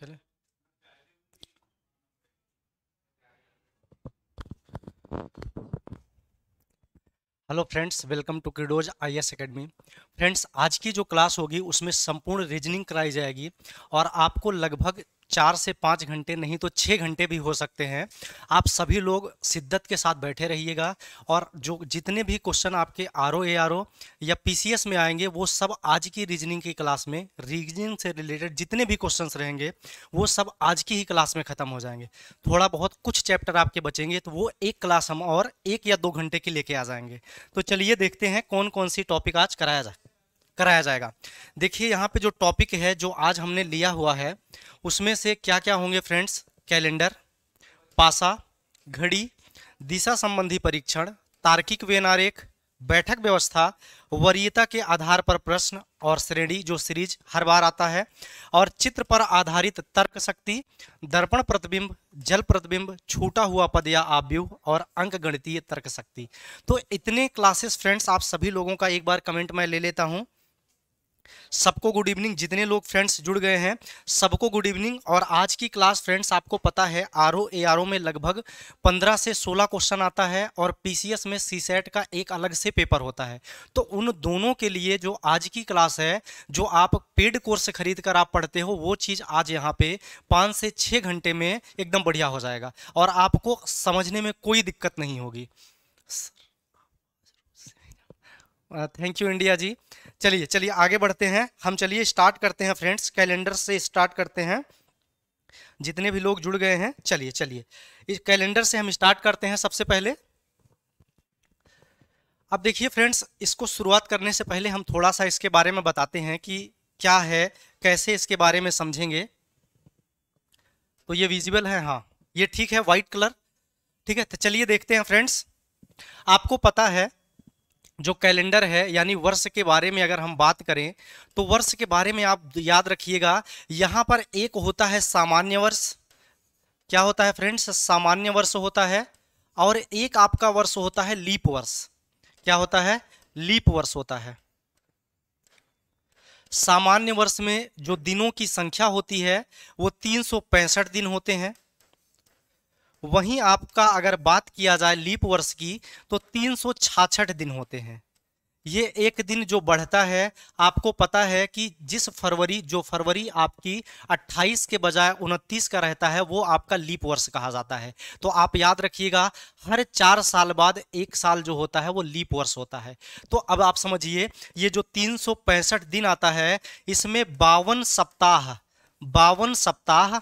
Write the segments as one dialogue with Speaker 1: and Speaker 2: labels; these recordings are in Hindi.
Speaker 1: चले hello friends welcome to Kidoz S academy friends आज की जो क्लास होगी उसमें संपूर्ण रीजनिंग कराई जाएगी और आपको लगभग चार से पाँच घंटे नहीं तो छः घंटे भी हो सकते हैं आप सभी लोग शिद्दत के साथ बैठे रहिएगा और जो जितने भी क्वेश्चन आपके आर ओ ए आर ओ या पी सी एस में आएंगे वो सब आज की रीजनिंग की क्लास में रीजनिंग से रिलेटेड जितने भी क्वेश्चन रहेंगे वो सब आज की ही क्लास में ख़त्म हो जाएंगे थोड़ा बहुत कुछ चैप्टर आपके बचेंगे तो वो एक क्लास हम और एक या दो घंटे के लेके आ जाएंगे तो चलिए देखते हैं कौन कौन सी टॉपिक आज कराया जाए कराया जाएगा देखिए यहाँ पे जो टॉपिक है जो आज हमने लिया हुआ है उसमें से क्या क्या होंगे फ्रेंड्स कैलेंडर पासा घड़ी दिशा संबंधी परीक्षण तार्किक वेनारेख बैठक व्यवस्था वरीयता के आधार पर प्रश्न और श्रेणी जो सीरीज हर बार आता है और चित्र पर आधारित तर्क शक्ति दर्पण प्रतिबिंब जल प्रतिबिंब छूटा हुआ पद या आव्यूह और अंक गणितीय तर्क शक्ति तो इतने क्लासेस फ्रेंड्स आप सभी लोगों का एक बार कमेंट में ले लेता हूं सबको गुड इवनिंग जितने लोग फ्रेंड्स जुड़ गए हैं सबको गुड इवनिंग और आज की क्लास फ्रेंड्स आपको पता है are O A R O में लगभग 15 से 16 क्वेश्चन आता है और पी सी एस में सी सेट e का एक अलग से पेपर होता है तो उन दोनों के लिए जो आज की क्लास है जो आप पेड कोर्स खरीद कर आप पढ़ते हो वो चीज़ आज यहाँ पे पाँच से छः घंटे में एकदम बढ़िया हो जाएगा और आपको समझने में कोई दिक्कत नहीं होगी थैंक यू इंडिया जी चलिए चलिए आगे बढ़ते हैं हम चलिए स्टार्ट करते हैं फ्रेंड्स कैलेंडर से स्टार्ट करते हैं जितने भी लोग जुड़ गए हैं चलिए चलिए इस कैलेंडर से हम स्टार्ट करते हैं सबसे पहले अब देखिए फ्रेंड्स इसको शुरुआत करने से पहले हम थोड़ा सा इसके बारे में बताते हैं कि क्या है कैसे इसके बारे में समझेंगे तो ये विजिबल है हाँ ये ठीक है वाइट कलर ठीक है तो चलिए देखते हैं फ्रेंड्स आपको पता है जो कैलेंडर है यानी वर्ष के बारे में अगर हम बात करें तो वर्ष के बारे में आप याद रखिएगा यहाँ पर एक होता है सामान्य वर्ष क्या होता है फ्रेंड्स सामान्य वर्ष होता है और एक आपका वर्ष होता है लीप वर्ष क्या होता है लीप वर्ष होता है सामान्य वर्ष में जो दिनों की संख्या होती है वो तीन दिन होते हैं वहीं आपका अगर बात किया जाए लीप वर्ष की तो तीन दिन होते हैं ये एक दिन जो बढ़ता है आपको पता है कि जिस फरवरी जो फरवरी आपकी 28 के बजाय 29 का रहता है वो आपका लीप वर्ष कहा जाता है तो आप याद रखिएगा हर चार साल बाद एक साल जो होता है वो लीप वर्ष होता है तो अब आप समझिए ये जो तीन दिन आता है इसमें बावन सप्ताह बावन सप्ताह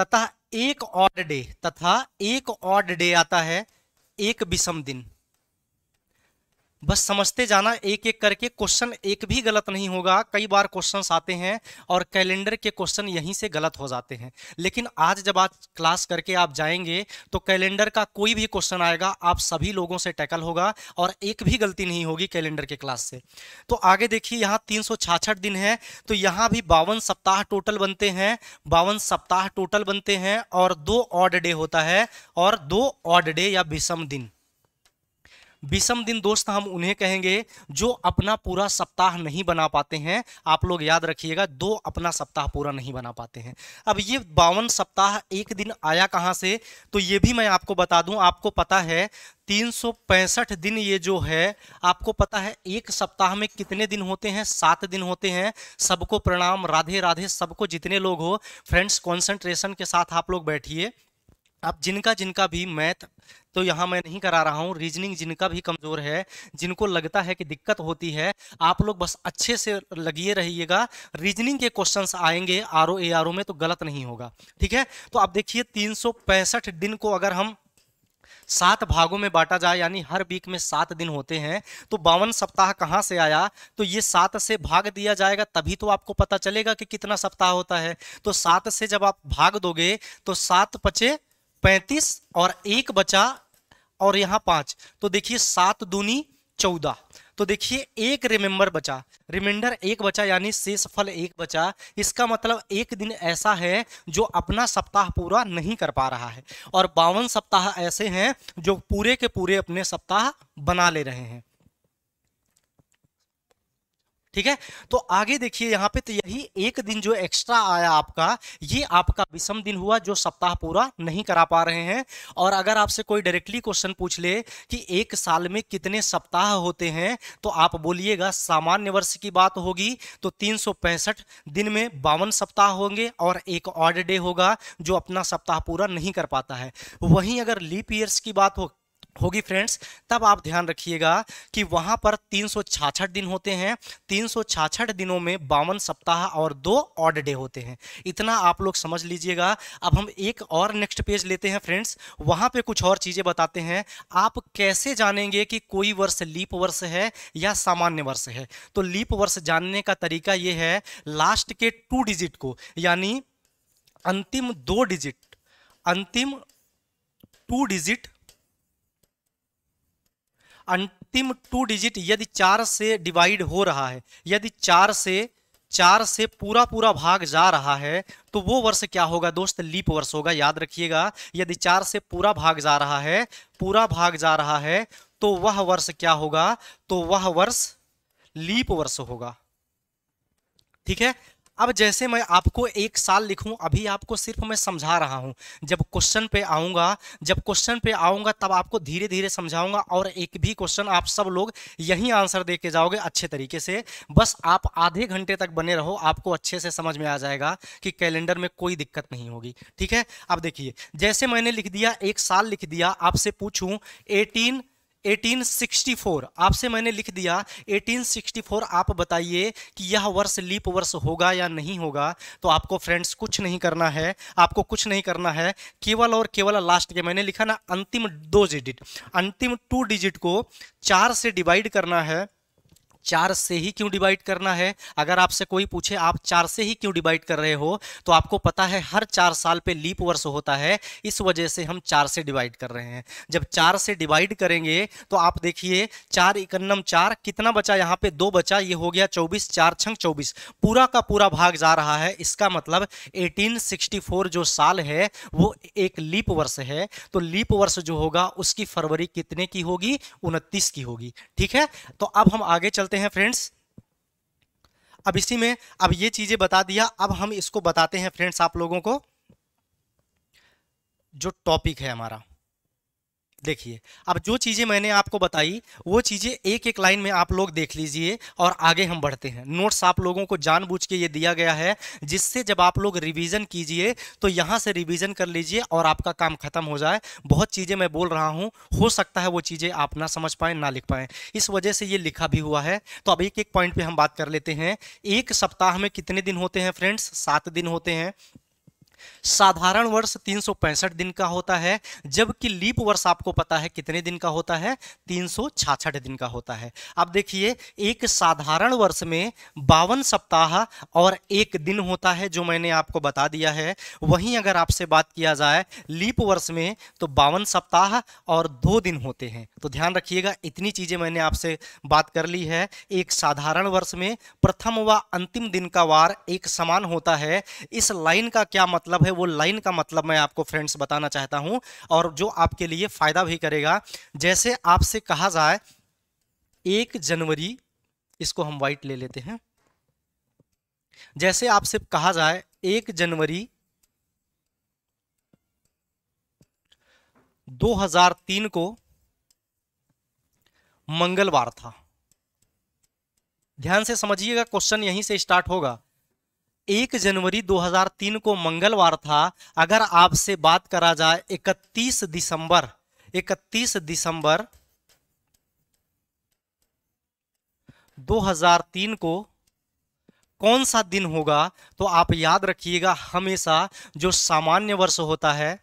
Speaker 1: तथा एक ऑड डे तथा एक ऑड डे आता है एक विषम दिन बस समझते जाना एक एक करके क्वेश्चन एक भी गलत नहीं होगा कई बार क्वेश्चन आते हैं और कैलेंडर के क्वेश्चन यहीं से गलत हो जाते हैं लेकिन आज जब आज क्लास करके आप जाएंगे तो कैलेंडर का कोई भी क्वेश्चन आएगा आप सभी लोगों से टैकल होगा और एक भी गलती नहीं होगी कैलेंडर के क्लास से तो आगे देखिए यहाँ तीन दिन है तो यहाँ भी बावन सप्ताह टोटल बनते हैं बावन सप्ताह टोटल बनते हैं और दो ऑड डे होता है और दो ऑड डे या विषम दिन विषम दिन दोस्त हम उन्हें कहेंगे जो अपना पूरा सप्ताह नहीं बना पाते हैं आप लोग याद रखिएगा दो अपना सप्ताह पूरा नहीं बना पाते हैं अब ये बावन सप्ताह एक दिन आया कहाँ से तो ये भी मैं आपको बता दूं आपको पता है तीन दिन ये जो है आपको पता है एक सप्ताह में कितने दिन होते हैं सात दिन होते हैं सबको प्रणाम राधे राधे सबको जितने लोग हो फ्रेंड्स कॉन्सेंट्रेशन के साथ आप लोग बैठिए अब जिनका जिनका भी मैथ तो यहाँ मैं नहीं करा रहा हूँ रीजनिंग जिनका भी कमज़ोर है जिनको लगता है कि दिक्कत होती है आप लोग बस अच्छे से लगिए रहिएगा रीजनिंग के क्वेश्चंस आएंगे are O A R O में तो गलत नहीं होगा ठीक है तो आप देखिए तीन दिन को अगर हम सात भागों में बांटा जाए यानी हर वीक में सात दिन होते हैं तो बावन सप्ताह कहाँ से आया तो ये सात से भाग दिया जाएगा तभी तो आपको पता चलेगा कि कितना सप्ताह होता है तो सात से जब आप भाग दोगे तो सात पचे पैंतीस और एक बचा और यहाँ पांच तो देखिए सात दूनी चौदह तो देखिए एक रिमेंबर बचा रिमाइंडर एक बचा यानी शेष फल एक बचा इसका मतलब एक दिन ऐसा है जो अपना सप्ताह पूरा नहीं कर पा रहा है और बावन सप्ताह ऐसे हैं जो पूरे के पूरे अपने सप्ताह बना ले रहे हैं ठीक है तो आगे देखिए यहाँ पे तो यही एक दिन जो एक्स्ट्रा आया आपका ये आपका विषम दिन हुआ जो सप्ताह पूरा नहीं करा पा रहे हैं और अगर आपसे कोई डायरेक्टली क्वेश्चन पूछ ले कि एक साल में कितने सप्ताह होते हैं तो आप बोलिएगा सामान्य वर्ष की बात होगी तो तीन दिन में बावन सप्ताह होंगे और एक ऑर्ड डे होगा जो अपना सप्ताह पूरा नहीं कर पाता है वहीं अगर लीप ईयर्स की बात हो होगी फ्रेंड्स तब आप ध्यान रखिएगा कि वहाँ पर तीन दिन होते हैं तीन दिनों में बावन सप्ताह और दो ऑड डे होते हैं इतना आप लोग समझ लीजिएगा अब हम एक और नेक्स्ट पेज लेते हैं फ्रेंड्स वहाँ पे कुछ और चीज़ें बताते हैं आप कैसे जानेंगे कि कोई वर्ष लीप वर्ष है या सामान्य वर्ष है तो लीप वर्ष जानने का तरीका ये है लास्ट के टू डिजिट को यानी अंतिम दो डिजिट अंतिम टू डिजिट अंतिम टू डिजिट यदि चार से डिवाइड हो रहा है यदि चार से चार से पूरा पूरा भाग जा रहा है तो वो वर्ष क्या होगा दोस्त लीप वर्ष होगा याद रखिएगा यदि चार से पूरा भाग जा रहा है पूरा भाग जा रहा है तो वह वर्ष क्या होगा तो वह वर्ष लीप वर्ष होगा ठीक है अब जैसे मैं आपको एक साल लिखूं अभी आपको सिर्फ मैं समझा रहा हूं जब क्वेश्चन पे आऊंगा जब क्वेश्चन पे आऊंगा तब आपको धीरे धीरे समझाऊंगा और एक भी क्वेश्चन आप सब लोग यही आंसर दे के जाओगे अच्छे तरीके से बस आप आधे घंटे तक बने रहो आपको अच्छे से समझ में आ जाएगा कि कैलेंडर में कोई दिक्कत नहीं होगी ठीक है अब देखिए जैसे मैंने लिख दिया एक साल लिख दिया आपसे पूछूँ एटीन 1864 आपसे मैंने लिख दिया 1864 आप बताइए कि यह वर्ष लीप वर्ष होगा या नहीं होगा तो आपको फ्रेंड्स कुछ नहीं करना है आपको कुछ नहीं करना है केवल और केवल लास्ट के मैंने लिखा ना अंतिम दो डिजिट अंतिम टू डिजिट को चार से डिवाइड करना है चार से ही क्यों डिवाइड करना है अगर आपसे कोई पूछे आप चार से ही क्यों डिवाइड कर रहे हो तो आपको पता है हर चार साल पे लीप वर्ष होता है इस वजह से हम चार से डिवाइड कर रहे हैं जब चार से डिवाइड करेंगे तो आप देखिए चार इकन्नम चार कितना बचा यहाँ पे दो बचा ये हो गया चौबीस चार छंग चौबीस पूरा का पूरा भाग जा रहा है इसका मतलब एटीन जो साल है वो एक लीप वर्ष है तो लीप वर्ष जो होगा उसकी फरवरी कितने की होगी उनतीस की होगी ठीक है तो अब हम आगे चलते करते हैं फ्रेंड्स अब इसी में अब ये चीज़ें बता दिया अब हम इसको बताते हैं फ्रेंड्स आप लोगों को जो टॉपिक है हमारा देखिए अब जो चीज़ें मैंने आपको बताई वो चीज़ें एक एक लाइन में आप लोग देख लीजिए और आगे हम बढ़ते हैं नोट्स आप लोगों को जानबूझ के ये दिया गया है जिससे जब आप लोग रिवीजन कीजिए तो यहाँ से रिवीजन कर लीजिए और आपका काम खत्म हो जाए बहुत चीज़ें मैं बोल रहा हूँ हो सकता है वो चीज़ें आप ना समझ पाएँ ना लिख पाएँ इस वजह से ये लिखा भी हुआ है तो अब एक एक पॉइंट पर हम बात कर लेते हैं एक सप्ताह में कितने दिन होते हैं फ्रेंड्स सात दिन होते हैं साधारण वर्ष तीन दिन का होता है जबकि लीप वर्ष आपको पता है कितने दिन का होता है तीन दिन का होता है अब देखिए एक साधारण वर्ष में बावन सप्ताह और एक दिन होता है जो मैंने आपको बता दिया है वहीं अगर आपसे बात किया जाए लीप वर्ष में तो बावन सप्ताह और दो दिन होते हैं तो ध्यान रखिएगा इतनी चीज़ें मैंने आपसे बात कर ली है एक साधारण वर्ष में प्रथम व अंतिम दिन का वार एक समान होता है इस लाइन का क्या मतलब मतलब है वो लाइन का मतलब मैं आपको फ्रेंड्स बताना चाहता हूं और जो आपके लिए फ़ायदा भी करेगा जैसे आपसे कहा जाए एक जनवरी इसको हम वाइट ले लेते हैं जैसे आपसे कहा जाए एक जनवरी 2003 को मंगलवार था ध्यान से समझिएगा क्वेश्चन यहीं से स्टार्ट होगा एक जनवरी 2003 को मंगलवार था अगर आपसे बात करा जाए 31 दिसंबर 31 दिसंबर 2003 को कौन सा दिन होगा तो आप याद रखिएगा हमेशा जो सामान्य वर्ष होता है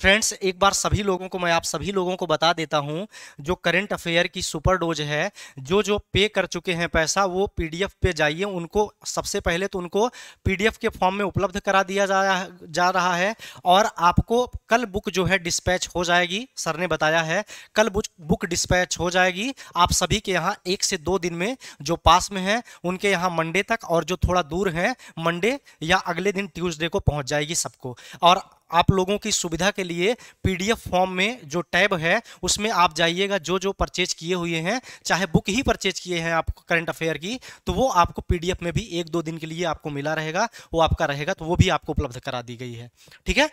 Speaker 1: फ्रेंड्स एक बार सभी लोगों को मैं आप सभी लोगों को बता देता हूं जो करंट अफेयर की सुपर डोज है जो जो पे कर चुके हैं पैसा वो पीडीएफ पे जाइए उनको सबसे पहले तो उनको पीडीएफ के फॉर्म में उपलब्ध करा दिया जा जा रहा है और आपको कल बुक जो है डिस्पैच हो जाएगी सर ने बताया है कल बुक बुक डिस्पैच हो जाएगी आप सभी के यहाँ एक से दो दिन में जो पास में हैं उनके यहाँ मंडे तक और जो थोड़ा दूर हैं मंडे या अगले दिन ट्यूज़डे को पहुँच जाएगी सबको और आप लोगों की सुविधा के लिए पीडीएफ फॉर्म में जो टैब है उसमें आप जाइएगा जो जो परचेज किए हुए हैं चाहे बुक ही परचेज किए हैं आप करंट अफेयर की तो वो आपको पीडीएफ में भी एक दो दिन के लिए आपको मिला रहेगा वो आपका रहेगा तो वो भी आपको उपलब्ध करा दी गई है ठीक है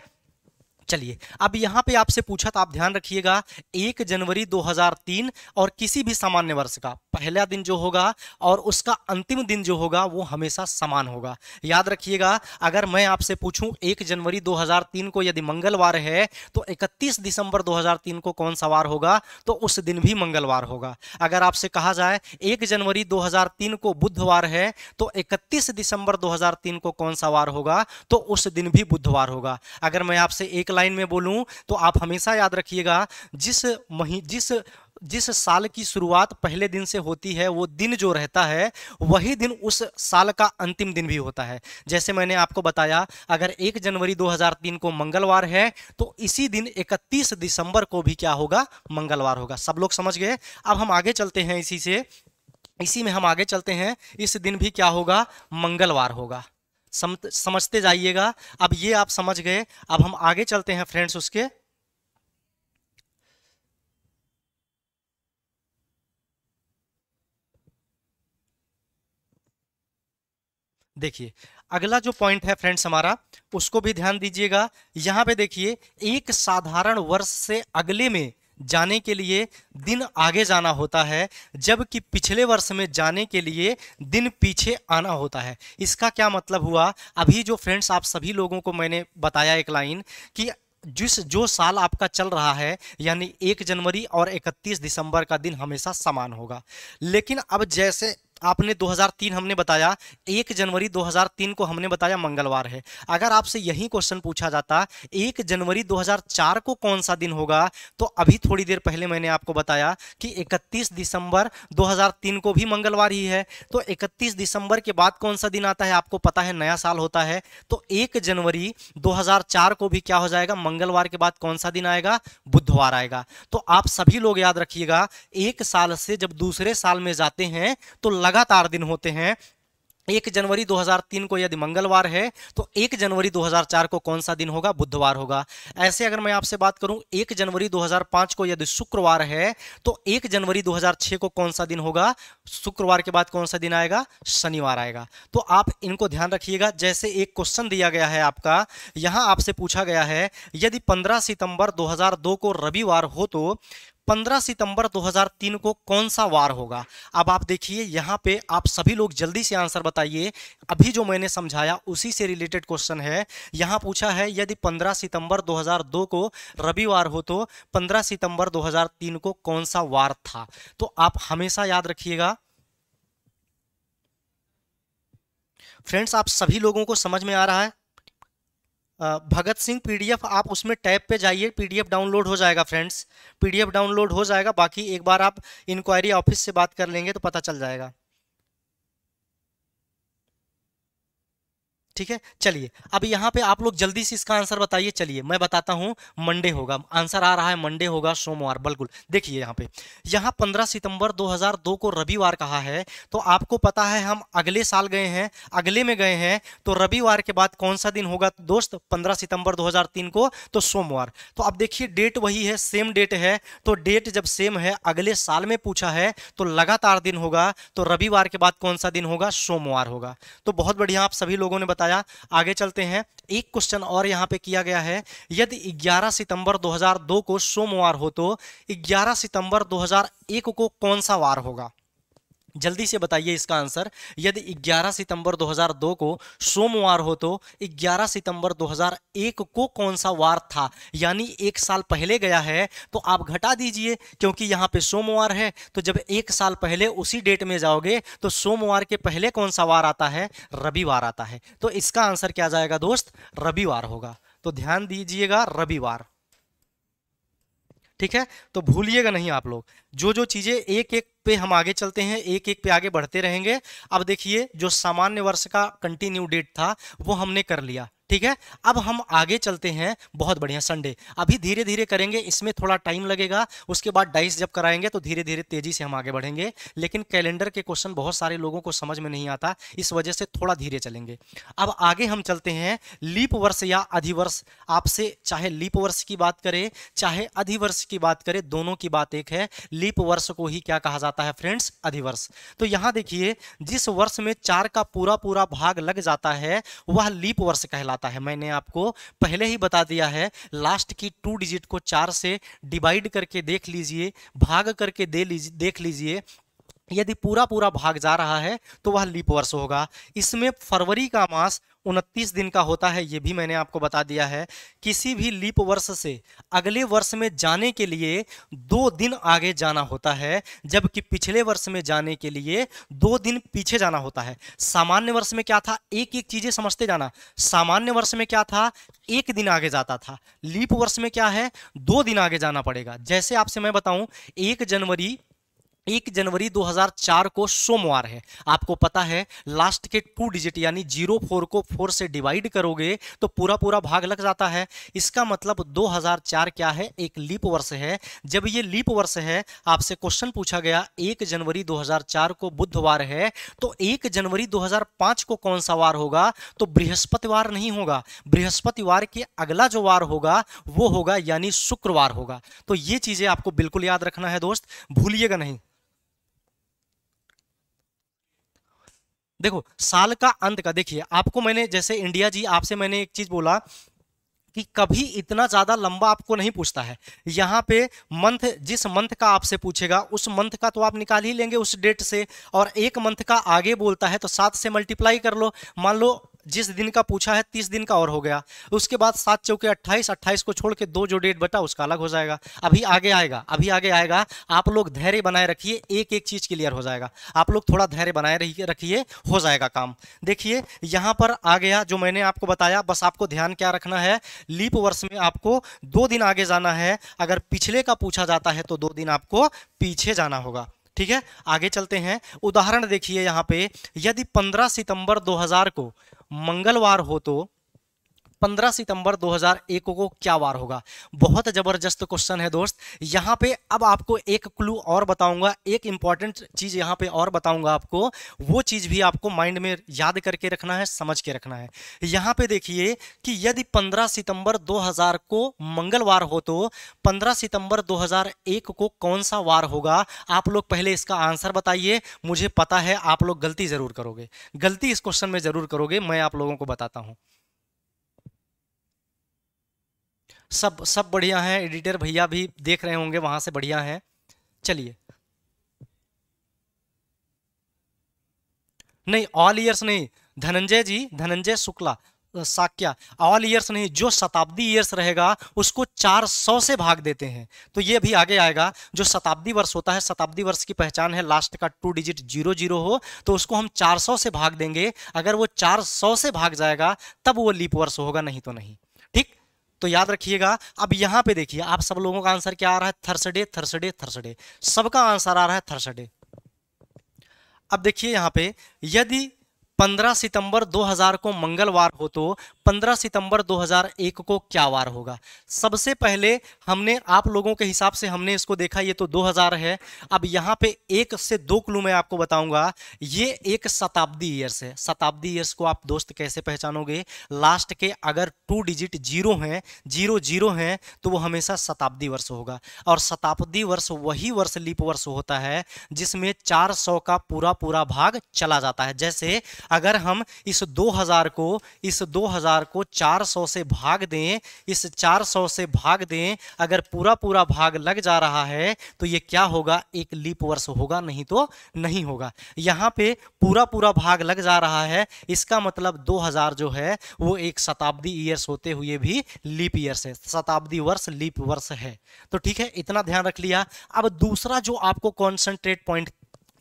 Speaker 1: चलिए अब यहाँ पे आपसे पूछा था आप ध्यान रखिएगा एक जनवरी 2003 और किसी भी सामान्य वर्ष का पहला दिन जो होगा और उसका अंतिम दिन जो होगा वो हमेशा समान होगा याद रखिएगा अगर मैं आपसे पूछूं एक जनवरी 2003 को यदि मंगलवार है तो 31 दिसंबर 2003 को कौन सा वार होगा तो उस दिन भी मंगलवार होगा अगर आपसे कहा जाए एक जनवरी दो को बुधवार है तो इकतीस दिसंबर दो को कौन सा वार होगा तो उस दिन भी बुधवार होगा अगर मैं आपसे एक लाइन में बोलूं तो आप हमेशा याद रखिएगा जिस मही जिस जिस साल की शुरुआत पहले दिन से होती है वो दिन जो रहता है वही दिन उस साल का अंतिम दिन भी होता है जैसे मैंने आपको बताया अगर 1 जनवरी 2003 को मंगलवार है तो इसी दिन 31 दिसंबर को भी क्या होगा मंगलवार होगा सब लोग समझ गए अब हम आगे चलते हैं इसी से इसी में हम आगे चलते हैं इस दिन भी क्या होगा मंगलवार होगा समझते जाइएगा अब ये आप समझ गए अब हम आगे चलते हैं फ्रेंड्स उसके देखिए अगला जो पॉइंट है फ्रेंड्स हमारा उसको भी ध्यान दीजिएगा यहां पे देखिए एक साधारण वर्ष से अगले में जाने के लिए दिन आगे जाना होता है जबकि पिछले वर्ष में जाने के लिए दिन पीछे आना होता है इसका क्या मतलब हुआ अभी जो फ्रेंड्स आप सभी लोगों को मैंने बताया एक लाइन कि जिस जो साल आपका चल रहा है यानी एक जनवरी और इकतीस दिसंबर का दिन हमेशा समान होगा लेकिन अब जैसे आपने 2003 हमने बताया एक जनवरी 2003 को हमने बताया मंगलवार है अगर आपसे यही क्वेश्चन पूछा जाता एक जनवरी 2004 को कौन सा दिन होगा तो अभी थोड़ी देर पहले मैंने आपको बताया कि 31 दिसंबर 2003 को भी मंगलवार ही है तो 31 दिसंबर के बाद कौन सा दिन आता है आपको पता है नया साल होता है तो एक जनवरी दो को भी क्या हो जाएगा मंगलवार के बाद कौन सा दिन आएगा बुधवार आएगा तो आप सभी लोग याद रखिएगा एक साल से जब दूसरे साल में जाते हैं तो लगातार दिन होते हैं एक जनवरी 2003 को यदि मंगलवार है तो एक जनवरी 2004 को कौन सा दिन होगा बुधवार होगा ऐसे अगर मैं आपसे बात करूं एक जनवरी 2005 को यदि शुक्रवार है तो एक जनवरी 2006 को कौन सा दिन होगा शुक्रवार के बाद कौन सा दिन आएगा शनिवार आएगा तो आप इनको ध्यान रखिएगा जैसे एक क्वेश्चन दिया गया है आपका यहां आपसे पूछा गया है यदि पंद्रह सितंबर दो को रविवार हो तो 15 सितंबर 2003 को कौन सा वार होगा अब आप देखिए यहाँ पे आप सभी लोग जल्दी से आंसर बताइए अभी जो मैंने समझाया उसी से रिलेटेड क्वेश्चन है यहाँ पूछा है यदि 15 सितंबर 2002 को रविवार हो तो 15 सितंबर 2003 को कौन सा वार था तो आप हमेशा याद रखिएगा फ्रेंड्स आप सभी लोगों को समझ में आ रहा है भगत सिंह पीडीएफ आप उसमें टैब पे जाइए पीडीएफ डाउनलोड हो जाएगा फ्रेंड्स पीडीएफ डाउनलोड हो जाएगा बाकी एक बार आप इंक्वायरी ऑफिस से बात कर लेंगे तो पता चल जाएगा ठीक है चलिए अब यहाँ पे आप लोग जल्दी से इसका आंसर बताइए चलिए मैं बताता हूँ मंडे होगा आंसर आ रहा है मंडे होगा सोमवार बिल्कुल देखिए यहाँ पे यहाँ 15 सितंबर 2002 को रविवार कहा है तो आपको पता है हम अगले साल गए हैं अगले में गए हैं तो रविवार के बाद कौन सा दिन होगा दोस्त 15 सितंबर 2003 को तो सोमवार तो अब देखिए डेट वही है सेम डेट है तो डेट जब सेम है अगले साल में पूछा है तो लगातार दिन होगा तो रविवार के बाद कौन सा दिन होगा सोमवार होगा तो बहुत बढ़िया आप सभी लोगों ने बताया बताया आगे चलते हैं एक क्वेश्चन और यहां पे किया गया है यदि 11 सितंबर 2002 को सोमवार हो तो 11 सितंबर 2001 को कौन सा वार होगा जल्दी से बताइए इसका आंसर यदि 11 सितंबर 2002 को सोमवार हो तो 11 सितंबर 2001 को कौन सा वार था यानी एक साल पहले गया है तो आप घटा दीजिए क्योंकि यहाँ पे सोमवार है तो जब एक साल पहले उसी डेट में जाओगे तो सोमवार के पहले कौन सा वार आता है रविवार आता है तो इसका आंसर क्या जाएगा दोस्त रविवार होगा तो ध्यान दीजिएगा रविवार ठीक है तो भूलिएगा नहीं आप लोग जो जो चीज़ें एक एक पे हम आगे चलते हैं एक एक पे आगे बढ़ते रहेंगे अब देखिए जो सामान्य वर्ष का कंटिन्यू डेट था वो हमने कर लिया ठीक है अब हम आगे चलते हैं बहुत बढ़िया संडे अभी धीरे धीरे करेंगे इसमें थोड़ा टाइम लगेगा उसके बाद डाइस जब कराएंगे तो धीरे धीरे तेजी से हम आगे बढ़ेंगे लेकिन कैलेंडर के क्वेश्चन बहुत सारे लोगों को समझ में नहीं आता इस वजह से थोड़ा धीरे चलेंगे अब आगे हम चलते हैं लीप वर्ष या अधिवर्ष आपसे चाहे लीप वर्ष की बात करें चाहे अधिवर्ष की बात करें दोनों की बात एक है लीप वर्ष को ही क्या कहा जाता है फ्रेंड्स अधिवर्ष तो यहां देखिए जिस वर्ष में चार का पूरा पूरा भाग लग जाता है वह लीप वर्ष कहलाता आता है मैंने आपको पहले ही बता दिया है लास्ट की टू डिजिट को चार से डिवाइड करके देख लीजिए भाग करके दे लीजिए देख लीजिए यदि पूरा पूरा भाग जा रहा है तो वह लीप वर्ष होगा इसमें फरवरी का मास उनतीस दिन का होता है ये भी मैंने आपको बता दिया है किसी भी लीप वर्ष से अगले वर्ष में जाने के लिए दो दिन आगे जाना होता है जबकि पिछले वर्ष में जाने के लिए दो दिन पीछे जाना होता है सामान्य वर्ष में क्या था एक एक चीज़ें समझते जाना सामान्य वर्ष में क्या था एक दिन आगे जाता था लीप वर्ष में क्या है दो दिन आगे जाना पड़ेगा जैसे आपसे मैं बताऊं एक जनवरी एक जनवरी 2004 को सोमवार है आपको पता है लास्ट के टू डिजिट यानी जीरो फोर को फोर से डिवाइड करोगे तो पूरा पूरा भाग लग जाता है इसका मतलब 2004 क्या है एक लीप वर्ष है जब ये लीप वर्ष है आपसे क्वेश्चन पूछा गया एक जनवरी 2004 को बुधवार है तो एक जनवरी 2005 को कौन सा वार होगा तो बृहस्पतिवार नहीं होगा बृहस्पतिवार के अगला जो वार होगा वो होगा यानी शुक्रवार होगा तो ये चीज़ें आपको बिल्कुल याद रखना है दोस्त भूलिएगा नहीं देखो साल का अंत का देखिए आपको मैंने जैसे इंडिया जी आपसे मैंने एक चीज़ बोला कि कभी इतना ज़्यादा लंबा आपको नहीं पूछता है यहाँ पे मंथ जिस मंथ का आपसे पूछेगा उस मंथ का तो आप निकाल ही लेंगे उस डेट से और एक मंथ का आगे बोलता है तो सात से मल्टीप्लाई कर लो मान लो जिस दिन का पूछा है तीस दिन का और हो गया उसके बाद सात चौके अट्ठाईस अट्ठाईस को छोड़ के दो जो डेट बटा उसका अलग हो जाएगा अभी आगे आएगा अभी आगे आएगा आप लोग धैर्य बनाए रखिए एक एक चीज़ क्लियर हो जाएगा आप लोग थोड़ा धैर्य बनाए रखिए हो जाएगा काम देखिए यहाँ पर आ गया जो मैंने आपको बताया बस आपको ध्यान क्या रखना है लीप वर्ष में आपको दो दिन आगे जाना है अगर पिछले का पूछा जाता है तो दो दिन आपको पीछे जाना होगा ठीक है आगे चलते हैं उदाहरण देखिए यहाँ पे यदि 15 सितंबर 2000 को मंगलवार हो तो 15 सितंबर 2001 को क्या वार होगा बहुत ज़बरदस्त क्वेश्चन है दोस्त यहाँ पे अब आपको एक क्लू और बताऊंगा एक इंपॉर्टेंट चीज़ यहाँ पे और बताऊंगा आपको वो चीज़ भी आपको माइंड में याद करके रखना है समझ के रखना है यहाँ पे देखिए कि यदि 15 सितंबर 2000 को मंगलवार हो तो 15 सितंबर 2001 को कौन सा वार होगा आप लोग पहले इसका आंसर बताइए मुझे पता है आप लोग गलती ज़रूर करोगे गलती इस क्वेश्चन में ज़रूर करोगे मैं आप लोगों को बताता हूँ सब सब बढ़िया हैं एडिटर भैया भी देख रहे होंगे वहां से बढ़िया हैं चलिए नहीं ऑल ईयर्स नहीं धनंजय जी धनंजय शुक्ला साक्या ऑल ईयर्स नहीं जो शताब्दी ईयर्स रहेगा उसको 400 से भाग देते हैं तो ये भी आगे आएगा जो शताब्दी वर्ष होता है शताब्दी वर्ष की पहचान है लास्ट का टू डिजिट जीरो जीरो हो तो उसको हम 400 से भाग देंगे अगर वो 400 से भाग जाएगा तब वो लीप वर्ष होगा नहीं तो नहीं तो याद रखिएगा अब यहां पे देखिए आप सब लोगों का आंसर क्या आ रहा है थर्सडे थर्सडे थर्सडे सबका आंसर आ रहा है थर्सडे अब देखिए यहां पे यदि 15 सितंबर 2000 को मंगलवार हो तो 15 सितंबर 2001 को क्या वार होगा सबसे पहले हमने आप लोगों के हिसाब से हमने इसको देखा ये तो 2000 है अब यहाँ पे एक से दो क्लू मैं आपको बताऊंगा ये एक शताब्दी ईयर्स है शताब्दी ईयर्स को आप दोस्त कैसे पहचानोगे लास्ट के अगर टू डिजिट जीरो हैं जीरो जीरो हैं तो वो हमेशा शताब्दी वर्ष होगा और शताब्दी वर्ष वही वर्ष लीप वर्ष होता है जिसमें चार का पूरा पूरा भाग चला जाता है जैसे अगर हम इस 2000 को इस 2000 को 400 से भाग दें इस 400 से भाग दें अगर पूरा पूरा भाग लग जा रहा है तो ये क्या होगा एक लीप वर्ष होगा नहीं तो नहीं होगा यहाँ पे पूरा पूरा भाग लग जा रहा है इसका मतलब 2000 जो है वो एक शताब्दी ईयर्स होते हुए भी लीप ईयर्स है शताब्दी वर्ष लीप वर्ष है तो ठीक है इतना ध्यान रख लिया अब दूसरा जो आपको कॉन्सेंट्रेट पॉइंट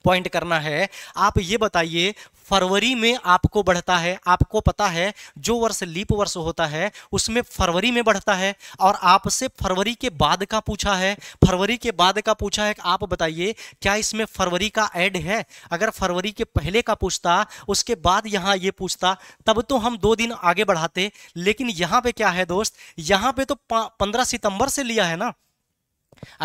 Speaker 1: पॉइंट करना है आप ये बताइए फरवरी में आपको बढ़ता है आपको पता है जो वर्ष लीप वर्ष होता है उसमें फरवरी में बढ़ता है और आपसे फरवरी के बाद का पूछा है फरवरी के बाद का पूछा है आप बताइए क्या इसमें फरवरी का ऐड है अगर फरवरी के पहले का पूछता उसके बाद यहाँ ये पूछता तब तो हम दो दिन आगे बढ़ाते लेकिन यहाँ पे क्या है दोस्त यहाँ पे तो पंद्रह सितंबर से लिया है ना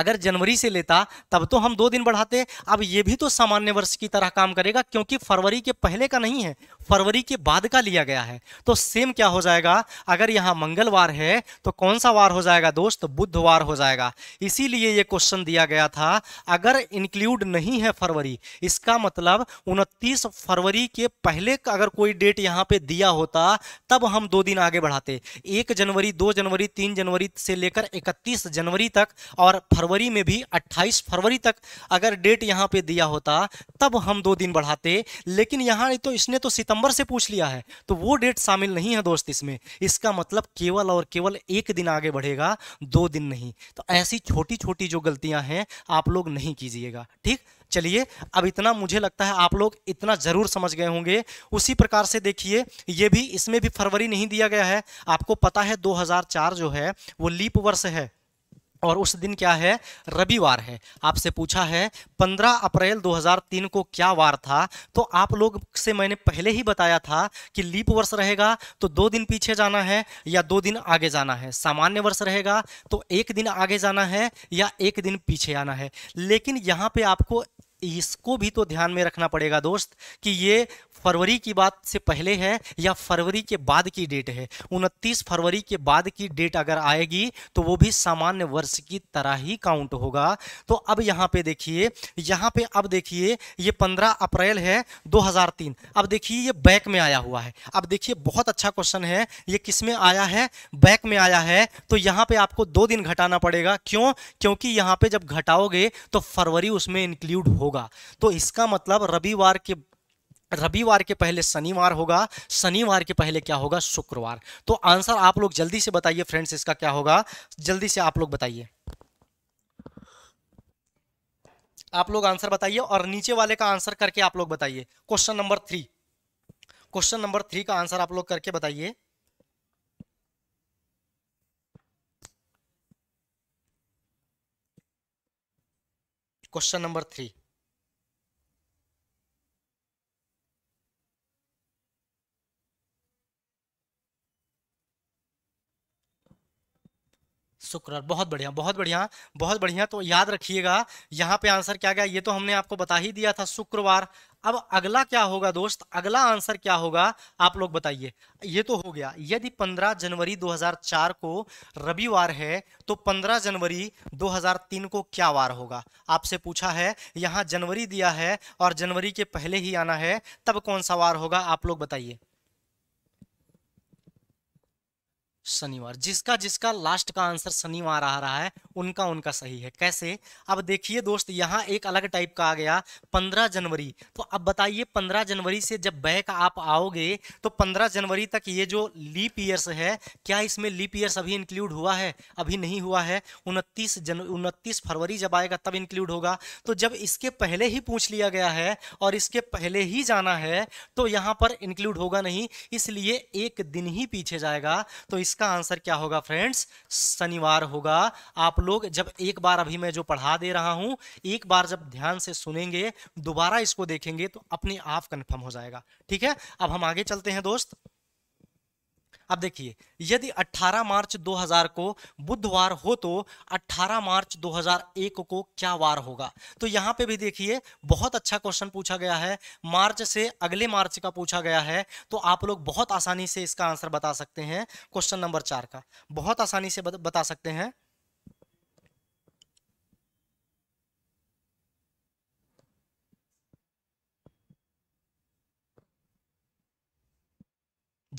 Speaker 1: अगर जनवरी से लेता तब तो हम दो दिन बढ़ाते अब ये भी तो सामान्य वर्ष की तरह काम करेगा क्योंकि फरवरी के पहले का नहीं है फरवरी के बाद का लिया गया है तो सेम क्या हो जाएगा अगर यहाँ मंगलवार है तो कौन सा वार हो जाएगा दोस्त बुधवार हो जाएगा इसीलिए ये क्वेश्चन दिया गया था अगर इंक्लूड नहीं है फरवरी इसका मतलब उनतीस फरवरी के पहले अगर कोई डेट यहाँ पर दिया होता तब हम दो दिन आगे बढ़ाते एक जनवरी दो जनवरी तीन जनवरी से लेकर इकतीस जनवरी तक और फरवरी में भी 28 फरवरी तक अगर डेट यहाँ पे दिया होता तब हम दो दिन बढ़ाते लेकिन यहाँ तो इसने तो सितंबर से पूछ लिया है तो वो डेट शामिल नहीं है दोस्त इसमें इसका मतलब केवल और केवल एक दिन आगे बढ़ेगा दो दिन नहीं तो ऐसी छोटी छोटी जो गलतियाँ हैं आप लोग नहीं कीजिएगा ठीक चलिए अब इतना मुझे लगता है आप लोग इतना ज़रूर समझ गए होंगे उसी प्रकार से देखिए ये भी इसमें भी फरवरी नहीं दिया गया है आपको पता है 2004 जो है वो लीप वर्ष है और उस दिन क्या है रविवार है आपसे पूछा है 15 अप्रैल 2003 को क्या वार था तो आप लोग से मैंने पहले ही बताया था कि लीप वर्ष रहेगा तो दो दिन पीछे जाना है या दो दिन आगे जाना है सामान्य वर्ष रहेगा तो एक दिन आगे जाना है या एक दिन पीछे आना है लेकिन यहाँ पे आपको इसको भी तो ध्यान में रखना पड़ेगा दोस्त कि ये फरवरी की बात से पहले है या फरवरी के बाद की डेट है उनतीस फरवरी के बाद की डेट अगर आएगी तो वो भी सामान्य वर्ष की तरह ही काउंट होगा तो अब यहाँ पे देखिए यहाँ पे अब देखिए ये 15 अप्रैल है 2003 अब देखिए ये बैक में आया हुआ है अब देखिए बहुत अच्छा क्वेश्चन है ये किस में आया है बैक में आया है तो यहाँ पर आपको दो दिन घटाना पड़ेगा क्यों क्योंकि यहाँ पर जब घटाओगे तो फरवरी उसमें इंक्लूड हो होगा तो इसका मतलब रविवार के रविवार के पहले शनिवार होगा शनिवार के पहले क्या होगा शुक्रवार तो आंसर आप लोग जल्दी से बताइए फ्रेंड्स इसका क्या होगा जल्दी से आप लोग बताइए आप लोग आंसर बताइए और नीचे वाले का आंसर करके आप लोग बताइए question number three question number three का आंसर आप लोग करके बताइए क्वेश्चन नंबर थ्री शुक्र बहुत बढ़िया बहुत बढ़िया बहुत बढ़िया तो याद रखिएगा यहाँ पे आंसर क्या गया ये तो हमने आपको बता ही दिया था शुक्रवार अब अगला क्या होगा दोस्त अगला आंसर क्या होगा आप लोग बताइए ये तो हो गया यदि 15 जनवरी 2004 को रविवार है तो 15 जनवरी 2003 को क्या वार होगा आपसे पूछा है यहाँ जनवरी दिया है और जनवरी के पहले ही आना है तब कौन सा वार होगा आप लोग बताइए शनिवार जिसका जिसका लास्ट का आंसर शनिवार आ रहा है उनका उनका सही है कैसे अब देखिए दोस्त यहाँ एक अलग टाइप का आ गया पंद्रह जनवरी तो अब बताइए पंद्रह जनवरी से जब बैक आप आओगे तो पंद्रह जनवरी तक ये जो लीप ईयर्स है क्या इसमें लीप ईयर्स अभी इंक्लूड हुआ है अभी नहीं हुआ है उनतीस जन उनतीस फरवरी जब आएगा तब इंक्लूड होगा तो जब इसके पहले ही पूछ लिया गया है और इसके पहले ही जाना है तो यहाँ पर इंक्लूड होगा नहीं इसलिए एक दिन ही पीछे जाएगा तो इस इसका आंसर क्या होगा फ्रेंड्स शनिवार होगा आप लोग जब एक बार अभी मैं जो पढ़ा दे रहा हूं एक बार जब ध्यान से सुनेंगे दोबारा इसको देखेंगे तो अपने आप कन्फर्म हो जाएगा ठीक है अब हम आगे चलते हैं दोस्त अब देखिए यदि 18 मार्च 2000 को बुधवार हो तो 18 मार्च 2001 को क्या वार होगा तो यहाँ पे भी देखिए बहुत अच्छा क्वेश्चन पूछा गया है मार्च से अगले मार्च का पूछा गया है तो आप लोग बहुत आसानी से इसका आंसर बता सकते हैं क्वेश्चन नंबर चार का बहुत आसानी से बता सकते हैं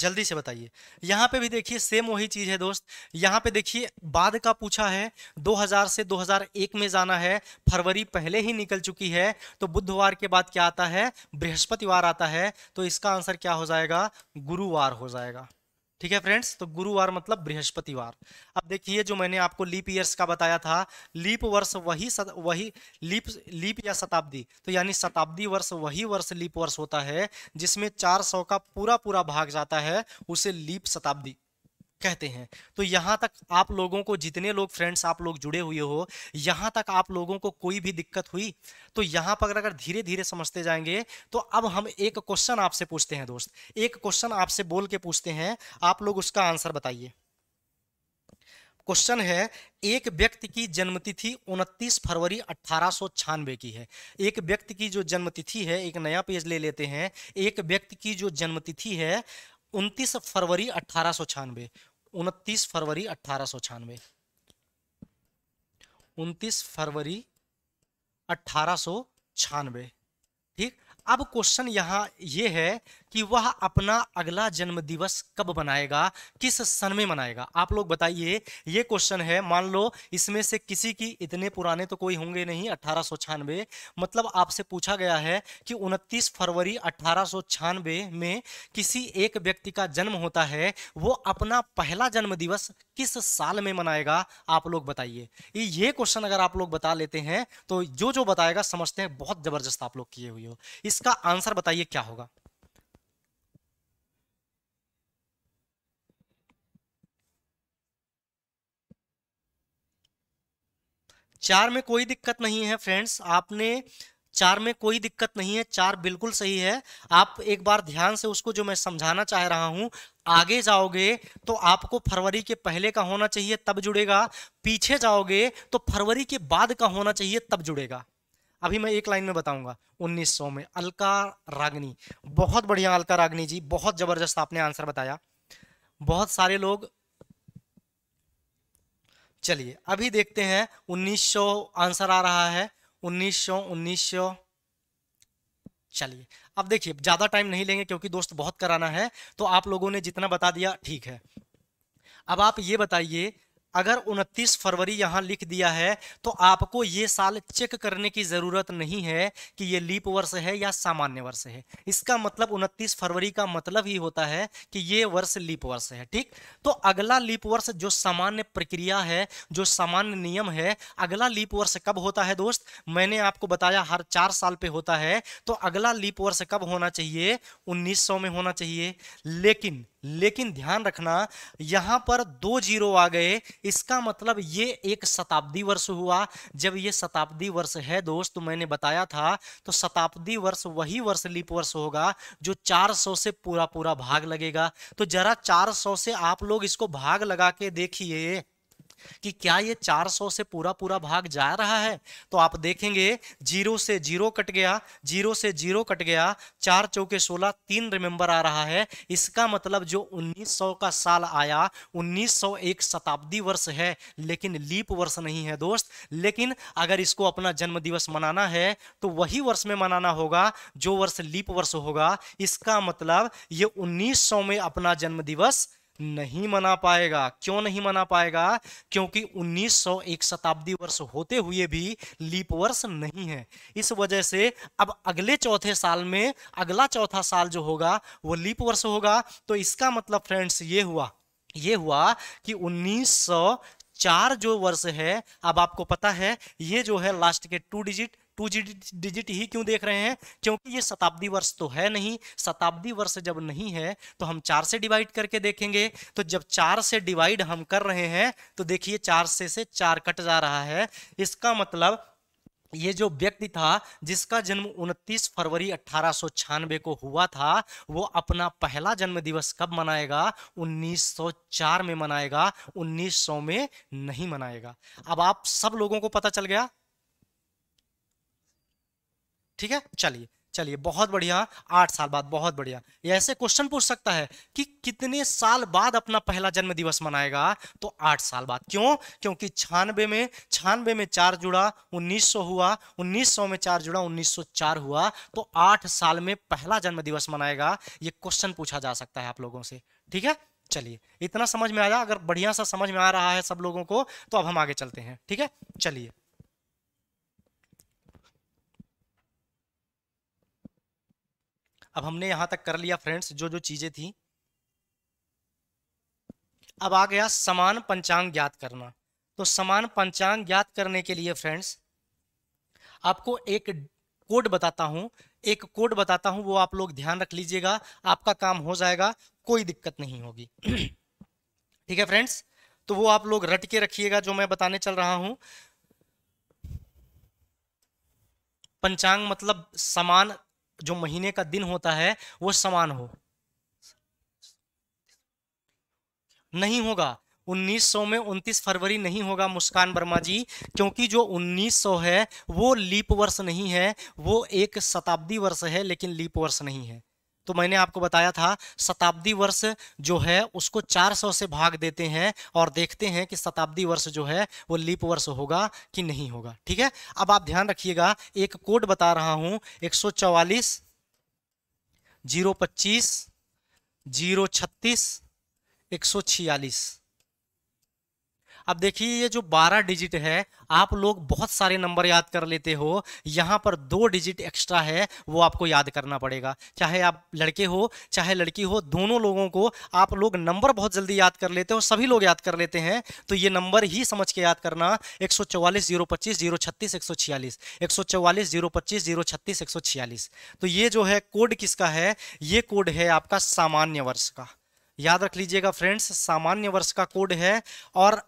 Speaker 1: जल्दी से बताइए यहाँ पे भी देखिए सेम वही चीज़ है दोस्त यहाँ पे देखिए बाद का पूछा है 2000 से 2001 में जाना है फरवरी पहले ही निकल चुकी है तो बुधवार के बाद क्या आता है बृहस्पतिवार आता है तो इसका आंसर क्या हो जाएगा गुरुवार हो जाएगा ठीक है फ्रेंड्स तो गुरुवार मतलब बृहस्पतिवार अब देखिए जो मैंने आपको लीप ईयर्स का बताया था लीप वर्ष वही सत, वही लीप लीप या शताब्दी तो यानी शताब्दी वर्ष वही वर्ष लीप वर्ष होता है जिसमें 400 का पूरा पूरा भाग जाता है उसे लीप शताब्दी कहते हैं तो यहाँ तक आप लोगों को जितने लोग फ्रेंड्स आप लोग जुड़े हुए हो यहाँ तक आप लोगों को कोई भी दिक्कत हुई तो यहाँ पर अगर धीरे धीरे समझते जाएंगे तो अब हम एक क्वेश्चन आपसे पूछते हैं दोस्त एक क्वेश्चन आपसे बोल के पूछते हैं आप लोग उसका आंसर बताइए क्वेश्चन है एक व्यक्ति की जन्मतिथि 29 फरवरी अठारह की है एक व्यक्ति की जो जन्मतिथि है एक नया पेज ले लेते हैं एक व्यक्ति की जो जन्मतिथि है उनतीस फरवरी अठारह सौ छियानवे उनतीस फरवरी अठारह सौ छियानवे उनतीस फरवरी अठारह सौ छियानवे ठीक अब क्वेश्चन यहां ये है कि वह अपना अगला जन्म दिवस कब मनाएगा किस सन में मनाएगा आप लोग बताइए ये क्वेश्चन है मान लो इसमें से किसी की इतने पुराने तो कोई होंगे नहीं अठारह मतलब आपसे पूछा गया है कि 29 फरवरी अठारह में किसी एक व्यक्ति का जन्म होता है वो अपना पहला जन्म दिवस किस साल में मनाएगा आप लोग बताइए ये क्वेश्चन अगर आप लोग बता लेते हैं तो जो जो बताएगा समझते हैं बहुत जबरदस्त आप लोग किए हुए हो इसका आंसर बताइए क्या होगा चार में कोई दिक्कत नहीं है फ्रेंड्स आपने चार में कोई दिक्कत नहीं है चार बिल्कुल सही है आप एक बार ध्यान से उसको जो मैं समझाना चाह रहा हूं आगे जाओगे तो आपको फरवरी के पहले का होना चाहिए तब जुड़ेगा पीछे जाओगे तो फरवरी के बाद का होना चाहिए तब जुड़ेगा अभी मैं एक लाइन में बताऊंगा 1900 में अलका रागनी बहुत बढ़िया अलका रागनी जी बहुत जबरदस्त आपने आंसर बताया बहुत सारे लोग चलिए अभी देखते हैं 1900 आंसर आ रहा है 1900 1900 चलिए अब देखिए ज़्यादा टाइम नहीं लेंगे क्योंकि दोस्त बहुत कराना है तो आप लोगों ने जितना बता दिया ठीक है अब आप ये बताइए अगर उनतीस फरवरी यहाँ लिख दिया है तो आपको ये साल चेक करने की ज़रूरत नहीं है कि ये लीप वर्ष है या सामान्य वर्ष है इसका मतलब उनतीस फरवरी का मतलब ही होता है कि ये वर्ष लीप वर्ष है ठीक तो अगला लीप वर्ष जो सामान्य प्रक्रिया है जो सामान्य नियम है अगला लीप वर्ष कब होता है दोस्त मैंने आपको बताया हर चार साल पे होता है तो अगला लीप वर्ष कब होना चाहिए उन्नीस में होना चाहिए लेकिन लेकिन ध्यान रखना यहां पर दो जीरो आ गए इसका मतलब ये एक शताब्दी वर्ष हुआ जब ये शताब्दी वर्ष है दोस्त तो मैंने बताया था तो शताब्दी वर्ष वही वर्ष लीप वर्ष होगा जो 400 से पूरा पूरा भाग लगेगा तो जरा 400 से आप लोग इसको भाग लगा के देखिए कि क्या ये 400 से पूरा पूरा भाग जा रहा है तो आप देखेंगे जीरो से जीरो कट गया जीरो से जीरो कट गया चार चौके सोलह तीन रिमेंबर आ रहा है इसका मतलब जो 1900 का साल आया 1901 एक शताब्दी वर्ष है लेकिन लीप वर्ष नहीं है दोस्त लेकिन अगर इसको अपना जन्म दिवस मनाना है तो वही वर्ष में मनाना होगा जो वर्ष लीप वर्ष होगा इसका मतलब ये उन्नीस में अपना जन्म दिवस नहीं मना पाएगा क्यों नहीं मना पाएगा क्योंकि 1901 एक शताब्दी वर्ष होते हुए भी लीप वर्ष नहीं है इस वजह से अब अगले चौथे साल में अगला चौथा साल जो होगा वो लीप वर्ष होगा तो इसका मतलब फ्रेंड्स ये हुआ ये हुआ कि चार जो वर्ष है अब आपको पता है ये जो है लास्ट के टू डिजिट टू डिजिट ही क्यों देख रहे हैं क्योंकि ये शताब्दी वर्ष तो है नहीं शताब्दी वर्ष जब नहीं है तो हम चार से डिवाइड करके देखेंगे तो जब चार से डिवाइड हम कर रहे हैं तो देखिए चार से से चार कट जा रहा है इसका मतलब ये जो व्यक्ति था जिसका जन्म 29 फरवरी अठारह को हुआ था वो अपना पहला जन्म दिवस कब मनाएगा 1904 में मनाएगा 1900 में नहीं मनाएगा अब आप सब लोगों को पता चल गया ठीक है चलिए चलिए बहुत बढ़िया आठ साल बाद बहुत बढ़िया ऐसे क्वेश्चन पूछ सकता है कि कितने साल बाद अपना पहला जन्म दिवस मनाएगा तो आठ साल बाद क्यों क्योंकि छानबे में छानबे में चार जुड़ा 1900 हुआ 1900 में चार जुड़ा 1904 हुआ तो आठ साल में पहला जन्म दिवस मनाएगा ये क्वेश्चन पूछा जा सकता है आप लोगों से ठीक है चलिए इतना समझ में आया अगर बढ़िया सा समझ में आ रहा है सब लोगों को तो अब हम आगे चलते हैं ठीक है चलिए अब हमने यहां तक कर लिया फ्रेंड्स जो जो चीज़ें थी अब आ गया समान पंचांग ज्ञात करना तो समान पंचांग ज्ञात करने के लिए फ्रेंड्स आपको एक कोड बताता हूं एक कोड बताता हूं वो आप लोग ध्यान रख लीजिएगा आपका काम हो जाएगा कोई दिक्कत नहीं होगी ठीक है फ्रेंड्स तो वो आप लोग रट के रखिएगा जो मैं बताने चल रहा हूं पंचांग मतलब समान जो महीने का दिन होता है वो समान हो नहीं होगा 1900 में 29 फरवरी नहीं होगा मुस्कान वर्मा जी क्योंकि जो 1900 है वो लीप वर्ष नहीं है वो एक शताब्दी वर्ष है लेकिन लीप वर्ष नहीं है तो मैंने आपको बताया था शताब्दी वर्ष जो है उसको 400 से भाग देते हैं और देखते हैं कि शताब्दी वर्ष जो है वो लीप वर्ष होगा कि नहीं होगा ठीक है अब आप ध्यान रखिएगा एक कोड बता रहा हूं एक सौ चौवालीस जीरो पच्चीस जीरो छत्तीस एक सौ छियालीस अब देखिए ये जो 12 डिजिट है आप लोग बहुत सारे नंबर याद कर लेते हो यहाँ पर दो डिजिट एक्स्ट्रा है वो आपको याद करना पड़ेगा चाहे आप लड़के हो चाहे लड़की हो दोनों लोगों को आप लोग नंबर बहुत जल्दी याद कर लेते हो सभी लोग याद कर लेते हैं तो ये नंबर ही समझ के याद करना एक सौ चौवालीस जीरो पच्चीस जीरो छत्तीस एक सौ छियालीस एक सौ चौवालीस जीरो पच्चीस जीरो छत्तीस एक सौ छियालीस तो ये जो है कोड किसका है ये कोड है आपका सामान्य वर्ष का याद रख लीजिएगा फ्रेंड्स सामान्य वर्ष का कोड है और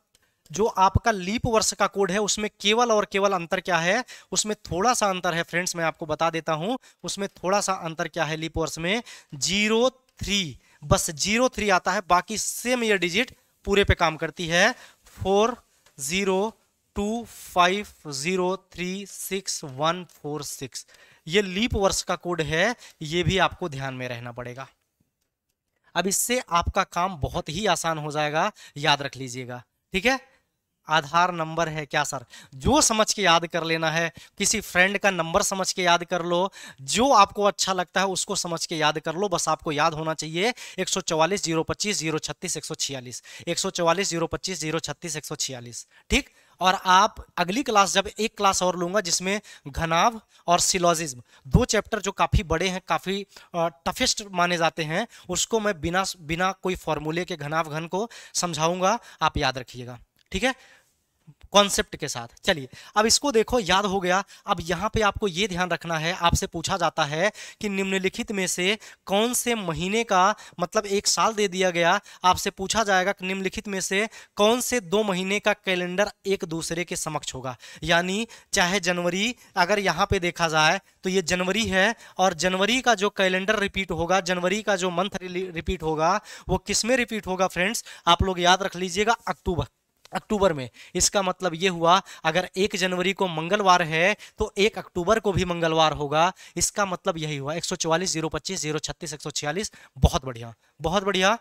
Speaker 1: जो आपका लीप वर्ष का कोड है उसमें केवल और केवल अंतर क्या है उसमें थोड़ा सा अंतर है फ्रेंड्स मैं आपको बता देता हूं उसमें थोड़ा सा अंतर क्या है लीप वर्ष में जीरो थ्री बस जीरो थ्री आता है बाकी सेम ये डिजिट पूरे पे काम करती है four zero two five zero three six one four six ये लीप वर्ष का कोड है ये भी आपको ध्यान में रहना पड़ेगा अब इससे आपका काम बहुत ही आसान हो जाएगा याद रख लीजिएगा ठीक है आधार नंबर है क्या सर जो समझ के याद कर लेना है किसी फ्रेंड का नंबर समझ के याद कर लो जो आपको अच्छा लगता है उसको समझ के याद कर लो बस आपको याद होना चाहिए एक सौ चौवालीस जीरो पच्चीस जीरो छत्तीस एक सौ छियालीस एक सौ चौवालीस जीरो पच्चीस जीरो छत्तीस एक सौ छियालीस ठीक और आप अगली क्लास जब एक क्लास और लूंगा जिसमें घनाव और सिलोजिज्म दो चैप्टर जो काफ़ी बड़े हैं काफ़ी टफेस्ट माने जाते हैं उसको मैं बिना बिना कोई फॉर्मूले के घनाव घन को समझाऊंगा आप याद रखिएगा ठीक है कॉन्सेप्ट के साथ चलिए अब इसको देखो याद हो गया अब यहाँ पे आपको ये ध्यान रखना है आपसे पूछा जाता है कि निम्नलिखित में से कौन से महीने का मतलब एक साल दे दिया गया आपसे पूछा जाएगा कि निम्नलिखित में से कौन से दो महीने का कैलेंडर एक दूसरे के समक्ष होगा यानी चाहे जनवरी अगर यहाँ पे देखा जाए तो ये जनवरी है और जनवरी का जो कैलेंडर रिपीट होगा जनवरी का जो मंथ रिपीट होगा वो किस में रिपीट होगा फ्रेंड्स आप लोग याद रख लीजिएगा अक्टूबर अक्टूबर में इसका मतलब ये हुआ अगर एक जनवरी को मंगलवार है तो एक अक्टूबर को भी मंगलवार होगा इसका मतलब यही हुआ एक सौ चौवालीस जीरो पच्चीस जीरो छत्तीस एक सौ छियालीस बहुत बढ़िया बहुत बढ़िया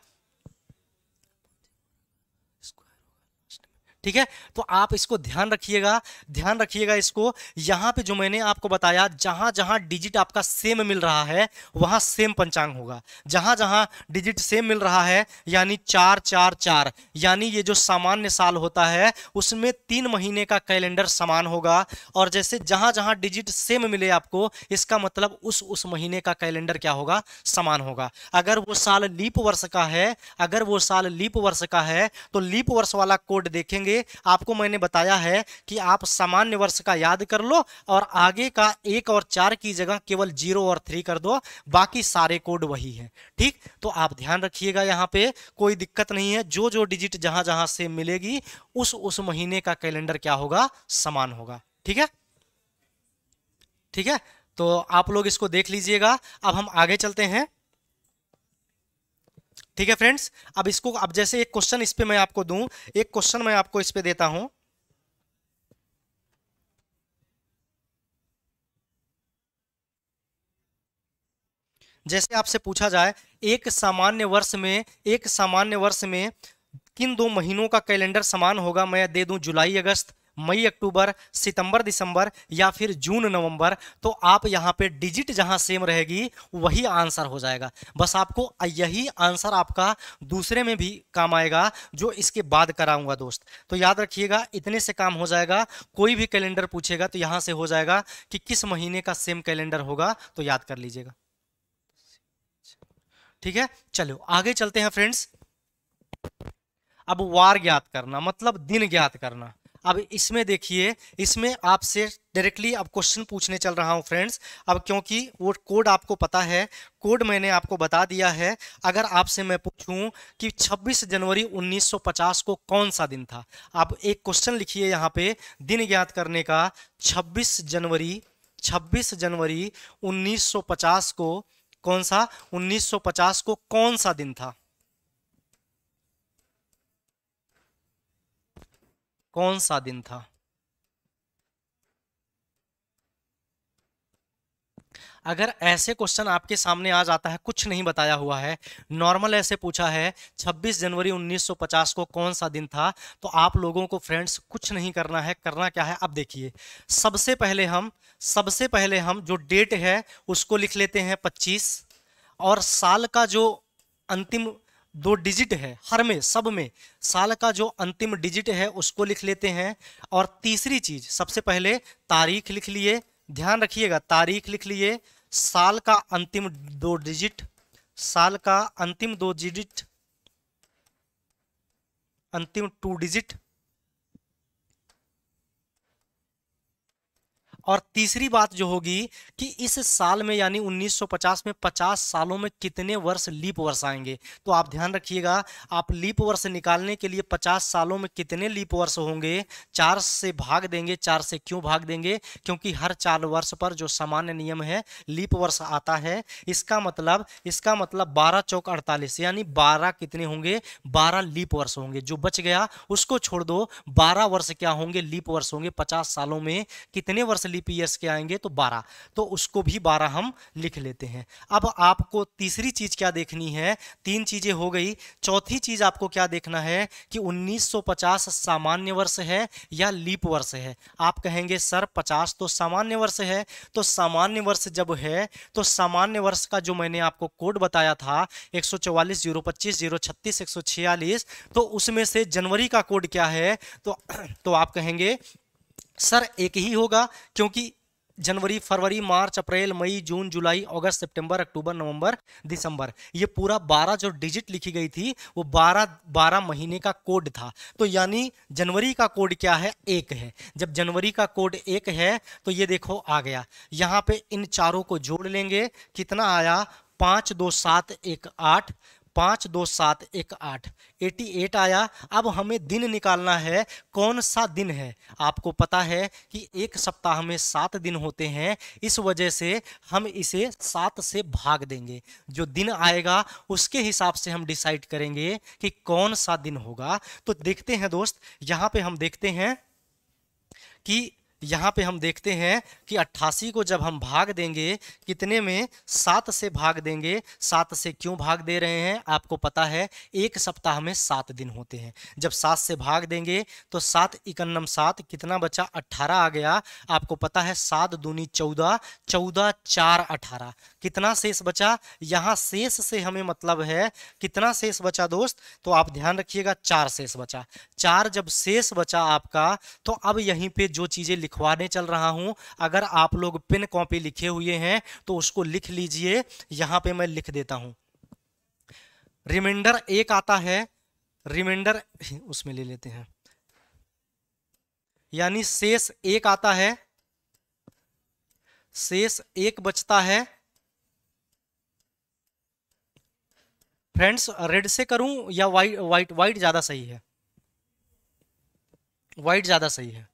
Speaker 1: ठीक है तो आप इसको ध्यान रखिएगा ध्यान रखिएगा इसको यहाँ पे जो मैंने आपको बताया जहाँ जहाँ डिजिट आपका सेम मिल रहा है वहाँ सेम पंचांग होगा जहाँ जहाँ डिजिट सेम मिल रहा है यानी चार चार चार यानी ये जो सामान्य साल होता है उसमें तीन महीने का कैलेंडर समान होगा और जैसे जहाँ जहाँ डिजिट सेम मिले आपको इसका मतलब उस उस महीने का कैलेंडर क्या होगा समान होगा अगर वो साल लीप वर्ष का है अगर वो साल लीप वर्ष का है तो लीप वर्ष वाला कोड देखेंगे करेंगे आपको मैंने बताया है कि आप सामान्य वर्ष का याद कर लो और आगे का एक और चार की जगह केवल जीरो और थ्री कर दो बाकी सारे कोड वही है ठीक तो आप ध्यान रखिएगा यहाँ पे कोई दिक्कत नहीं है जो जो डिजिट जहां जहां से मिलेगी उस उस महीने का कैलेंडर क्या होगा समान होगा ठीक है ठीक है तो आप लोग इसको देख लीजिएगा अब हम आगे चलते हैं ठीक है फ्रेंड्स अब इसको अब जैसे एक क्वेश्चन इस पर मैं आपको दूं एक क्वेश्चन मैं आपको इस पर देता हूं जैसे आपसे पूछा जाए एक सामान्य वर्ष में एक सामान्य वर्ष में किन दो महीनों का कैलेंडर समान होगा मैं दे दूं जुलाई अगस्त मई अक्टूबर सितंबर दिसंबर या फिर जून नवंबर तो आप यहां पे डिजिट जहां सेम रहेगी वही आंसर हो जाएगा बस आपको यही आंसर आपका दूसरे में भी काम आएगा जो इसके बाद कराऊंगा दोस्त तो याद रखिएगा इतने से काम हो जाएगा कोई भी कैलेंडर पूछेगा तो यहां से हो जाएगा कि किस महीने का सेम कैलेंडर होगा तो याद कर लीजिएगा ठीक है चलो आगे चलते हैं फ्रेंड्स अब वार ज्ञात करना मतलब दिन ज्ञात करना अब इसमें देखिए इसमें आपसे डायरेक्टली अब क्वेश्चन पूछने चल रहा हूँ फ्रेंड्स अब क्योंकि वो कोड आपको पता है कोड मैंने आपको बता दिया है अगर आपसे मैं पूछूं कि 26 जनवरी 1950 को कौन सा दिन था आप एक क्वेश्चन लिखिए यहाँ पे दिन ज्ञात करने का 26 जनवरी 26 जनवरी 1950 को कौन सा 1950 को कौन सा दिन था कौन सा दिन था अगर ऐसे क्वेश्चन आपके सामने आ जाता है कुछ नहीं बताया हुआ है नॉर्मल ऐसे पूछा है 26 जनवरी 1950 को कौन सा दिन था तो आप लोगों को फ्रेंड्स कुछ नहीं करना है करना क्या है अब देखिए सबसे पहले हम सबसे पहले हम जो डेट है उसको लिख लेते हैं 25 और साल का जो अंतिम दो डिजिट है हर में सब में साल का जो अंतिम डिजिट है उसको लिख लेते हैं और तीसरी चीज सबसे पहले तारीख लिख लिए ध्यान रखिएगा तारीख लिख लिए साल का अंतिम दो डिजिट साल का अंतिम दो डिजिट अंतिम टू डिजिट और तीसरी बात जो होगी कि इस साल में यानी 1950 में 50 सालों में कितने वर्ष लीप वर्ष आएंगे तो आप ध्यान रखिएगा आप लीप वर्ष निकालने के लिए 50 सालों में कितने लीप वर्ष होंगे चार से भाग देंगे चार से क्यों भाग देंगे क्योंकि हर चार वर्ष पर जो सामान्य नियम है लीप वर्ष आता है इसका मतलब इसका मतलब बारह चौक अड़तालीस यानी बारह कितने होंगे बारह लीप वर्ष होंगे जो बच गया उसको छोड़ दो बारह वर्ष क्या होंगे लीप वर्ष होंगे पचास सालों में कितने वर्ष लीप एलडीपीएस के आएंगे तो 12 तो उसको भी 12 हम लिख लेते हैं अब आपको तीसरी चीज़ क्या देखनी है तीन चीज़ें हो गई चौथी चीज़ आपको क्या देखना है कि 1950 सामान्य वर्ष है या लीप वर्ष है आप कहेंगे सर 50 तो सामान्य वर्ष है तो सामान्य वर्ष जब है तो सामान्य वर्ष का जो मैंने आपको कोड बताया था एक सौ चौवालीस तो उसमें से जनवरी का कोड क्या है तो, तो आप कहेंगे सर एक ही होगा क्योंकि जनवरी फरवरी मार्च अप्रैल मई जून जुलाई अगस्त सितंबर अक्टूबर नवंबर दिसंबर ये पूरा 12 जो डिजिट लिखी गई थी वो 12 12 महीने का कोड था तो यानी जनवरी का कोड क्या है एक है जब जनवरी का कोड एक है तो ये देखो आ गया यहाँ पे इन चारों को जोड़ लेंगे कितना आया पाँच दो सात एक आठ पाँच दो सात एक आठ एटी एट आया अब हमें दिन निकालना है कौन सा दिन है आपको पता है कि एक सप्ताह में सात दिन होते हैं इस वजह से हम इसे सात से भाग देंगे जो दिन आएगा उसके हिसाब से हम डिसाइड करेंगे कि कौन सा दिन होगा तो देखते हैं दोस्त यहाँ पे हम देखते हैं कि यहाँ पे हम देखते हैं कि अट्ठासी को जब हम भाग देंगे कितने में सात से भाग देंगे सात से क्यों भाग दे रहे हैं आपको पता है एक सप्ताह में सात दिन होते हैं जब सात से भाग देंगे तो सात इकन्नम सात कितना बचा अट्ठारह आ गया आपको पता है सात दूनी चौदह चौदह चार अठारह कितना शेष बचा यहाँ शेष से हमें मतलब है कितना शेष बचा दोस्त तो आप ध्यान रखिएगा चार शेष बचा चार जब शेष बचा आपका तो अब यहीं पर जो चीज़ें लिखवाने चल रहा हूँ अगर आप लोग पिन कॉपी लिखे हुए हैं तो उसको लिख लीजिए यहाँ पे मैं लिख देता हूँ रिमाइंडर एक आता है रिमाइंडर उसमें ले लेते हैं यानी शेष एक आता है शेष एक बचता है फ्रेंड्स रेड से करूं या वाइट वाइट वाइट ज्यादा सही है वाइट ज्यादा सही है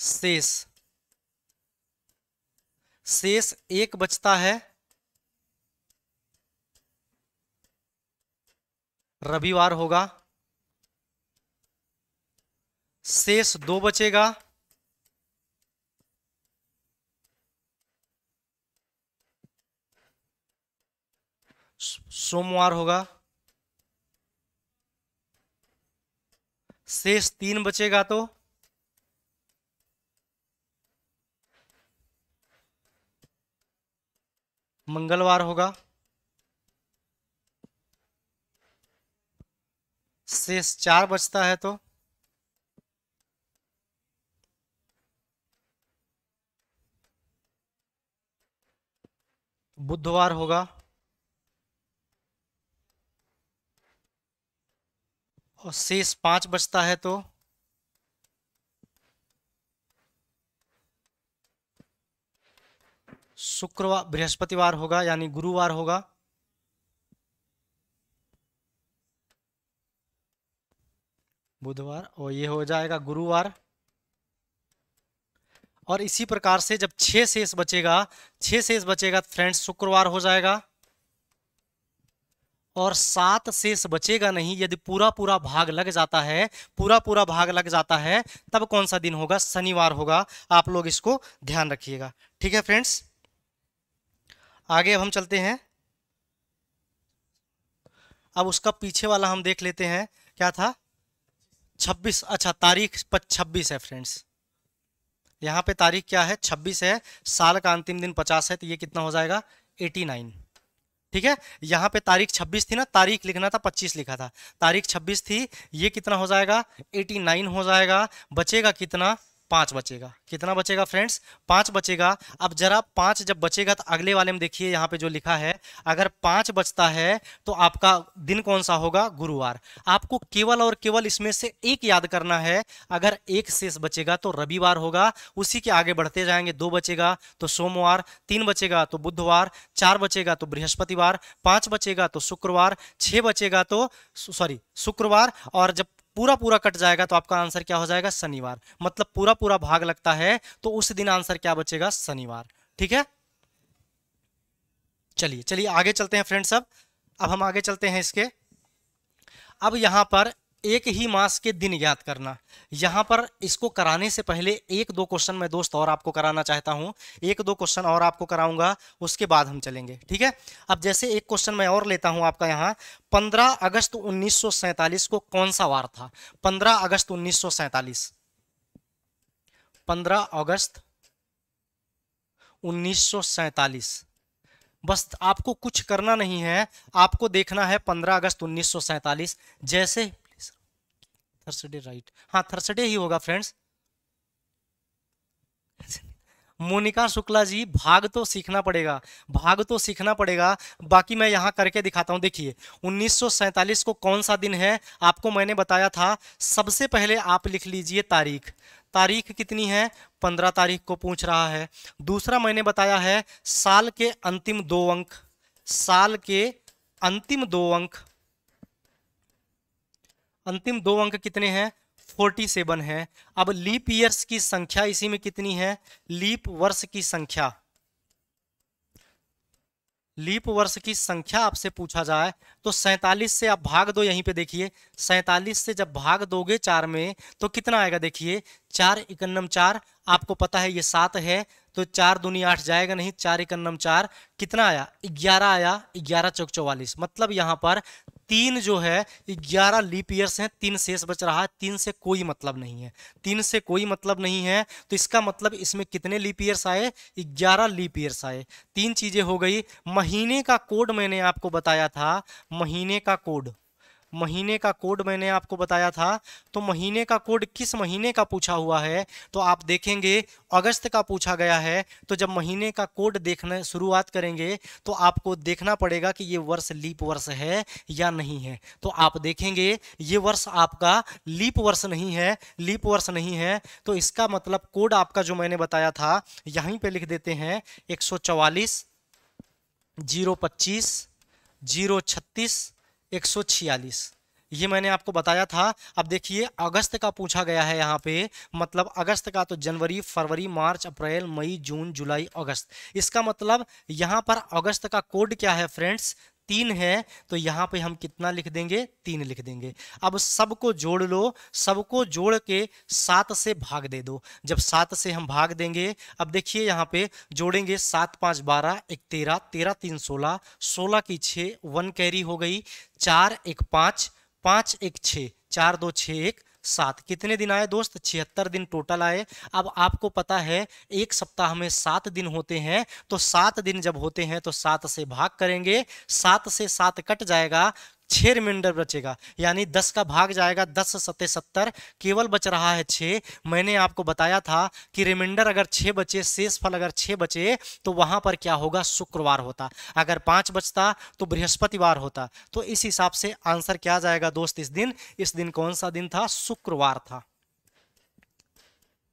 Speaker 1: शेष शेष एक बचता है रविवार होगा शेष दो बचेगा सोमवार होगा शेष तीन बचेगा तो मंगलवार होगा शेष चार बचता है तो बुधवार होगा और शेष पांच बचता है तो शुक्रवार बृहस्पतिवार होगा यानी गुरुवार होगा बुधवार और ये हो जाएगा गुरुवार और इसी प्रकार से जब छह शेष बचेगा छह शेष बचेगा तो फ्रेंड्स शुक्रवार हो जाएगा और सात शेष बचेगा नहीं यदि पूरा पूरा भाग लग जाता है पूरा पूरा भाग लग जाता है तब कौन सा दिन होगा शनिवार होगा आप लोग इसको ध्यान रखिएगा ठीक है फ्रेंड्स आगे अब हम चलते हैं अब उसका पीछे वाला हम देख लेते हैं क्या था छब्बीस अच्छा तारीख छब्बीस है फ्रेंड्स यहाँ पे तारीख क्या है छब्बीस है साल का अंतिम दिन पचास है तो ये कितना हो जाएगा एटी नाइन ठीक है यहाँ पे तारीख छब्बीस थी ना तारीख लिखना था पच्चीस लिखा था तारीख छब्बीस थी ये कितना हो जाएगा एटी नाइन हो जाएगा बचेगा कितना पांच बचेगा कितना बचेगा फ्रेंड्स पांच बचेगा अब जरा पांच जब बचेगा तो अगले वाले में देखिए यहाँ पे जो लिखा है अगर पांच बचता है तो आपका दिन कौन सा होगा गुरुवार आपको केवल और केवल इसमें से एक याद करना है अगर एक शेष बचेगा तो रविवार होगा उसी के आगे बढ़ते जाएंगे दो बचेगा तो सोमवार तीन बचेगा तो बुधवार चार बचेगा तो बृहस्पतिवार पांच बचेगा तो शुक्रवार छह बचेगा तो सॉरी शुक्रवार और जब पूरा पूरा कट जाएगा तो आपका आंसर क्या हो जाएगा शनिवार मतलब पूरा पूरा भाग लगता है तो उस दिन आंसर क्या बचेगा शनिवार ठीक है चलिए चलिए आगे चलते हैं फ्रेंड्स अब अब हम आगे चलते हैं इसके अब यहां पर एक ही मास के दिन ज्ञात करना यहाँ पर इसको कराने से पहले एक दो क्वेश्चन मैं दोस्त और आपको कराना चाहता हूँ एक दो क्वेश्चन और आपको कराऊंगा उसके बाद हम चलेंगे ठीक है अब जैसे एक क्वेश्चन मैं और लेता हूँ आपका यहाँ 15 अगस्त 1947 को कौन सा वार था 15 अगस्त 1947 15 अगस्त 1947 बस आपको कुछ करना नहीं है आपको देखना है 15 अगस्त 1947 जैसे थर्सडे राइट हाँ थर्सडे ही होगा फ्रेंड्स मोनिका शुक्ला जी भाग तो सीखना पड़ेगा भाग तो सीखना पड़ेगा बाकी मैं यहाँ करके दिखाता हूँ देखिए 1947 को कौन सा दिन है आपको मैंने बताया था सबसे पहले आप लिख लीजिए तारीख तारीख कितनी है पंद्रह तारीख को पूछ रहा है दूसरा मैंने बताया है साल के अंतिम दो अंक साल के अंतिम दो अंक अंतिम दो अंक कितने हैं फोर्टी सेवन है अब लीप ईयर्स की संख्या इसी में कितनी है लीप वर्ष की संख्या लीप वर्ष की संख्या आपसे पूछा जाए तो सैतालीस से आप भाग दो यहीं पे देखिए सैतालीस से जब भाग दोगे चार में तो कितना आएगा देखिए चार इकन्नम चार आपको पता है ये सात है तो चार दुनिया आठ जाएगा नहीं चार इकन्नम चार कितना आया ग्यारह आया ग्यारह चौक चौवालीस मतलब यहाँ पर तीन जो है ग्यारह लीप ईयर्स हैं तीन शेष बच रहा है तीन से कोई मतलब नहीं है तीन से कोई मतलब नहीं है तो इसका मतलब इसमें कितने लीप ईयर्स आए ग्यारह लीप ईयर्स आए तीन चीज़ें हो गई महीने का कोड मैंने आपको बताया था महीने का कोड महीने का कोड मैंने आपको बताया था तो महीने का कोड किस महीने का पूछा हुआ है तो आप देखेंगे अगस्त का पूछा गया है तो जब महीने का कोड देखना शुरुआत करेंगे तो आपको देखना पड़ेगा कि ये वर्ष लीप वर्ष है या नहीं है तो आप देखेंगे ये वर्ष आपका लीप वर्ष नहीं है लीप वर्ष नहीं है तो इसका मतलब कोड आपका जो मैंने बताया था यहीं पर लिख देते हैं एक सौ चवालीस जीरो पच्चीस जीरो छत्तीस छियालीस ये मैंने आपको बताया था अब देखिए अगस्त का पूछा गया है यहाँ पे मतलब अगस्त का तो जनवरी फरवरी मार्च अप्रैल मई जून जुलाई अगस्त इसका मतलब यहाँ पर अगस्त का कोड क्या है फ्रेंड्स तीन है तो यहाँ पे हम कितना लिख देंगे तीन लिख देंगे अब सबको जोड़ लो सबको जोड़ के सात से भाग दे दो जब सात से हम भाग देंगे अब देखिए यहाँ पे जोड़ेंगे सात पाँच बारह एक तेरह तेरह तीन सोलह सोलह की छः वन कैरी हो गई चार एक पाँच पाँच एक छः चार दो छः एक सात कितने दिन आए दोस्त छिहत्तर दिन टोटल आए अब आपको पता है एक सप्ताह में सात दिन होते हैं तो सात दिन जब होते हैं तो सात से भाग करेंगे सात से सात कट जाएगा छः रिमाइंडर बचेगा यानी दस का भाग जाएगा दस सते सत्तर केवल बच रहा है छः मैंने आपको बताया था कि रिमाइंडर अगर छः बचे शेष फल अगर छः बचे तो वहाँ पर क्या होगा शुक्रवार होता अगर पाँच बचता तो बृहस्पतिवार होता तो इस हिसाब से आंसर क्या जाएगा दोस्त इस दिन इस दिन कौन सा दिन था शुक्रवार था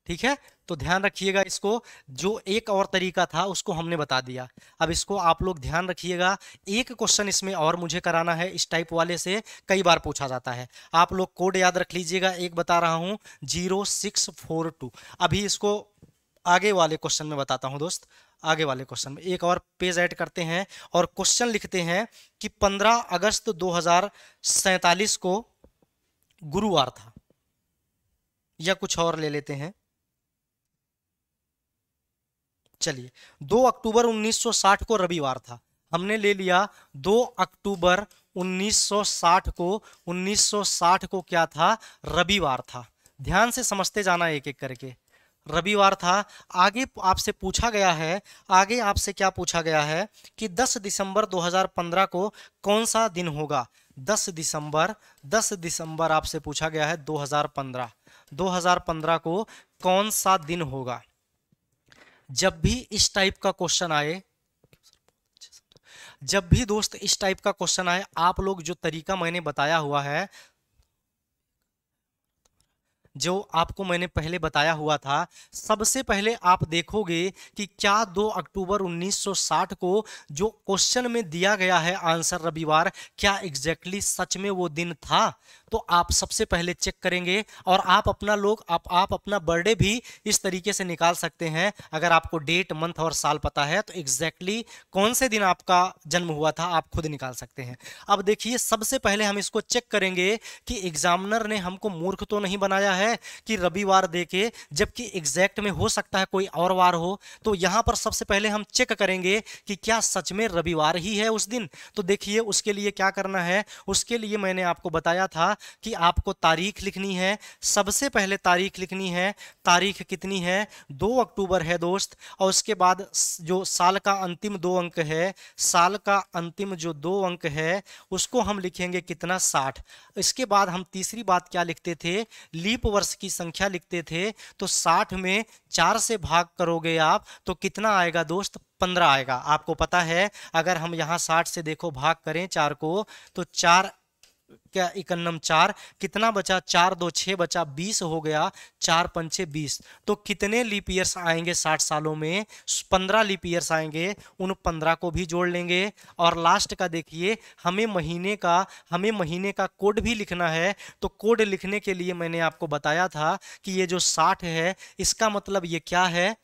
Speaker 1: ठीक है तो ध्यान रखिएगा इसको जो एक और तरीका था उसको हमने बता दिया अब इसको आप लोग ध्यान रखिएगा एक क्वेश्चन इसमें और मुझे कराना है इस टाइप वाले से कई बार पूछा जाता है आप लोग कोड याद रख लीजिएगा एक बता रहा हूं जीरो सिक्स फोर टू अभी इसको आगे वाले क्वेश्चन में बताता हूं दोस्त आगे वाले क्वेश्चन में एक और पेज ऐड करते हैं और क्वेश्चन लिखते हैं कि पंद्रह अगस्त दो को गुरुवार था या कुछ और ले लेते हैं चलिए 2 अक्टूबर 1960 को रविवार था हमने ले लिया 2 अक्टूबर 1960 को 1960 को क्या था रविवार था ध्यान से समझते जाना एक एक करके रविवार था आगे आपसे पूछा गया है आगे आपसे क्या पूछा गया है कि 10 दिसंबर 2015 को कौन सा दिन होगा 10 दिसंबर 10 दिसंबर आपसे पूछा गया है 2015 2015 को कौन सा दिन होगा जब भी इस टाइप का क्वेश्चन आए जब भी दोस्त इस टाइप का क्वेश्चन आए आप लोग जो तरीका मैंने बताया हुआ है जो आपको मैंने पहले बताया हुआ था सबसे पहले आप देखोगे कि क्या 2 अक्टूबर 1960 को जो क्वेश्चन में दिया गया है आंसर रविवार क्या एग्जैक्टली exactly सच में वो दिन था तो आप सबसे पहले चेक करेंगे और आप अपना लोग आप आप अपना बर्थडे भी इस तरीके से निकाल सकते हैं अगर आपको डेट मंथ और साल पता है तो एग्जैक्टली exactly कौन से दिन आपका जन्म हुआ था आप खुद निकाल सकते हैं अब देखिए सबसे पहले हम इसको चेक करेंगे कि एग्जामिनर ने हमको मूर्ख तो नहीं बनाया है है कि रविवार देखे जबकि एग्जैक्ट में हो सकता है कोई और वार हो तो यहाँ पर सबसे पहले हम चेक करेंगे कि क्या सच में रविवार ही है उस दिन तो देखिए उसके लिए क्या करना है उसके लिए मैंने आपको बताया था कि आपको तारीख लिखनी है सबसे पहले तारीख लिखनी है तारीख कितनी है दो अक्टूबर है दोस्त और उसके बाद जो साल का अंतिम दो अंक है साल का अंतिम जो दो अंक है उसको हम लिखेंगे कितना साठ इसके बाद हम तीसरी बात क्या लिखते थे लीप वर्ष की संख्या लिखते थे तो साठ में चार से भाग करोगे आप तो कितना आएगा दोस्त पंद्रह आएगा आपको पता है अगर हम यहाँ साठ से देखो भाग करें चार को तो चार क्या इकन्नम चार कितना बचा चार दो छः बचा बीस हो गया चार पंचे बीस तो कितने लीप ईयर्स आएंगे साठ सालों में पंद्रह लीप ईयर्स आएंगे उन पंद्रह को भी जोड़ लेंगे और लास्ट का देखिए हमें महीने का हमें महीने का कोड भी लिखना है तो कोड लिखने के लिए मैंने आपको बताया था कि ये जो साठ है इसका मतलब ये क्या है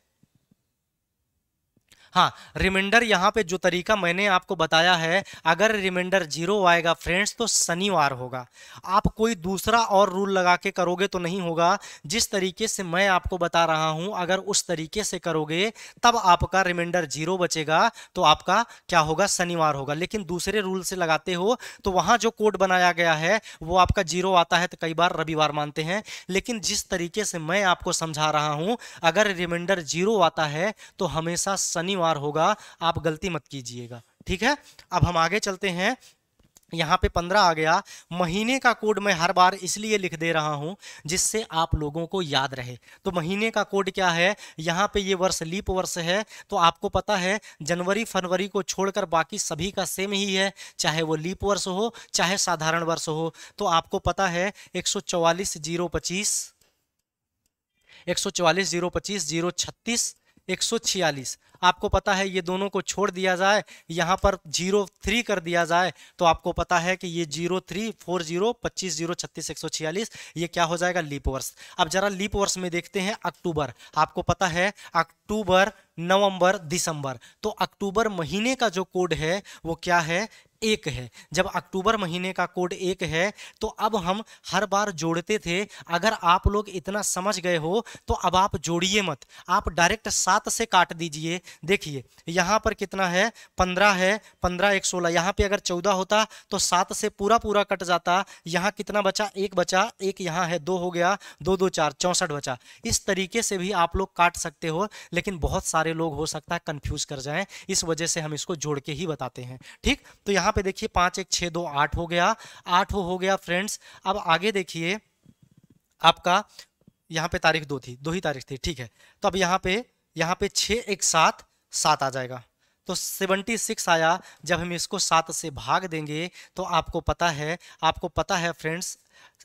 Speaker 1: हाँ रिमाइंडर यहाँ पे जो तरीका मैंने आपको बताया है अगर रिमाइंडर जीरो आएगा फ्रेंड्स तो शनिवार होगा आप कोई दूसरा और रूल लगा के करोगे तो नहीं होगा जिस तरीके से मैं आपको बता रहा हूँ अगर उस तरीके से करोगे तब आपका रिमाइंडर जीरो बचेगा तो आपका क्या होगा शनिवार होगा लेकिन दूसरे रूल से लगाते हो तो वहाँ जो कोड बनाया गया है वो आपका जीरो आता है तो कई बार रविवार मानते हैं लेकिन जिस तरीके से मैं आपको समझा रहा हूँ अगर रिमाइंडर जीरो आता है तो हमेशा शनिवार सवार होगा आप गलती मत कीजिएगा ठीक है अब हम आगे चलते हैं यहाँ पे पंद्रह आ गया महीने का कोड मैं हर बार इसलिए लिख दे रहा हूँ जिससे आप लोगों को याद रहे तो महीने का कोड क्या है यहाँ पे ये वर्ष लीप वर्ष है तो आपको पता है जनवरी फरवरी को छोड़कर बाकी सभी का सेम ही है चाहे वो लीप वर्ष हो चाहे साधारण वर्ष हो तो आपको पता है एक सौ चौवालीस जीरो पच्चीस एक सौ चौवालीस जीरो पच्चीस जीरो छत्तीस एक सौ छियालीस आपको पता है ये दोनों को छोड़ दिया जाए यहाँ पर जीरो थ्री कर दिया जाए तो आपको पता है कि ये जीरो थ्री फोर जीरो पच्चीस जीरो छत्तीस एक सौ छियालीस ये क्या हो जाएगा लीप वर्ष अब जरा लीप वर्ष में देखते हैं अक्टूबर आपको पता है अक्टूबर नवंबर दिसंबर तो अक्टूबर महीने का जो कोड है वो क्या है एक है जब अक्टूबर महीने का कोड एक है तो अब हम हर बार जोड़ते थे अगर आप लोग इतना समझ गए हो तो अब आप जोड़िए मत आप डायरेक्ट सात से काट दीजिए देखिए यहाँ पर कितना है पंद्रह है पंद्रह एक सोलह यहाँ पे अगर चौदह होता तो सात से पूरा पूरा कट जाता यहाँ कितना बचा एक बचा एक यहाँ है दो हो गया दो दो चार चौंसठ बचा इस तरीके से भी आप लोग काट सकते हो लेकिन बहुत सारे सारे लोग हो सकता है कंफ्यूज कर जाएं इस वजह से हम इसको जोड़ के ही बताते हैं ठीक तो यहाँ पे देखिए पांच एक छः दो आठ हो गया आठ हो गया फ्रेंड्स अब आगे देखिए आपका यहाँ पे तारीख दो थी दो ही तारीख थी ठीक है तो अब यहाँ पे यहाँ पे छः एक सात सात आ जाएगा तो 76 आया जब हम इसको सात से भाग देंगे तो आपको पता है आपको पता है फ्रेंड्स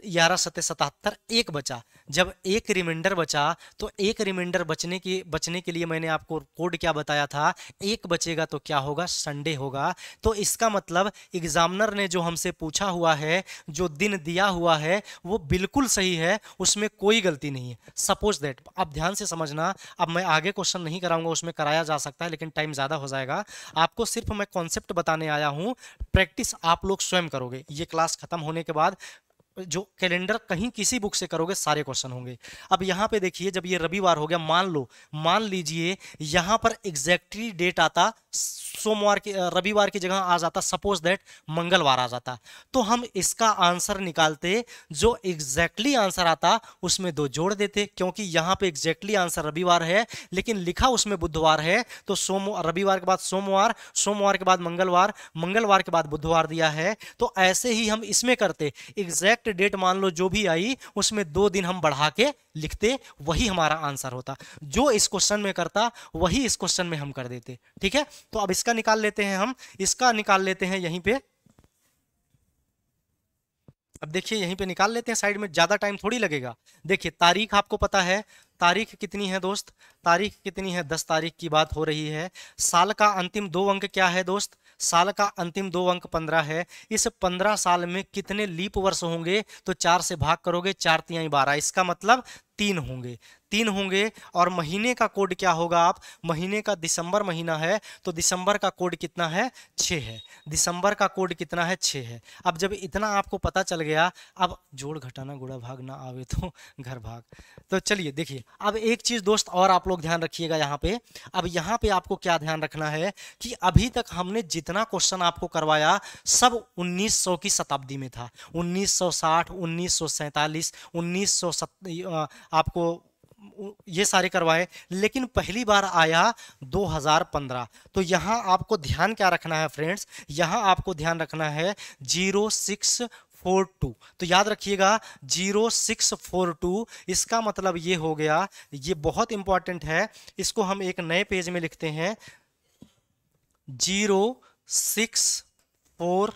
Speaker 1: ग्यारह सत्य सतहत्तर एक बचा जब एक रिमाइंडर बचा तो एक रिमाइंडर बचने की बचने के लिए मैंने आपको कोड क्या बताया था एक बचेगा तो क्या होगा संडे होगा तो इसका मतलब एग्जामिनर ने जो हमसे पूछा हुआ है जो दिन दिया हुआ है वो बिल्कुल सही है उसमें कोई गलती नहीं है सपोज दैट अब ध्यान से समझना अब मैं आगे क्वेश्चन नहीं कराऊंगा उसमें कराया जा सकता है लेकिन टाइम ज़्यादा हो जाएगा आपको सिर्फ मैं कॉन्सेप्ट बताने आया हूँ प्रैक्टिस आप लोग स्वयं करोगे ये क्लास खत्म होने के बाद जो कैलेंडर कहीं किसी बुक से करोगे सारे क्वेश्चन होंगे अब यहाँ पे देखिए जब ये रविवार हो गया मान लो मान लीजिए यहाँ पर एग्जैक्टली डेट आता सोमवार की रविवार की जगह आ जाता सपोज दैट मंगलवार आ जाता तो हम इसका आंसर निकालते जो एग्जैक्टली exactly आंसर आता उसमें दो जोड़ देते क्योंकि यहाँ पे एग्जैक्टली exactly आंसर रविवार है लेकिन लिखा उसमें बुधवार है तो सोम रविवार के बाद सोमवार सोमवार के बाद मंगलवार मंगलवार के बाद बुधवार दिया है तो ऐसे ही हम इसमें करते एग्जैक्ट डेट मान लो जो भी आई उसमें दो दिन हम बढ़ा के लिखते वही हमारा आंसर होता जो इस क्वेश्चन में करता वही इस क्वेश्चन में हम कर देते ठीक है तो अब इस इसका निकाल लेते हैं हम इसका निकाल लेते हैं यहीं पे अब देखिए यहीं पे निकाल लेते हैं साइड में ज़्यादा टाइम थोड़ी लगेगा देखिए तारीख आपको पता है तारीख कितनी है दोस्त तारीख कितनी है दस तारीख की बात हो रही है साल का अंतिम दो अंक क्या है दोस्त साल का अंतिम दो अंक पंद्रह है इस पंद्रह साल में कितने लीप वर्ष होंगे तो चार से भाग करोगे चार तिहाई बारह इसका मतलब तीन होंगे तीन होंगे और महीने का कोड क्या होगा आप महीने का दिसंबर महीना है तो दिसंबर का कोड कितना है छः है दिसंबर का कोड कितना है छः है अब जब इतना आपको पता चल गया अब जोड़ घटाना गुड़ा भाग ना आवे तो घर भाग तो चलिए देखिए अब एक चीज़ दोस्त और आप लोग ध्यान रखिएगा यहाँ पे अब यहाँ पे आपको क्या ध्यान रखना है कि अभी तक हमने जितना क्वेश्चन आपको करवाया सब 1900 की शताब्दी में था 1960 1947 1900 आपको ये सारे करवाए लेकिन पहली बार आया 2015 तो यहाँ आपको ध्यान क्या रखना है फ्रेंड्स यहाँ आपको ध्यान रखना है जीरो सिक्स फोर टू तो याद रखिएगा जीरो सिक्स फोर टू इसका मतलब ये हो गया ये बहुत इंपॉर्टेंट है इसको हम एक नए पेज में लिखते हैं जीरो सिक्स फोर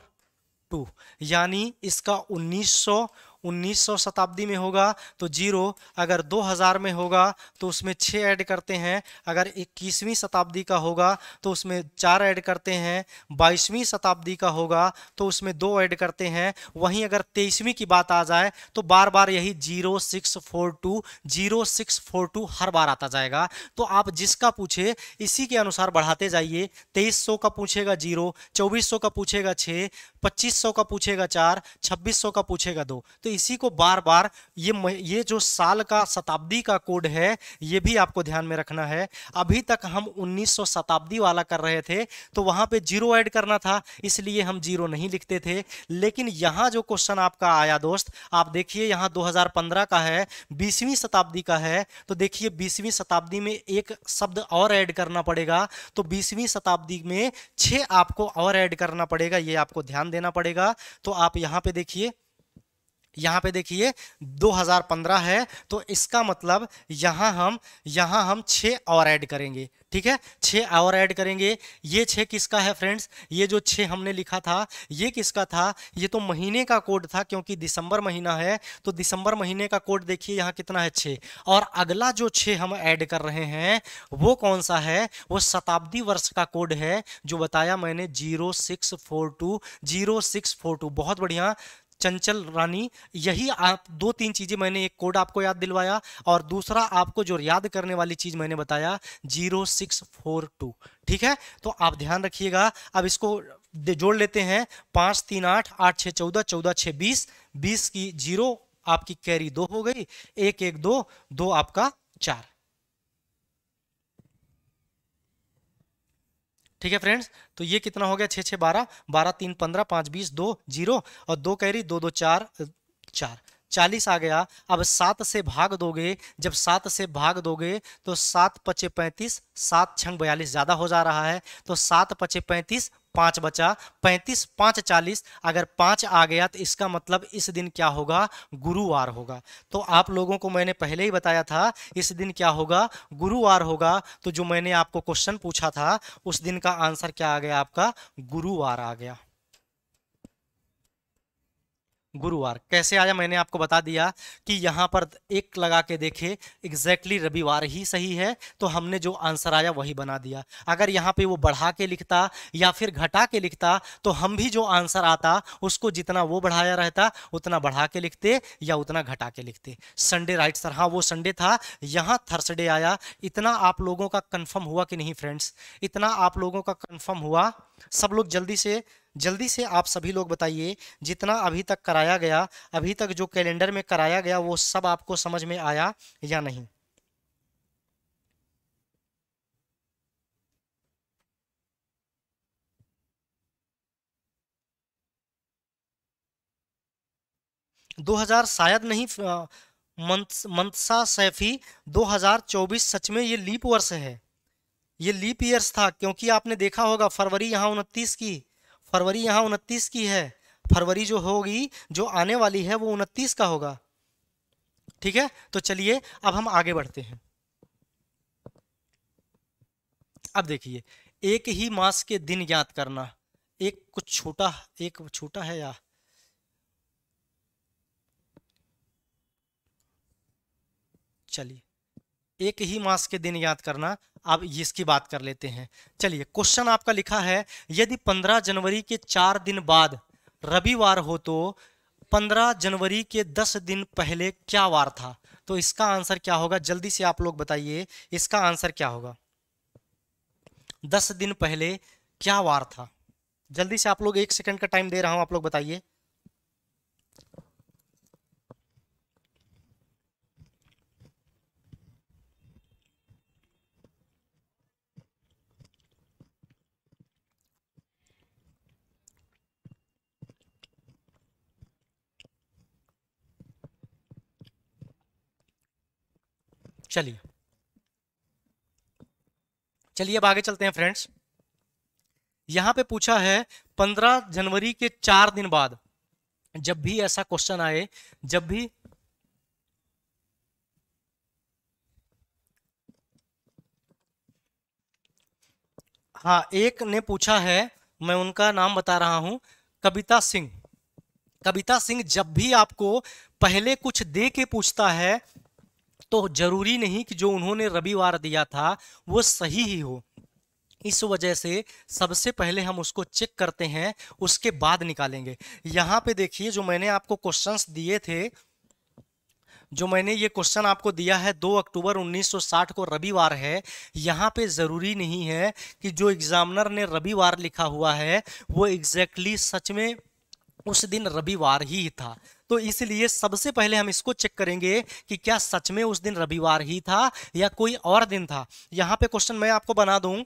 Speaker 1: टू यानी इसका उन्नीस सौ उन्नीस शताब्दी में होगा तो जीरो अगर 2000 में होगा तो उसमें छः ऐड करते हैं अगर इक्कीसवीं शताब्दी का होगा तो उसमें चार ऐड करते हैं बाईसवीं शताब्दी का होगा तो उसमें दो ऐड करते हैं वहीं अगर तेईसवीं की बात आ जाए तो बार बार यही zero six four two zero six four two हर बार आता जाएगा तो आप जिसका पूछे इसी के अनुसार बढ़ाते जाइए तेईस सौ का पूछेगा जीरो चौबीस सौ का पूछेगा छः 2500 का पूछेगा चार 2600 का पूछेगा दो तो इसी को बार बार ये ये जो साल का शताब्दी का कोड है ये भी आपको ध्यान में रखना है अभी तक हम उन्नीस शताब्दी वाला कर रहे थे तो वहाँ पे जीरो ऐड करना था इसलिए हम जीरो नहीं लिखते थे लेकिन यहाँ जो क्वेश्चन आपका आया दोस्त आप देखिए यहाँ पंद्रह का है बीसवीं शताब्दी का है तो देखिए बीसवीं शताब्दी में एक शब्द और ऐड करना पड़ेगा तो बीसवीं शताब्दी में छः आपको और ऐड करना पड़ेगा ये आपको ध्यान देना पड़ेगा तो आप यहाँ पे देखिए यहाँ पे देखिए 2015 है तो इसका मतलब यहाँ हम यहाँ हम छः और ऐड करेंगे ठीक है छः और ऐड करेंगे ये छः किसका है फ्रेंड्स ये जो छः हमने लिखा था ये किसका था ये तो महीने का कोड था क्योंकि दिसंबर महीना है तो दिसंबर महीने का कोड देखिए यहाँ कितना है छः और अगला जो छः हम ऐड कर रहे हैं वो कौन सा है वो शताब्दी वर्ष का कोड है जो बताया मैंने zero six four two zero six four two बहुत बढ़िया चंचल रानी यही आप दो तीन चीज़ें मैंने एक कोड आपको याद दिलवाया और दूसरा आपको जो याद करने वाली चीज़ मैंने बताया जीरो सिक्स फोर टू ठीक है तो आप ध्यान रखिएगा अब इसको जोड़ लेते हैं पाँच तीन आठ आठ छः चौदह चौदह छः बीस बीस की जीरो आपकी कैरी दो हो गई एक एक दो दो आपका चार ठीक है फ्रेंड्स तो ये कितना हो गया छः छः बारह बारह तीन पंद्रह पाँच बीस दो जीरो और दो कैरी दो दो चार चार चालीस आ गया अब सात से भाग दोगे जब सात से भाग दोगे तो सात पचे पैंतीस सात छंग बयालीस ज़्यादा हो जा रहा है तो सात पचे पैंतीस पाँच बचा पैंतीस पाँच चालीस अगर पाँच आ गया तो इसका मतलब इस दिन क्या होगा गुरुवार होगा तो आप लोगों को मैंने पहले ही बताया था इस दिन क्या होगा गुरुवार होगा तो जो मैंने आपको क्वेश्चन पूछा था उस दिन का आंसर क्या आ गया आपका गुरुवार आ गया गुरुवार कैसे आया मैंने आपको बता दिया कि यहाँ पर एक लगा के देखे एग्जैक्टली exactly रविवार ही सही है तो हमने जो आंसर आया वही बना दिया अगर यहाँ पे वो बढ़ा के लिखता या फिर घटा के लिखता तो हम भी जो आंसर आता उसको जितना वो बढ़ाया रहता उतना बढ़ा के लिखते या उतना घटा के लिखते संडे राइट सर हाँ वो संडे था यहाँ थर्सडे आया इतना आप लोगों का कन्फर्म हुआ कि नहीं फ्रेंड्स इतना आप लोगों का कन्फर्म हुआ सब लोग जल्दी से जल्दी से आप सभी लोग बताइए जितना अभी तक कराया गया अभी तक जो कैलेंडर में कराया गया वो सब आपको समझ में आया या नहीं दो हजार शायद नहीं मंतसा सैफी 2024 सच में ये लीप वर्ष है ये लीप ईयर्स था क्योंकि आपने देखा होगा फरवरी यहाँ उनतीस की फरवरी यहाँ उनतीस की है फरवरी जो होगी जो आने वाली है वो उनतीस का होगा ठीक है तो चलिए अब हम आगे बढ़ते हैं अब देखिए एक ही मास के दिन ज्ञात करना एक कुछ छोटा एक छोटा है या चलिए एक ही मास के दिन याद करना आप इसकी बात कर लेते हैं चलिए क्वेश्चन आपका लिखा है यदि 15 जनवरी के चार दिन बाद रविवार हो तो 15 जनवरी के 10 दिन पहले क्या वार था तो इसका आंसर क्या होगा जल्दी से आप लोग बताइए इसका आंसर क्या होगा 10 दिन पहले क्या वार था जल्दी से आप लोग एक सेकंड का टाइम दे रहा हूं आप लोग बताइए चलिए चलिए अब आगे चलते हैं फ्रेंड्स यहां पे पूछा है 15 जनवरी के चार दिन बाद जब भी ऐसा क्वेश्चन आए जब भी हाँ एक ने पूछा है मैं उनका नाम बता रहा हूं कविता सिंह कविता सिंह जब भी आपको पहले कुछ दे के पूछता है तो जरूरी नहीं कि जो उन्होंने रविवार दिया था वो सही ही हो इस वजह से सबसे पहले हम उसको चेक करते हैं उसके बाद निकालेंगे यहाँ पे देखिए जो मैंने आपको क्वेश्चंस दिए थे जो मैंने ये क्वेश्चन आपको दिया है 2 अक्टूबर 1960 को रविवार है यहाँ पे ज़रूरी नहीं है कि जो एग्जामिनर ने रविवार लिखा हुआ है वो एग्जैक्टली exactly सच में उस दिन रविवार ही था तो इसलिए सबसे पहले हम इसको चेक करेंगे कि क्या सच में उस दिन रविवार ही था या कोई और दिन था यहाँ पे क्वेश्चन मैं आपको बना दूँ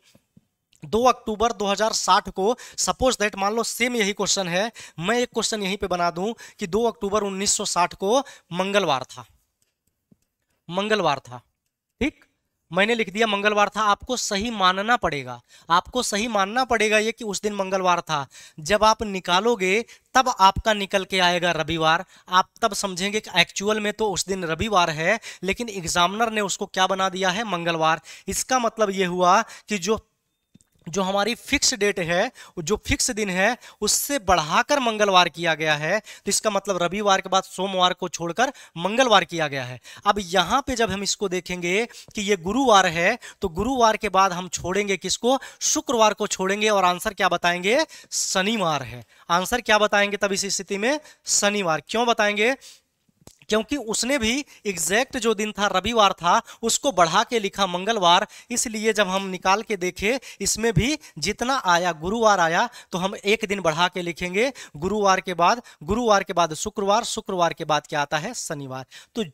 Speaker 1: दो अक्टूबर 2060 को सपोज दैट मान लो सेम यही क्वेश्चन है मैं एक क्वेश्चन यहीं पे बना दूं कि 2 अक्टूबर 1960 को मंगलवार था मंगलवार था मैंने लिख दिया मंगलवार था आपको सही मानना पड़ेगा आपको सही मानना पड़ेगा ये कि उस दिन मंगलवार था जब आप निकालोगे तब आपका निकल के आएगा रविवार आप तब समझेंगे कि एक्चुअल में तो उस दिन रविवार है लेकिन एग्जामिनर ने उसको क्या बना दिया है मंगलवार इसका मतलब ये हुआ कि जो जो हमारी फिक्स डेट है जो फिक्स दिन है उससे बढ़ाकर मंगलवार किया गया है तो इसका मतलब रविवार के बाद सोमवार को छोड़कर मंगलवार किया गया है अब यहाँ पे जब हम इसको देखेंगे कि ये गुरुवार है तो गुरुवार के बाद हम छोड़ेंगे किसको शुक्रवार को छोड़ेंगे और आंसर क्या बताएंगे शनिवार है आंसर क्या बताएंगे तब इस स्थिति में शनिवार क्यों बताएंगे क्योंकि उसने भी एग्जैक्ट जो दिन था रविवार था उसको बढ़ा के लिखा मंगलवार इसलिए जब हम निकाल के देखे इसमें भी जितना आया गुरुवार आया तो हम एक दिन बढ़ा के लिखेंगे गुरुवार के बाद गुरुवार के बाद शुक्रवार शुक्रवार के बाद क्या आता है शनिवार तो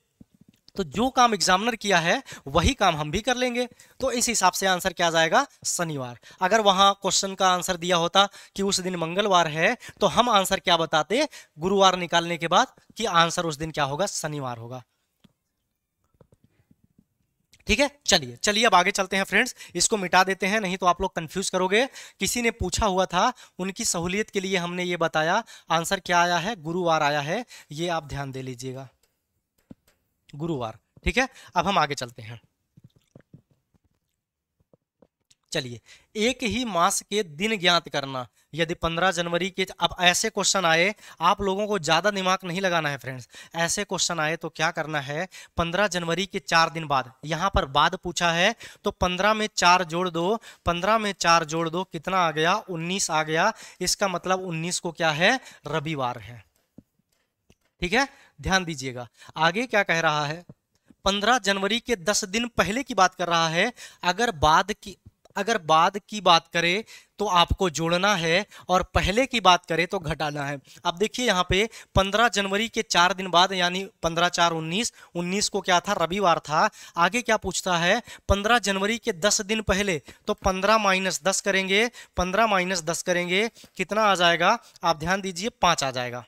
Speaker 1: तो जो काम एग्जामिनर किया है वही काम हम भी कर लेंगे तो इस हिसाब से आंसर क्या जाएगा शनिवार अगर वहां क्वेश्चन का आंसर दिया होता कि उस दिन मंगलवार है तो हम आंसर क्या बताते गुरुवार निकालने के बाद कि आंसर उस दिन क्या होगा शनिवार होगा ठीक है चलिए चलिए अब आगे चलते हैं फ्रेंड्स इसको मिटा देते हैं नहीं तो आप लोग कंफ्यूज करोगे किसी ने पूछा हुआ था उनकी सहूलियत के लिए हमने ये बताया आंसर क्या आया है गुरुवार आया है ये आप ध्यान दे लीजिएगा गुरुवार ठीक है अब हम आगे चलते हैं चलिए एक ही मास के दिन ज्ञात करना यदि 15 जनवरी के अब ऐसे क्वेश्चन आए आप लोगों को ज़्यादा दिमाग नहीं लगाना है फ्रेंड्स ऐसे क्वेश्चन आए तो क्या करना है 15 जनवरी के चार दिन बाद यहां पर बाद पूछा है तो 15 में चार जोड़ दो 15 में चार जोड़ दो कितना आ गया 19 आ गया इसका मतलब 19 को क्या है रविवार है ठीक है ध्यान दीजिएगा आगे क्या कह रहा है पंद्रह जनवरी के दस दिन पहले की बात कर रहा है अगर बाद की अगर बाद की बात करें तो आपको जोड़ना है और पहले की बात करें तो घटाना है अब देखिए यहाँ पे 15 जनवरी के चार दिन बाद यानी 15 चार 19 19 को क्या था रविवार था आगे क्या पूछता है 15 जनवरी के 10 दिन पहले तो 15 माइनस दस करेंगे 15 माइनस दस करेंगे कितना आ जाएगा आप ध्यान दीजिए पाँच आ जाएगा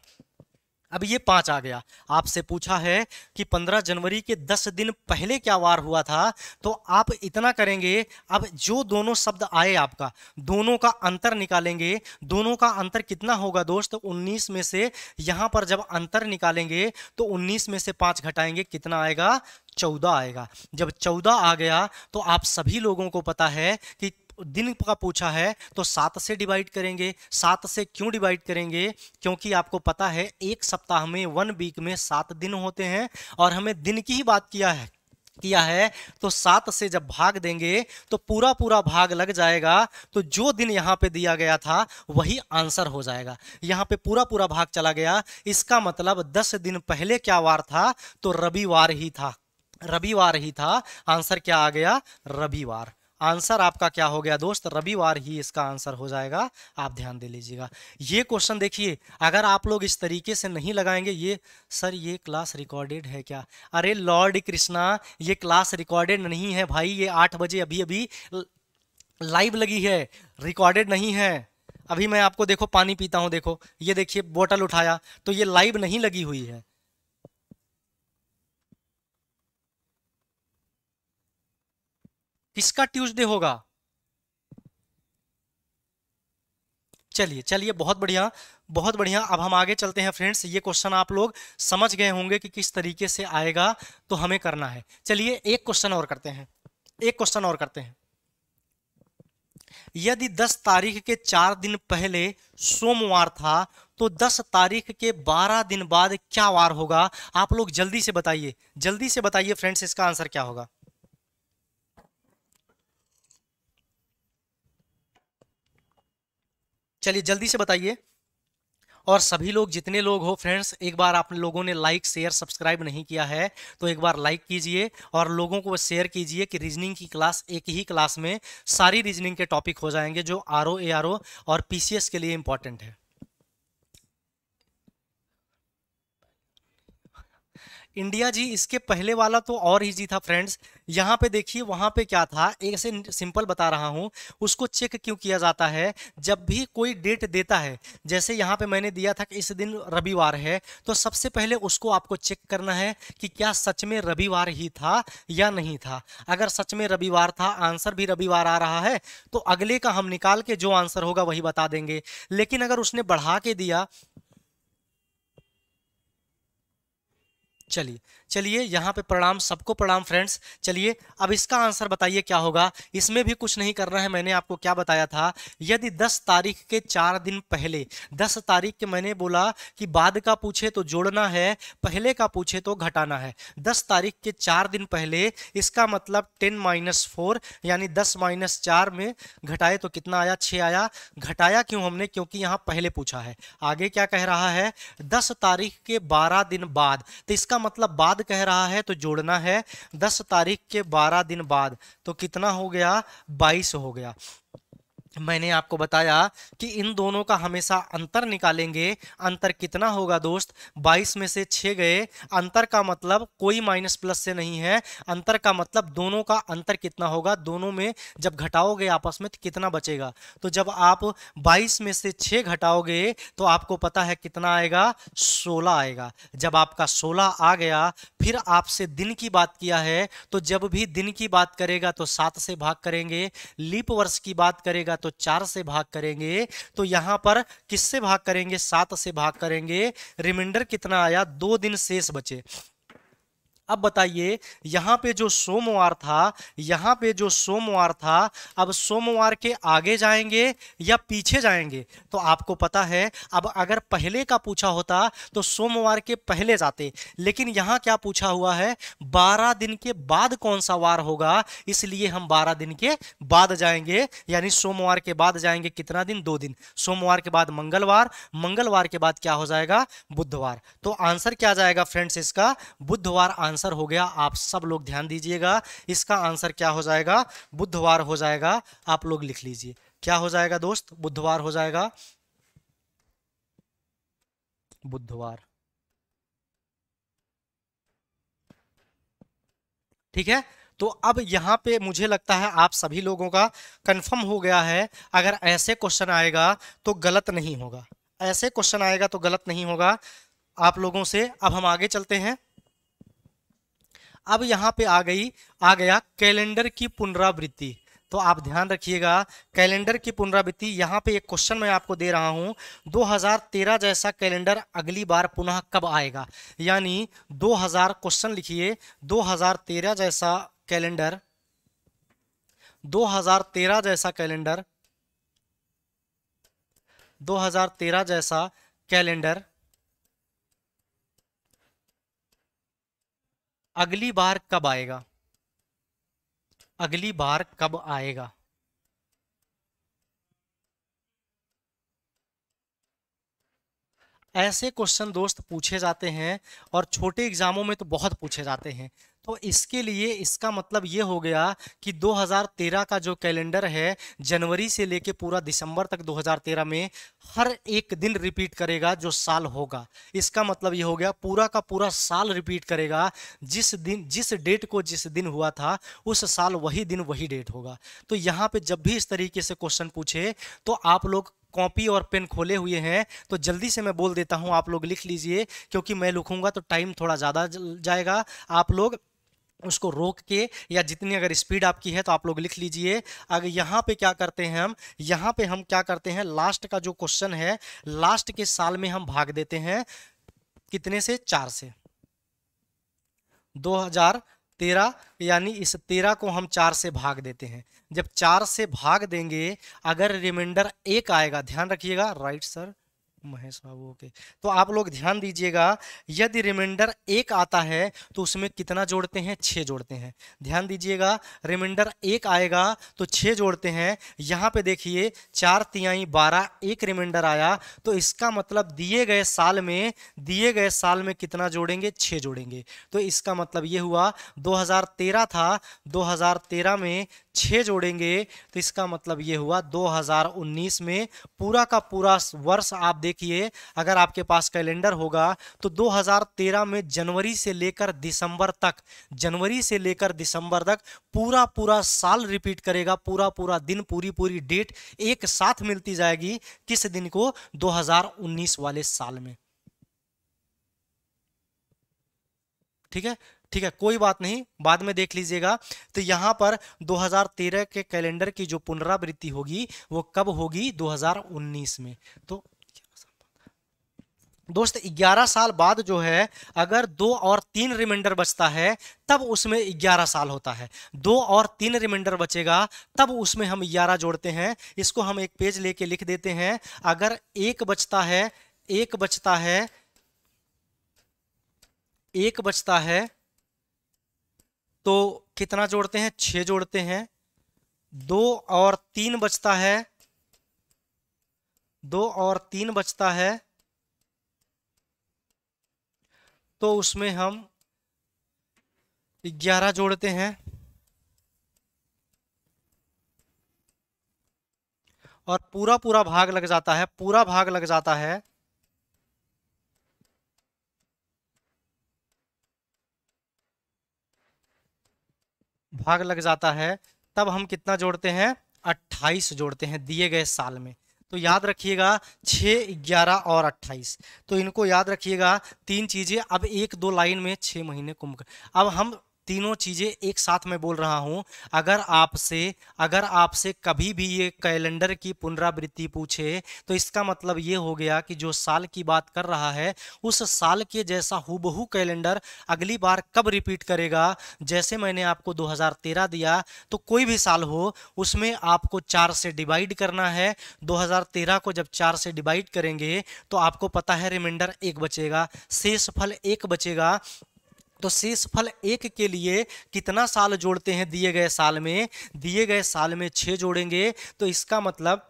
Speaker 1: अब ये पांच आ गया आपसे पूछा है कि पंद्रह जनवरी के दस दिन पहले क्या वार हुआ था तो आप इतना करेंगे अब जो दोनों शब्द आए आपका दोनों का अंतर निकालेंगे दोनों का अंतर कितना होगा दोस्त उन्नीस में से यहां पर जब अंतर निकालेंगे तो उन्नीस में से पांच घटाएंगे कितना आएगा चौदह आएगा जब चौदह आ गया तो आप सभी लोगों को पता है कि दिन का पूछा है तो सात से डिवाइड करेंगे सात से क्यों डिवाइड करेंगे क्योंकि आपको पता है एक सप्ताह में वन वीक में सात दिन होते हैं और हमें दिन की ही बात किया है किया है तो सात से जब भाग देंगे तो पूरा पूरा भाग लग जाएगा तो जो दिन यहाँ पे दिया गया था वही आंसर हो जाएगा यहाँ पे पूरा पूरा भाग चला गया इसका मतलब दस दिन पहले क्या वार था तो रविवार ही था रविवार ही था आंसर क्या आ गया रविवार आंसर आपका क्या हो गया दोस्त रविवार ही इसका आंसर हो जाएगा आप ध्यान दे लीजिएगा ये क्वेश्चन देखिए अगर आप लोग इस तरीके से नहीं लगाएंगे ये सर ये क्लास रिकॉर्डेड है क्या अरे लॉर्ड कृष्णा ये क्लास रिकॉर्डेड नहीं है भाई ये आठ बजे अभी अभी लाइव लगी है रिकॉर्डेड नहीं है अभी मैं आपको देखो पानी पीता हूँ देखो ये देखिए बोटल उठाया तो ये लाइव नहीं लगी हुई है किसका ट्यूजडे होगा चलिए चलिए बहुत बढ़िया बहुत बढ़िया अब हम आगे चलते हैं फ्रेंड्स ये क्वेश्चन आप लोग समझ गए होंगे कि किस तरीके से आएगा तो हमें करना है चलिए एक क्वेश्चन और करते हैं एक क्वेश्चन और करते हैं यदि 10 तारीख के चार दिन पहले सोमवार था तो 10 तारीख के 12 दिन बाद क्या वार होगा आप लोग जल्दी से बताइए जल्दी से बताइए फ्रेंड्स इसका आंसर क्या होगा चलिए जल्दी से बताइए और सभी लोग जितने लोग हो फ्रेंड्स एक बार आप लोगों ने लाइक शेयर सब्सक्राइब नहीं किया है तो एक बार लाइक कीजिए और लोगों को शेयर कीजिए कि रीजनिंग की क्लास एक ही क्लास में सारी रीजनिंग के टॉपिक हो जाएंगे जो आर ओ ए आर ओ और पी के लिए इंपॉर्टेंट है इंडिया जी इसके पहले वाला तो और ही जी था फ्रेंड्स यहाँ पे देखिए वहाँ पे क्या था ऐसे सिंपल बता रहा हूँ उसको चेक क्यों किया जाता है जब भी कोई डेट देता है जैसे यहाँ पे मैंने दिया था कि इस दिन रविवार है तो सबसे पहले उसको आपको चेक करना है कि क्या सच में रविवार ही था या नहीं था अगर सच में रविवार था आंसर भी रविवार आ रहा है तो अगले का हम निकाल के जो आंसर होगा वही बता देंगे लेकिन अगर उसने बढ़ा के दिया चलिए चलिए यहाँ पे प्रणाम सबको प्रणाम फ्रेंड्स चलिए अब इसका आंसर बताइए क्या होगा इसमें भी कुछ नहीं करना है मैंने आपको क्या बताया था यदि दस तारीख के चार दिन पहले दस तारीख के मैंने बोला कि बाद का पूछे तो जोड़ना है पहले का पूछे तो घटाना है दस तारीख के चार दिन पहले इसका मतलब टेन माइनस फोर यानी दस माइनस चार में घटाए तो कितना आया छः आया घटाया क्यों हमने क्योंकि यहाँ पहले पूछा है आगे क्या कह रहा है दस तारीख के बारह दिन बाद तो इसका मतलब बाद बाद कह रहा है तो जोड़ना है दस तारीख के बारह दिन बाद तो कितना हो गया बाईस हो गया मैंने आपको बताया कि इन दोनों का हमेशा अंतर निकालेंगे अंतर कितना होगा दोस्त 22 में से 6 गए अंतर का मतलब कोई माइनस प्लस से नहीं है अंतर का मतलब दोनों का अंतर कितना होगा दोनों में जब घटाओगे आपस में तो कितना बचेगा तो जब आप 22 में से 6 घटाओगे तो आपको पता है कितना आएगा 16 आएगा जब आपका 16 आ गया फिर आपसे दिन की बात किया है तो जब भी दिन की बात करेगा तो सात से भाग करेंगे लीप वर्ष की बात करेगा तो चार से भाग करेंगे तो यहां पर किससे भाग करेंगे सात से भाग करेंगे रिमाइंडर कितना आया दो दिन शेष बचे अब बताइए यहाँ पे जो सोमवार था यहाँ पे जो सोमवार था अब सोमवार के आगे जाएंगे या पीछे जाएंगे तो आपको पता है अब अगर पहले का पूछा होता तो सोमवार के पहले जाते लेकिन यहाँ क्या पूछा हुआ है बारह दिन के बाद कौन सा वार होगा इसलिए हम बारह दिन के बाद जाएंगे यानी सोमवार के बाद जाएंगे कितना दिन दो दिन सोमवार के बाद मंगलवार मंगलवार के बाद क्या हो जाएगा बुधवार तो आंसर क्या जाएगा फ्रेंड्स इसका बुधवार आंसर आंसर हो गया आप सब लोग ध्यान दीजिएगा इसका आंसर क्या हो जाएगा बुधवार हो जाएगा आप लोग लिख लीजिए क्या हो जाएगा दोस्त बुधवार हो जाएगा बुधवार ठीक है तो अब यहाँ पे मुझे लगता है आप सभी लोगों का कंफर्म हो गया है अगर ऐसे क्वेश्चन आएगा तो गलत नहीं होगा ऐसे क्वेश्चन आएगा तो गलत नहीं होगा आप लोगों से अब हम आगे चलते हैं अब यहाँ पे आ गई आ गया कैलेंडर की पुनरावृत्ति तो आप ध्यान रखिएगा कैलेंडर की पुनरावृत्ति यहाँ पे एक क्वेश्चन मैं आपको दे रहा हूँ 2013 जैसा कैलेंडर अगली बार पुनः कब आएगा यानी 2000 क्वेश्चन लिखिए 2013 जैसा कैलेंडर 2013 जैसा कैलेंडर 2013 जैसा कैलेंडर अगली बार कब आएगा अगली बार कब आएगा ऐसे क्वेश्चन दोस्त पूछे जाते हैं और छोटे एग्जामों में तो बहुत पूछे जाते हैं तो इसके लिए इसका मतलब ये हो गया कि 2013 का जो कैलेंडर है जनवरी से लेके पूरा दिसंबर तक 2013 में हर एक दिन रिपीट करेगा जो साल होगा इसका मतलब ये हो गया पूरा का पूरा साल रिपीट करेगा जिस दिन जिस डेट को जिस दिन हुआ था उस साल वही दिन वही डेट होगा तो यहाँ पे जब भी इस तरीके से क्वेश्चन पूछे तो आप लोग कॉपी और पेन खोले हुए हैं तो जल्दी से मैं बोल देता हूँ आप लोग लिख लीजिए क्योंकि मैं लिखूंगा तो टाइम थोड़ा ज़्यादा जाएगा आप लोग उसको रोक के या जितनी अगर स्पीड आपकी है तो आप लोग लिख लीजिए अगर यहाँ पे क्या करते हैं हम यहाँ पे हम क्या करते हैं लास्ट का जो क्वेश्चन है लास्ट के साल में हम भाग देते हैं कितने से चार से 2013 यानी इस तेरह को हम चार से भाग देते हैं जब चार से भाग देंगे अगर रिमाइंडर एक आएगा ध्यान रखिएगा right sir Mahesh Babu okay तो आप लोग ध्यान दीजिएगा यदि रिमाइंडर एक आता है तो उसमें कितना जोड़ते हैं छः जोड़ते हैं ध्यान दीजिएगा रिमाइंडर एक आएगा तो छः जोड़ते हैं यहाँ पे देखिए चार तियाई बारह एक रिमाइंडर आया तो इसका मतलब दिए गए साल में दिए गए साल में कितना जोड़ेंगे छः जोड़ेंगे तो इसका मतलब ये हुआ दो था दो में छः जोड़ेंगे तो इसका मतलब ये हुआ दो में पूरा का पूरा वर्ष आप देख देखिए अगर आपके पास कैलेंडर होगा तो 2013 में जनवरी से लेकर दिसंबर तक जनवरी से लेकर दिसंबर तक पूरा पूरा साल रिपीट करेगा पूरा पूरा दिन पूरी पूरी डेट एक साथ मिलती जाएगी किस दिन को 2019 वाले साल में ठीक है ठीक है कोई बात नहीं बाद में देख लीजिएगा तो यहाँ पर 2013 के कैलेंडर की जो पुनरावृत्ति होगी वो कब होगी 2019 में तो दोस्त 11 साल बाद जो है अगर दो और तीन रिमाइंडर बचता है तब उसमें 11 साल होता है दो और तीन रिमाइंडर बचेगा तब उसमें हम 11 जोड़ते हैं इसको हम एक पेज लेके लिख देते हैं अगर एक बचता है एक बचता है एक बचता है तो कितना जोड़ते हैं छः जोड़ते हैं दो और तीन बचता है दो और तीन बचता है तो उसमें हम ग्यारह जोड़ते हैं और पूरा पूरा भाग लग जाता है पूरा भाग लग जाता है भाग लग जाता है तब हम कितना जोड़ते हैं अट्ठाईस जोड़ते हैं दिए गए साल में तो याद रखिएगा छः ग्यारह और अट्ठाईस तो इनको याद रखिएगा तीन चीज़ें अब एक दो लाइन में छः महीने कुंभ अब हम तीनों चीज़ें एक साथ में बोल रहा हूँ अगर आपसे अगर आपसे कभी भी ये कैलेंडर की पुनरावृत्ति पूछे तो इसका मतलब ये हो गया कि जो साल की बात कर रहा है उस साल के जैसा बहू कैलेंडर अगली बार कब रिपीट करेगा जैसे मैंने आपको 2013 दिया तो कोई भी साल हो उसमें आपको चार से डिवाइड करना है 2013 को जब चार से डिवाइड करेंगे तो आपको पता है रिमाइंडर एक बचेगा शेष फल एक बचेगा तो शेषफल एक के लिए कितना साल जोड़ते हैं दिए गए साल में दिए गए साल में छः जोड़ेंगे तो इसका मतलब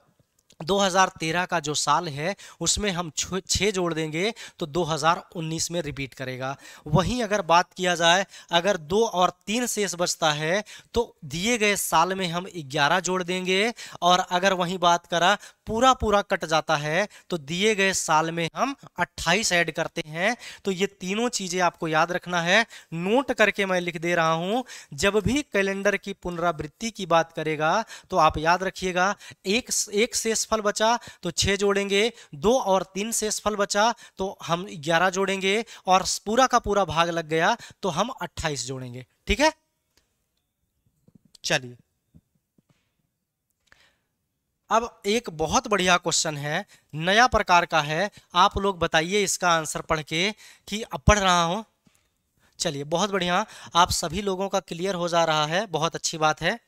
Speaker 1: 2013 का जो साल है उसमें हम छः जोड़ देंगे तो 2019 में रिपीट करेगा वहीं अगर बात किया जाए अगर दो और तीन शेष बचता है तो दिए गए साल में हम 11 जोड़ देंगे और अगर वहीं बात करा पूरा पूरा कट जाता है तो दिए गए साल में हम 28 ऐड करते हैं तो ये तीनों चीज़ें आपको याद रखना है नोट करके मैं लिख दे रहा हूं जब भी कैलेंडर की पुनरावृत्ति की बात करेगा तो आप याद रखिएगा एक एक शेषफल बचा तो छह जोड़ेंगे दो और तीन शेषफल बचा तो हम ग्यारह जोड़ेंगे और पूरा का पूरा भाग लग गया तो हम अट्ठाईस जोड़ेंगे ठीक है चलिए अब एक बहुत बढ़िया क्वेश्चन है नया प्रकार का है आप लोग बताइए इसका आंसर पढ़ के कि अब पढ़ रहा हूँ चलिए बहुत बढ़िया आप सभी लोगों का क्लियर हो जा रहा है बहुत अच्छी बात है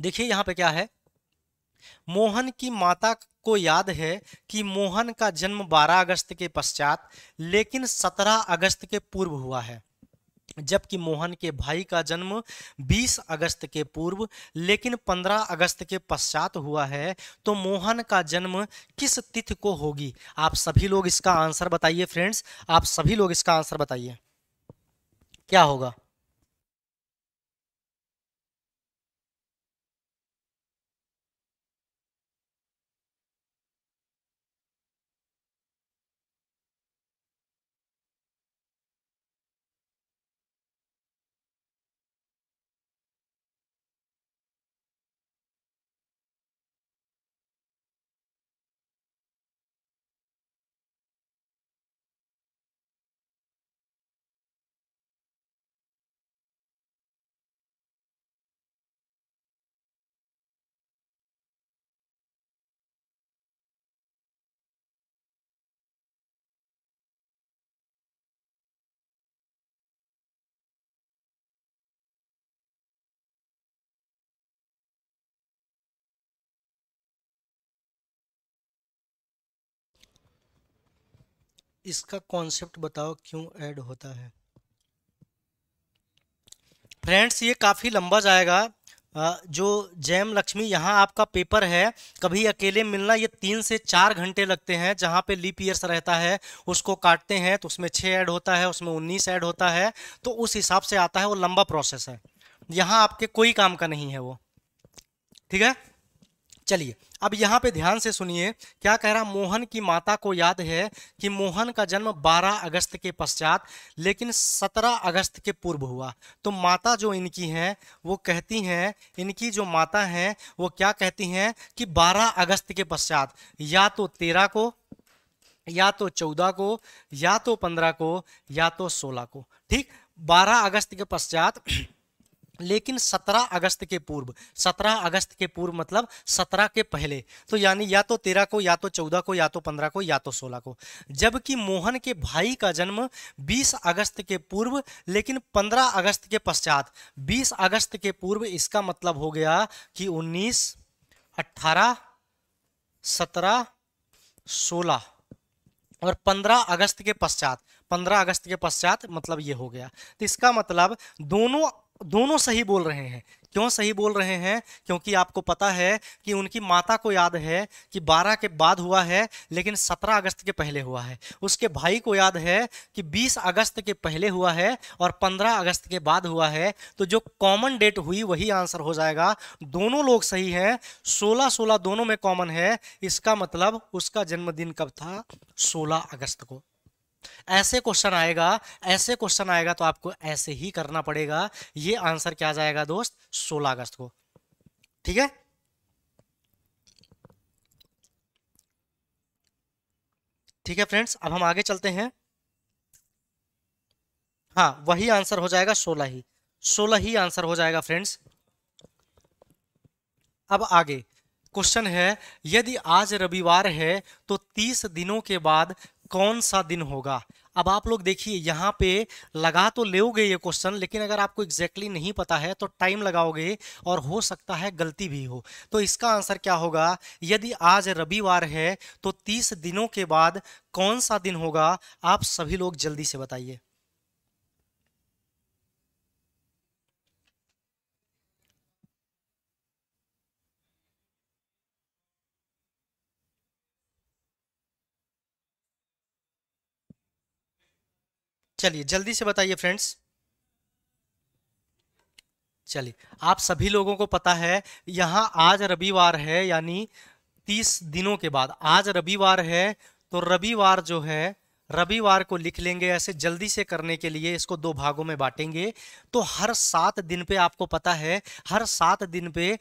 Speaker 1: देखिए यहाँ पे क्या है मोहन की माता को याद है कि मोहन का जन्म 12 अगस्त के पश्चात लेकिन 17 अगस्त के पूर्व हुआ है जबकि मोहन के भाई का जन्म 20 अगस्त के पूर्व लेकिन 15 अगस्त के पश्चात हुआ है तो मोहन का जन्म किस तिथि को होगी आप सभी लोग इसका आंसर बताइए फ्रेंड्स आप सभी लोग इसका आंसर बताइए क्या होगा इसका कॉन्सेप्ट बताओ क्यों ऐड होता है फ्रेंड्स ये काफ़ी लंबा जाएगा जो जैम लक्ष्मी यहाँ आपका पेपर है कभी अकेले मिलना ये तीन से चार घंटे लगते हैं जहाँ पे लीप ईयर्स रहता है उसको काटते हैं तो उसमें छः ऐड होता है उसमें उन्नीस ऐड होता है तो उस हिसाब से आता है वो लंबा प्रोसेस है यहाँ आपके कोई काम का नहीं है वो ठीक है चलिए अब यहाँ पे ध्यान से सुनिए क्या कह रहा मोहन की माता को याद है कि मोहन का जन्म 12 अगस्त के पश्चात लेकिन 17 अगस्त के पूर्व हुआ तो माता जो इनकी हैं वो कहती हैं इनकी जो माता हैं वो क्या कहती हैं कि 12 अगस्त के पश्चात या तो 13 को या तो 14 को या तो 15 को या तो 16 को ठीक 12 अगस्त के पश्चात लेकिन 17 अगस्त के पूर्व 17 अगस्त के पूर्व मतलब 17 के पहले तो यानी या तो 13 को या तो 14 को या तो 15 को या तो 16 को जबकि मोहन के भाई का जन्म 20 अगस्त के पूर्व लेकिन 15 अगस्त के पश्चात 20 अगस्त के पूर्व इसका मतलब हो गया कि 19 18 17 16 और 15 अगस्त के पश्चात 15 अगस्त के पश्चात मतलब ये हो गया तो इसका मतलब दोनों दोनों सही बोल रहे हैं क्यों सही बोल रहे हैं क्योंकि आपको पता है कि उनकी माता को याद है कि 12 के बाद हुआ है लेकिन 17 अगस्त के पहले हुआ है उसके भाई को याद है कि 20 अगस्त के पहले हुआ है और 15 अगस्त के बाद हुआ है तो जो कॉमन डेट हुई वही आंसर हो जाएगा दोनों लोग सही हैं 16 16 दोनों में कॉमन है इसका मतलब उसका जन्मदिन कब था सोलह अगस्त को ऐसे क्वेश्चन आएगा ऐसे क्वेश्चन आएगा तो आपको ऐसे ही करना पड़ेगा ये आंसर क्या जाएगा दोस्त 16 अगस्त को ठीक है ठीक है फ्रेंड्स अब हम आगे चलते हैं हाँ वही आंसर हो जाएगा 16 ही 16 ही आंसर हो जाएगा फ्रेंड्स अब आगे क्वेश्चन है यदि आज रविवार है तो 30 दिनों के बाद कौन सा दिन होगा अब आप लोग देखिए यहाँ पे लगा तो लोगे ये क्वेश्चन लेकिन अगर आपको एग्जैक्टली exactly नहीं पता है तो टाइम लगाओगे और हो सकता है गलती भी हो तो इसका आंसर क्या होगा यदि आज रविवार है तो तीस दिनों के बाद कौन सा दिन होगा आप सभी लोग जल्दी से बताइए चलिए जल्दी से बताइए फ्रेंड्स चलिए आप सभी लोगों को पता है यहाँ आज रविवार है यानी तीस दिनों के बाद आज रविवार है तो रविवार जो है रविवार को लिख लेंगे ऐसे जल्दी से करने के लिए इसको दो भागों में बांटेंगे तो हर सात दिन पे आपको पता है हर सात दिन पे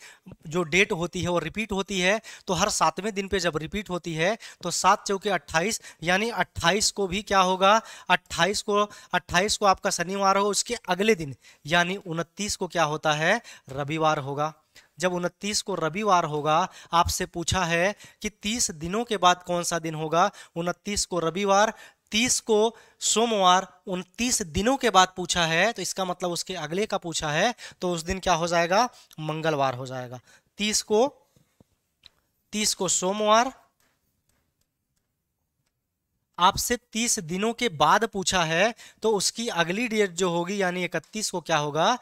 Speaker 1: जो डेट होती है वो रिपीट होती है तो हर सातवें दिन पे जब रिपीट होती है तो सात चौके अट्ठाईस यानी अट्ठाईस को भी क्या होगा अट्ठाईस को अट्ठाईस को आपका शनिवार हो उसके अगले दिन यानी उनतीस को क्या होता है रविवार होगा जब उनतीस को रविवार होगा आपसे पूछा है कि तीस दिनों के बाद कौन सा दिन होगा उनतीस को रविवार तीस को सोमवार उन दिनों के बाद पूछा है तो इसका मतलब उसके अगले का पूछा है तो उस दिन क्या हो जाएगा मंगलवार हो जाएगा तीस को तीस को सोमवार आपसे तीस दिनों के बाद पूछा है तो उसकी अगली डेट जो होगी यानी इकतीस को क्या होगा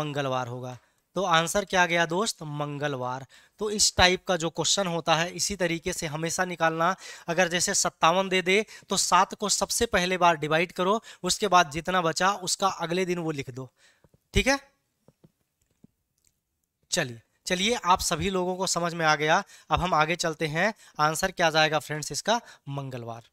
Speaker 1: मंगलवार होगा तो आंसर क्या गया दोस्त मंगलवार तो इस टाइप का जो क्वेश्चन होता है इसी तरीके से हमेशा निकालना अगर जैसे सत्तावन दे दे तो सात को सबसे पहले बार डिवाइड करो उसके बाद जितना बचा उसका अगले दिन वो लिख दो ठीक है चलिए चलिए आप सभी लोगों को समझ में आ गया अब हम आगे चलते हैं आंसर क्या जाएगा फ्रेंड्स इसका मंगलवार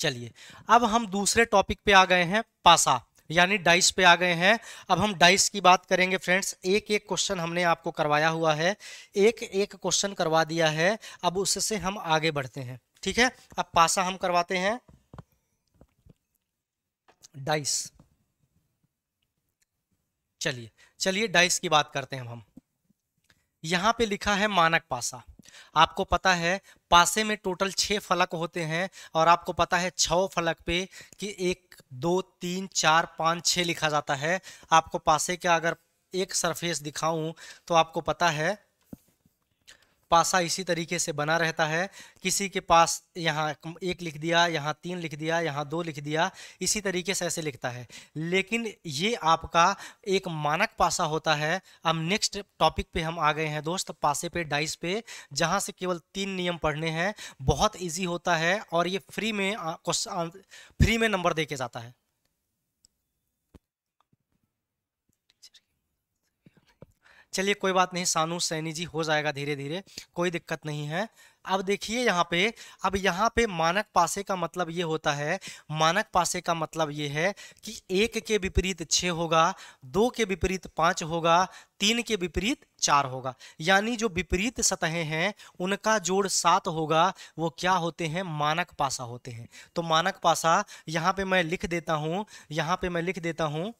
Speaker 1: चलिए अब हम दूसरे टॉपिक पे आ गए हैं पासा यानी डाइस पे आ गए हैं अब हम डाइस की बात करेंगे फ्रेंड्स एक एक क्वेश्चन हमने आपको करवाया हुआ है एक एक क्वेश्चन करवा दिया है अब उससे हम आगे बढ़ते हैं ठीक है अब पासा हम करवाते हैं डाइस चलिए चलिए डाइस की बात करते हैं हम यहाँ पे लिखा है मानक पासा आपको पता है पासे में टोटल छः फलक होते हैं और आपको पता है छ फलक पे कि एक दो तीन चार पाँच छः लिखा जाता है आपको पासे का अगर एक सरफेस दिखाऊं तो आपको पता है पासा इसी तरीके से बना रहता है किसी के पास यहाँ एक लिख दिया यहाँ तीन लिख दिया यहाँ दो लिख दिया इसी तरीके से ऐसे लिखता है लेकिन ये आपका एक मानक पासा होता है अब नेक्स्ट टॉपिक पे हम आ गए हैं दोस्त पासे पे डाइस पे जहाँ से केवल तीन नियम पढ़ने हैं बहुत ईजी होता है और ये फ्री में फ्री में नंबर दे के जाता है चलिए कोई बात नहीं सानू सैनी जी हो जाएगा धीरे धीरे कोई दिक्कत नहीं है अब देखिए यहाँ पे अब यहाँ पे मानक पासे का मतलब ये होता है मानक पासे का मतलब ये है कि एक के विपरीत छः होगा दो के विपरीत पाँच होगा तीन के विपरीत चार होगा यानी जो विपरीत सतहें हैं उनका जोड़ सात होगा वो क्या होते हैं मानक पासा होते हैं तो मानक पासा यहाँ पे मैं लिख देता हूँ यहाँ पे मैं लिख देता हूँ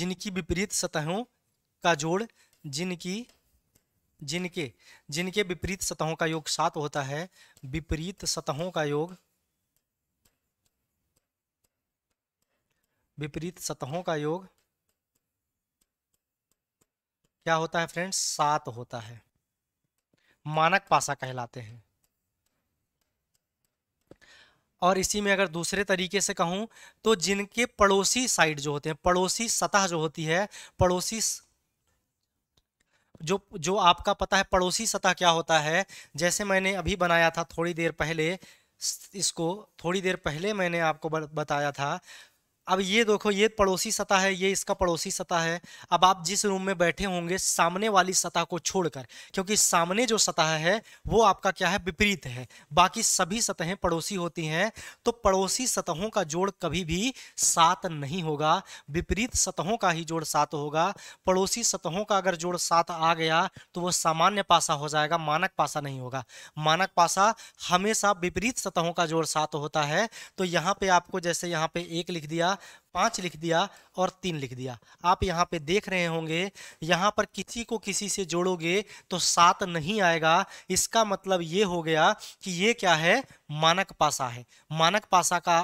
Speaker 1: जिनकी विपरीत सतहों का जोड़ जिनकी जिनके जिनके विपरीत सतहों का योग सात होता है विपरीत सतहों का योग विपरीत सतहों का योग क्या होता है फ्रेंड्स सात होता है मानक पासा कहलाते हैं और इसी में अगर दूसरे तरीके से कहूं तो जिनके पड़ोसी साइड जो होते हैं पड़ोसी सतह जो होती है पड़ोसी जो जो आपका पता है पड़ोसी सतह क्या होता है जैसे मैंने अभी बनाया था थोड़ी देर पहले इसको थोड़ी देर पहले मैंने आपको बताया था अब ये देखो ये पड़ोसी सतह है ये इसका पड़ोसी सतह है अब आप जिस रूम में बैठे होंगे सामने वाली सतह को छोड़कर क्योंकि सामने जो सतह है वो आपका क्या है विपरीत है बाकी सभी सतहें पड़ोसी होती हैं तो पड़ोसी सतहों का जोड़ कभी भी सात नहीं होगा विपरीत सतहों का ही जोड़ सात होगा पड़ोसी सतहों का अगर जोड़ सात आ गया तो वह सामान्य पासा हो जाएगा मानक पासा नहीं होगा मानक पासा हमेशा विपरीत सतहों का जोड़ सात होता है तो यहाँ पर आपको जैसे यहाँ पर एक लिख दिया दिया पाँच लिख दिया और तीन लिख दिया आप यहाँ पे देख रहे होंगे यहाँ पर किसी को किसी से जोड़ोगे तो सात नहीं आएगा इसका मतलब ये हो गया कि ये क्या है मानक पासा है मानक पासा का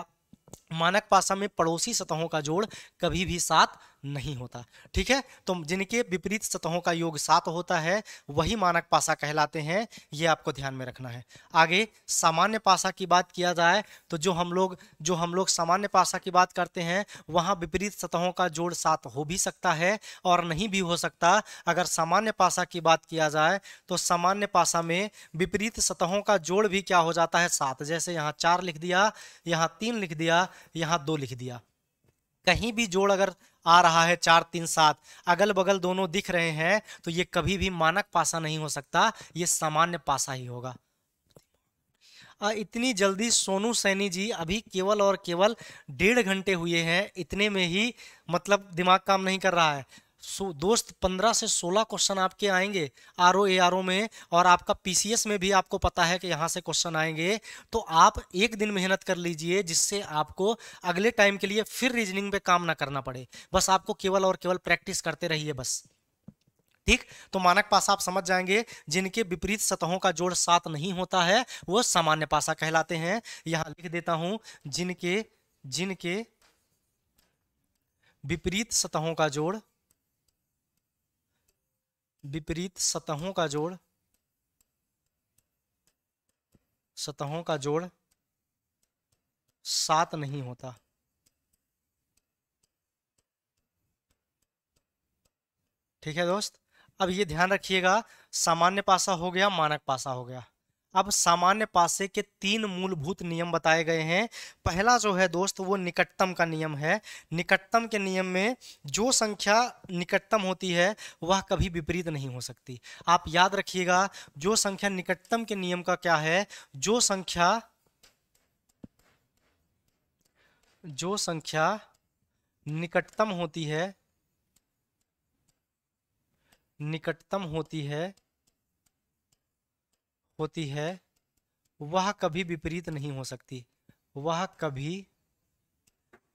Speaker 1: मानक पासा में पड़ोसी सतहों का जोड़ कभी भी सात नहीं होता ठीक है तो जिनके विपरीत सतहों का योग सात होता है वही मानक पासा कहलाते हैं ये आपको ध्यान में रखना है आगे सामान्य पासा की बात किया जाए तो जो हम लोग जो हम लोग सामान्य पासा की बात करते हैं वहाँ विपरीत सतहों का जोड़ सात हो भी सकता है और नहीं भी हो सकता अगर सामान्य पासा की बात किया जाए तो सामान्य पासा में विपरीत सतहों का जोड़ भी क्या हो जाता है सात जैसे यहाँ चार लिख दिया यहाँ तीन लिख दिया यहाँ दो लिख दिया कहीं भी जोड़ अगर आ रहा है चार तीन सात अगल बगल दोनों दिख रहे हैं तो ये कभी भी मानक पासा नहीं हो सकता ये सामान्य पासा ही होगा इतनी जल्दी सोनू सैनी जी अभी केवल और केवल डेढ़ घंटे हुए हैं इतने में ही मतलब दिमाग काम नहीं कर रहा है सो दोस्त पंद्रह से सोलह क्वेश्चन आपके आएंगे are O A R O में और आपका एस में भी आपको पता है कि यहाँ से क्वेश्चन आएंगे तो आप एक दिन मेहनत कर लीजिए जिससे आपको अगले टाइम के लिए फिर रीजनिंग पे काम ना करना पड़े बस आपको केवल और केवल प्रैक्टिस करते रहिए बस ठीक तो मानक पासा आप समझ जाएंगे जिनके विपरीत सतहों का जोड़ सात नहीं होता है वो सामान्य पासा कहलाते हैं यहां लिख देता हूं जिनके जिनके विपरीत सतहों का जोड़ विपरीत सतहों का जोड़ सतहों का जोड़ सात नहीं होता ठीक है दोस्त अब ये ध्यान रखिएगा सामान्य पासा हो गया मानक पासा हो गया अब सामान्य पासे के तीन मूलभूत नियम बताए गए हैं पहला जो है दोस्त वो निकटतम का नियम है निकटतम के नियम में जो संख्या निकटतम होती है वह कभी विपरीत नहीं हो सकती आप याद रखिएगा जो संख्या निकटतम के नियम का क्या है जो संख्या जो संख्या निकटतम होती है निकटतम होती है होती है वह कभी विपरीत नहीं हो सकती वह कभी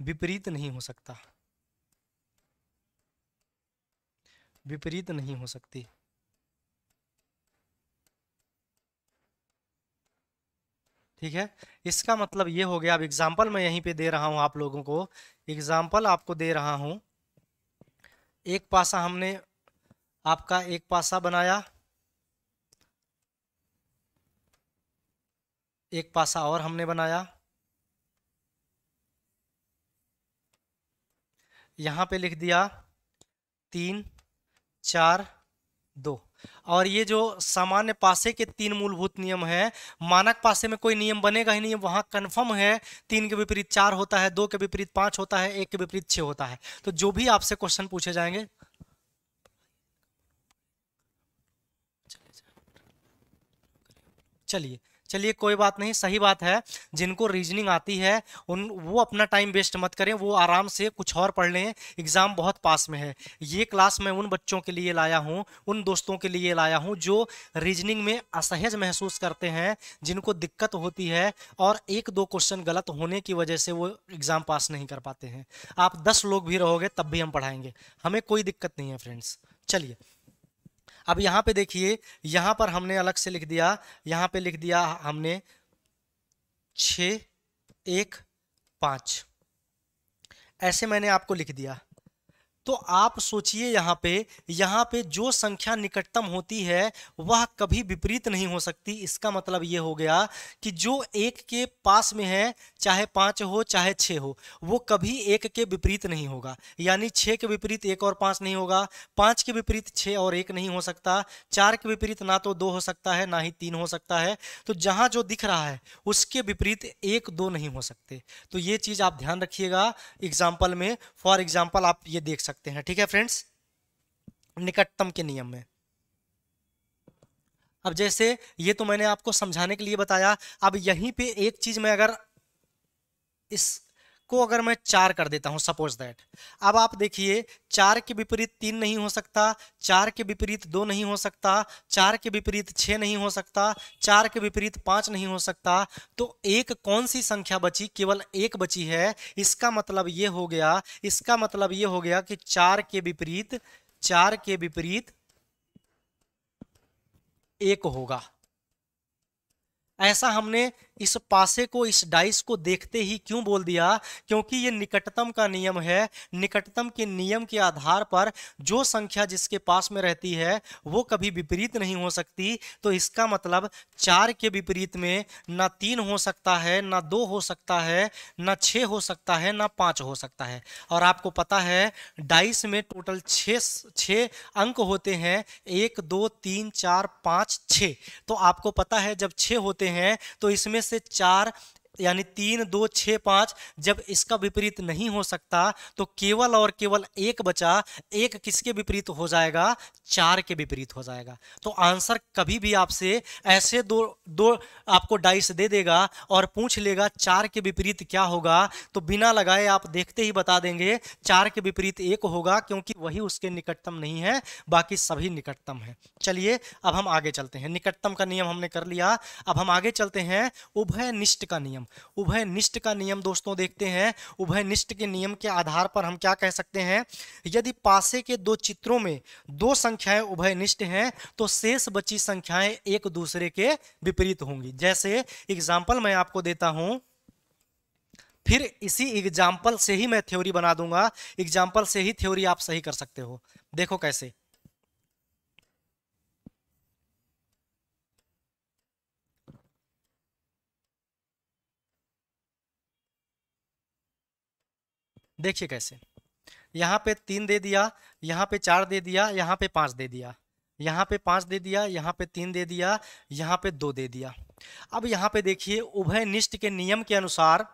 Speaker 1: विपरीत नहीं हो सकता विपरीत नहीं हो सकती ठीक है इसका मतलब ये हो गया अब एग्जाम्पल मैं यहीं पे दे रहा हूं आप लोगों को एग्जाम्पल आपको दे रहा हूं एक पासा हमने आपका एक पासा बनाया एक पासा और हमने बनाया यहाँ पे लिख दिया तीन चार दो और ये जो सामान्य पासे के तीन मूलभूत नियम है मानक पासे में कोई नियम बनेगा ही नहीं वहां कन्फर्म है तीन के विपरीत चार होता है दो के विपरीत पांच होता है एक के विपरीत छह होता है तो जो भी आपसे क्वेश्चन पूछे जाएंगे चलिए चलिए कोई बात नहीं सही बात है जिनको रीजनिंग आती है उन वो अपना टाइम वेस्ट मत करें वो आराम से कुछ और पढ़ लें एग्ज़ाम बहुत पास में है ये क्लास मैं उन बच्चों के लिए लाया हूँ उन दोस्तों के लिए लाया हूँ जो रीजनिंग में असहज महसूस करते हैं जिनको दिक्कत होती है और एक दो क्वेश्चन गलत होने की वजह से वो एग्ज़ाम पास नहीं कर पाते हैं आप दस लोग भी रहोगे तब भी हम पढ़ाएंगे हमें कोई दिक्कत नहीं है फ्रेंड्स चलिए अब यहाँ पे देखिए यहाँ पर हमने अलग से लिख दिया यहाँ पे लिख दिया हमने छ एक पाँच ऐसे मैंने आपको लिख दिया तो आप सोचिए यहाँ पे यहाँ पे जो संख्या निकटतम होती है वह कभी विपरीत नहीं हो सकती इसका मतलब ये हो गया कि जो एक के पास में है चाहे पाँच हो चाहे छः हो वो कभी एक के विपरीत नहीं होगा यानी छः के विपरीत एक और पाँच नहीं होगा पाँच के विपरीत छः और एक नहीं हो सकता चार के विपरीत ना तो दो हो सकता है ना ही तीन हो सकता है तो जहाँ जो दिख रहा है उसके विपरीत एक दो नहीं हो सकते तो ये चीज़ आप ध्यान रखिएगा एग्जाम्पल में फॉर एग्जाम्पल आप ये देख सकते सकते हैं ठीक है फ्रेंड्स निकटतम के नियम में अब जैसे ये तो मैंने आपको समझाने के लिए बताया अब यहीं पे एक चीज मैं अगर इस को अगर मैं चार कर देता हूं सपोज दैट अब आप देखिए चार के विपरीत तीन नहीं हो सकता चार के विपरीत दो नहीं हो सकता चार के विपरीत छः नहीं हो सकता चार के विपरीत पाँच नहीं हो सकता तो एक कौन सी संख्या बची केवल एक बची है इसका मतलब ये हो गया इसका मतलब ये हो गया कि चार के विपरीत चार के विपरीत एक होगा ऐसा हमने इस पासे को इस डाइस को देखते ही क्यों बोल दिया क्योंकि ये निकटतम का नियम है निकटतम के नियम के आधार पर जो संख्या जिसके पास में रहती है वो कभी विपरीत नहीं हो सकती तो इसका मतलब चार के विपरीत में ना तीन हो सकता है ना दो हो सकता है ना छः हो सकता है ना पाँच हो सकता है और आपको पता है डाइस में टोटल छः छः अंक होते हैं एक दो तीन चार पाँच छः तो आपको पता है जब छः होते हैं तो इसमें से चार यानी तीन दो छः पाँच जब इसका विपरीत नहीं हो सकता तो केवल और केवल एक बचा एक किसके विपरीत हो जाएगा चार के विपरीत हो जाएगा तो आंसर कभी भी आपसे ऐसे दो दो आपको डाइस दे देगा और पूछ लेगा चार के विपरीत क्या होगा तो बिना लगाए आप देखते ही बता देंगे चार के विपरीत एक होगा क्योंकि वही उसके निकटतम नहीं है बाकी सभी निकटतम है चलिए अब हम आगे चलते हैं निकटतम का नियम हमने कर लिया अब हम आगे चलते हैं उभय निष्ठ का नियम नियम उभय निष्ठ का नियम दोस्तों देखते हैं उभय निष्ठ के नियम के आधार पर हम क्या कह सकते हैं यदि पासे के दो चित्रों में दो संख्याएं उभय निष्ठ हैं तो शेष बची संख्याएं एक दूसरे के विपरीत होंगी जैसे एग्जाम्पल मैं आपको देता हूं फिर इसी एग्जाम्पल से ही मैं थ्योरी बना दूंगा एग्जाम्पल से ही थ्योरी आप सही कर सकते हो देखो कैसे देखिए कैसे यहाँ पे तीन दे दिया यहाँ पे चार दे दिया यहाँ पे पाँच दे दिया यहाँ पे पाँच दे दिया यहाँ पे तीन दे दिया यहाँ पे दो दे दिया अब यहाँ पे देखिए उभय निष्ठ के नियम के अनुसार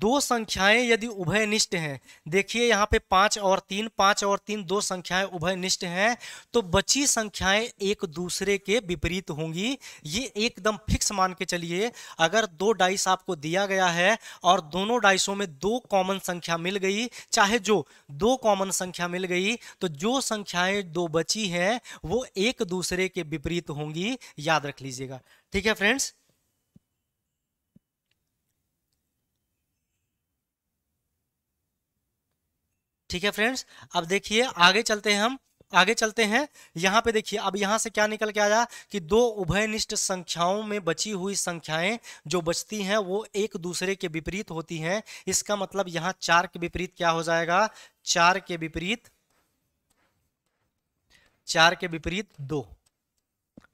Speaker 1: दो संख्याएं यदि उभयनिष्ठ हैं देखिए यहाँ पे पाँच और तीन पाँच और तीन दो संख्याएं उभयनिष्ठ हैं तो बची संख्याएं एक दूसरे के विपरीत होंगी ये एकदम फिक्स मान के चलिए अगर दो डाइस आपको दिया गया है और दोनों डाइसों में दो कॉमन संख्या मिल गई चाहे जो दो कॉमन संख्या मिल गई तो जो संख्याएं दो बची हैं वो एक दूसरे के विपरीत होंगी याद रख लीजिएगा ठीक है फ्रेंड्स ठीक है फ्रेंड्स अब देखिए आगे चलते हैं हम आगे चलते हैं यहाँ पे देखिए अब यहाँ से क्या निकल के आया कि दो उभयनिष्ठ संख्याओं में बची हुई संख्याएं जो बचती हैं वो एक दूसरे के विपरीत होती हैं इसका मतलब यहाँ चार के विपरीत क्या हो जाएगा चार के विपरीत चार के विपरीत दो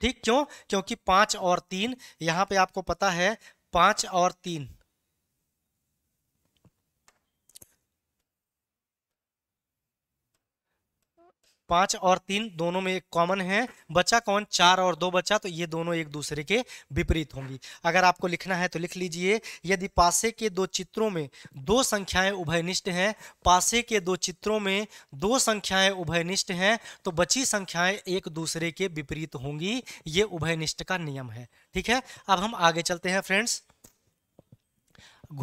Speaker 1: ठीक क्यों क्योंकि पांच और तीन यहाँ पे आपको पता है पांच और तीन पांच और तीन दोनों में एक कॉमन है बचा कौन चार और दो बचा तो ये दोनों एक दूसरे के विपरीत होंगी अगर आपको लिखना है तो लिख लीजिए यदि पासे के दो चित्रों में दो संख्याएं उभयनिष्ठ हैं पासे के दो चित्रों में दो संख्याएं उभयनिष्ठ हैं तो बची संख्याएं एक दूसरे के विपरीत होंगी ये उभयनिष्ठ का नियम है ठीक है अब हम आगे चलते हैं फ्रेंड्स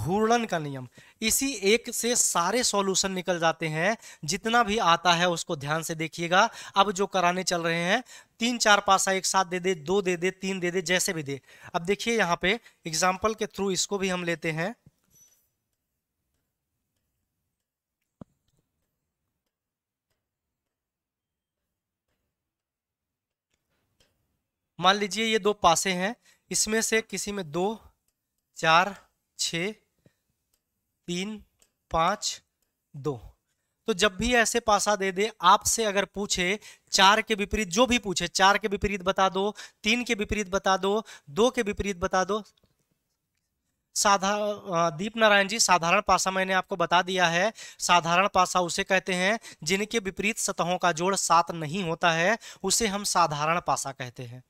Speaker 1: घूर्णन का नियम इसी एक से सारे सॉल्यूशन निकल जाते हैं जितना भी आता है उसको ध्यान से देखिएगा अब जो कराने चल रहे हैं तीन चार पासा एक साथ दे दे दो दे दे तीन दे दे जैसे भी दे अब देखिए यहाँ पे एग्जाम्पल के थ्रू इसको भी हम लेते हैं मान लीजिए ये दो पासे हैं इसमें से किसी में दो चार छ तीन पाँच दो तो जब भी ऐसे पासा दे दे आपसे अगर पूछे चार के विपरीत जो भी पूछे चार के विपरीत बता दो तीन के विपरीत बता दो दो के विपरीत बता दो साधा दीप नारायण जी साधारण पासा मैंने आपको बता दिया है साधारण पासा उसे कहते हैं जिनके विपरीत सतहों का जोड़ सात नहीं होता है उसे हम साधारण पासा कहते हैं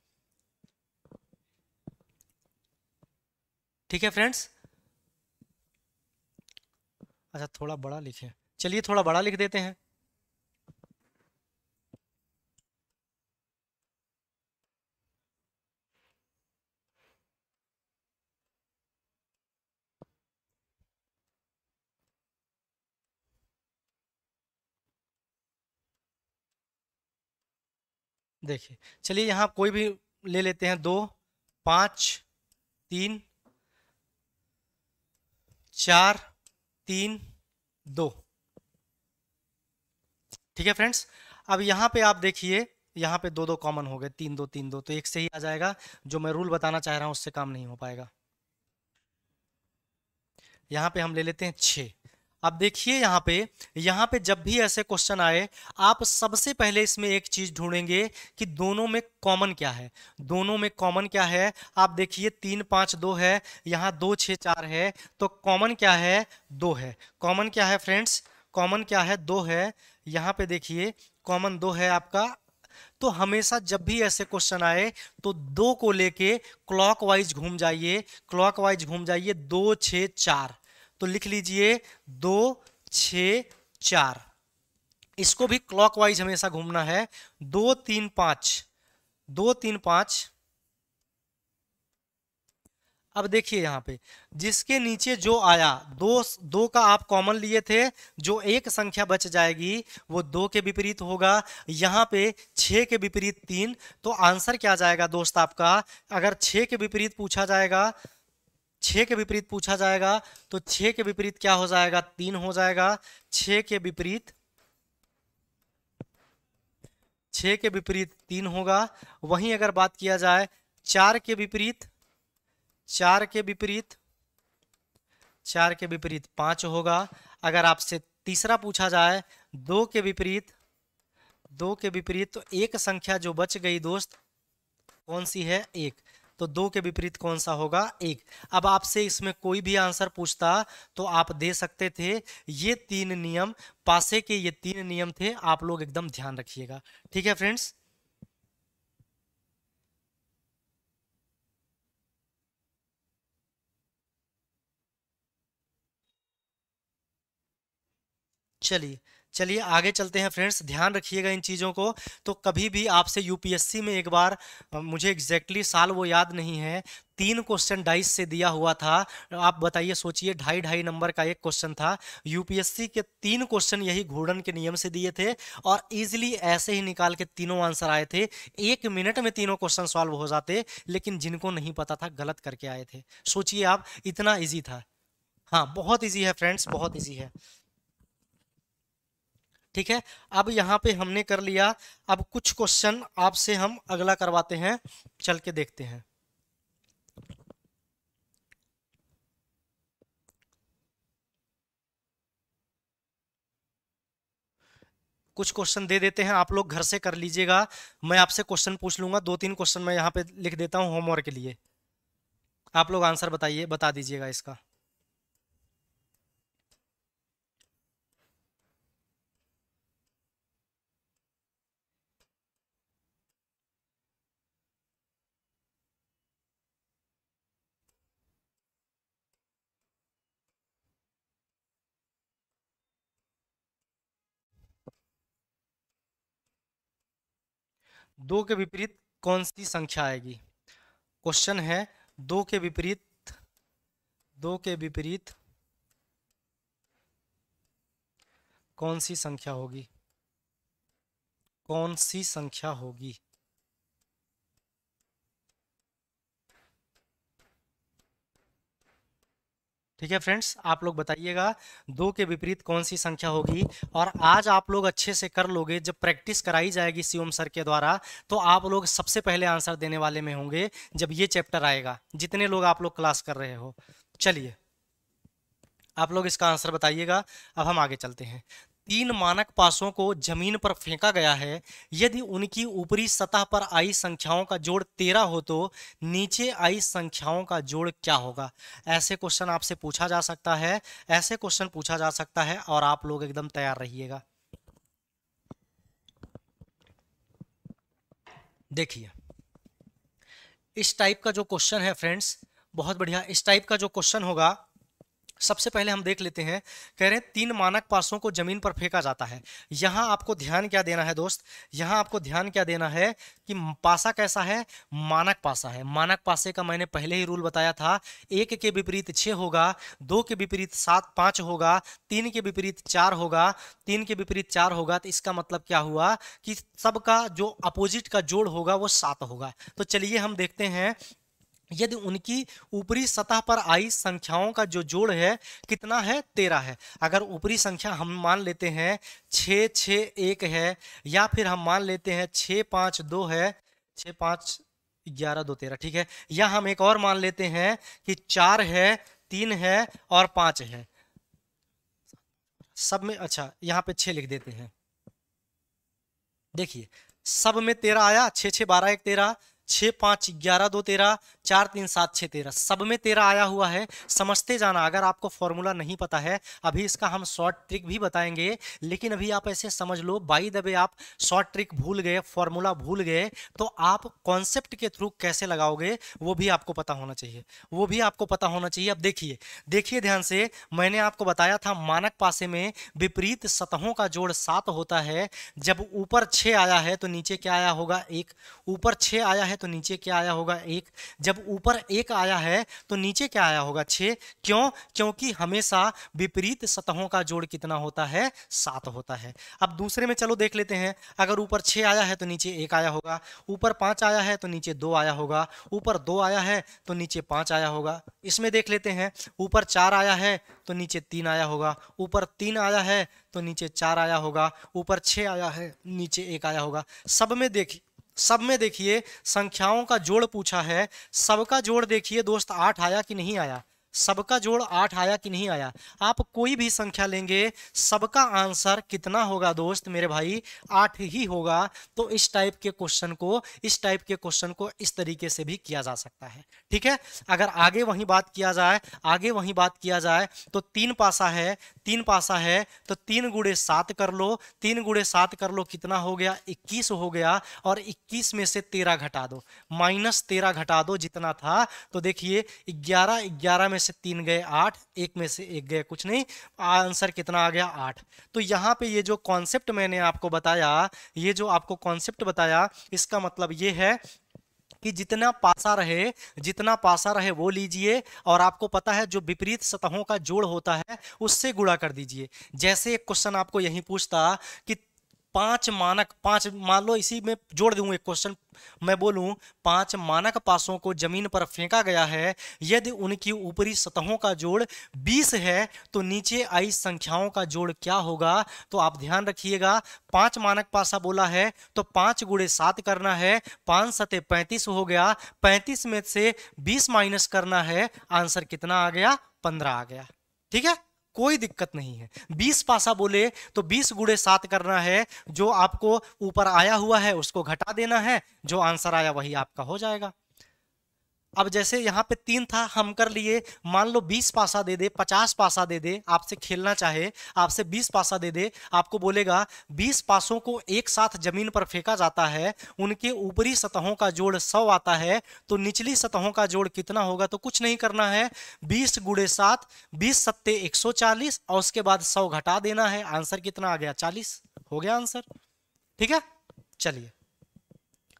Speaker 1: ठीक है फ्रेंड्स अच्छा थोड़ा बड़ा लिखे चलिए थोड़ा बड़ा लिख देते हैं देखिए चलिए यहाँ कोई भी ले लेते हैं दो पाँच तीन चार तीन दो ठीक है फ्रेंड्स अब यहां पे आप देखिए यहां पे दो दो कॉमन हो गए तीन दो तीन दो तो एक से ही आ जाएगा जो मैं रूल बताना चाह रहा हूं उससे काम नहीं हो पाएगा यहां पे हम ले लेते हैं छे अब देखिए यहाँ पे यहाँ पे जब भी ऐसे क्वेश्चन आए आप सबसे पहले इसमें एक चीज़ ढूंढेंगे कि दोनों में कॉमन क्या है दोनों में कॉमन क्या है आप देखिए तीन पाँच दो है यहाँ दो छः चार है तो कॉमन क्या है दो है कॉमन क्या है फ्रेंड्स कॉमन क्या है दो है यहाँ पे देखिए कॉमन दो है आपका तो हमेशा जब भी ऐसे क्वेश्चन आए तो दो को लेके क्लॉकवाइज घूम जाइए क्लॉकवाइज घूम जाइए दो छः चार तो लिख लीजिए दो छ चार इसको भी क्लॉकवाइज हमेशा घूमना है दो तीन पांच दो तीन पांच अब देखिए यहां पे जिसके नीचे जो आया दो दो का आप कॉमन लिए थे जो एक संख्या बच जाएगी वो दो के विपरीत होगा यहां पे छ के विपरीत तीन तो आंसर क्या जाएगा दोस्त आपका अगर छ के विपरीत पूछा जाएगा छः के विपरीत पूछा जाएगा तो छः के विपरीत क्या हो जाएगा तीन हो जाएगा छः के विपरीत छः के विपरीत तीन होगा वहीं अगर बात किया जाए चार के विपरीत चार के विपरीत चार के विपरीत पाँच होगा अगर आपसे तीसरा पूछा जाए दो के विपरीत दो के विपरीत तो एक संख्या जो बच गई दोस्त कौन सी है एक तो दो के विपरीत कौन सा होगा एक अब आपसे इसमें कोई भी आंसर पूछता तो आप दे सकते थे ये तीन नियम पासे के ये तीन नियम थे आप लोग एकदम ध्यान रखिएगा ठीक है फ्रेंड्स चलिए चलिए आगे चलते हैं फ्रेंड्स ध्यान रखिएगा इन चीज़ों को तो कभी भी आपसे यूपीएससी में एक बार मुझे एग्जैक्टली साल वो याद नहीं है तीन क्वेश्चन डाइस से दिया हुआ था आप बताइए सोचिए ढाई ढाई नंबर का एक क्वेश्चन था यूपीएससी के तीन क्वेश्चन यही घूर्णन के नियम से दिए थे और इजीली ऐसे ही निकाल के तीनों आंसर आए थे एक मिनट में तीनों क्वेश्चन सॉल्व हो जाते लेकिन जिनको नहीं पता था गलत करके आए थे सोचिए आप इतना ईजी था हाँ बहुत ईजी है फ्रेंड्स बहुत ईजी है ठीक है अब यहाँ पे हमने कर लिया अब कुछ क्वेश्चन आपसे हम अगला करवाते हैं चल के देखते हैं कुछ क्वेश्चन दे देते हैं आप लोग घर से कर लीजिएगा मैं आपसे क्वेश्चन पूछ लूंगा दो तीन क्वेश्चन मैं यहाँ पे लिख देता हूँ होमवर्क के लिए आप लोग आंसर बताइए बता दीजिएगा इसका दो के विपरीत कौन सी संख्या आएगी क्वेश्चन है दो के विपरीत दो के विपरीत कौन सी संख्या होगी कौन सी संख्या होगी ठीक है फ्रेंड्स आप लोग बताइएगा दो के विपरीत कौन सी संख्या होगी और आज आप लोग अच्छे से कर लोगे जब प्रैक्टिस कराई जाएगी सीओम सर के द्वारा तो आप लोग सबसे पहले आंसर देने वाले में होंगे जब ये चैप्टर आएगा जितने लोग आप लोग क्लास कर रहे हो चलिए आप लोग इसका आंसर बताइएगा अब हम आगे चलते हैं तीन मानक पासों को जमीन पर फेंका गया है यदि उनकी ऊपरी सतह पर आई संख्याओं का जोड़ तेरह हो तो नीचे आई संख्याओं का जोड़ क्या होगा ऐसे क्वेश्चन आपसे पूछा जा सकता है ऐसे क्वेश्चन पूछा जा सकता है और आप लोग एकदम तैयार रहिएगा देखिए इस टाइप का जो क्वेश्चन है फ्रेंड्स बहुत बढ़िया इस टाइप का जो क्वेश्चन होगा सबसे पहले हम देख लेते हैं कह रहे हैं तीन मानक पासों को जमीन पर फेंका जाता है यहाँ आपको ध्यान क्या देना है दोस्त यहाँ आपको ध्यान क्या देना है कि पासा कैसा है मानक पासा है मानक पासे का मैंने पहले ही रूल बताया था एक के विपरीत छः होगा दो के विपरीत सात पाँच होगा तीन के विपरीत चार होगा तीन के विपरीत चार होगा तो इसका मतलब क्या हुआ कि सबका जो अपोजिट का जोड़ होगा वो सात होगा तो चलिए हम देखते हैं यदि उनकी ऊपरी सतह पर आई संख्याओं का जो जोड़ है कितना है तेरह है अगर ऊपरी संख्या हम मान लेते हैं छ छ एक है या फिर हम मान लेते हैं छ पाँच दो है छ पाँच ग्यारह दो तेरह ठीक है या हम एक और मान लेते हैं कि चार है तीन है और पाँच है सब में अच्छा यहाँ पे छ लिख देते हैं देखिए सब में तेरह आया छ छ बारह एक तेरह छः पाँच ग्यारह दो तेरह चार तीन सात छः तेरह सब में तेरह आया हुआ है समझते जाना अगर आपको फॉर्मूला नहीं पता है अभी इसका हम शॉर्ट ट्रिक भी बताएंगे लेकिन अभी आप ऐसे समझ लो बाई दबे आप शॉर्ट ट्रिक भूल गए फॉर्मूला भूल गए तो आप कॉन्सेप्ट के थ्रू कैसे लगाओगे वो भी आपको पता होना चाहिए वो भी आपको पता होना चाहिए अब देखिए देखिए ध्यान से मैंने आपको बताया था मानक पासे में विपरीत सतहों का जोड़ सात होता है जब ऊपर छः आया है तो नीचे क्या आया होगा एक ऊपर छः आया है तो नीचे क्या आया होगा एक जब ऊपर एक आया है तो नीचे क्या आया होगा छे क्यों क्योंकि हमेशा विपरीत सतहों का जोड़ कितना होता है सात होता है अब दूसरे में चलो देख लेते हैं अगर ऊपर छः आया है तो नीचे एक आया होगा ऊपर पांच आया है तो नीचे दो आया होगा ऊपर दो आया है तो नीचे पांच आया होगा इसमें देख लेते हैं ऊपर चार आया है तो नीचे तीन आया होगा ऊपर तीन आया है तो नीचे चार आया होगा ऊपर छह आया है नीचे एक आया होगा सब में देखिए सब में देखिए संख्याओं का जोड़ पूछा है सबका जोड़ देखिए दोस्त आठ आया कि नहीं आया सबका जोड़ आठ आया कि नहीं आया आप कोई भी संख्या लेंगे सबका आंसर कितना होगा दोस्त मेरे भाई आठ ही होगा तो इस टाइप के क्वेश्चन को इस टाइप के क्वेश्चन को इस तरीके से भी किया जा सकता है ठीक है अगर आगे वही बात किया जाए आगे वही बात किया जाए तो तीन पासा है तीन पासा है तो तीन गुड़े सात कर लो तीन गुड़े सात कर लो कितना हो गया इक्कीस हो गया और इक्कीस में से तेरह घटा दो माइनस तेरह घटा दो जितना था तो देखिए ग्यारह ग्यारह में में से तीन गए आठ एक में से एक गए कुछ नहीं आंसर कितना आ गया आठ तो यहाँ पे ये जो कॉन्सेप्ट मैंने आपको बताया ये जो आपको कॉन्सेप्ट बताया इसका मतलब ये है कि जितना पासा रहे जितना पासा रहे वो लीजिए और आपको पता है जो विपरीत सतहों का जोड़ होता है उससे गुणा कर दीजिए जैसे एक क्वेश्चन आपको यहीं पूछता कि पांच मानक पांच मान लो इसी में जोड़ दूं एक क्वेश्चन मैं बोलूं पांच मानक पासों को जमीन पर फेंका गया है यदि उनकी ऊपरी सतहों का जोड़ 20 है तो नीचे आई संख्याओं का जोड़ क्या होगा तो आप ध्यान रखिएगा पांच मानक पासा बोला है तो पांच गुड़े सात करना है पांच सते पैंतीस हो गया पैंतीस में से बीस माइनस करना है आंसर कितना आ गया पंद्रह आ गया ठीक है कोई दिक्कत नहीं है बीस पासा बोले तो बीस गुड़े सात करना है जो आपको ऊपर आया हुआ है उसको घटा देना है जो आंसर आया वही आपका हो जाएगा अब जैसे यहाँ पे तीन था हम कर लिए मान लो बीस पासा दे दे पचास पासा दे दे आपसे खेलना चाहे आपसे बीस पासा दे दे आपको बोलेगा बीस पासों को एक साथ जमीन पर फेंका जाता है उनके ऊपरी सतहों का जोड़ सौ आता है तो निचली सतहों का जोड़ कितना होगा तो कुछ नहीं करना है बीस गुड़े सात बीस सत्ते एक सौ चालीस और उसके बाद सौ घटा देना है आंसर कितना आ गया चालीस हो गया आंसर ठीक है चलिए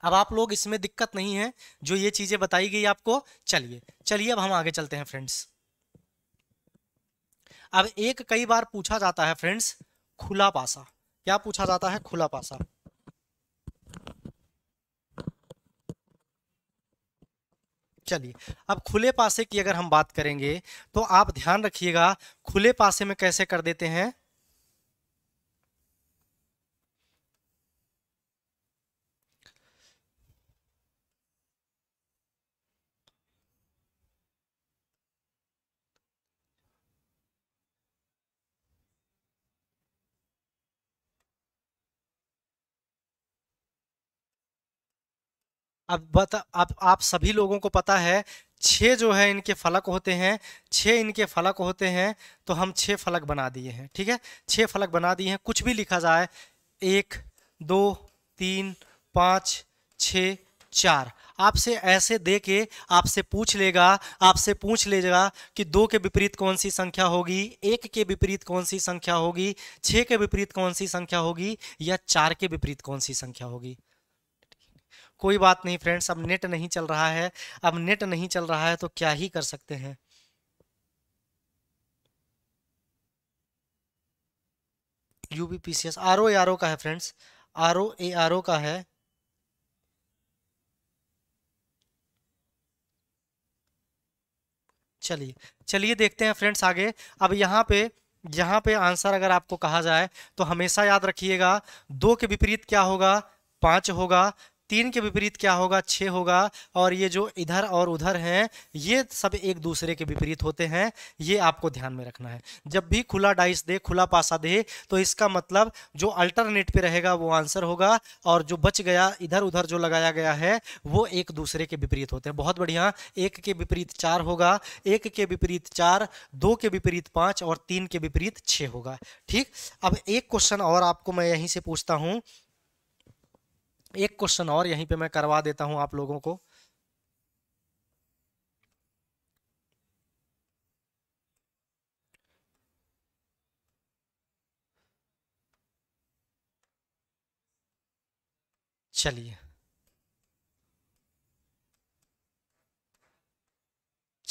Speaker 1: अब आप लोग इसमें दिक्कत नहीं है जो ये चीजें बताई गई आपको चलिए चलिए अब हम आगे चलते हैं फ्रेंड्स अब एक कई बार पूछा जाता है फ्रेंड्स खुला पासा क्या पूछा जाता है खुला पासा चलिए अब खुले पासे की अगर हम बात करेंगे तो आप ध्यान रखिएगा खुले पासे में कैसे कर देते हैं अब बता आप आप सभी लोगों को पता है छः जो है इनके फलक होते हैं छः इनके फलक होते हैं तो हम छः फलक बना दिए हैं ठीक है छः फलक बना दिए हैं कुछ भी लिखा जाए एक दो तीन पाँच छ चार आपसे ऐसे दे के आपसे पूछ लेगा आपसे पूछ लेगा कि दो के विपरीत कौन सी संख्या होगी एक के विपरीत कौन सी संख्या होगी छः के विपरीत कौन सी संख्या होगी या चार के विपरीत कौन सी संख्या होगी कोई बात नहीं फ्रेंड्स अब नेट नहीं चल रहा है अब नेट नहीं चल रहा है तो क्या ही कर सकते हैं यूबीपीसीएस आर ओ आर ओ का है friends R O A R O का है चलिए चलिए देखते हैं फ्रेंड्स आगे अब यहाँ पे यहाँ पे आंसर अगर आपको कहा जाए तो हमेशा याद रखिएगा दो के विपरीत क्या होगा पांच होगा तीन के विपरीत क्या होगा छः होगा और ये जो इधर और उधर हैं ये सब एक दूसरे के विपरीत होते हैं ये आपको ध्यान में रखना है जब भी खुला डाइस दे खुला पासा दे तो इसका मतलब जो अल्टरनेट पे रहेगा वो आंसर होगा और जो बच गया इधर उधर जो लगाया गया है वो एक दूसरे के विपरीत होते हैं बहुत बढ़िया एक के विपरीत चार होगा एक के विपरीत चार दो के विपरीत पाँच और तीन के विपरीत छः होगा ठीक अब एक क्वेश्चन और आपको मैं यहीं से पूछता हूँ एक क्वेश्चन और यहीं पे मैं करवा देता हूं आप लोगों को चलिए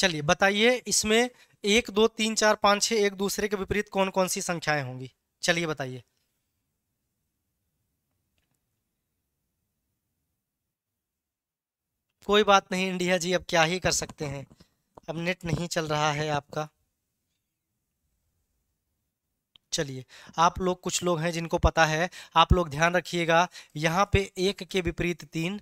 Speaker 1: चलिए बताइए इसमें एक दो तीन चार पांच छह एक दूसरे के विपरीत कौन कौन सी संख्याएं होंगी चलिए बताइए कोई बात नहीं इंडिया जी अब क्या ही कर सकते हैं अब नेट नहीं चल रहा है आपका चलिए आप लोग कुछ लोग हैं जिनको पता है आप लोग ध्यान रखिएगा यहाँ पे एक के विपरीत तीन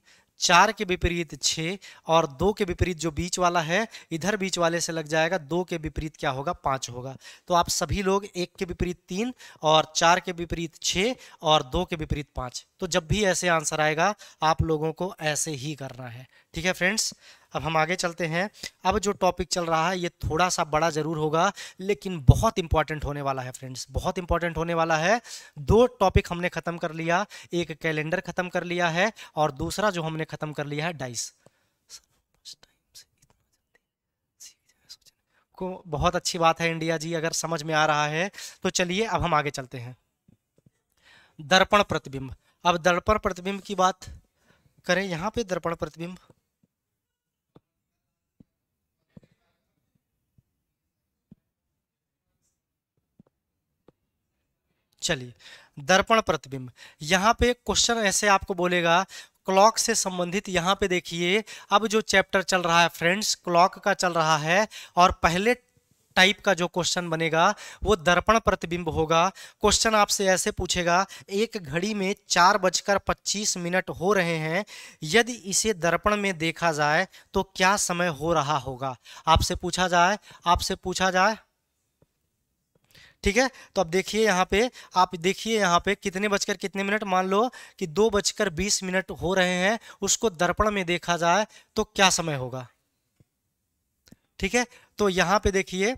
Speaker 1: चार के विपरीत छः और दो के विपरीत जो बीच वाला है इधर बीच वाले से लग जाएगा दो के विपरीत क्या होगा पाँच होगा तो आप सभी लोग एक के विपरीत तीन और चार के विपरीत छः और दो के विपरीत पाँच तो जब भी ऐसे आंसर आएगा आप लोगों को ऐसे ही करना है ठीक है फ्रेंड्स अब हम आगे चलते हैं अब जो टॉपिक चल रहा है ये थोड़ा सा बड़ा ज़रूर होगा लेकिन बहुत इंपॉर्टेंट होने वाला है फ्रेंड्स बहुत इंपॉर्टेंट होने वाला है दो टॉपिक हमने ख़त्म कर लिया एक कैलेंडर ख़त्म कर लिया है और दूसरा जो हमने ख़त्म कर लिया है डाइस को बहुत अच्छी बात है इंडिया जी अगर समझ में आ रहा है तो चलिए अब हम आगे चलते हैं दर्पण प्रतिबिंब अब दर्पण प्रतिबिंब की बात करें यहाँ पे दर्पण प्रतिबिंब चलिए दर्पण प्रतिबिंब यहाँ पे क्वेश्चन ऐसे आपको बोलेगा क्लॉक से संबंधित यहाँ पे देखिए अब जो चैप्टर चल रहा है फ्रेंड्स क्लॉक का चल रहा है और पहले टाइप का जो क्वेश्चन बनेगा वो दर्पण प्रतिबिंब होगा क्वेश्चन आपसे ऐसे पूछेगा एक घड़ी में चार बजकर पच्चीस मिनट हो रहे हैं यदि इसे दर्पण में देखा जाए तो क्या समय हो रहा होगा आपसे पूछा जाए आपसे पूछा जाए ठीक है तो अब देखिए यहाँ पे आप देखिए यहाँ पे कितने बजकर कितने मिनट मान लो कि दो बजकर बीस मिनट हो रहे हैं उसको दर्पण में देखा जाए तो क्या समय होगा ठीक है तो यहाँ पे देखिए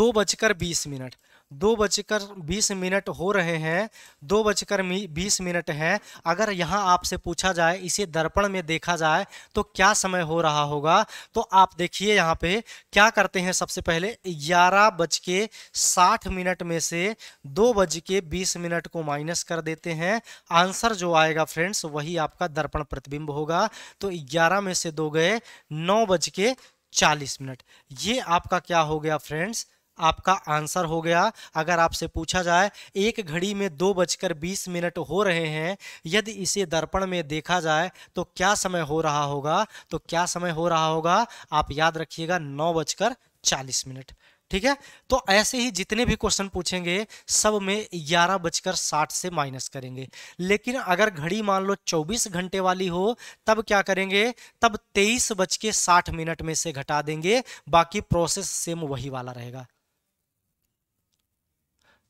Speaker 1: दो बजकर बीस मिनट दो बजकर बीस मिनट हो रहे हैं दो बजकर बीस मिनट है अगर यहाँ आपसे पूछा जाए इसे दर्पण में देखा जाए तो क्या समय हो रहा होगा तो आप देखिए यहाँ पे क्या करते हैं सबसे पहले ग्यारह बज के साठ मिनट में से दो बज के बीस मिनट को माइनस कर देते हैं आंसर जो आएगा फ्रेंड्स वही आपका दर्पण प्रतिबिंब होगा तो ग्यारह में से दो गए नौ बज के चालीस मिनट ये आपका क्या हो गया फ्रेंड्स आपका आंसर हो गया अगर आपसे पूछा जाए एक घड़ी में दो बजकर बीस मिनट हो रहे हैं यदि इसे दर्पण में देखा जाए तो क्या समय हो रहा होगा तो क्या समय हो रहा होगा आप याद रखिएगा नौ बजकर चालीस मिनट ठीक है तो ऐसे ही जितने भी क्वेश्चन पूछेंगे सब में ग्यारह बजकर साठ से माइनस करेंगे लेकिन अगर घड़ी मान लो चौबीस घंटे वाली हो तब क्या करेंगे तब तेईस बज के साठ मिनट में से घटा देंगे बाकी प्रोसेस सेम वही वाला रहेगा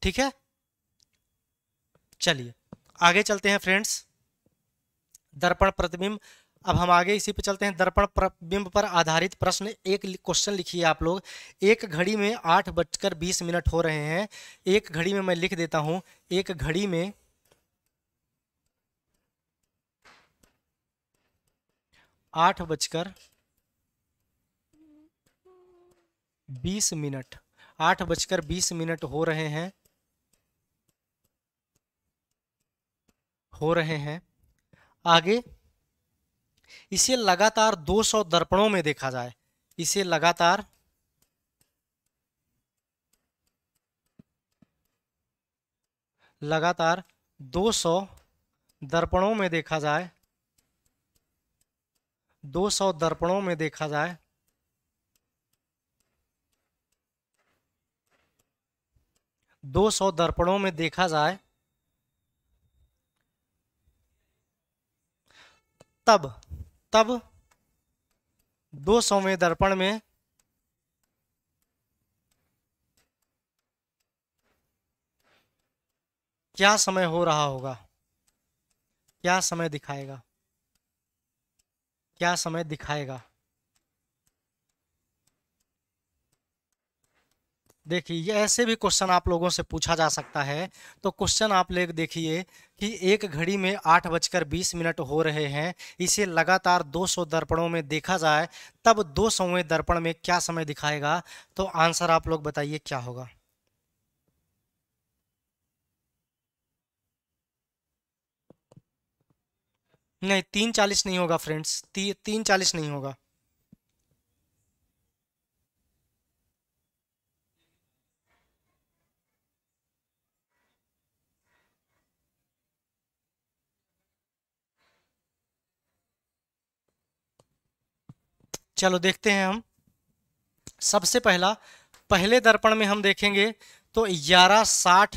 Speaker 1: ठीक है चलिए आगे चलते हैं फ्रेंड्स दर्पण प्रतिबिंब अब हम आगे इसी पे चलते हैं दर्पण प्रतिबिंब पर आधारित प्रश्न एक क्वेश्चन लिखिए आप लोग एक घड़ी में आठ बजकर बीस मिनट हो रहे हैं एक घड़ी में मैं लिख देता हूं एक घड़ी में आठ बजकर बीस मिनट आठ बजकर बीस मिनट हो रहे हैं हो रहे हैं आगे इसे लगातार 200 दर्पणों में देखा जाए इसे लगातार लगातार 200 दर्पणों में देखा जाए 200 दर्पणों में देखा जाए दो सौ दर्पणों में देखा जाए तब तब दो सौवें दर्पण में क्या समय हो रहा होगा क्या समय दिखाएगा क्या समय दिखाएगा देखिए ये ऐसे भी क्वेश्चन आप लोगों से पूछा जा सकता है तो क्वेश्चन आप ले देखिए कि एक घड़ी में आठ बजकर बीस मिनट हो रहे हैं इसे लगातार 200 दर्पणों में देखा जाए तब दो सौवें दर्पण में क्या समय दिखाएगा तो आंसर आप लोग बताइए क्या होगा नहीं तीन चालीस नहीं होगा फ्रेंड्स ती, तीन चालीस नहीं होगा चलो देखते हैं हम सबसे पहला पहले दर्पण में हम देखेंगे तो ग्यारह साठ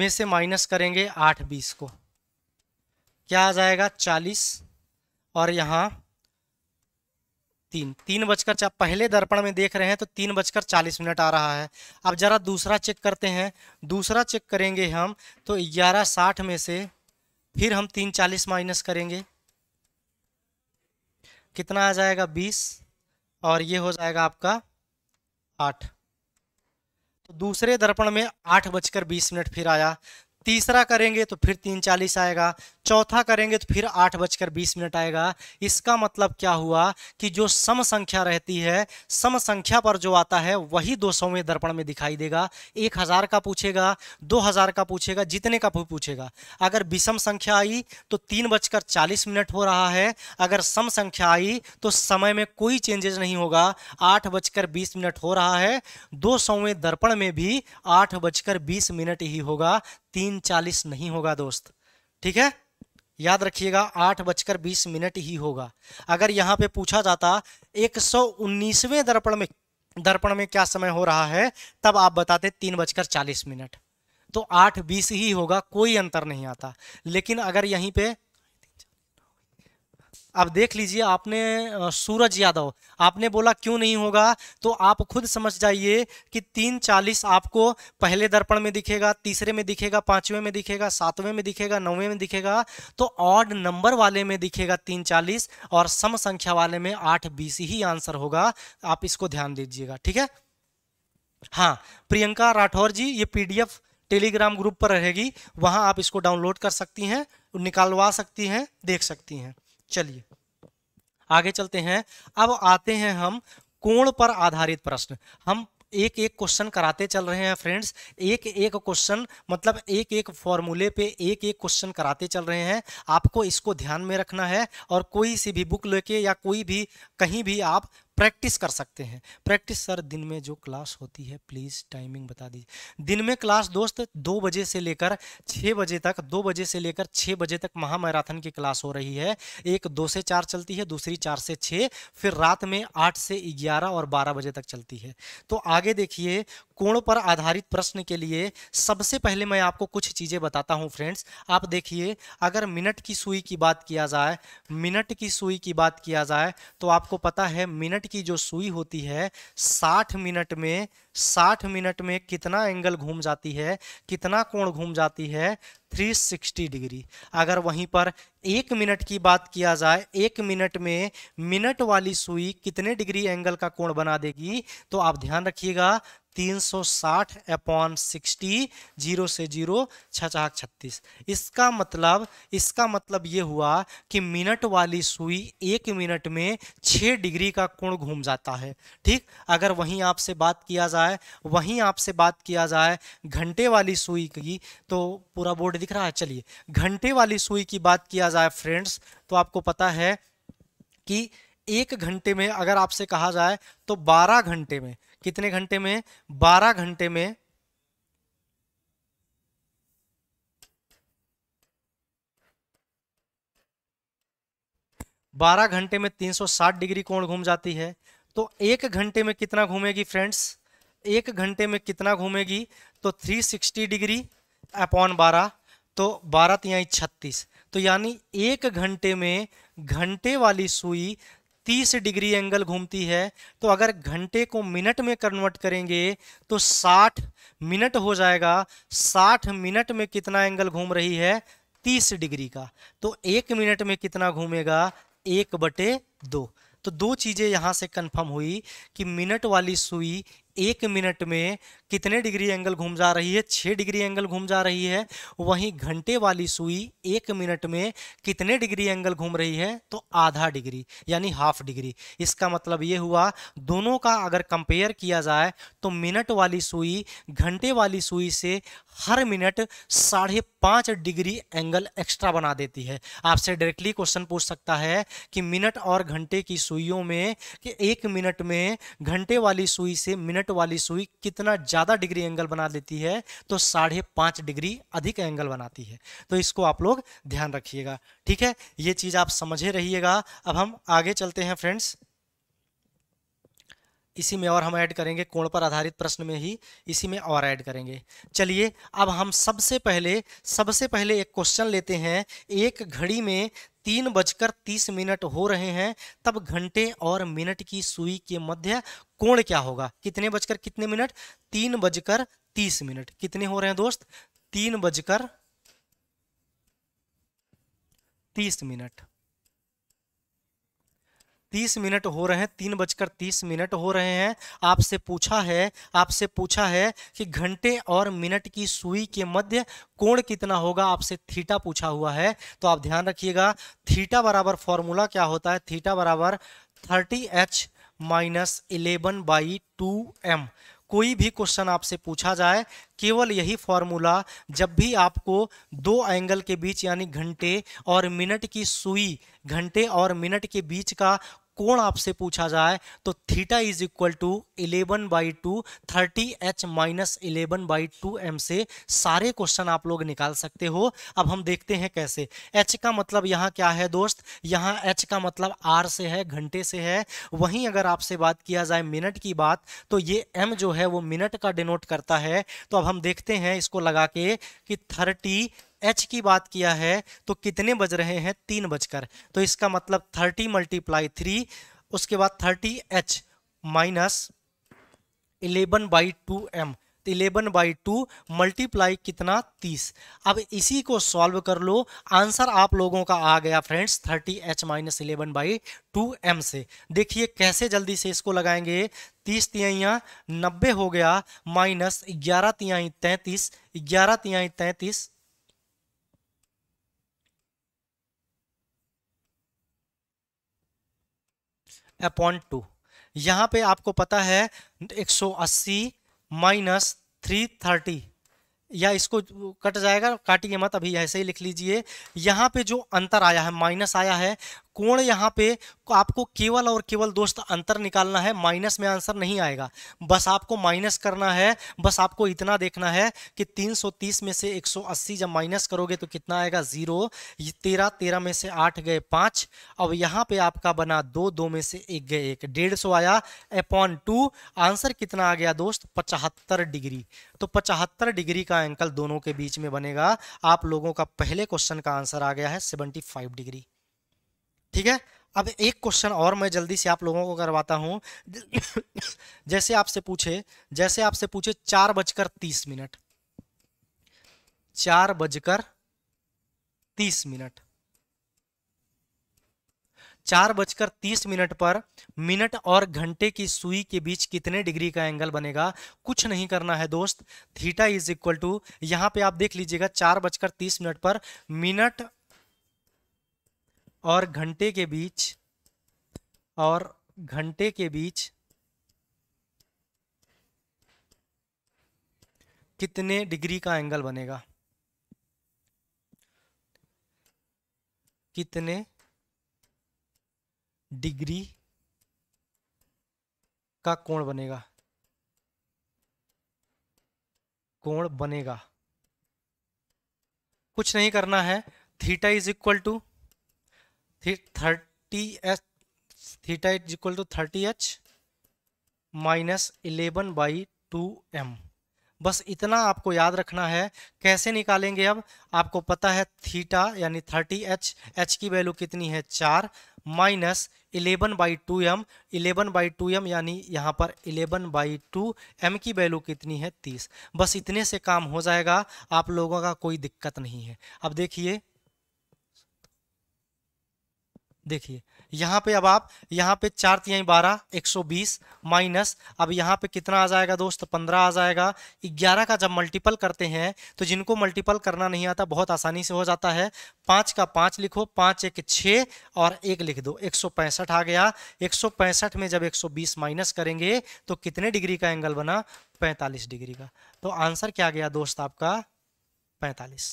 Speaker 1: में से माइनस करेंगे आठ बीस को क्या आ जाएगा चालीस और यहाँ तीन तीन बजकर पहले दर्पण में देख रहे हैं तो तीन बजकर चालीस मिनट आ रहा है अब जरा दूसरा चेक करते हैं दूसरा चेक करेंगे हम तो ग्यारह साठ में से फिर हम तीन चालीस माइनस करेंगे कितना आ जाएगा बीस और ये हो जाएगा आपका आठ तो दूसरे दर्पण में आठ बजकर बीस मिनट फिर आया तीसरा करेंगे तो फिर तीन चालीस आएगा चौथा करेंगे तो फिर आठ बजकर बीस मिनट आएगा इसका मतलब क्या हुआ कि जो सम संख्या रहती है सम संख्या पर जो आता है वही दो सौवें दर्पण में दिखाई देगा एक हज़ार का पूछेगा दो हज़ार का पूछेगा जितने का पूछेगा अगर विषम संख्या आई तो तीन बजकर चालीस मिनट हो रहा है अगर सम संख्या आई तो समय में कोई चेंजेस नहीं होगा आठ बजकर बीस मिनट हो रहा है दो सौवें दर्पण में भी आठ बजकर बीस मिनट ही होगा तीन चालीस नहीं होगा दोस्त ठीक है याद रखिएगा आठ बजकर बीस मिनट ही होगा अगर यहाँ पे पूछा जाता एक सौ उन्नीसवें दर्पण में दर्पण में क्या समय हो रहा है तब आप बताते तीन बजकर चालीस मिनट तो आठ बीस ही होगा कोई अंतर नहीं आता लेकिन अगर यहीं पे अब देख लीजिए आपने सूरज यादव आपने बोला क्यों नहीं होगा तो आप खुद समझ जाइए कि तीन चालीस आपको पहले दर्पण में दिखेगा तीसरे में दिखेगा पांचवें में दिखेगा सातवें में दिखेगा नौवें में दिखेगा तो ऑड नंबर वाले में दिखेगा तीन चालीस और सम संख्या वाले में आठ बीस ही आंसर होगा आप इसको ध्यान दीजिएगा ठीक है हाँ प्रियंका राठौर जी ये पी टेलीग्राम ग्रुप पर रहेगी वहां आप इसको डाउनलोड कर सकती हैं निकालवा सकती हैं देख सकती हैं चलिए आगे चलते हैं अब आते हैं हम कोण पर आधारित प्रश्न हम एक एक क्वेश्चन कराते चल रहे हैं फ्रेंड्स एक एक क्वेश्चन मतलब एक एक फॉर्मूले पे एक एक क्वेश्चन कराते चल रहे हैं आपको इसको ध्यान में रखना है और कोई सी भी बुक लेके या कोई भी कहीं भी आप प्रैक्टिस कर सकते हैं प्रैक्टिस सर दिन में जो क्लास होती है प्लीज़ टाइमिंग बता दीजिए दिन में क्लास दोस्त दो बजे से लेकर छः बजे तक दो बजे से लेकर छः बजे तक महामैराथन की क्लास हो रही है एक दो से चार चलती है दूसरी चार से छः फिर रात में आठ से ग्यारह और बारह बजे तक चलती है तो आगे देखिए कोण पर आधारित प्रश्न के लिए सबसे पहले मैं आपको कुछ चीज़ें बताता हूं फ्रेंड्स आप देखिए अगर मिनट की सुई की बात किया जाए मिनट की सुई की बात किया जाए तो आपको पता है मिनट की जो सुई होती है साठ मिनट में साठ मिनट में कितना एंगल घूम जाती है कितना कोण घूम जाती है 360 डिग्री अगर वहीं पर एक मिनट की बात किया जाए एक मिनट में मिनट वाली सुई कितने डिग्री एंगल का कोण बना देगी तो आप ध्यान रखिएगा 360 अपॉन 60 जीरो से जीरो छचाक छत्तीस इसका मतलब इसका मतलब ये हुआ कि मिनट वाली सुई एक मिनट में छः डिग्री का कोण घूम जाता है ठीक अगर वहीं आपसे बात किया जाए वहीं आपसे बात किया जाए घंटे वाली सुई की तो पूरा बोर्ड दिख रहा है चलिए घंटे वाली सुई की बात किया जाए फ्रेंड्स तो आपको पता है कि एक घंटे में अगर आपसे कहा जाए तो बारह घंटे में कितने घंटे में बारह घंटे में बारह घंटे में तीन सौ साठ डिग्री कोण घूम जाती है तो एक घंटे में कितना घूमेगी फ्रेंड्स एक घंटे में कितना घूमेगी तो 360 डिग्री अपॉन बारह तो बारह तिहाई छत्तीस तो यानी एक घंटे में घंटे वाली सुई तीस डिग्री एंगल घूमती है तो अगर घंटे को मिनट में कन्वर्ट करेंगे तो साठ मिनट हो जाएगा साठ मिनट में कितना एंगल घूम रही है तीस डिग्री का तो एक मिनट में कितना घूमेगा एक बटे दो तो दो चीज़ें यहाँ से कंफर्म हुई कि मिनट वाली सुई एक मिनट में कितने डिग्री एंगल घूम जा रही है छः डिग्री एंगल घूम जा रही है वहीं घंटे वाली सुई एक मिनट में कितने डिग्री एंगल घूम रही है तो आधा डिग्री यानी हाफ डिग्री इसका मतलब ये हुआ दोनों का अगर कंपेयर किया जाए तो मिनट वाली सुई घंटे वाली सुई से हर मिनट साढ़े पाँच डिग्री एंगल एक्स्ट्रा बना देती है आपसे डायरेक्टली क्वेश्चन पूछ सकता है कि मिनट और घंटे की सुइयों में कि एक मिनट में घंटे वाली सुई से मिनट वाली सुई कितना ज़्यादा ज़्यादा डिग्री एंगल बना लेती है तो साढ़े पाँच डिग्री अधिक एंगल बनाती है तो इसको आप लोग ध्यान रखिएगा ठीक है ये चीज़ आप समझे रहिएगा अब हम आगे चलते हैं फ्रेंड्स इसी में और हम ऐड करेंगे कोण पर आधारित प्रश्न में ही इसी में और ऐड करेंगे चलिए अब हम सबसे पहले सबसे पहले एक क्वेश्चन लेते हैं एक घड़ी में तीन बजकर तीस मिनट हो रहे हैं तब घंटे और मिनट की सुई के मध्य कोण क्या होगा कितने बजकर कितने मिनट तीन बजकर तीस मिनट कितने हो रहे हैं दोस्त तीन बजकर तीस मिनट तीस मिनट हो रहे हैं तीन बजकर तीस मिनट हो रहे हैं आपसे पूछा है आपसे पूछा है कि घंटे और मिनट की सुई के मध्य कोण कितना होगा आपसे थीटा पूछा हुआ है तो आप ध्यान रखिएगा थीटा बराबर फॉर्मूला क्या होता है थीटा बराबर thirty H minus eleven by two M कोई भी क्वेश्चन आपसे पूछा जाए केवल यही फॉर्मूला जब भी आपको दो एंगल के बीच यानी घंटे और मिनट की सुई घंटे और मिनट के बीच का कोण आपसे पूछा जाए तो theta is equal to eleven by two thirty H minus eleven by two M से सारे क्वेश्चन आप लोग निकाल सकते हो अब हम देखते हैं कैसे एच का मतलब यहाँ क्या है दोस्त यहाँ एच का मतलब आर से है घंटे से है वहीं अगर आपसे बात किया जाए मिनट की बात तो ये एम जो है वो मिनट का डिनोट करता है तो अब हम देखते हैं इसको लगा के कि थर्टी एच की बात किया है तो कितने बज रहे हैं तीन बजकर तो इसका मतलब थर्टी मल्टीप्लाई थ्री उसके बाद thirty H minus eleven by two M तो इलेवन बाई टू मल्टीप्लाई कितना तीस अब इसी को सॉल्व कर लो आंसर आप लोगों का आ गया friends thirty H minus eleven by two M से देखिए कैसे जल्दी से इसको लगाएंगे तीस तिहाइयाँ नब्बे हो गया माइनस ग्यारह तिहाई तैंतीस ग्यारह तिहाई तैंतीस अपॉन टू यहाँ पे आपको पता है 180 माइनस थ्री थर्टी या इसको कट जाएगा काटिए मत अभी ऐसे ही लिख लीजिए यहाँ पे जो अंतर आया है माइनस आया है कोण यहाँ पे आपको केवल और केवल दोस्त अंतर निकालना है माइनस में आंसर नहीं आएगा बस आपको माइनस करना है बस आपको इतना देखना है कि 330 में से 180 जब माइनस करोगे तो कितना आएगा जीरो तेरह तेरह में से आठ गए पाँच अब यहाँ पे आपका बना दो दो में से एक गए एक डेढ़ सौ आया अपॉन टू आंसर कितना आ गया दोस्त पचहत्तर डिग्री तो पचहत्तर डिग्री का एंकल दोनों के बीच में बनेगा आप लोगों का पहले क्वेश्चन का आंसर आ गया है सेवेंटी फाइव डिग्री ठीक है अब एक क्वेश्चन और मैं जल्दी से आप लोगों को करवाता हूं जैसे आपसे पूछे जैसे आपसे पूछे चार बजकर तीस मिनट चार बजकर तीस मिनट चार बजकर तीस मिनट पर मिनट और घंटे की सुई के बीच कितने डिग्री का एंगल बनेगा कुछ नहीं करना है दोस्त थीटा इज इक्वल टू यहां पे आप देख लीजिएगा चार बजकर तीस मिनट पर मिनट और घंटे के बीच और घंटे के बीच कितने डिग्री का एंगल बनेगा कितने डिग्री का कोण बनेगा कोण बनेगा कुछ नहीं करना है theta is equal to thirty H theta is equal to thirty H minus eleven by two M बस इतना आपको याद रखना है कैसे निकालेंगे अब आपको पता है थीटा यानी थर्टी एच एच की वैल्यू कितनी है चार minus eleven by two M eleven by two M यानी यहाँ पर इलेवन बाई टू एम की वैल्यू कितनी है तीस बस इतने से काम हो जाएगा आप लोगों का कोई दिक्कत नहीं है अब देखिए देखिए यहाँ पे अब आप यहाँ पे चार तिहाई बारह एक सौ बीस माइनस अब यहाँ पे कितना आ जाएगा दोस्त पंद्रह आ जाएगा ग्यारह का जब मल्टीपल करते हैं तो जिनको मल्टीपल करना नहीं आता बहुत आसानी से हो जाता है पाँच का पाँच लिखो पाँच एक छः और एक लिख दो एक सौ पैंसठ आ गया एक सौ पैंसठ में जब एक सौ बीस माइनस करेंगे तो कितने डिग्री का एंगल बना पैंतालीस डिग्री का तो आंसर क्या गया दोस्त आपका पैंतालीस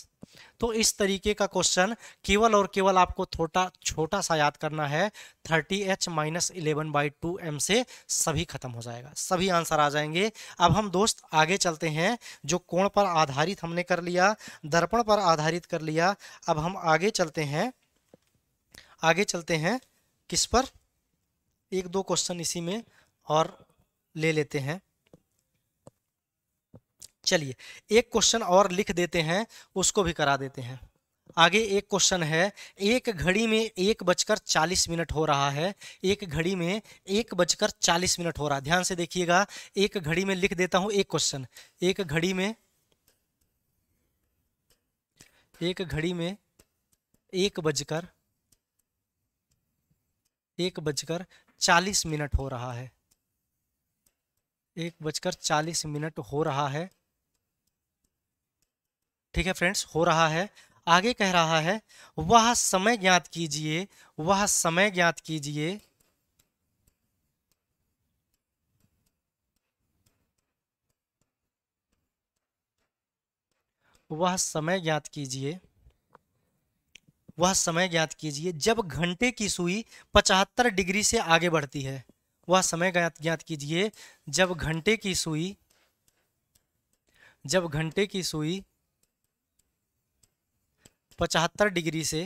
Speaker 1: तो इस तरीके का क्वेश्चन केवल और केवल आपको थोटा छोटा सा याद करना है thirty H minus eleven by two M से सभी खत्म हो जाएगा सभी आंसर आ जाएंगे अब हम दोस्त आगे चलते हैं जो कोण पर आधारित हमने कर लिया दर्पण पर आधारित कर लिया अब हम आगे चलते हैं आगे चलते हैं किस पर एक दो क्वेश्चन इसी में और ले लेते हैं चलिए एक क्वेश्चन और लिख देते हैं उसको भी करा देते हैं आगे एक क्वेश्चन है एक घड़ी में एक बजकर चालीस मिनट हो रहा है एक घड़ी में एक बजकर चालीस मिनट हो रहा है ध्यान से देखिएगा एक घड़ी में लिख देता हूं एक क्वेश्चन एक घड़ी में एक घड़ी में एक बजकर एक बजकर चालीस मिनट हो रहा है एक बजकर चालीस मिनट हो रहा है ठीक है फ्रेंड्स हो रहा है आगे कह रहा है वह समय ज्ञात कीजिए वह समय ज्ञात कीजिए वह समय ज्ञात कीजिए वह समय ज्ञात कीजिए जब घंटे की सुई पचहत्तर डिग्री से आगे बढ़ती है वह समय ज्ञात ज्ञात कीजिए जब घंटे की सुई जब घंटे की सुई पचहत्तर डिग्री से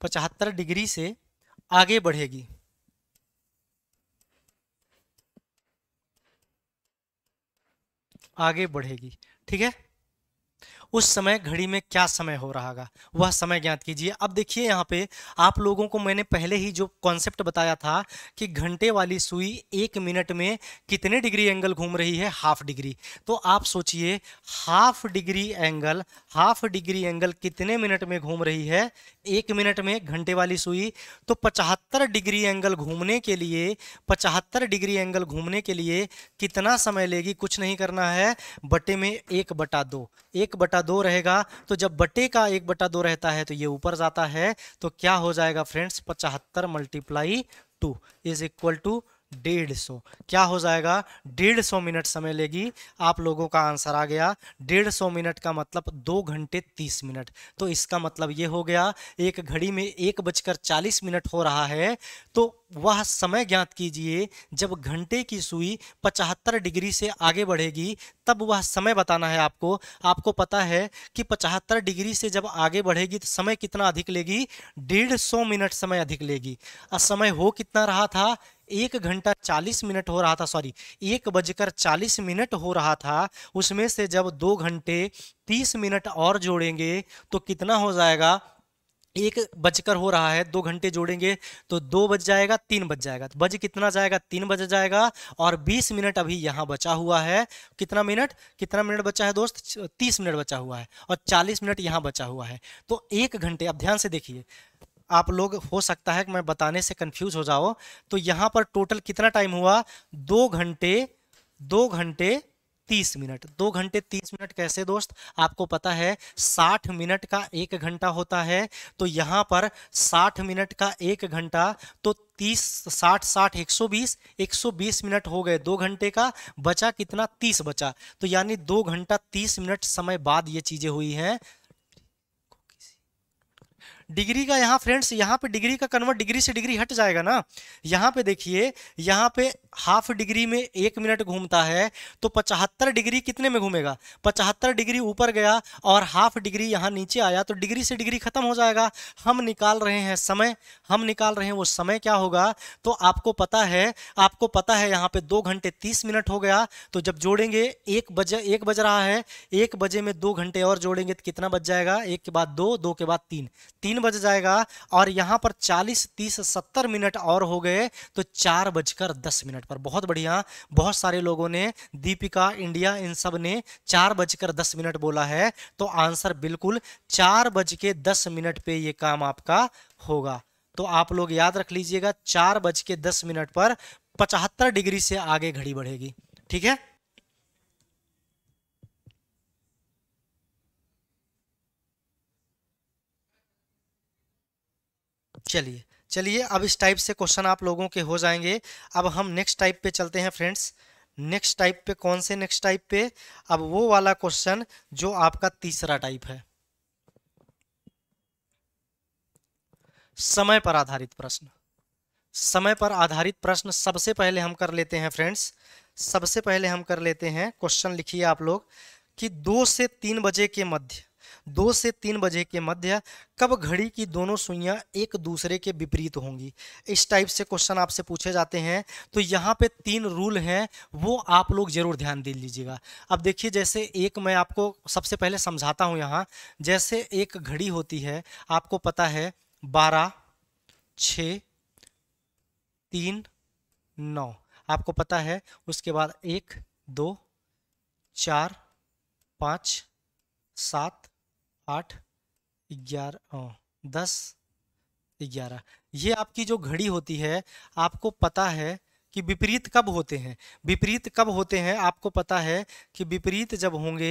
Speaker 1: पचहत्तर डिग्री से आगे बढ़ेगी आगे बढ़ेगी ठीक है उस समय घड़ी में क्या समय हो रहा होगा वह समय ज्ञात कीजिए अब देखिए यहाँ पे आप लोगों को मैंने पहले ही जो कॉन्सेप्ट बताया था कि घंटे वाली सुई एक मिनट में कितने डिग्री एंगल घूम रही है हाफ डिग्री तो आप सोचिए half degree angle half degree angle कितने मिनट में घूम रही है एक मिनट में घंटे वाली सुई तो पचहत्तर डिग्री एंगल घूमने के लिए पचहत्तर डिग्री एंगल घूमने के लिए कितना समय लेगी कुछ नहीं करना है बटे में एक बटा दो एक बटा बटा दो रहेगा तो जब बटे का एक बटा दो रहता है तो ये ऊपर जाता है तो क्या हो जाएगा फ्रेंड्स पचहत्तर multiply two is equal to डेढ़ सौ क्या हो जाएगा डेढ़ सौ मिनट समय लेगी आप लोगों का आंसर आ गया डेढ़ सौ मिनट का मतलब दो घंटे तीस मिनट तो इसका मतलब ये हो गया एक घड़ी में एक बजकर चालीस मिनट हो रहा है तो वह समय ज्ञात कीजिए जब घंटे की सुई 75 डिग्री से आगे बढ़ेगी तब वह समय बताना है आपको आपको पता है कि 75 डिग्री से जब आगे बढ़ेगी तो समय कितना अधिक लेगी डेढ़ सौ मिनट समय अधिक लेगी और समय हो कितना रहा था एक घंटा चालीस मिनट हो रहा था सॉरी एक बजकर चालीस मिनट हो रहा था उसमें से जब दो घंटे तीस मिनट और जोड़ेंगे तो कितना हो जाएगा एक बजकर हो रहा है दो घंटे जोड़ेंगे तो दो बज जाएगा तीन बज जाएगा तो बज कितना जाएगा तीन बज जाएगा और बीस मिनट अभी यहाँ बचा हुआ है कितना मिनट कितना मिनट बचा है दोस्त तीस मिनट बचा हुआ है और चालीस मिनट यहाँ बचा हुआ है तो एक घंटे अब ध्यान से देखिए आप लोग हो सकता है कि मैं बताने से कन्फ्यूज़ हो जाओ तो यहाँ पर टोटल कितना टाइम हुआ दो घंटे दो घंटे तीस मिनट दो घंटे तीस मिनट कैसे दोस्त आपको पता है साठ मिनट का एक घंटा होता है तो यहाँ पर साठ मिनट का एक घंटा तो तीस साठ साठ एक सौ बीस एक सौ बीस मिनट हो गए दो घंटे का बचा कितना तीस बचा तो यानी दो घंटा तीस मिनट समय बाद ये चीज़ें हुई हैं डिग्री का यहाँ फ्रेंड्स यहाँ पे डिग्री का कन्वर्ट डिग्री से डिग्री हट जाएगा ना यहाँ पे देखिए यहाँ पे हाफ डिग्री में एक मिनट घूमता है तो पचहत्तर डिग्री कितने में घूमेगा पचहत्तर डिग्री ऊपर गया और हाफ डिग्री यहाँ नीचे आया तो डिग्री से डिग्री खत्म हो जाएगा हम निकाल रहे हैं समय हम निकाल रहे हैं वो समय क्या होगा तो आपको पता है आपको पता है यहाँ पे दो घंटे तीस मिनट हो गया तो जब जोड़ेंगे एक बजे एक बज रहा है एक बजे में दो घंटे और जोड़ेंगे तो कितना बज जाएगा एक के बाद दो दो के बाद तीन तीन बज जाएगा और यहाँ पर चालीस तीस सत्तर मिनट और हो गए तो चार बजकर दस मिनट पर बहुत बढ़िया बहुत सारे लोगों ने दीपिका इंडिया इन सब ने चार बजकर दस मिनट बोला है तो आंसर बिल्कुल चार बज के दस मिनट पे ये काम आपका होगा तो आप लोग याद रख लीजिएगा चार बज के दस मिनट पर पचहत्तर डिग्री से आगे घड़ी बढ़ेगी ठीक है चलिए चलिए अब इस टाइप से क्वेश्चन आप लोगों के हो जाएंगे अब हम नेक्स्ट टाइप पे चलते हैं फ्रेंड्स नेक्स्ट टाइप पे कौन से नेक्स्ट टाइप पे अब वो वाला क्वेश्चन जो आपका तीसरा टाइप है समय पर आधारित प्रश्न समय पर आधारित प्रश्न सबसे पहले हम कर लेते हैं फ्रेंड्स सबसे पहले हम कर लेते हैं क्वेश्चन लिखिए आप लोग कि दो से तीन बजे के मध्य दो से तीन बजे के मध्य कब घड़ी की दोनों सुइयां एक दूसरे के विपरीत होंगी इस टाइप से क्वेश्चन आपसे पूछे जाते हैं तो यहाँ पे तीन रूल हैं वो आप लोग ज़रूर ध्यान दे लीजिएगा अब देखिए जैसे एक मैं आपको सबसे पहले समझाता हूँ यहाँ जैसे एक घड़ी होती है आपको पता है बारह छ तीन नौ आपको पता है उसके बाद एक दो चार पाँच सात आठ ग्यारह हाँ, दस ग्यारह ये आपकी जो घड़ी होती है आपको पता है कि विपरीत कब होते हैं विपरीत कब होते हैं आपको पता है कि विपरीत जब होंगे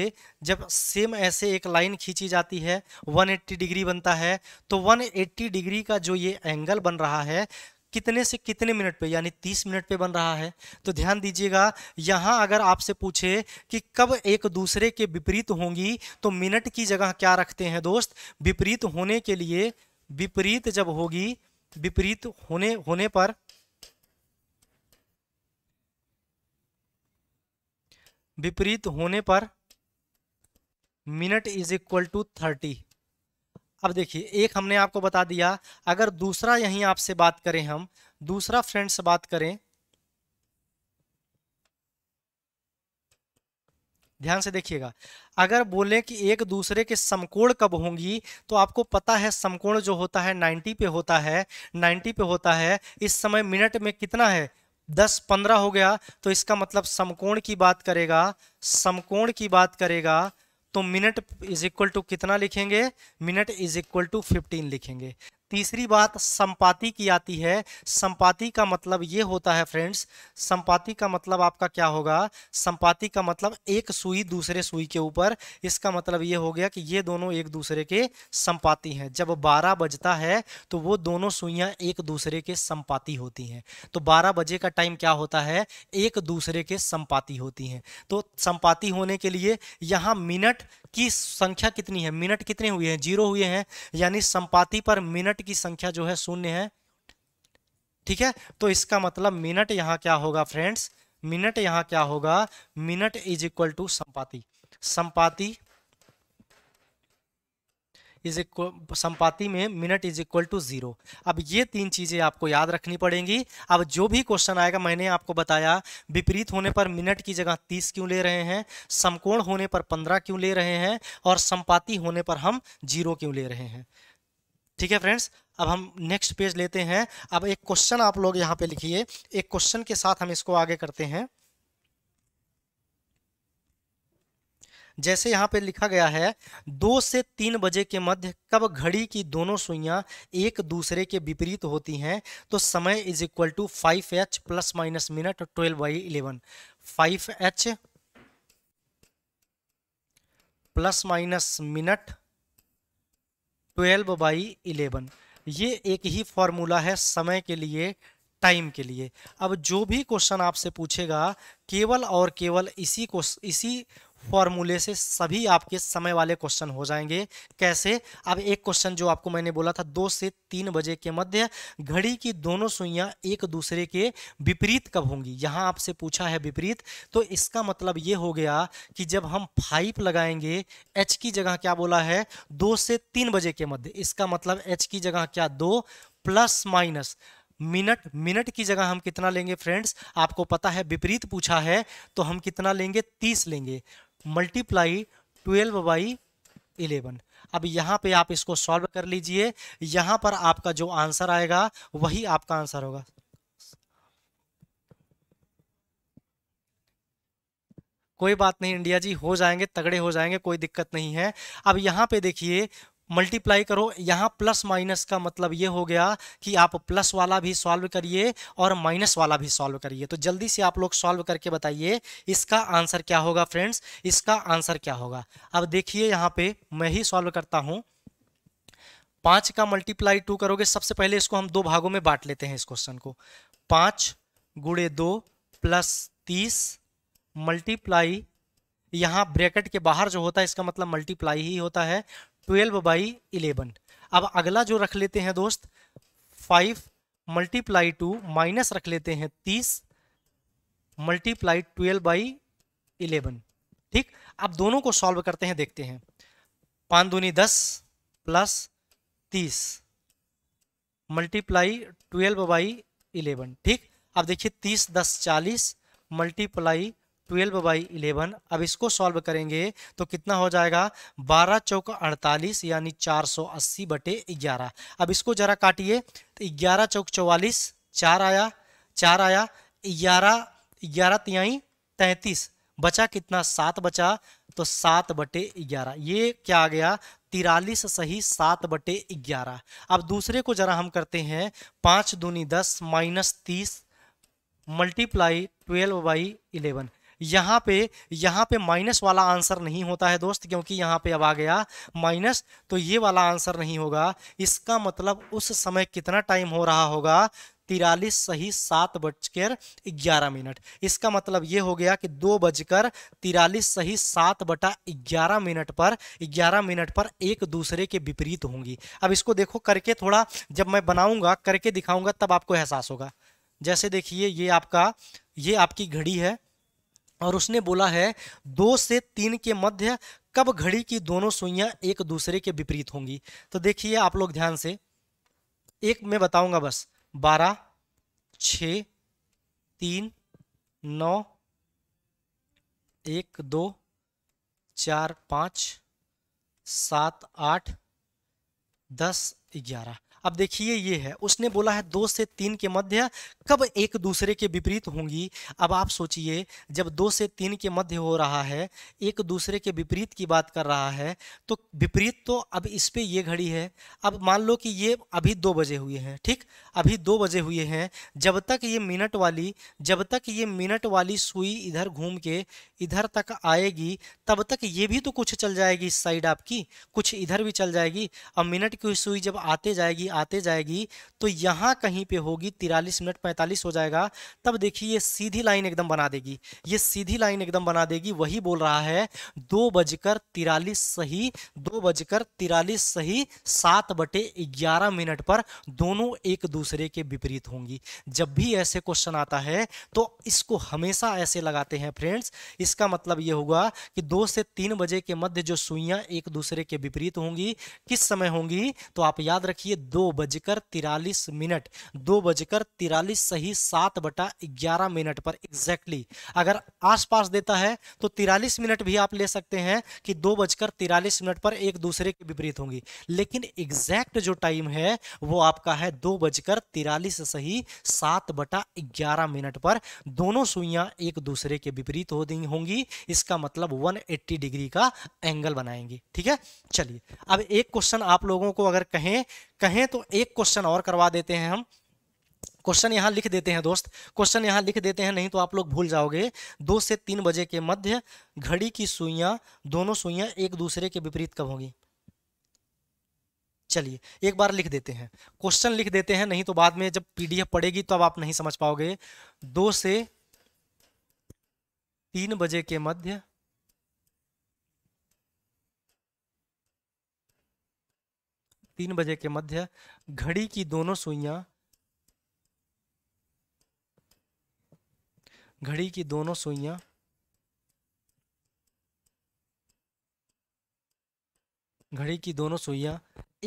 Speaker 1: जब सेम ऐसे एक लाइन खींची जाती है 180 डिग्री बनता है तो 180 डिग्री का जो ये एंगल बन रहा है कितने से कितने मिनट पे यानी तीस मिनट पे बन रहा है तो ध्यान दीजिएगा यहाँ अगर आपसे पूछे कि कब एक दूसरे के विपरीत होंगी तो मिनट की जगह क्या रखते हैं दोस्त विपरीत होने के लिए विपरीत जब होगी विपरीत होने होने पर विपरीत होने पर minute is equal to thirty अब देखिए एक हमने आपको बता दिया अगर दूसरा यहीं आपसे बात करें हम दूसरा फ्रेंड से बात करें ध्यान से देखिएगा अगर बोले कि एक दूसरे के समकोण कब होंगी तो आपको पता है समकोण जो होता है 90 पे होता है 90 पे होता है इस समय मिनट में कितना है दस पंद्रह हो गया तो इसका मतलब समकोण की बात करेगा समकोण की बात करेगा तो मिनट इज इक्वल टू कितना लिखेंगे minute is equal to fifteen लिखेंगे तीसरी बात संपाति की आती है संपाति का मतलब ये होता है फ्रेंड्स संपाति का मतलब आपका क्या होगा संपाति का मतलब एक सुई दूसरे सुई के ऊपर इसका मतलब ये हो गया कि ये दोनों एक दूसरे के संपाति हैं जब बारह बजता है तो वो दोनों सुइयाँ एक दूसरे के संपाति होती हैं तो बारह बजे का टाइम क्या होता है एक दूसरे के संपाति होती हैं तो संपाति होने के लिए यहाँ मिनट की संख्या कितनी है मिनट कितने हुए हैं जीरो हुए हैं यानी संपाति पर मिनट की संख्या जो है शून्य है ठीक है तो इसका मतलब मिनट यहां क्या होगा फ्रेंड्स मिनट यहां क्या होगा मिनट इज इक्वल टू संपाति संपाति इज इक्वल संपाति में minute is equal to zero अब ये तीन चीज़ें आपको याद रखनी पड़ेंगी अब जो भी क्वेश्चन आएगा मैंने आपको बताया विपरीत होने पर मिनट की जगह तीस क्यों ले रहे हैं समकोण होने पर पंद्रह क्यों ले रहे हैं और संपाति होने पर हम जीरो क्यों ले रहे हैं ठीक है फ्रेंड्स अब हम नेक्स्ट पेज लेते हैं अब एक क्वेश्चन आप लोग यहाँ पे लिखिए एक क्वेश्चन के साथ हम इसको आगे करते हैं जैसे यहाँ पे लिखा गया है दो से तीन बजे के मध्य कब घड़ी की दोनों सुइयाँ एक दूसरे के विपरीत होती हैं तो समय is equal to five H plus minus minute twelve by eleven five H plus minus minute twelve by eleven ये एक ही फॉर्मूला है समय के लिए टाइम के लिए अब जो भी क्वेश्चन आपसे पूछेगा केवल और केवल इसी को इसी फॉर्मूले से सभी आपके समय वाले क्वेश्चन हो जाएंगे कैसे अब एक क्वेश्चन जो आपको मैंने बोला था दो से तीन बजे के मध्य घड़ी की दोनों सुइयां एक दूसरे के विपरीत कब होंगी यहाँ आपसे पूछा है विपरीत तो इसका मतलब ये हो गया कि जब हम फाइव लगाएंगे एच की जगह क्या बोला है दो से तीन बजे के मध्य इसका मतलब एच की जगह क्या दो प्लस माइनस मिनट मिनट की जगह हम कितना लेंगे फ्रेंड्स आपको पता है विपरीत पूछा है तो हम कितना लेंगे तीस लेंगे मल्टीप्लाई ट्वेल्व बाई इलेवन अब यहाँ पे आप इसको सॉल्व कर लीजिए यहाँ पर आपका जो आंसर आएगा वही आपका आंसर होगा कोई बात नहीं इंडिया जी हो जाएंगे तगड़े हो जाएंगे कोई दिक्कत नहीं है अब यहाँ पे देखिए मल्टीप्लाई करो यहाँ प्लस माइनस का मतलब ये हो गया कि आप प्लस वाला भी सॉल्व करिए और माइनस वाला भी सॉल्व करिए तो जल्दी से आप लोग सॉल्व करके बताइए इसका आंसर क्या होगा फ्रेंड्स इसका आंसर क्या होगा अब देखिए यहाँ पे मैं ही सॉल्व करता हूँ पाँच का मल्टीप्लाई टू करोगे सबसे पहले इसको हम दो भागों में बांट लेते हैं इस क्वेश्चन को पाँच गुड़े दो प्लस तीस मल्टीप्लाई यहाँ ब्रैकेट के बाहर जो होता है इसका मतलब मल्टीप्लाई ही होता है ट्वेल्व बाई इलेवन अब अगला जो रख लेते हैं दोस्त फाइव मल्टीप्लाई टू माइनस रख लेते हैं तीस मल्टीप्लाई ट्वेल्व बाई इलेवन ठीक अब दोनों को सॉल्व करते हैं देखते हैं पाँच दूनी दस प्लस तीस मल्टीप्लाई ट्वेल्व बाई इलेवन ठीक अब देखिए तीस दस चालीस मल्टीप्लाई ट्वेल्व बाई इलेवन अब इसको सॉल्व करेंगे तो कितना हो जाएगा बारह चौक अड़तालीस यानी चार सौ अस्सी बटे ग्यारह अब इसको जरा काटिए तो ग्यारह चौक चौवालीस चार आया चार आया ग्यारह ग्यारह तिहाई तैंतीस बचा कितना सात बचा तो सात बटे ग्यारह ये क्या आ गया तिरालीस सही सात बटे ग्यारह अब दूसरे को जरा हम करते हैं पाँच दूनी दस माइनस तीस मल्टीप्लाई ट्वेल्व बाई इलेवन यहाँ पे यहाँ पे माइनस वाला आंसर नहीं होता है दोस्त क्योंकि यहाँ पे अब आ गया माइनस तो ये वाला आंसर नहीं होगा इसका मतलब उस समय कितना टाइम हो रहा होगा तिरालीस सही सात बजकर ग्यारह मिनट इसका मतलब ये हो गया कि दो बजकर तिरालीस सही सात बटा ग्यारह मिनट पर ग्यारह मिनट पर एक दूसरे के विपरीत होंगी अब इसको देखो करके थोड़ा जब मैं बनाऊंगा करके दिखाऊंगा तब आपको एहसास होगा जैसे देखिए ये आपका ये आपकी घड़ी है और उसने बोला है दो से तीन के मध्य कब घड़ी की दोनों सुइयां एक दूसरे के विपरीत होंगी तो देखिए आप लोग ध्यान से एक मैं बताऊंगा बस बारह छ तीन नौ एक दो चार पाँच सात आठ दस ग्यारह अब देखिए ये है उसने बोला है दो से तीन के मध्य कब एक दूसरे के विपरीत होंगी अब आप सोचिए जब दो से तीन के मध्य हो रहा है एक दूसरे के विपरीत की बात कर रहा है तो विपरीत तो अब इस पर ये घड़ी है अब मान लो कि ये अभी दो बजे हुए हैं ठीक अभी दो बजे हुए हैं जब तक ये मिनट वाली जब तक ये मिनट वाली सुई इधर घूम के इधर तक आएगी तब तक ये भी तो कुछ चल जाएगी इस साइड आपकी कुछ इधर भी चल जाएगी अब मिनट की सुई जब आते जाएगी गाड़ी आते जाएगी तो यहाँ कहीं पे होगी तिरालीस मिनट पैंतालीस हो जाएगा तब देखिए ये सीधी लाइन एकदम बना देगी ये सीधी लाइन एकदम बना देगी वही बोल रहा है दो बजकर तिरालीस सही दो बजकर तिरालीस सही सात बटे ग्यारह मिनट पर दोनों एक दूसरे के विपरीत होंगी जब भी ऐसे क्वेश्चन आता है तो इसको हमेशा ऐसे लगाते हैं फ्रेंड्स इसका मतलब ये होगा कि दो से तीन बजे के मध्य जो सुइयाँ एक दूसरे के विपरीत होंगी किस समय होंगी तो आप याद रखिए दो दो बजकर तिरालीस मिनट दो बजकर तिरालीस सही सात बटा ग्यारह मिनट पर एग्जैक्टली अगर आसपास देता है तो तिरालीस मिनट भी आप ले सकते हैं कि दो बजकर तिरालीस मिनट पर एक दूसरे के विपरीत होंगी लेकिन एग्जैक्ट जो टाइम है वो आपका है दो बजकर तिरालीस सही सात बटा ग्यारह मिनट पर दोनों सुइया एक दूसरे के विपरीत हो होंगी इसका मतलब 180 डिग्री का एंगल बनाएंगे ठीक है चलिए अब एक क्वेश्चन आप लोगों को अगर कहें कहें तो एक क्वेश्चन और करवा देते हैं हम क्वेश्चन यहाँ लिख देते हैं दोस्त क्वेश्चन यहाँ लिख देते हैं नहीं तो आप लोग भूल जाओगे दो से तीन बजे के मध्य घड़ी की सुइयाँ दोनों सुइयाँ एक दूसरे के विपरीत कब होंगी चलिए एक बार लिख देते हैं क्वेश्चन लिख देते हैं नहीं तो बाद में जब पीडीएफ पड़ेगी तो अब आप नहीं समझ पाओगे दो से तीन बजे के मध्य तीन बजे के मध्य घड़ी की दोनों सुइयां घड़ी की दोनों सुइयां घड़ी की दोनों सुइयां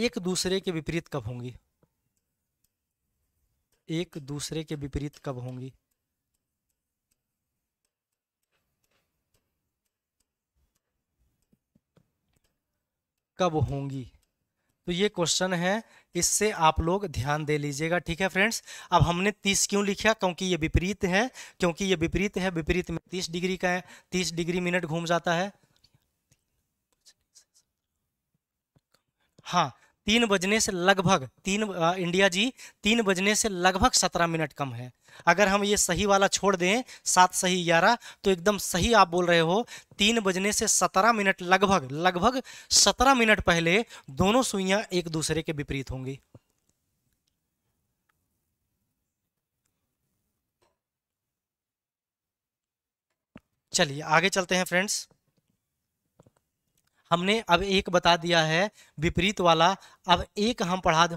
Speaker 1: एक दूसरे के विपरीत कब होंगी एक दूसरे के विपरीत कब होंगी कब होंगी तो ये क्वेश्चन है इससे आप लोग ध्यान दे लीजिएगा ठीक है फ्रेंड्स अब हमने तीस क्यों लिखा क्योंकि ये विपरीत है क्योंकि ये विपरीत है विपरीत में तीस डिग्री का है तीस डिग्री मिनट घूम जाता है हाँ तीन बजने से लगभग तीन आ, इंडिया जी तीन बजने से लगभग सत्रह मिनट कम है अगर हम ये सही वाला छोड़ दें सात सही ग्यारह तो एकदम सही आप बोल रहे हो तीन बजने से सत्रह मिनट लगभग लगभग सत्रह मिनट पहले दोनों सुइयां एक दूसरे के विपरीत होंगी चलिए आगे चलते हैं फ्रेंड्स हमने अब एक बता दिया है विपरीत वाला अब एक हम पढ़ा दे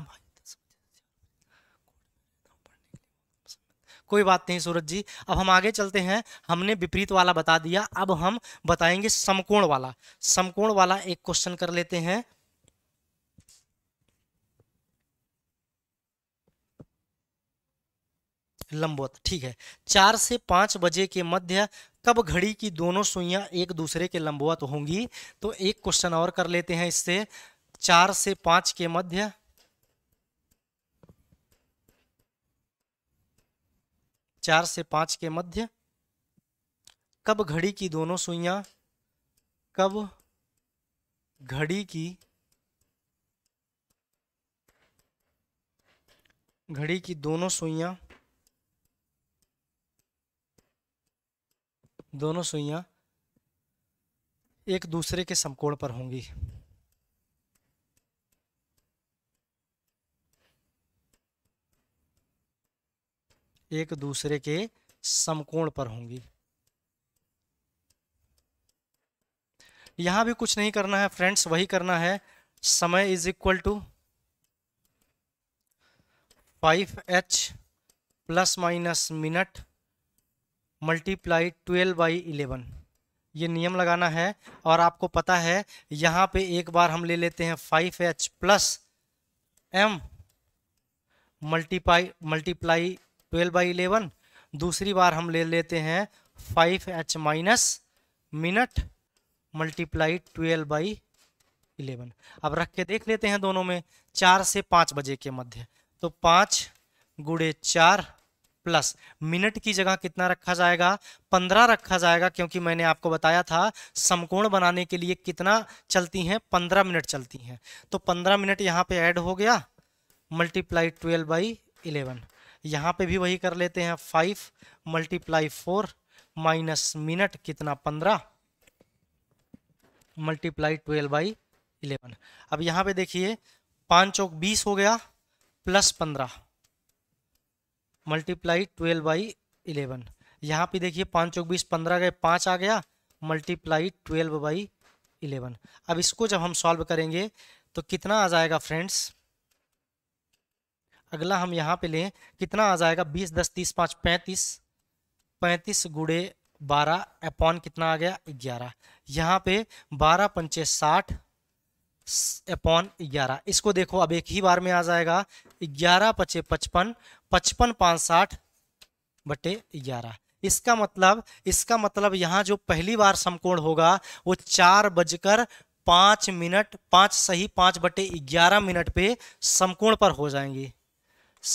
Speaker 1: कोई बात नहीं सूरज जी अब हम आगे चलते हैं हमने विपरीत वाला बता दिया अब हम बताएंगे समकोण वाला समकोण वाला एक क्वेश्चन कर लेते हैं लंबवत ठीक है चार से पांच बजे के मध्य कब घड़ी की दोनों सुइयां एक दूसरे के लंबवत होंगी तो एक क्वेश्चन और कर लेते हैं इससे चार से पांच के मध्य चार से पांच के मध्य कब घड़ी की दोनों सुइयां कब घड़ी की घड़ी की दोनों सुइयां दोनों सुइयाँ एक दूसरे के समकोण पर होंगी एक दूसरे के समकोण पर होंगी यहां भी कुछ नहीं करना है फ्रेंड्स वही करना है समय is equal to five H plus minus minute multiply twelve by eleven ये नियम लगाना है और आपको पता है यहाँ पे एक बार हम ले लेते हैं five H plus M multiply multiply twelve by eleven दूसरी बार हम ले लेते हैं five H minus minute multiply twelve by eleven अब रख के देख लेते हैं दोनों में चार से पाँच बजे के मध्य तो पाँच गुड़े चार प्लस मिनट की जगह कितना रखा जाएगा पंद्रह रखा जाएगा क्योंकि मैंने आपको बताया था समकोण बनाने के लिए कितना चलती हैं पंद्रह मिनट चलती हैं तो पंद्रह मिनट यहाँ पे ऐड हो गया मल्टीप्लाई ट्वेल्व बाई इलेवन यहाँ पे भी वही कर लेते हैं five multiply four minus minute कितना पंद्रह मल्टीप्लाई ट्वेल्व बाई इलेवन अब यहाँ पे देखिए पाँच चौक बीस हो गया प्लस पंद्रह मल्टीप्लाई ट्वेल्व बाई इलेवन यहाँ पे देखिए पाँच चौक बीस पंद्रह गए पाँच आ गया मल्टीप्लाई ट्वेल्व बाई इलेवन अब इसको जब हम सॉल्व करेंगे तो कितना आ जाएगा फ्रेंड्स अगला हम यहाँ पे लें कितना आ जाएगा बीस दस तीस पाँच पैंतीस पैंतीस गुड़े बारह अपॉन कितना आ गया ग्यारह यहाँ पे बारह पंचे साठ अपॉन ग्यारह इसको देखो अब एक ही बार में आ जाएगा ग्यारह पचे पचपन पचपन पाँच साठ बटे ग्यारह इसका मतलब इसका मतलब यहाँ जो पहली बार समकोण होगा वो चार बजकर पाँच मिनट पाँच सही पाँच बटे ग्यारह मिनट पे समकोण पर हो जाएंगी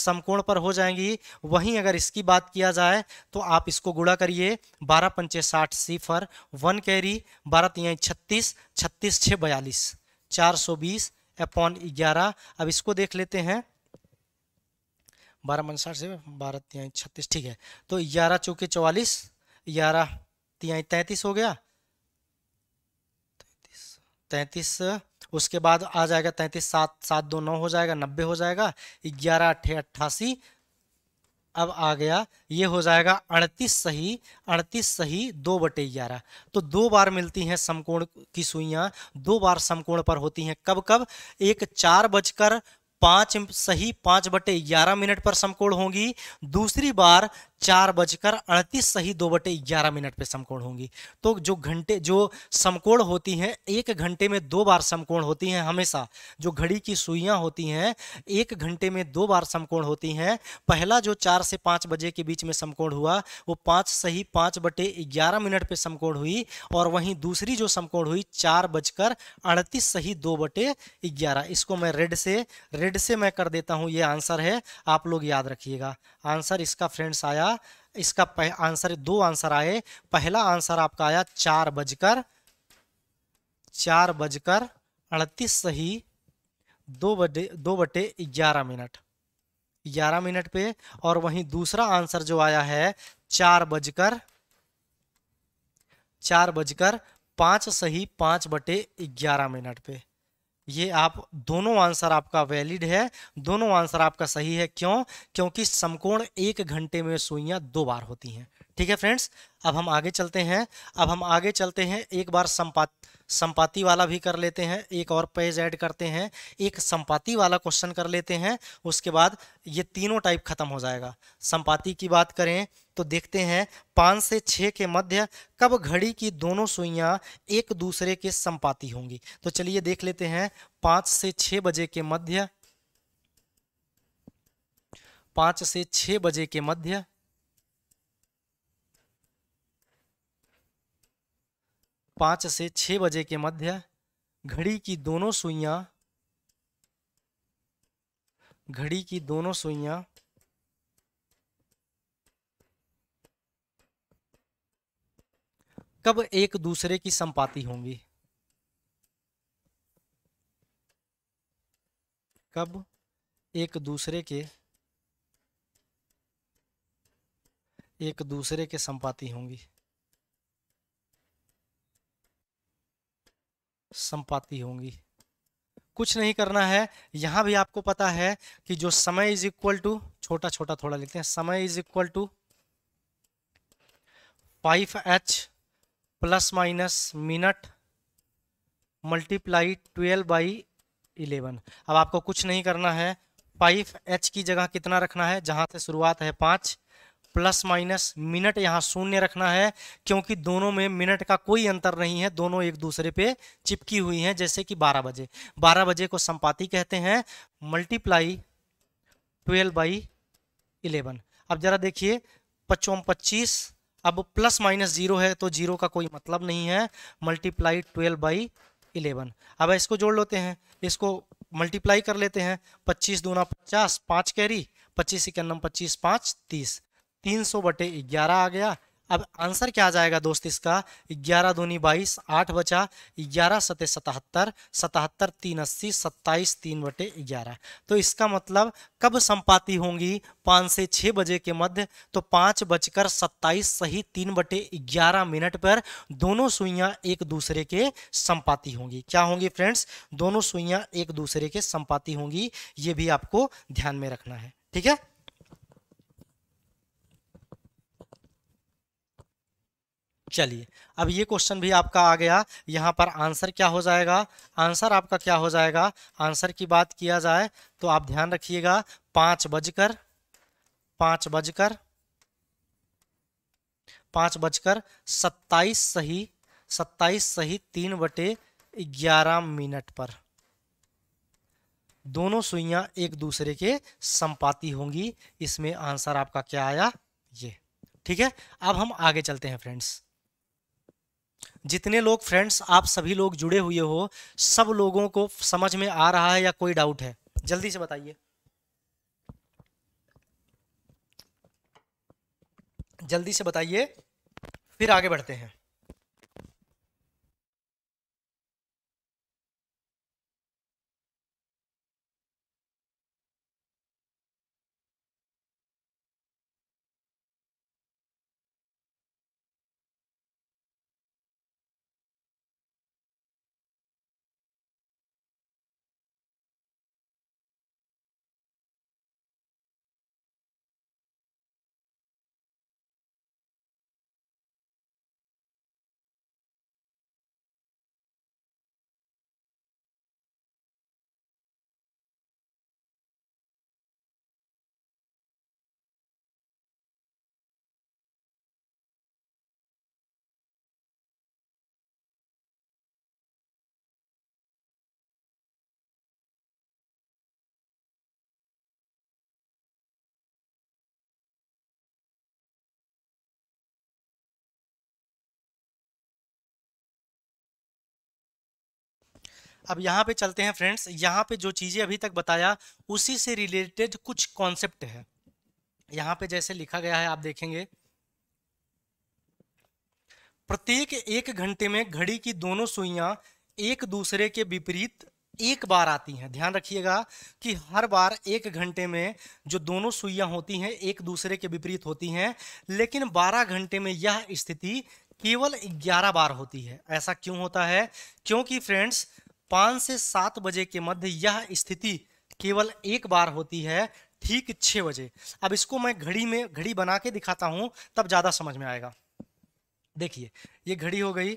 Speaker 1: समकोण पर हो जाएंगी वहीं अगर इसकी बात किया जाए तो आप इसको गुड़ा करिए बारह पंचे साठ सिफर वन कैरी बारह तीन छत्तीस छत्तीस छः बयालीस चार सौ बीस अपॉन ग्यारह अब इसको देख लेते हैं बारह मन साठ से बारह तिहाई छत्तीस ठीक है तो ग्यारह चौके चौवालीस ग्यारह तिहाई तैंतीस हो गया तैंतीस उसके बाद आ जाएगा तैंतीस सात सात दो नौ हो जाएगा नब्बे हो जाएगा ग्यारह अट्ठे अट्ठासी अब आ गया ये हो जाएगा अड़तीस सही अड़तीस सही दो बटे ग्यारह तो दो बार मिलती हैं समकोण की सुइयाँ दो बार समकोण पर होती हैं कब कब एक चार बजकर पांच सही पांच बटे ग्यारह मिनट पर समकोण होंगी दूसरी बार चार बजकर अड़तीस सही दो बटे ग्यारह मिनट पे समकोण होंगी तो जो घंटे जो समकोण होती हैं एक घंटे में दो बार समकोण होती हैं हमेशा जो घड़ी की सुइयां होती हैं एक घंटे में दो बार समकोण होती हैं पहला जो चार से पाँच बजे के बीच में समकोण हुआ वो पाँच सही पाँच बटे ग्यारह मिनट पर समकोण हुई और वहीं दूसरी जो समकोण हुई चार बजकर अड़तीस सही दो बटे ग्यारह इसको मैं रेड से रेड से मैं कर देता हूँ ये आंसर है आप लोग याद रखिएगा आंसर इसका फ्रेंड्स आया इसका आंसर दो आंसर आए पहला आंसर आपका आया चार बजकर चार बजकर अड़तीस सही दो बटे दो बटे ग्यारह मिनट ग्यारह मिनट पे और वहीं दूसरा आंसर जो आया है चार बजकर चार बजकर पांच सही पांच बटे ग्यारह मिनट पे ये आप दोनों आंसर आपका वैलिड है दोनों आंसर आपका सही है क्यों क्योंकि समकोण एक घंटे में सुइयां दो बार होती हैं ठीक है फ्रेंड्स अब हम आगे चलते हैं अब हम आगे चलते हैं एक बार संपात संपाति वाला भी कर लेते हैं एक और पेज ऐड करते हैं एक संपाति वाला क्वेश्चन कर लेते हैं उसके बाद ये तीनों टाइप खत्म हो जाएगा संपाति की बात करें तो देखते हैं पाँच से छः के मध्य कब घड़ी की दोनों सुइयाँ एक दूसरे के संपाति होंगी तो चलिए देख लेते हैं पाँच से छः बजे के मध्य पाँच से छः बजे के मध्य पाँच से छः बजे के मध्य घड़ी की दोनों सुइयां घड़ी की दोनों सुइयां कब एक दूसरे की संपाति होंगी कब एक दूसरे के एक दूसरे के संपाति होंगी संपाति होंगी कुछ नहीं करना है यहां भी आपको पता है कि जो समय इज इक्वल टू छोटा छोटा थोड़ा लिखते हैं समय is equal to five H plus minus minute multiply twelve by eleven अब आपको कुछ नहीं करना है फाइव एच की जगह कितना रखना है जहां से शुरुआत है पांच प्लस माइनस मिनट यहाँ शून्य रखना है क्योंकि दोनों में मिनट का कोई अंतर नहीं है दोनों एक दूसरे पे चिपकी हुई हैं जैसे कि 12 बजे 12 बजे को संपाति कहते हैं मल्टीप्लाई ट्वेल्व बाई इलेवन अब जरा देखिए पचोम पच्चीस अब प्लस माइनस जीरो है तो जीरो का कोई मतलब नहीं है मल्टीप्लाई ट्वेल्व बाई इलेवन अब इसको जोड़ लेते हैं इसको मल्टीप्लाई कर लेते हैं पच्चीस दूना पचास पाँच कैरी पच्चीस इक्यानम पच्चीस पाँच तीस तीन सौ बटे ग्यारह आ गया अब आंसर क्या आ जाएगा दोस्त इसका ग्यारह दूनी बाईस आठ बचा ग्यारह सते सतहत्तर सतहत्तर तीन अस्सी सत्ताईस तीन बटे ग्यारह तो इसका मतलब कब संपाति होंगी पाँच से छः बजे के मध्य तो पाँच बजकर सत्ताईस सही तीन बटे ग्यारह मिनट पर दोनों सुइयाँ एक दूसरे के संपाति होंगी क्या होंगी फ्रेंड्स दोनों सुइयाँ एक दूसरे के संपाति होंगी ये भी आपको ध्यान में रखना है ठीक है चलिए अब ये क्वेश्चन भी आपका आ गया यहाँ पर आंसर क्या हो जाएगा आंसर आपका क्या हो जाएगा आंसर की बात किया जाए तो आप ध्यान रखिएगा पाँच बजकर पाँच बजकर पाँच बजकर सत्ताईस सही सत्ताईस सही तीन बटे ग्यारह मिनट पर दोनों सुइयां एक दूसरे के संपाती होंगी इसमें आंसर आपका क्या आया ये ठीक है अब हम आगे चलते हैं फ्रेंड्स जितने लोग फ्रेंड्स आप सभी लोग जुड़े हुए हो सब लोगों को समझ में आ रहा है या कोई डाउट है जल्दी से बताइए जल्दी से बताइए फिर आगे बढ़ते हैं अब यहाँ पे चलते हैं फ्रेंड्स यहाँ पे जो चीज़ें अभी तक बताया उसी से रिलेटेड कुछ कॉन्सेप्ट है यहाँ पे जैसे लिखा गया है आप देखेंगे प्रत्येक एक घंटे में घड़ी की दोनों सुइयां एक दूसरे के विपरीत एक बार आती हैं ध्यान रखिएगा कि हर बार एक घंटे में जो दोनों सुइयां होती हैं एक दूसरे के विपरीत होती हैं लेकिन 12 घंटे में यह स्थिति केवल 11 बार होती है ऐसा क्यों होता है क्योंकि फ्रेंड्स पाँच से सात बजे के मध्य यह स्थिति केवल एक बार होती है ठीक छः बजे अब इसको मैं घड़ी में घड़ी बना के दिखाता हूँ तब ज़्यादा समझ में आएगा देखिए ये घड़ी हो गई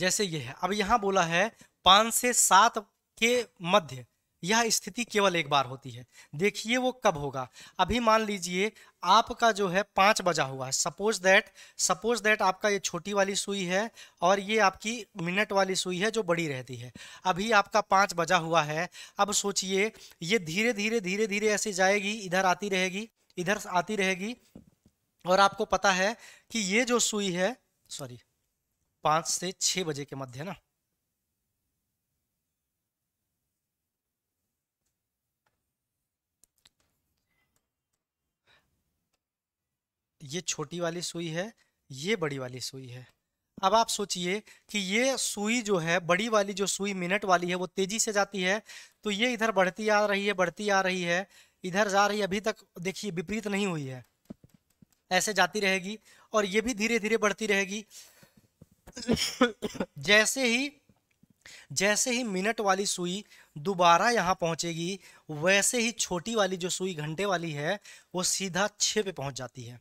Speaker 1: जैसे ये है अब यहां बोला है पांच से सात के मध्य यह स्थिति केवल एक बार होती है देखिए वो कब होगा अभी मान लीजिए आपका जो है पाँच बजा हुआ है सपोज दैट सपोज दैट आपका ये छोटी वाली सुई है और ये आपकी मिनट वाली सुई है जो बड़ी रहती है अभी आपका पाँच बजा हुआ है अब सोचिए ये धीरे धीरे धीरे धीरे ऐसे जाएगी इधर आती रहेगी इधर आती रहेगी और आपको पता है कि ये जो सुई है सॉरी पाँच से छः बजे के मध्य ना ये छोटी वाली सुई है ये बड़ी वाली सुई है अब आप सोचिए कि ये सुई जो है बड़ी वाली जो सुई मिनट वाली है वो तेजी से जाती है तो ये इधर बढ़ती आ रही है बढ़ती आ रही है इधर जा रही है अभी तक देखिए विपरीत नहीं हुई है ऐसे जाती रहेगी और ये भी धीरे धीरे बढ़ती रहेगी जैसे ही जैसे ही मिनट वाली सुई दोबारा यहाँ पहुँचेगी वैसे ही छोटी वाली जो सुई घंटे वाली है वो सीधा छः पे पहुँच जाती है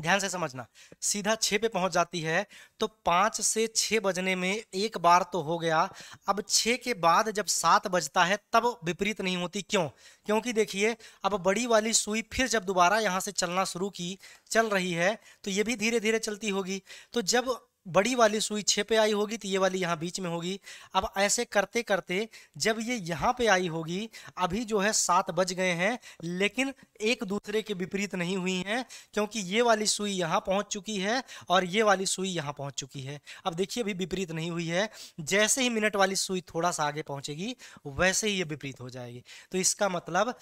Speaker 1: ध्यान से समझना सीधा छः पे पहुंच जाती है तो पाँच से छः बजने में एक बार तो हो गया अब छः के बाद जब सात बजता है तब विपरीत नहीं होती क्यों क्योंकि देखिए अब बड़ी वाली सुई फिर जब दोबारा यहाँ से चलना शुरू की चल रही है तो ये भी धीरे धीरे चलती होगी तो जब बड़ी वाली सुई छः पे आई होगी तो ये वाली यहाँ बीच में होगी अब ऐसे करते करते जब ये यहाँ पे आई होगी अभी जो है सात बज गए हैं लेकिन एक दूसरे के विपरीत नहीं हुई हैं क्योंकि ये वाली सुई यहाँ पहुँच चुकी है और ये वाली सुई यहाँ पहुँच चुकी है अब देखिए अभी विपरीत नहीं हुई है जैसे ही मिनट वाली सुई थोड़ा सा आगे पहुँचेगी वैसे ही ये विपरीत हो जाएगी तो इसका मतलब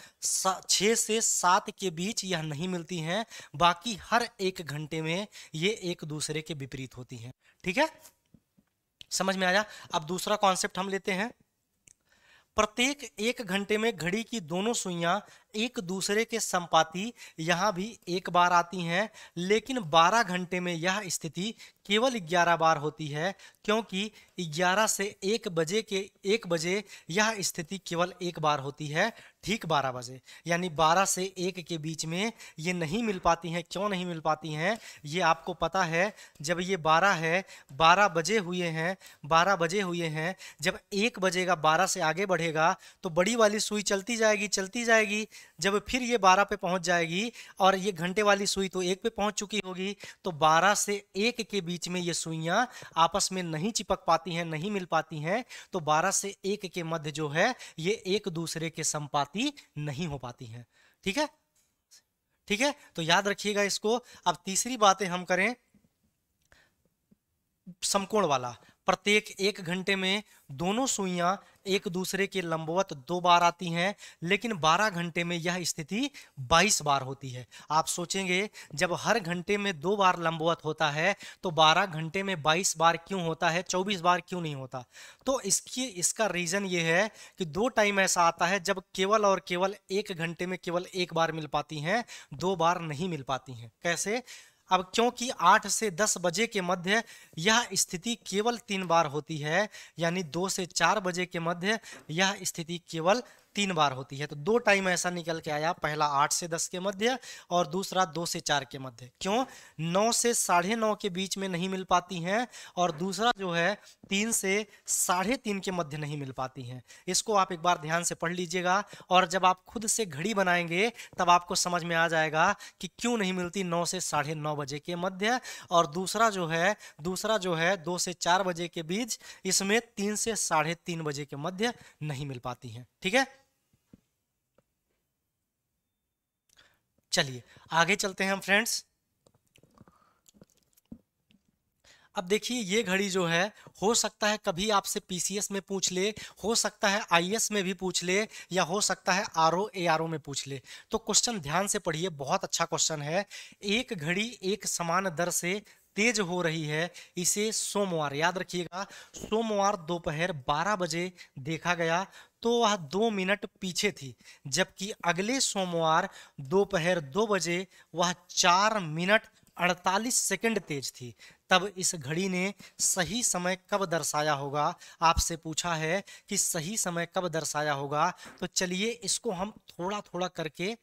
Speaker 1: छः से सात के बीच यह नहीं मिलती हैं बाकी हर एक घंटे में ये एक दूसरे के विपरीत होती हैं हैं ठीक है समझ में आया अब दूसरा कॉन्सेप्ट हम लेते हैं प्रत्येक एक घंटे में घड़ी की दोनों सुइयां एक दूसरे के संपाती यहां भी एक बार आती हैं लेकिन 12 घंटे में यह स्थिति केवल 11 बार होती है क्योंकि 11 से एक बजे के एक बजे यह स्थिति केवल एक बार होती है ठीक 12 बजे यानी 12 से एक के बीच में ये नहीं मिल पाती हैं क्यों नहीं मिल पाती हैं ये आपको पता है जब ये 12 है 12 बजे हुए हैं 12 बजे हुए हैं जब एक बजेगा 12 से आगे बढ़ेगा तो बड़ी वाली सुई चलती जाएगी चलती जाएगी जब फिर ये बारह पे पहुंच जाएगी और ये घंटे वाली सुई तो एक पे पहुंच चुकी होगी तो बारह से एक के बीच में ये सुइया आपस में नहीं चिपक पाती हैं नहीं मिल पाती हैं तो बारह से एक के मध्य जो है ये एक दूसरे के संपाति नहीं हो पाती हैं ठीक है ठीक है तो याद रखिएगा इसको अब तीसरी बातें हम करें समकोण वाला प्रत्येक एक घंटे में दोनों सुइयां एक दूसरे के लंबवत दो बार आती हैं लेकिन 12 घंटे में यह स्थिति 22 बार होती है आप सोचेंगे जब हर घंटे में दो बार लंबवत होता है तो 12 घंटे में 22 बार क्यों होता है 24 बार क्यों नहीं होता तो इसकी इसका रीज़न ये है कि दो टाइम ऐसा आता है जब केवल और केवल एक घंटे में केवल एक बार मिल पाती हैं दो बार नहीं मिल पाती हैं कैसे अब क्योंकि आठ से दस बजे के मध्य यह स्थिति केवल तीन बार होती है यानी दो से चार बजे के मध्य यह स्थिति केवल तीन बार होती है तो दो टाइम ऐसा निकल के आया पहला आठ से दस के मध्य और दूसरा दो से चार के मध्य क्यों नौ से साढ़े नौ के बीच में नहीं मिल पाती हैं और दूसरा जो है तीन से साढ़े तीन के मध्य नहीं मिल पाती हैं इसको आप एक बार ध्यान से पढ़ लीजिएगा और जब आप खुद से घड़ी बनाएंगे तब आपको समझ में आ जाएगा कि क्यों नहीं मिलती नौ से साढ़े नौ बजे के मध्य और दूसरा जो है दूसरा जो है दो से चार बजे के बीच इसमें तीन से साढ़े तीन बजे के मध्य नहीं मिल पाती हैं ठीक है चलिए आगे चलते हैं हम फ्रेंड्स अब देखिए ये घड़ी जो है हो सकता है कभी आपसे पीसीएस में पूछ ले हो सकता है आईएएस में भी पूछ ले या हो सकता है आर ओ आर ओ में पूछ ले तो क्वेश्चन ध्यान से पढ़िए बहुत अच्छा क्वेश्चन है एक घड़ी एक समान दर से तेज हो रही है इसे सोमवार याद रखिएगा सोमवार दोपहर 12 बजे देखा गया तो वह दो मिनट पीछे थी जबकि अगले सोमवार दोपहर दो, दो बजे वह चार मिनट अड़तालीस सेकंड तेज थी तब इस घड़ी ने सही समय कब दर्शाया होगा आपसे पूछा है कि सही समय कब दर्शाया होगा तो चलिए इसको हम थोड़ा थोड़ा करके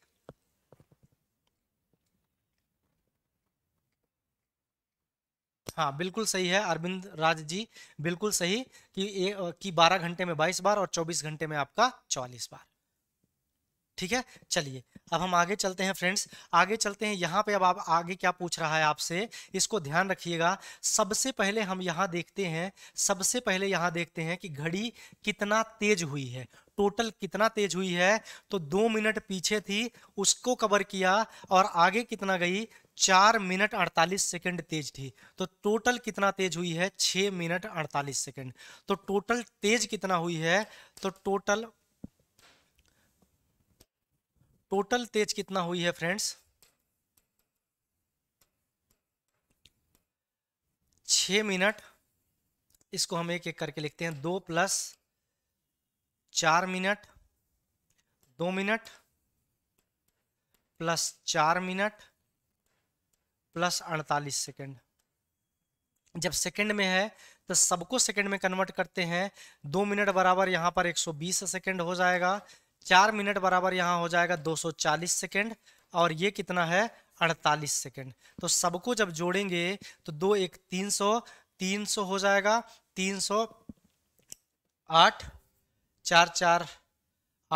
Speaker 1: हाँ बिल्कुल सही है अरविंद राज जी बिल्कुल सही कि ए, कि 12 घंटे में 22 बार और 24 घंटे में आपका 44 बार ठीक है चलिए अब हम आगे चलते हैं फ्रेंड्स आगे चलते हैं यहाँ पे अब आप आगे क्या पूछ रहा है आपसे इसको ध्यान रखिएगा सबसे पहले हम यहाँ देखते हैं सबसे पहले यहाँ देखते हैं कि घड़ी कितना तेज हुई है टोटल कितना तेज हुई है तो दो मिनट पीछे थी उसको कवर किया और आगे कितना गई चार मिनट अड़तालीस सेकंड तेज थी तो टोटल कितना तेज हुई है छ मिनट अड़तालीस सेकंड तो टोटल तेज कितना हुई है तो टोटल टोटल तेज कितना हुई है फ्रेंड्स छ मिनट इसको हम एक एक करके लिखते हैं दो प्लस चार मिनट दो मिनट प्लस चार मिनट प्लस अड़तालीस सेकेंड जब सेकंड में है तो सबको सेकंड में कन्वर्ट करते हैं दो मिनट बराबर यहाँ पर 120 सेकंड हो जाएगा चार मिनट बराबर यहाँ हो जाएगा 240 सेकंड और ये कितना है 48 सेकंड तो सबको जब जोड़ेंगे तो दो एक 300 300 हो जाएगा 300 आठ चार चार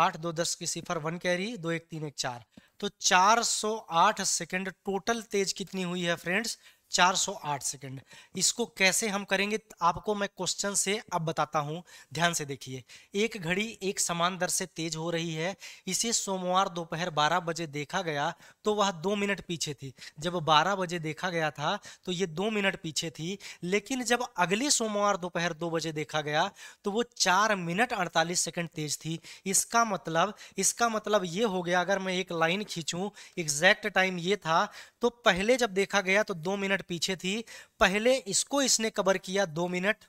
Speaker 1: आठ दो दस की सिफर वन कैरी दो एक तीन एक चार तो 408 सेकंड टोटल तेज कितनी हुई है फ्रेंड्स 408 सेकंड इसको कैसे हम करेंगे आपको मैं क्वेश्चन से अब बताता हूं ध्यान से देखिए एक घड़ी एक समान दर से तेज हो रही है इसे सोमवार दोपहर 12 बजे देखा गया तो वह दो मिनट पीछे थी जब 12 बजे देखा गया था तो ये दो मिनट पीछे थी लेकिन जब अगले सोमवार दोपहर दो बजे देखा गया तो वो चार मिनट अड़तालीस सेकेंड तेज थी इसका मतलब इसका मतलब ये हो गया अगर मैं एक लाइन खींचूँ एग्जैक्ट टाइम ये था तो पहले जब देखा गया तो दो मिनट पीछे थी पहले इसको इसने कवर किया दो मिनट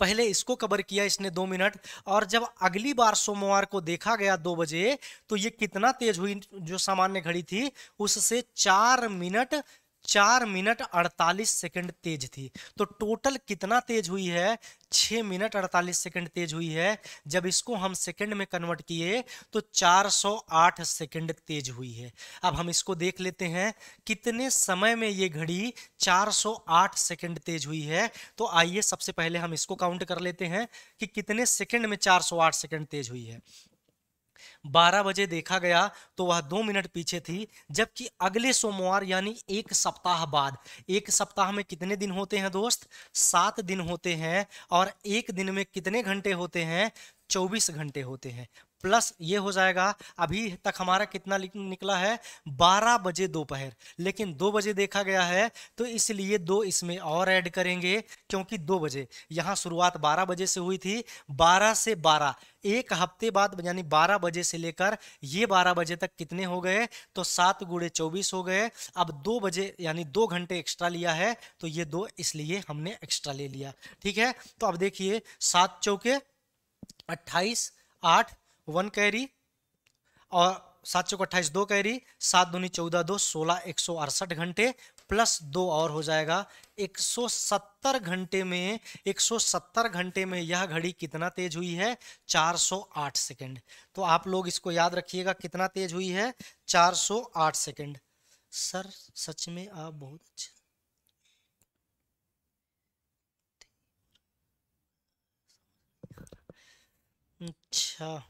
Speaker 1: पहले इसको कवर किया इसने दो मिनट और जब अगली बार सोमवार को देखा गया दो बजे तो ये कितना तेज हुई जो सामान्य घड़ी थी उससे चार मिनट चार मिनट अड़तालीस सेकंड तेज थी तो टोटल कितना तेज हुई है छ मिनट अड़तालीस सेकंड तेज हुई है जब इसको हम सेकंड में कन्वर्ट किए तो 408 सेकंड तेज हुई है अब हम इसको देख लेते हैं कितने समय में ये घड़ी 408 सेकंड तेज हुई है तो आइए सबसे पहले हम इसको काउंट कर लेते हैं कि कितने सेकंड में 408 सेकंड तेज हुई है 12 बजे देखा गया तो वह दो मिनट पीछे थी जबकि अगले सोमवार यानी एक सप्ताह बाद एक सप्ताह में कितने दिन होते हैं दोस्त सात दिन होते हैं और एक दिन में कितने घंटे होते हैं 24 घंटे होते हैं प्लस ये हो जाएगा अभी तक हमारा कितना निकला है 12 बजे दोपहर लेकिन 2 बजे देखा गया है तो इसलिए दो इसमें और ऐड करेंगे क्योंकि 2 बजे यहाँ शुरुआत 12 बजे से हुई थी 12 से 12 एक हफ्ते बाद यानी 12 बजे से लेकर ये 12 बजे तक कितने हो गए तो सात गुड़े चौबीस हो गए अब 2 बजे यानी 2 घंटे एक्स्ट्रा लिया है तो ये दो इसलिए हमने एक्स्ट्रा ले लिया ठीक है तो अब देखिए सात चौके अट्ठाईस आठ वन कैरी और सात चौक अट्ठाईस दो कैरी सात दूनी चौदह दो सोलह एक सौ अड़सठ घंटे प्लस दो और हो जाएगा 170 घंटे में 170 घंटे में यह घड़ी कितना तेज हुई है 408 सेकंड तो आप लोग इसको याद रखिएगा कितना तेज हुई है 408 सेकंड सर सच में आप बहुत अच्छे अच्छा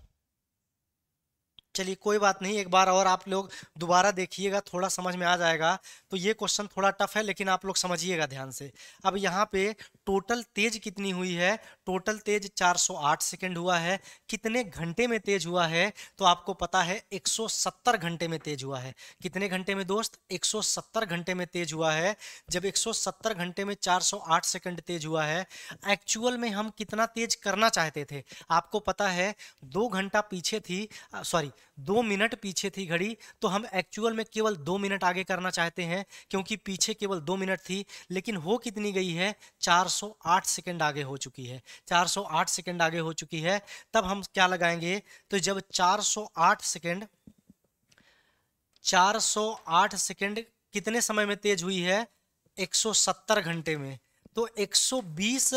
Speaker 1: चलिए कोई बात नहीं एक बार और आप लोग दोबारा देखिएगा थोड़ा समझ में आ जाएगा तो ये क्वेश्चन थोड़ा टफ है लेकिन आप लोग समझिएगा ध्यान से अब यहाँ पे टोटल तेज कितनी हुई है टोटल तेज 408 सेकंड हुआ है कितने घंटे में तेज हुआ है तो आपको पता है 170 घंटे में तेज हुआ है कितने घंटे में दोस्त 170 घंटे में तेज हुआ है जब 170 घंटे में 408 सेकंड तेज हुआ है एक्चुअल में हम कितना तेज करना चाहते थे आपको पता है दो घंटा पीछे थी सॉरी दो मिनट पीछे थी घड़ी तो हम एक्चुअल में केवल दो मिनट आगे करना चाहते हैं क्योंकि पीछे केवल दो मिनट थी लेकिन हो कितनी गई है 408 सेकंड आगे हो चुकी है 408 सेकंड आगे हो चुकी है तब हम क्या लगाएंगे तो जब 408 सेकंड 408 सेकंड कितने समय में तेज हुई है 170 घंटे में तो 120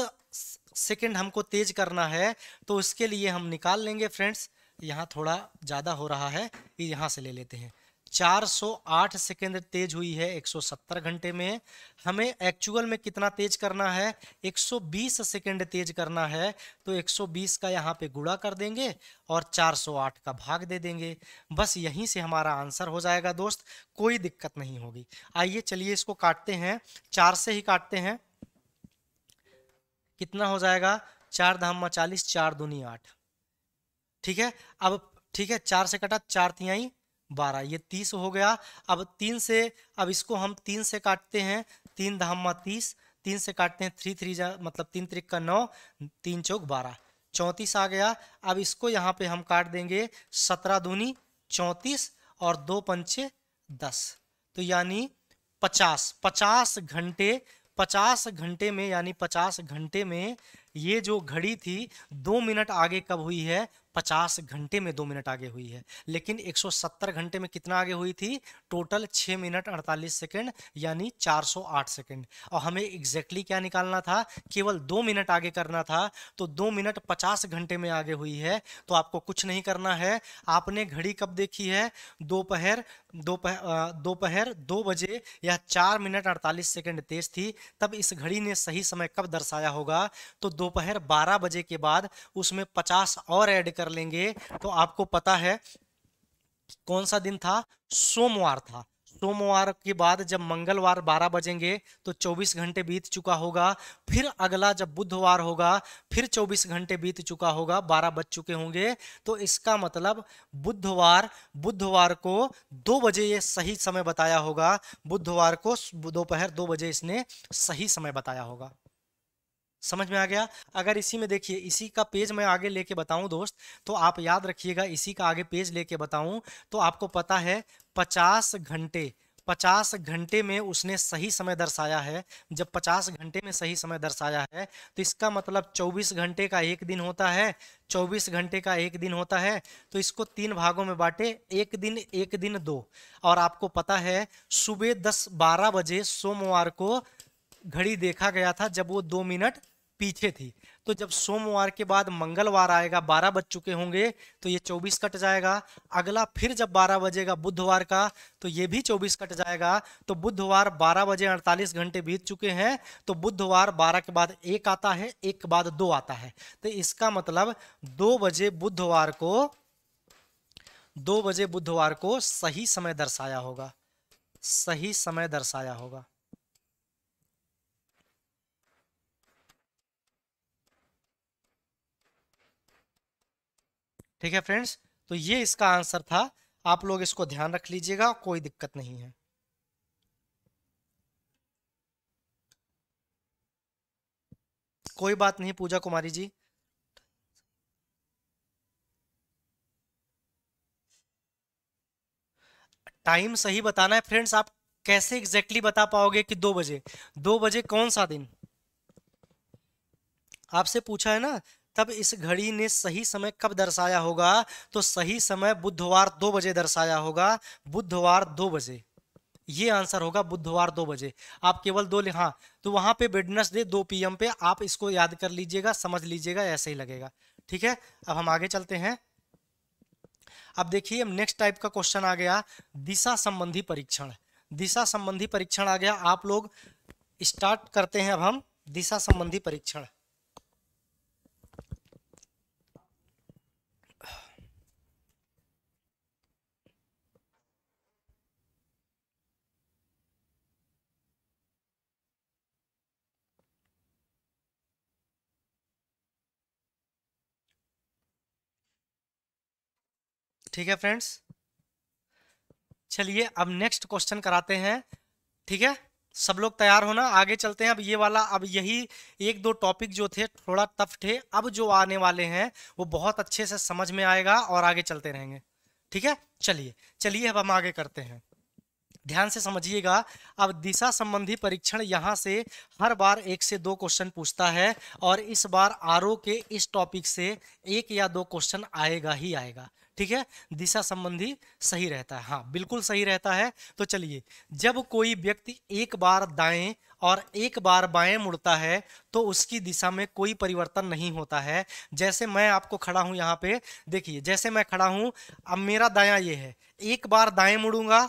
Speaker 1: सेकंड हमको तेज करना है तो उसके लिए हम निकाल लेंगे फ्रेंड्स यहाँ थोड़ा ज़्यादा हो रहा है ये यहाँ से ले लेते हैं 408 सेकेंड तेज हुई है 170 घंटे में हमें एक्चुअल में कितना तेज करना है 120 सेकेंड तेज करना है तो 120 का यहाँ पे गुड़ा कर देंगे और 408 का भाग दे देंगे बस यहीं से हमारा आंसर हो जाएगा दोस्त कोई दिक्कत नहीं होगी आइए चलिए इसको काटते हैं चार से ही काटते हैं कितना हो जाएगा चार धाम चालीस चार दूनी आठ ठीक है अब ठीक है चार से कटा चार तिहाई बारह ये तीस हो गया अब तीन से अब इसको हम तीन से काटते हैं तीन धामा तीस तीन से काटते हैं थ्री थ्री मतलब तीन त्रिक का नौ तीन चौक बारह चौंतीस आ गया अब इसको यहाँ पे हम काट देंगे सत्रह दूनी चौंतीस और दो पंचे दस तो यानी पचास पचास घंटे पचास घंटे में यानी पचास घंटे में ये जो घड़ी थी दो मिनट आगे कब हुई है पचास घंटे में दो मिनट आगे हुई है लेकिन 170 घंटे में कितना आगे हुई थी टोटल छः मिनट 48 सेकंड यानी 408 सेकंड और हमें एग्जैक्टली exactly क्या निकालना था केवल दो मिनट आगे करना था तो दो मिनट 50 घंटे में आगे हुई है तो आपको कुछ नहीं करना है आपने घड़ी कब देखी है दोपहर दोपहर दोपहर दो बजे या चार मिनट अड़तालीस सेकेंड तेज थी तब इस घड़ी ने सही समय कब दर्शाया होगा तो दोपहर 12 बजे के बाद उसमें 50 और ऐड कर लेंगे तो आपको पता है कौन सा दिन था सोमवार था सोमवार के बाद जब मंगलवार 12 बजेंगे तो 24 घंटे बीत चुका होगा फिर अगला जब बुधवार होगा फिर 24 घंटे बीत चुका होगा 12 बज चुके होंगे तो इसका मतलब बुधवार बुधवार को दो बजे ये सही समय बताया होगा बुधवार को दोपहर दो बजे इसने सही समय बताया होगा समझ में आ गया अगर इसी में देखिए इसी का पेज मैं आगे लेके बताऊं दोस्त तो आप याद रखिएगा इसी का आगे पेज लेके बताऊं तो आपको पता है पचास घंटे पचास घंटे में उसने सही समय दर्शाया है जब पचास घंटे में सही समय दर्शाया है तो इसका मतलब चौबीस घंटे का एक दिन होता है चौबीस घंटे का एक दिन होता है तो इसको तीन भागों में बांटे एक दिन एक दिन दो और आपको पता है सुबह दस बारह बजे सोमवार को घड़ी देखा गया था जब वो दो मिनट पीछे थी तो जब सोमवार के बाद मंगलवार आएगा बारह बज चुके होंगे तो ये चौबीस कट जाएगा अगला फिर जब बारह बजेगा बुधवार का तो ये भी चौबीस कट जाएगा तो बुधवार बारह बजे अड़तालीस घंटे बीत चुके हैं तो बुधवार बारह के बाद एक आता है एक के बाद दो आता है तो इसका मतलब दो बजे बुधवार को दो बजे बुधवार को सही समय दर्शाया होगा सही समय दर्शाया होगा ठीक है फ्रेंड्स तो ये इसका आंसर था आप लोग इसको ध्यान रख लीजिएगा कोई दिक्कत नहीं है कोई बात नहीं पूजा कुमारी जी टाइम सही बताना है फ्रेंड्स आप कैसे एग्जैक्टली exactly बता पाओगे कि दो बजे दो बजे कौन सा दिन आपसे पूछा है ना तब इस घड़ी ने सही समय कब दर्शाया होगा तो सही समय बुधवार दो बजे दर्शाया होगा बुधवार दो बजे ये आंसर होगा बुधवार दो बजे आप केवल दो हाँ तो वहां पे वेडनसडे दो पीएम पे आप इसको याद कर लीजिएगा समझ लीजिएगा ऐसे ही लगेगा ठीक है अब हम आगे चलते हैं अब देखिए नेक्स्ट टाइप का क्वेश्चन आ गया दिशा संबंधी परीक्षण दिशा संबंधी परीक्षण आ गया आप लोग स्टार्ट करते हैं अब हम दिशा संबंधी परीक्षण ठीक है फ्रेंड्स चलिए अब नेक्स्ट क्वेश्चन कराते हैं ठीक है सब लोग तैयार होना आगे चलते हैं अब ये वाला अब यही एक दो टॉपिक जो थे थोड़ा टफ थे अब जो आने वाले हैं वो बहुत अच्छे से समझ में आएगा और आगे चलते रहेंगे ठीक है चलिए चलिए अब हम आगे करते हैं ध्यान से समझिएगा अब दिशा संबंधी परीक्षण यहाँ से हर बार एक से दो क्वेश्चन पूछता है और इस बार आर के इस टॉपिक से एक या दो क्वेश्चन आएगा ही आएगा ठीक है दिशा संबंधी सही रहता है हाँ बिल्कुल सही रहता है तो चलिए जब कोई व्यक्ति एक बार दाएं और एक बार बाएं मुड़ता है तो उसकी दिशा में कोई परिवर्तन नहीं होता है जैसे मैं आपको खड़ा हूं यहाँ पे देखिए जैसे मैं खड़ा हूं अब मेरा दाया ये है एक बार दाएं मुड़ूंगा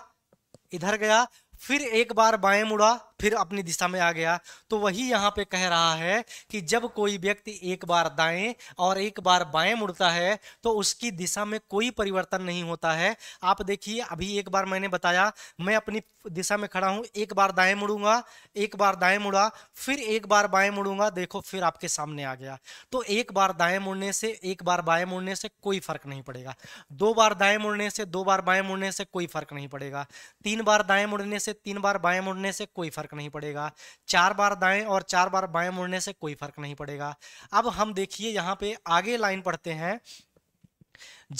Speaker 1: इधर गया फिर एक बार बाएं मुड़ा फिर अपनी दिशा में आ गया तो वही यहाँ पे कह रहा है कि जब कोई व्यक्ति एक बार दाएं और एक बार बाएं मुड़ता है तो उसकी दिशा में कोई परिवर्तन नहीं होता है आप देखिए अभी एक बार मैंने बताया मैं अपनी दिशा में खड़ा हूँ एक बार दाएं मुड़ूंगा एक बार दाएं मुड़ा फिर एक बार बाएं मुड़ूंगा देखो फिर आपके सामने आ गया तो एक बार दाएं मुड़ने से एक बार बाएं मुड़ने से कोई फर्क नहीं पड़ेगा दो बार दाएं मुड़ने से दो बार बाएं मुड़ने से कोई फर्क नहीं पड़ेगा तीन बार दाएं मुड़ने से तीन बार बाएं मुड़ने से कोई फर्क फर्क नहीं पड़ेगा चार बार दाएं और चार बार बाएं मुड़ने से कोई फर्क नहीं पड़ेगा अब हम देखिए यहाँ पे आगे लाइन पढ़ते हैं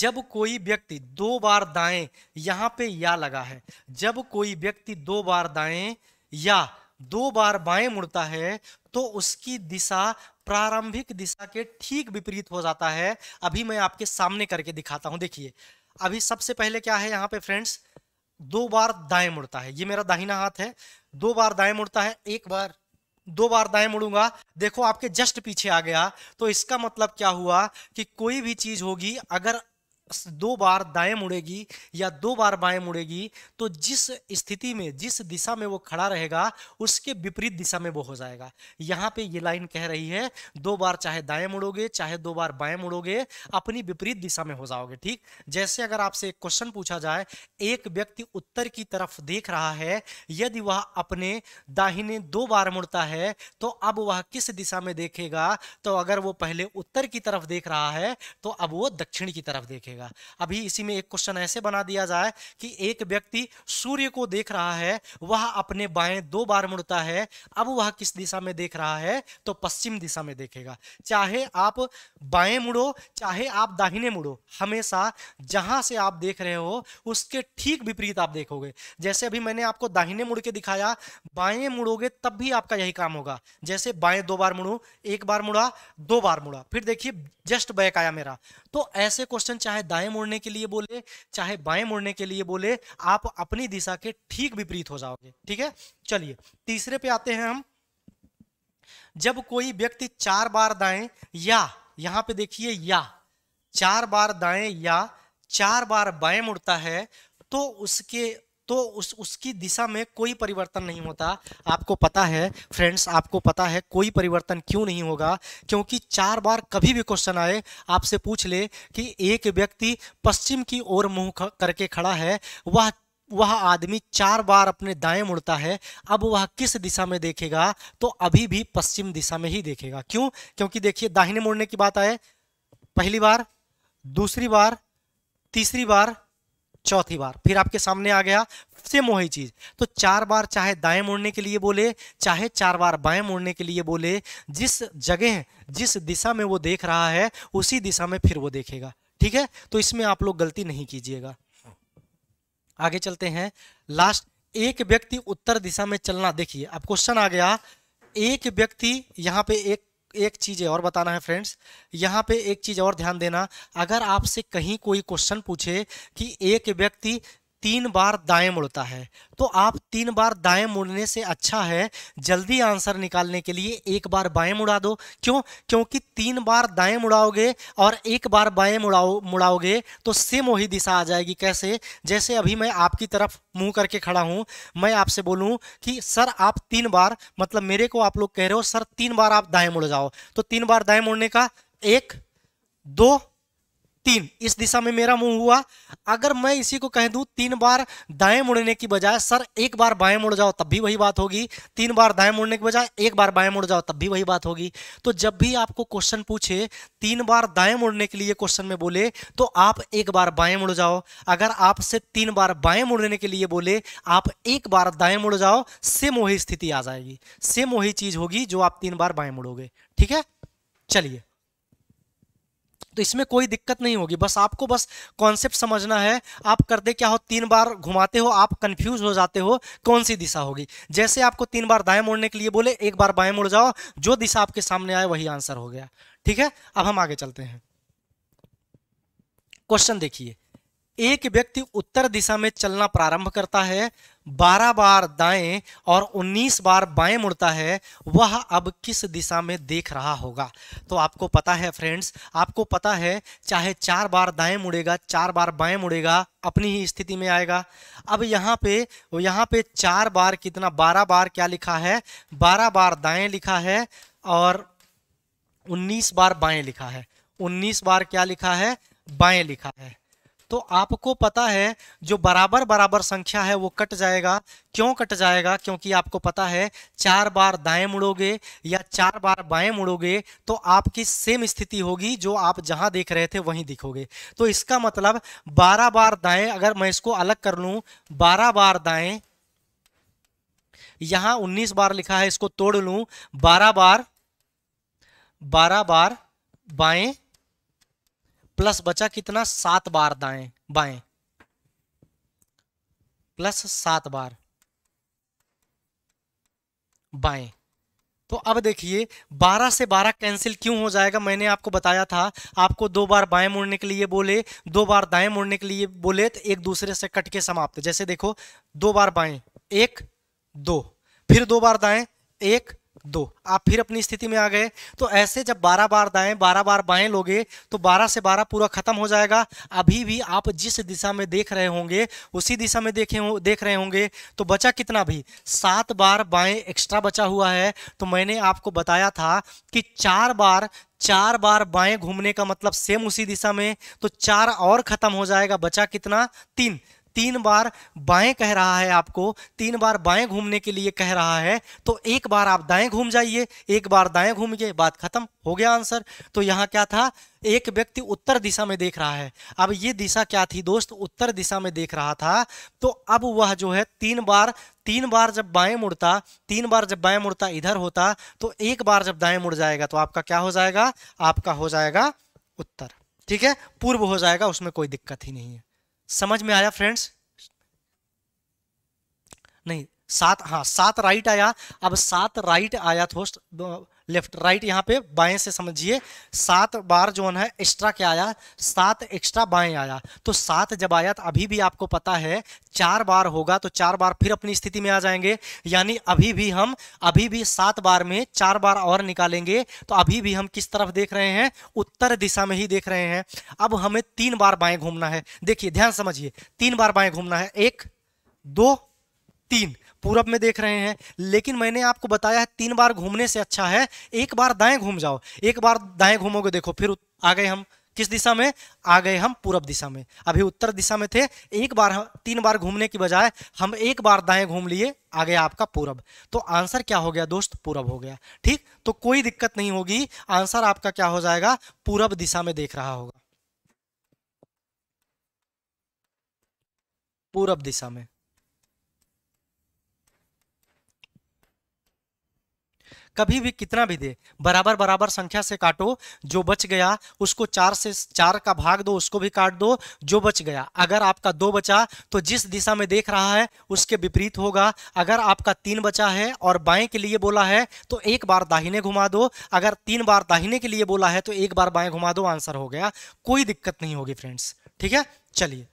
Speaker 1: जब कोई व्यक्ति दो बार दाएं यहाँ पे या लगा है जब कोई व्यक्ति दो बार दाएं या दो बार बाएं मुड़ता है तो उसकी दिशा प्रारंभिक दिशा के ठीक विपरीत हो जाता है अभी मैं आपके सामने करके दिखाता हूं देखिए अभी सबसे पहले क्या है यहाँ पे फ्रेंड्स दो बार दाएं मुड़ता है ये मेरा दाहिना हाथ है दो बार दाएं मुड़ता है एक बार दो बार दाएं मुड़ूंगा देखो आपके जस्ट पीछे आ गया तो इसका मतलब क्या हुआ कि कोई भी चीज होगी अगर दो बार दाएं मुड़ेगी या दो बार बाएं मुड़ेगी तो जिस स्थिति में जिस दिशा में वो खड़ा रहेगा उसके विपरीत दिशा में वो हो जाएगा यहाँ पे ये लाइन कह रही है दो बार चाहे दाएं मुड़ोगे चाहे दो बार बाएं मुड़ोगे अपनी विपरीत दिशा में हो जाओगे ठीक जैसे अगर आपसे एक क्वेश्चन पूछा जाए एक व्यक्ति उत्तर की तरफ देख रहा है यदि वह अपने दाहिने दो बार मुड़ता है तो अब वह किस दिशा में देखेगा तो अगर वो पहले उत्तर की तरफ देख रहा है तो अब वो दक्षिण की तरफ देखेगा देखेगा अभी इसी में एक क्वेश्चन ऐसे बना दिया जाए कि एक व्यक्ति सूर्य को देख रहा है वह अपने बाएं दो बार मुड़ता है अब वह किस दिशा में देख रहा है तो पश्चिम दिशा में देखेगा चाहे आप बाएं मुड़ो चाहे आप दाहिने मुड़ो हमेशा जहां से आप देख रहे हो उसके ठीक विपरीत आप देखोगे जैसे अभी मैंने आपको दाहिने मुड़ के दिखाया बाएं मुड़ोगे तब भी आपका यही काम होगा जैसे बाएं दो बार मुड़ू एक बार मुड़ा दो बार मुड़ा फिर देखिए जस्ट बैक आया मेरा तो ऐसे क्वेश्चन चाहे दाएं मुड़ने के लिए बोले चाहे बाएं मुड़ने के लिए बोले आप अपनी दिशा के ठीक विपरीत हो जाओगे ठीक है चलिए तीसरे पे आते हैं हम जब कोई व्यक्ति चार बार दाएं या यहां पे देखिए या चार बार दाएं या चार बार बाएं मुड़ता है तो उसके तो उस उसकी दिशा में कोई परिवर्तन नहीं होता आपको पता है फ्रेंड्स आपको पता है कोई परिवर्तन क्यों नहीं होगा क्योंकि चार बार कभी भी क्वेश्चन आए आपसे पूछ ले कि एक व्यक्ति पश्चिम की ओर मुंह करके खड़ा है वह वह आदमी चार बार अपने दाएं मुड़ता है अब वह किस दिशा में देखेगा तो अभी भी पश्चिम दिशा में ही देखेगा क्यों क्योंकि देखिए दाहिने मुड़ने की बात आए पहली बार दूसरी बार तीसरी बार चौथी बार फिर आपके सामने आ गया सेम वही चीज़ तो चार बार चाहे दाएं मुड़ने के लिए बोले चाहे चार बार बाएं मुड़ने के लिए बोले जिस जगह जिस दिशा में वो देख रहा है उसी दिशा में फिर वो देखेगा ठीक है तो इसमें आप लोग गलती नहीं कीजिएगा आगे चलते हैं लास्ट एक व्यक्ति उत्तर दिशा में चलना देखिए अब क्वेश्चन आ गया एक व्यक्ति यहाँ पे एक एक चीज़ और बताना है फ्रेंड्स यहाँ पे एक चीज़ और ध्यान देना अगर आपसे कहीं कोई क्वेश्चन पूछे कि एक व्यक्ति तीन बार दाएं मुड़ता है तो आप तीन बार दाएं मुड़ने से अच्छा है जल्दी आंसर निकालने के लिए एक बार बाएं मुड़ा दो क्यों क्योंकि तीन बार दाएं मुड़ाओगे और एक बार बाएं मुड़ाओ मुड़ाओगे तो सेम वही दिशा आ जाएगी कैसे जैसे अभी मैं आपकी तरफ मुंह करके खड़ा हूं मैं आपसे बोलूं कि सर आप तीन बार मतलब मेरे को आप लोग कह रहे हो सर तीन बार आप दाएं मुड़ जाओ तो तीन बार दाएं मुड़ने का एक दो तीन इस दिशा में मेरा मुंह हुआ अगर मैं इसी को कह दूं तीन बार दाएं मुड़ने की बजाय सर एक बार बाएं मुड़ जाओ तब भी वही बात होगी तीन बार दाएं मुड़ने की बजाय एक बार बाएं मुड़ जाओ तब भी वही बात होगी तो जब भी आपको क्वेश्चन पूछे तीन बार दाएं मुड़ने के लिए क्वेश्चन में बोले तो आप एक बार बाएं मुड़ जाओ अगर आपसे तीन बार बाएं मुड़ने के लिए बोले आप एक बार दाएं मुड़ जाओ सेम वही स्थिति आ जाएगी सेम वही चीज होगी जो आप तीन बार बाएं मुड़ोगे ठीक है चलिए तो इसमें कोई दिक्कत नहीं होगी बस आपको बस कॉन्सेप्ट समझना है आप करते क्या हो तीन बार घुमाते हो आप कंफ्यूज हो जाते हो कौन सी दिशा होगी जैसे आपको तीन बार दाएं मोड़ने के लिए बोले एक बार बाएं मुड़ जाओ जो दिशा आपके सामने आए वही आंसर हो गया ठीक है अब हम आगे चलते हैं क्वेश्चन देखिए एक व्यक्ति उत्तर दिशा में चलना प्रारंभ करता है 12 बार दाएं और 19 बार बाएं मुड़ता है वह अब किस दिशा में देख रहा होगा तो आपको पता है फ्रेंड्स आपको पता है चाहे चार बार दाएं मुड़ेगा चार बार बाएं मुड़ेगा अपनी ही स्थिति में आएगा अब यहाँ पे यहाँ पे चार बार कितना 12 बार क्या लिखा है 12 बार दाएं लिखा है और 19 बार बाएं लिखा है 19 बार क्या लिखा है बाएं लिखा है तो आपको पता है जो बराबर बराबर संख्या है वो कट जाएगा क्यों कट जाएगा क्योंकि आपको पता है चार बार दाएं मुड़ोगे या चार बार बाएं मुड़ोगे तो आपकी सेम स्थिति होगी जो आप जहां देख रहे थे वहीं दिखोगे तो इसका मतलब बारह बार दाएं अगर मैं इसको अलग कर लूँ बारह बार दाएं यहां उन्नीस बार लिखा है इसको तोड़ लू बारह बार बारह बार बाएं प्लस बचा कितना सात बार दाएं बाएं प्लस सात बार बाएं तो अब देखिए 12 से 12 कैंसिल क्यों हो जाएगा मैंने आपको बताया था आपको दो बार बाएं मुड़ने के लिए बोले दो बार दाएं मुड़ने के लिए बोले तो एक दूसरे से कट के समाप्त जैसे देखो दो बार बाएं एक दो फिर दो बार दाएं एक दो आप फिर अपनी स्थिति में आ गए तो ऐसे जब बारह बार दाएं बारह बार बाएं लोगे तो बारह से बारह पूरा खत्म हो जाएगा अभी भी आप जिस दिशा में देख रहे होंगे उसी दिशा में देखे देख रहे होंगे तो बचा कितना भी सात बार बाएं एक्स्ट्रा बचा हुआ है तो मैंने आपको बताया था कि चार बार चार बार बाएं घूमने का मतलब सेम उसी दिशा में तो चार और खत्म हो जाएगा बचा कितना तीन तीन बार बाएं कह रहा है आपको तीन बार बाएं घूमने के लिए कह रहा है तो एक बार आप दाएं घूम जाइए एक बार दाएं घूमिए बात खत्म हो गया आंसर तो यहाँ क्या था एक व्यक्ति उत्तर दिशा में देख रहा है अब ये दिशा क्या थी दोस्त उत्तर दिशा में देख रहा था तो अब वह जो है तीन बार तीन बार जब बाएं मुड़ता तीन बार जब बाएं मुड़ता इधर होता तो एक बार जब दाएं मुड़ जाएगा तो आपका क्या हो जाएगा आपका हो जाएगा उत्तर ठीक है पूर्व हो जाएगा उसमें कोई दिक्कत ही नहीं है समझ में आया फ्रेंड्स नहीं सात हाँ सात राइट आया अब सात राइट आया दोस्त लेफ्ट राइट यहाँ पे बाएं से समझिए सात बार जो है एक्स्ट्रा क्या आया सात एक्स्ट्रा बाएं आया तो सात जब आया तो अभी भी आपको पता है चार बार होगा तो चार बार फिर अपनी स्थिति में आ जाएंगे यानी अभी भी हम अभी भी सात बार में चार बार और निकालेंगे तो अभी भी हम किस तरफ देख रहे हैं उत्तर दिशा में ही देख रहे हैं अब हमें तीन बार बाएं घूमना है देखिए ध्यान समझिए तीन बार बाएं घूमना है एक दो तीन पूरब में देख रहे हैं लेकिन मैंने आपको बताया है तीन बार घूमने से अच्छा है एक बार दाएं घूम जाओ एक बार दाएं घूमोगे देखो फिर आ गए हम किस दिशा में आ गए हम पूरब दिशा में अभी उत्तर दिशा में थे एक बार तीन बार घूमने की बजाय हम एक बार दाएं घूम लिए आ गया आपका पूरब तो आंसर क्या हो गया दोस्त पूरब हो गया ठीक तो कोई दिक्कत नहीं होगी आंसर आपका क्या हो जाएगा पूरब दिशा में देख रहा होगा पूरब दिशा में कभी भी कितना भी दे बराबर बराबर संख्या से काटो जो बच गया उसको चार से चार का भाग दो उसको भी काट दो जो बच गया अगर आपका दो बचा तो जिस दिशा में देख रहा है उसके विपरीत होगा अगर आपका तीन बचा है और बाएं के लिए बोला है तो एक बार दाहिने घुमा दो अगर तीन बार दाहिने के लिए बोला है तो एक बार बाएं घुमा दो आंसर हो गया कोई दिक्कत नहीं होगी फ्रेंड्स ठीक है चलिए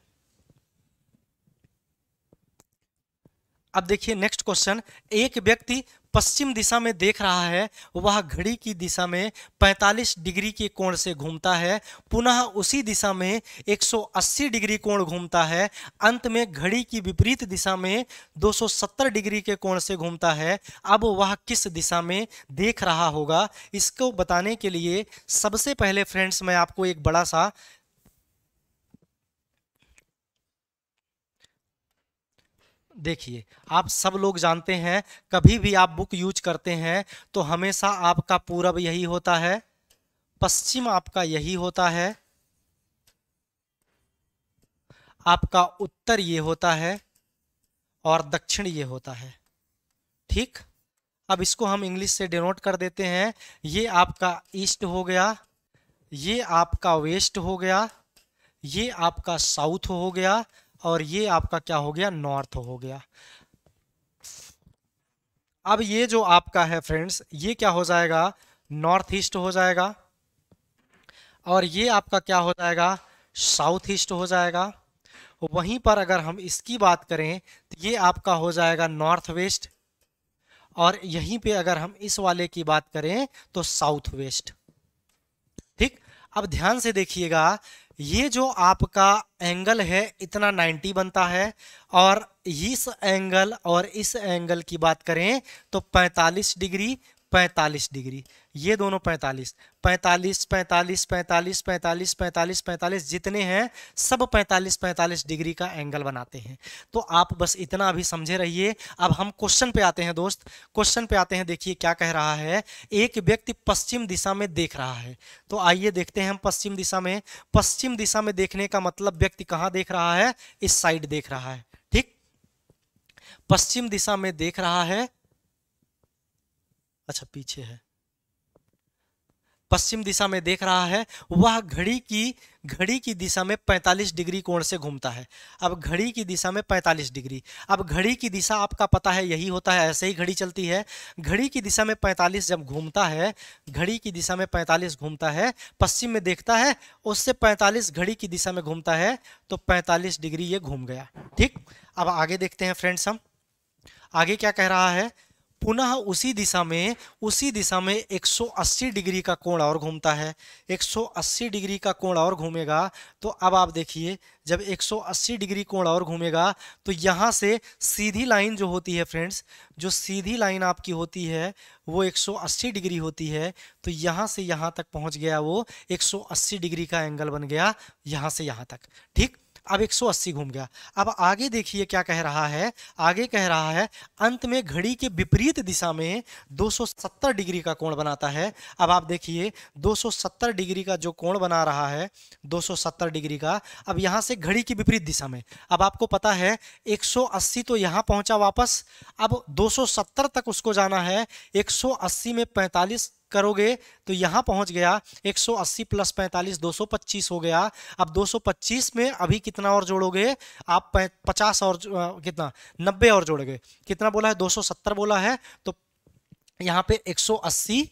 Speaker 1: अब देखिए नेक्स्ट क्वेश्चन एक व्यक्ति पश्चिम दिशा में देख रहा है वह घड़ी की दिशा में 45 डिग्री के कोण से घूमता है पुनः उसी दिशा में 180 डिग्री कोण घूमता है अंत में घड़ी की विपरीत दिशा में 270 डिग्री के कोण से घूमता है अब वह किस दिशा में देख रहा होगा इसको बताने के लिए सबसे पहले फ्रेंड्स मैं आपको एक बड़ा सा देखिए आप सब लोग जानते हैं कभी भी आप बुक यूज करते हैं तो हमेशा आपका पूरब यही होता है पश्चिम आपका यही होता है आपका उत्तर ये होता है और दक्षिण ये होता है ठीक अब इसको हम इंग्लिश से डिनोट कर देते हैं ये आपका ईस्ट हो गया ये आपका वेस्ट हो गया ये आपका साउथ हो गया और ये आपका क्या हो गया नॉर्थ हो गया अब ये जो आपका है फ्रेंड्स ये क्या हो जाएगा नॉर्थ ईस्ट हो जाएगा और ये आपका क्या हो जाएगा साउथ ईस्ट हो जाएगा वहीं पर अगर हम इसकी बात करें तो ये आपका हो जाएगा नॉर्थ वेस्ट और यहीं पे अगर हम इस वाले की बात करें तो साउथ वेस्ट ठीक अब ध्यान से देखिएगा ये जो आपका एंगल है इतना 90 बनता है और इस एंगल और इस एंगल की बात करें तो 45 डिग्री पैंतालीस डिग्री ये दोनों पैंतालीस पैंतालीस पैंतालीस पैंतालीस पैंतालीस पैंतालीस पैंतालीस जितने हैं सब पैंतालीस पैंतालीस डिग्री का एंगल बनाते हैं तो आप बस इतना अभी समझे रहिए अब हम क्वेश्चन पे आते हैं दोस्त क्वेश्चन पे आते हैं देखिए क्या कह रहा है एक व्यक्ति पश्चिम दिशा में देख रहा है तो आइए देखते हैं हम पश्चिम दिशा में पश्चिम दिशा में देखने का मतलब व्यक्ति कहाँ देख रहा है इस साइड देख रहा है ठीक पश्चिम दिशा में देख रहा है अच्छा पीछे है पश्चिम दिशा में देख रहा है वह घड़ी की घड़ी की दिशा में 45 डिग्री कोण से घूमता है अब घड़ी की दिशा में 45 डिग्री अब घड़ी की दिशा आपका पता है यही होता है ऐसे ही घड़ी चलती है घड़ी की दिशा में 45 जब घूमता है घड़ी की दिशा में 45 घूमता है पश्चिम में देखता है उससे 45 घड़ी की दिशा में घूमता है तो पैंतालीस डिग्री ये घूम गया ठीक अब आगे देखते हैं फ्रेंड्स हम आगे क्या कह रहा है पुनः उसी दिशा में उसी दिशा में 180 डिग्री का कोण और घूमता है 180 डिग्री का कोण और घूमेगा तो अब आप देखिए जब 180 डिग्री कोण और घूमेगा तो यहाँ से सीधी लाइन जो होती है फ्रेंड्स जो सीधी लाइन आपकी होती है वो 180 डिग्री होती है तो यहाँ से यहाँ तक पहुँच गया वो 180 डिग्री का एंगल बन गया यहाँ से यहाँ तक ठीक अब 180 घूम गया अब आगे देखिए क्या कह रहा है आगे कह रहा है अंत में घड़ी के विपरीत दिशा में 270 डिग्री का कोण बनाता है अब आप देखिए 270 डिग्री का जो कोण बना रहा है 270 डिग्री का अब यहाँ से घड़ी की विपरीत दिशा में अब आपको पता है 180 तो यहाँ पहुँचा वापस अब 270 तक उसको जाना है एक में पैंतालीस करोगे तो यहाँ पहुँच गया 180 प्लस 45 225 हो गया अब 225 में अभी कितना और जोड़ोगे आप 50 और कितना 90 और जोड़ोगे कितना बोला है 270 बोला है तो यहाँ पे 180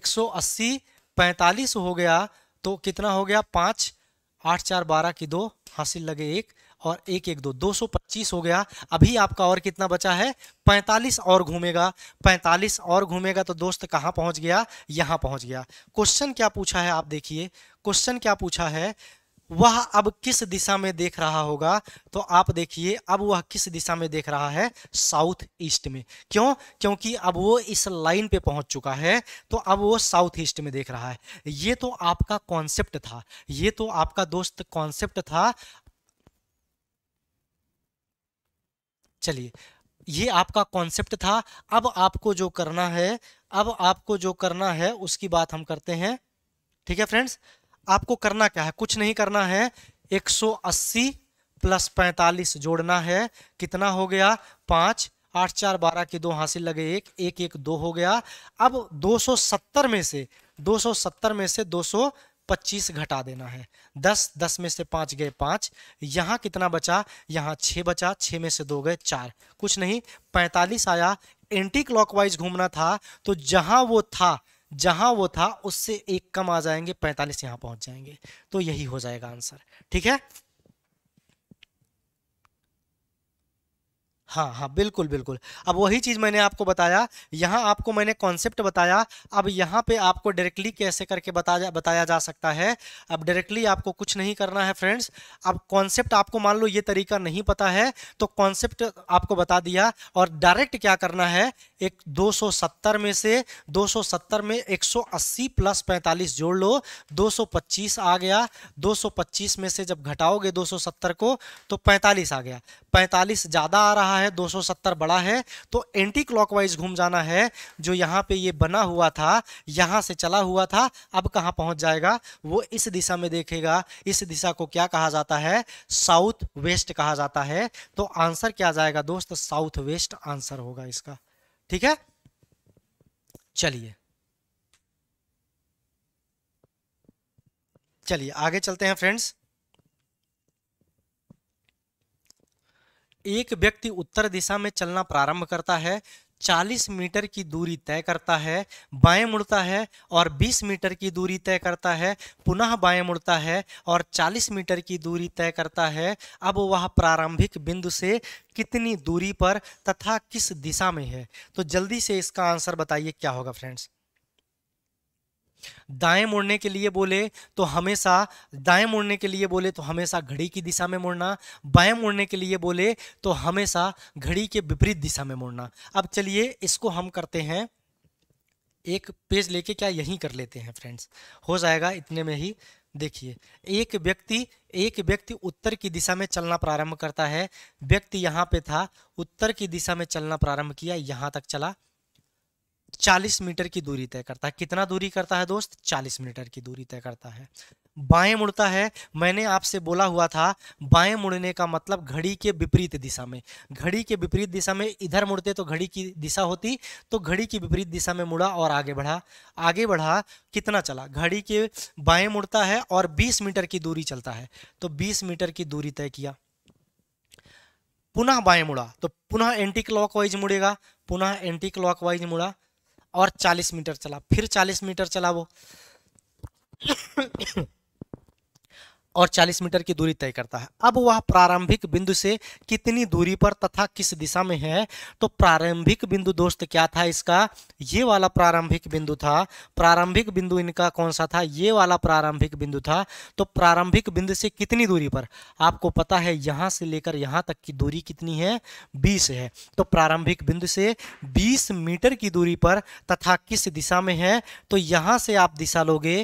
Speaker 1: 180 45 हो गया तो कितना हो गया पाँच आठ चार बारह की दो हासिल लगे एक और एक एक दो दो सौ पच्चीस हो गया अभी आपका और कितना बचा है पैंतालीस और घूमेगा पैंतालीस और घूमेगा तो दोस्त कहाँ पहुँच गया यहाँ पहुँच गया क्वेश्चन क्या पूछा है आप देखिए क्वेश्चन क्या पूछा है वह अब किस दिशा में देख रहा होगा तो आप देखिए अब वह किस दिशा में देख रहा है साउथ ईस्ट में क्यों क्योंकि अब वो इस लाइन पे पहुंच चुका है तो अब वो साउथ ईस्ट में देख रहा है ये तो आपका कॉन्सेप्ट था ये तो आपका दोस्त कॉन्सेप्ट था चलिए ये आपका कॉन्सेप्ट था अब आपको जो करना है अब आपको जो करना है उसकी बात हम करते हैं ठीक है फ्रेंड्स आपको करना क्या है कुछ नहीं करना है 180 प्लस 45 जोड़ना है कितना हो गया पाँच आठ चार बारह के दो हासिल लगे एक एक एक दो हो गया अब 270 में से 270 में से पच्चीस घटा देना है दस दस में से पाँच गए पाँच यहाँ कितना बचा यहाँ छः बचा छः में से दो गए चार कुछ नहीं पैंतालीस आया एंटी क्लॉकवाइज घूमना था तो जहाँ वो था जहाँ वो था उससे एक कम आ जाएंगे पैंतालीस यहाँ पहुँच जाएंगे तो यही हो जाएगा आंसर ठीक है हाँ हाँ बिल्कुल बिल्कुल अब वही चीज़ मैंने आपको बताया यहाँ आपको मैंने कॉन्सेप्ट बताया अब यहाँ पे आपको डायरेक्टली कैसे करके बता जा बताया जा सकता है अब डायरेक्टली आपको कुछ नहीं करना है फ्रेंड्स अब कॉन्सेप्ट आपको मान लो ये तरीका नहीं पता है तो कॉन्सेप्ट आपको बता दिया और डायरेक्ट क्या करना है एक 270 में से 270 में 180 प्लस 45 जोड़ लो 225 आ गया 225 में से जब घटाओगे 270 को तो 45 आ गया 45 ज़्यादा आ रहा है 270 बड़ा है तो एंटी क्लॉकवाइज घूम जाना है जो यहाँ पे ये बना हुआ था यहाँ से चला हुआ था अब कहाँ पहुँच जाएगा वो इस दिशा में देखेगा इस दिशा को क्या कहा जाता है साउथ वेस्ट कहा जाता है तो आंसर क्या जाएगा दोस्त साउथ वेस्ट आंसर होगा इसका ठीक है चलिए चलिए आगे चलते हैं फ्रेंड्स एक व्यक्ति उत्तर दिशा में चलना प्रारंभ करता है 40 मीटर की दूरी तय करता है बाएं मुड़ता है और 20 मीटर की दूरी तय करता है पुनः बाएं मुड़ता है और 40 मीटर की दूरी तय करता है अब वह प्रारंभिक बिंदु से कितनी दूरी पर तथा किस दिशा में है तो जल्दी से इसका आंसर बताइए क्या होगा फ्रेंड्स दाएं मुड़ने के लिए बोले तो हमेशा दाएं मुड़ने के लिए बोले तो हमेशा घड़ी की दिशा में मुड़ना बाएं मुड़ने के लिए बोले तो हमेशा घड़ी के विपरीत दिशा में मुड़ना अब चलिए इसको हम करते हैं एक पेज लेके क्या यहीं कर लेते हैं फ्रेंड्स हो जाएगा इतने में ही देखिए एक व्यक्ति एक व्यक्ति उत्तर की दिशा में चलना प्रारंभ करता है व्यक्ति यहाँ पे था उत्तर की दिशा में चलना प्रारंभ किया यहाँ तक चला 40 मीटर की दूरी तय करता है कितना दूरी करता है दोस्त 40 मीटर की दूरी तय करता है बाएं मुड़ता है मैंने आपसे बोला हुआ था बाएं मुड़ने का मतलब घड़ी के विपरीत दिशा में घड़ी के विपरीत दिशा में इधर मुड़ते तो घड़ी की दिशा होती तो घड़ी की विपरीत दिशा में मुड़ा और आगे बढ़ा आगे बढ़ा कितना चला घड़ी के बाएं मुड़ता है और 20 मीटर की दूरी चलता है तो 20 मीटर की दूरी तय किया पुनः बाएं मुड़ा तो पुनः एंटी क्लॉक मुड़ेगा पुनः एंटी क्लॉक मुड़ा और 40 मीटर चला फिर 40 मीटर चला वो और 40 मीटर की दूरी तय करता है अब वह प्रारंभिक बिंदु से कितनी दूरी पर तथा किस दिशा में है तो प्रारंभिक बिंदु दोस्त क्या था इसका ये वाला प्रारंभिक बिंदु था प्रारंभिक बिंदु इनका कौन सा था ये वाला प्रारंभिक बिंदु था तो प्रारंभिक बिंदु से कितनी दूरी पर आपको पता है यहाँ से लेकर यहाँ तक की दूरी कितनी है बीस है तो प्रारंभिक बिंदु से बीस मीटर की दूरी पर तथा किस दिशा में है तो यहाँ से आप दिशा लोगे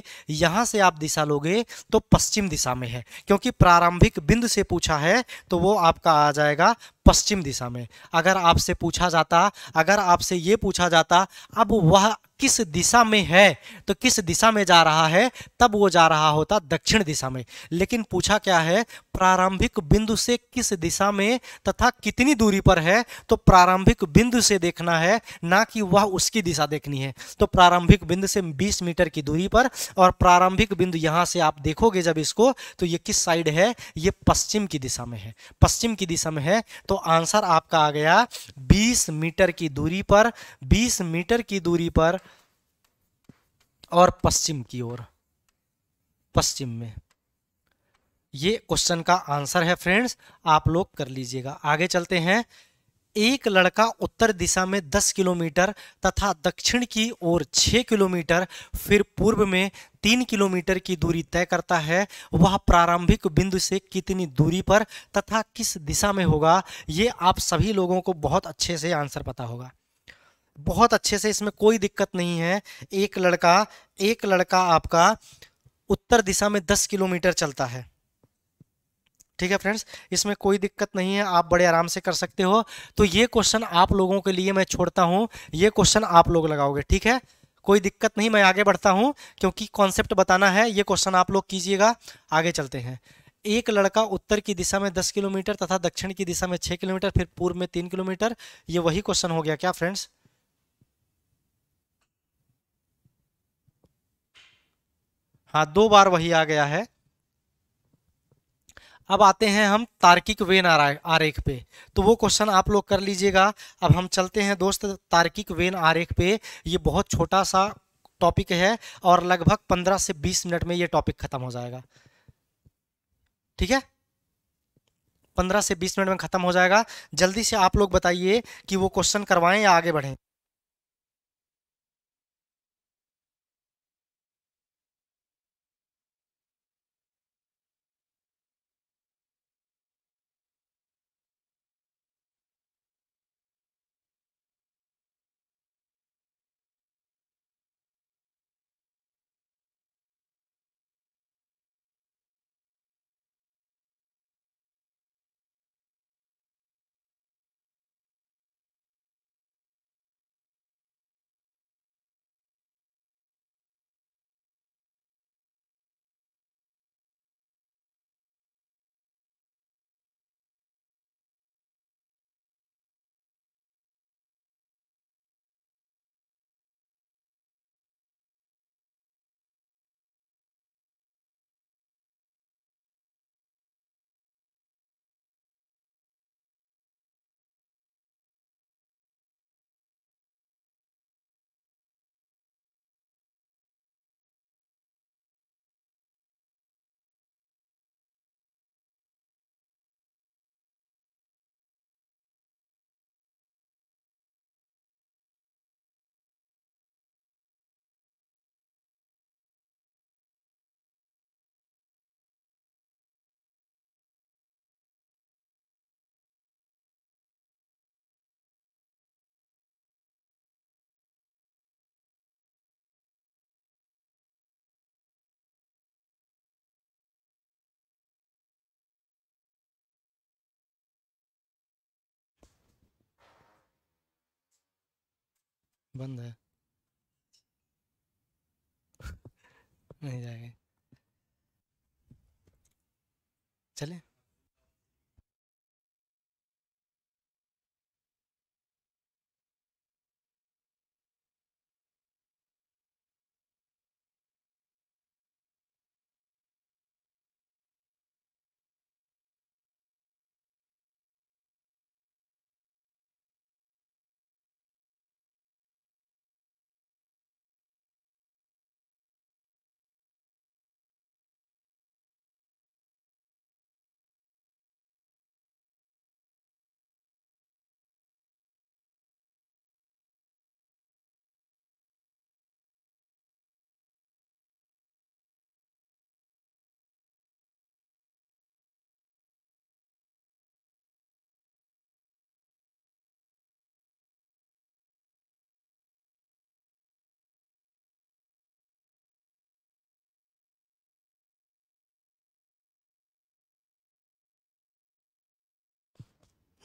Speaker 1: यहाँ से आप दिशा लोगे तो पश्चिम दिशा में में है क्योंकि प्रारंभिक बिंदु से पूछा है तो वो आपका आ जाएगा पश्चिम दिशा में अगर आपसे पूछा जाता अगर आपसे ये पूछा जाता अब वह किस दिशा में है तो किस दिशा में जा रहा है तब वो जा रहा होता दक्षिण दिशा में लेकिन पूछा क्या है प्रारंभिक बिंदु से किस दिशा में तथा कितनी दूरी पर है तो प्रारंभिक बिंदु से देखना है ना कि वह उसकी दिशा देखनी है तो प्रारंभिक बिंदु से 20 मीटर की दूरी पर और प्रारंभिक बिंदु यहाँ से आप देखोगे जब इसको तो ये किस साइड है ये पश्चिम की दिशा में है पश्चिम की दिशा में है तो तो आंसर आपका आ गया 20 मीटर की दूरी पर 20 मीटर की दूरी पर और पश्चिम की ओर पश्चिम में ये क्वेश्चन का आंसर है फ्रेंड्स आप लोग कर लीजिएगा आगे चलते हैं एक लड़का उत्तर दिशा में 10 किलोमीटर तथा दक्षिण की ओर 6 किलोमीटर फिर पूर्व में 3 किलोमीटर की दूरी तय करता है वह प्रारंभिक बिंदु से कितनी दूरी पर तथा किस दिशा में होगा ये आप सभी लोगों को बहुत अच्छे से आंसर पता होगा बहुत अच्छे से इसमें कोई दिक्कत नहीं है एक लड़का एक लड़का आपका उत्तर दिशा में दस किलोमीटर चलता है ठीक है फ्रेंड्स इसमें कोई दिक्कत नहीं है आप बड़े आराम से कर सकते हो तो ये क्वेश्चन आप लोगों के लिए मैं छोड़ता हूँ ये क्वेश्चन आप लोग लगाओगे ठीक है कोई दिक्कत नहीं मैं आगे बढ़ता हूँ क्योंकि कॉन्सेप्ट बताना है ये क्वेश्चन आप लोग कीजिएगा आगे चलते हैं एक लड़का उत्तर की दिशा में दस किलोमीटर तथा दक्षिण की दिशा में छः किलोमीटर फिर पूर्व में तीन किलोमीटर ये वही क्वेश्चन हो गया क्या फ्रेंड्स हाँ दो बार वही आ गया है अब आते हैं हम तार्किक वेन आरेख पे तो वो क्वेश्चन आप लोग कर लीजिएगा अब हम चलते हैं दोस्त तार्किक वेन आरेख पे ये बहुत छोटा सा टॉपिक है और लगभग पंद्रह से बीस मिनट में ये टॉपिक खत्म हो जाएगा ठीक है पंद्रह से बीस मिनट में खत्म हो जाएगा जल्दी से आप लोग बताइए कि वो क्वेश्चन करवाएं या आगे बढ़ें बंद है नहीं जाएंगे चले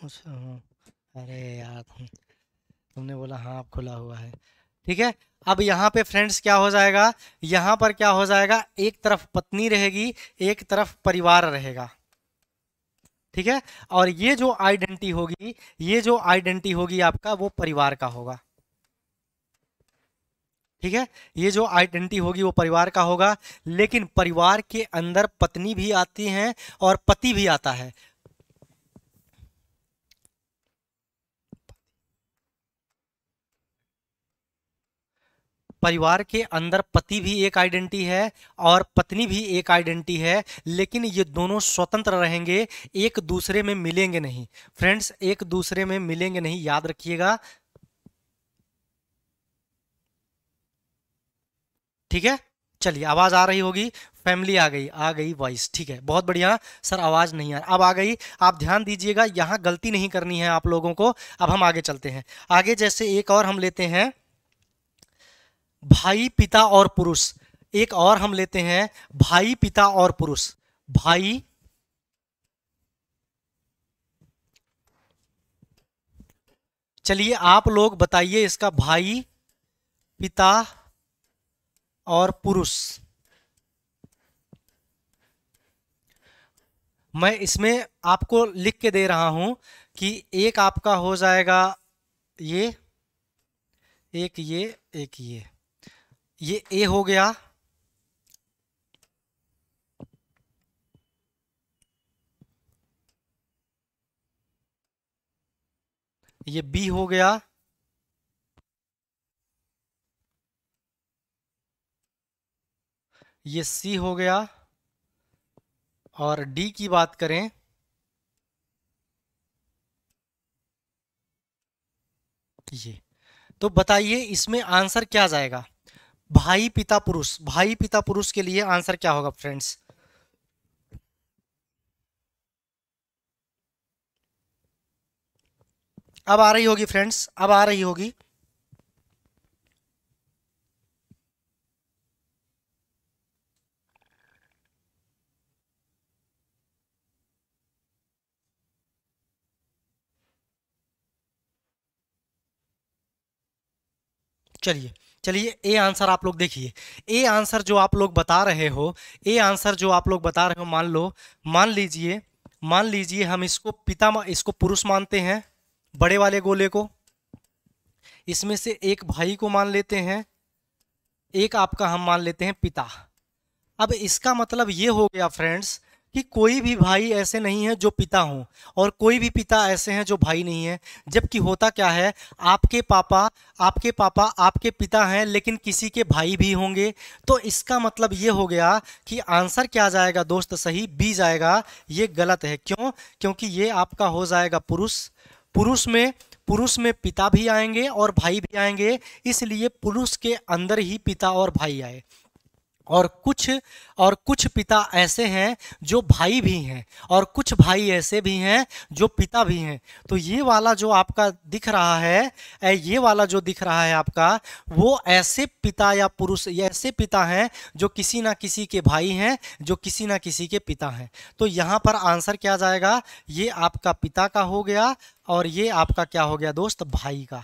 Speaker 1: अच्छा, हाँ। अरे यार तुमने बोला हाँ अब खुला हुआ है ठीक है अब यहाँ पे फ्रेंड्स क्या हो जाएगा यहाँ पर क्या हो जाएगा एक तरफ पत्नी रहेगी एक तरफ परिवार रहेगा ठीक है और ये जो आइडेंटिटी होगी ये जो आइडेंटिटी होगी आपका वो परिवार का होगा ठीक है ये जो आइडेंटिटी होगी वो परिवार का होगा लेकिन परिवार के अंदर पत्नी भी आती हैं और पति भी आता है परिवार के अंदर पति भी एक आइडेंटिटी है और पत्नी भी एक आइडेंटिटी है लेकिन ये दोनों स्वतंत्र रहेंगे एक दूसरे में मिलेंगे नहीं फ्रेंड्स एक दूसरे में मिलेंगे नहीं याद रखिएगा ठीक है चलिए आवाज़ आ रही होगी फैमिली आ गई आ गई वॉइस ठीक है बहुत बढ़िया सर आवाज़ नहीं आ अब आ गई आप ध्यान दीजिएगा यहाँ गलती नहीं करनी है आप लोगों को अब हम आगे चलते हैं आगे जैसे एक और हम लेते हैं भाई पिता और पुरुष एक और हम लेते हैं भाई पिता और पुरुष भाई चलिए आप लोग बताइए इसका भाई पिता और पुरुष मैं इसमें आपको लिख के दे रहा हूं कि एक आपका हो जाएगा ये एक ये एक ये ये ए हो गया ये बी हो गया ये सी हो गया और डी की बात करें ये तो बताइए इसमें आंसर क्या जाएगा भाई पिता पुरुष भाई पिता पुरुष के लिए आंसर क्या होगा फ्रेंड्स अब आ रही होगी फ्रेंड्स अब आ रही होगी चलिए चलिए ए आंसर आप लोग देखिए ए आंसर जो आप लोग बता रहे हो ए आंसर जो आप लोग बता रहे हो मान लो मान लीजिए मान लीजिए हम इसको पिता इसको पुरुष मानते हैं बड़े वाले गोले को इसमें से एक भाई को मान लेते हैं एक आपका हम मान लेते हैं पिता अब इसका मतलब ये हो गया फ्रेंड्स कि कोई भी भाई ऐसे नहीं है जो पिता हो और कोई भी पिता ऐसे हैं जो भाई नहीं है जबकि होता क्या है आपके पापा आपके पापा आपके पिता हैं लेकिन किसी के भाई भी होंगे तो इसका मतलब ये हो गया कि आंसर क्या जाएगा दोस्त सही बी जाएगा ये गलत है क्यों क्योंकि ये आपका हो जाएगा पुरुष पुरुष में पुरुष में पिता भी आएंगे और भाई भी आएंगे इसलिए पुरुष के अंदर ही पिता और भाई आए और कुछ और कुछ पिता ऐसे हैं जो भाई भी हैं और कुछ भाई ऐसे भी हैं जो पिता भी हैं तो ये वाला जो आपका दिख रहा है ये वाला जो दिख रहा है आपका वो ऐसे पिता या पुरुष ऐसे पिता हैं जो किसी ना किसी के भाई हैं जो किसी ना किसी के पिता हैं तो यहाँ पर आंसर क्या जाएगा ये आपका पिता का हो गया और ये आपका क्या हो गया दोस्त भाई का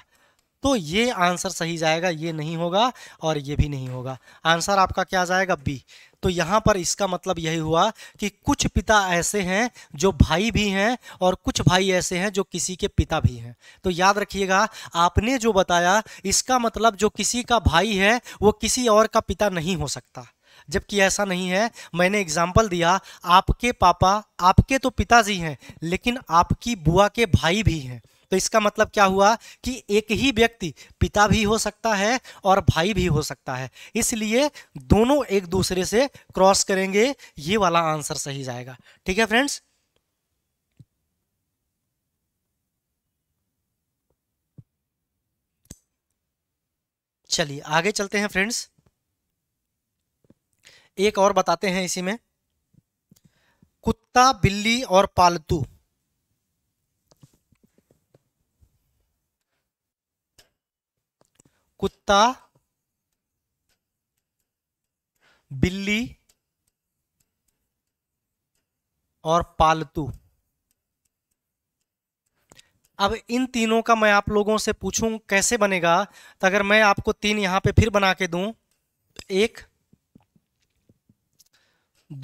Speaker 1: तो ये आंसर सही जाएगा ये नहीं होगा और ये भी नहीं होगा आंसर आपका क्या जाएगा बी तो यहाँ पर इसका मतलब यही हुआ कि कुछ पिता ऐसे हैं जो भाई भी हैं और कुछ भाई ऐसे हैं जो किसी के पिता भी हैं तो याद रखिएगा आपने जो बताया इसका मतलब जो किसी का भाई है वो किसी और का पिता नहीं हो सकता जबकि ऐसा नहीं है मैंने एग्जाम्पल दिया आपके पापा आपके तो पिताजी हैं लेकिन आपकी बुआ के भाई भी हैं तो इसका मतलब क्या हुआ कि एक ही व्यक्ति पिता भी हो सकता है और भाई भी हो सकता है इसलिए दोनों एक दूसरे से क्रॉस करेंगे ये वाला आंसर सही जाएगा ठीक है फ्रेंड्स चलिए आगे चलते हैं फ्रेंड्स एक और बताते हैं इसी में कुत्ता बिल्ली और पालतू कुत्ता बिल्ली और पालतू अब इन तीनों का मैं आप लोगों से पूछूं कैसे बनेगा तो अगर मैं आपको तीन यहां पे फिर बना के दूं तो एक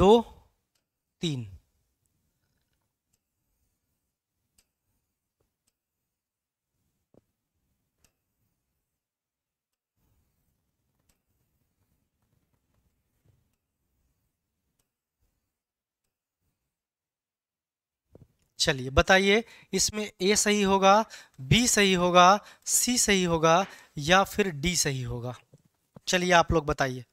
Speaker 1: दो तीन चलिए बताइए इसमें ए सही होगा बी सही होगा सी सही होगा या फिर डी सही होगा चलिए आप लोग बताइए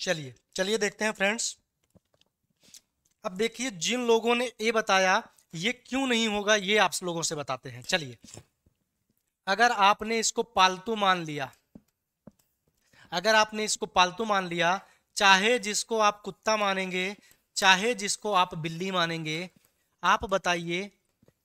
Speaker 1: चलिए चलिए देखते हैं फ्रेंड्स अब देखिए जिन लोगों ने ये बताया ये क्यों नहीं होगा ये आप लोगों से बताते हैं चलिए अगर आपने इसको पालतू मान लिया अगर आपने इसको पालतू मान लिया चाहे जिसको आप कुत्ता मानेंगे चाहे जिसको आप बिल्ली मानेंगे आप बताइए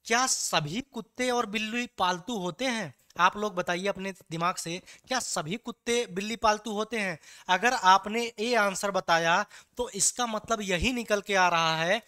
Speaker 1: क्या सभी कुत्ते और बिल्ली पालतू होते हैं आप लोग बताइए अपने दिमाग से क्या सभी कुत्ते बिल्ली पालतू होते हैं अगर आपने ये आंसर बताया तो इसका मतलब यही निकल के आ रहा है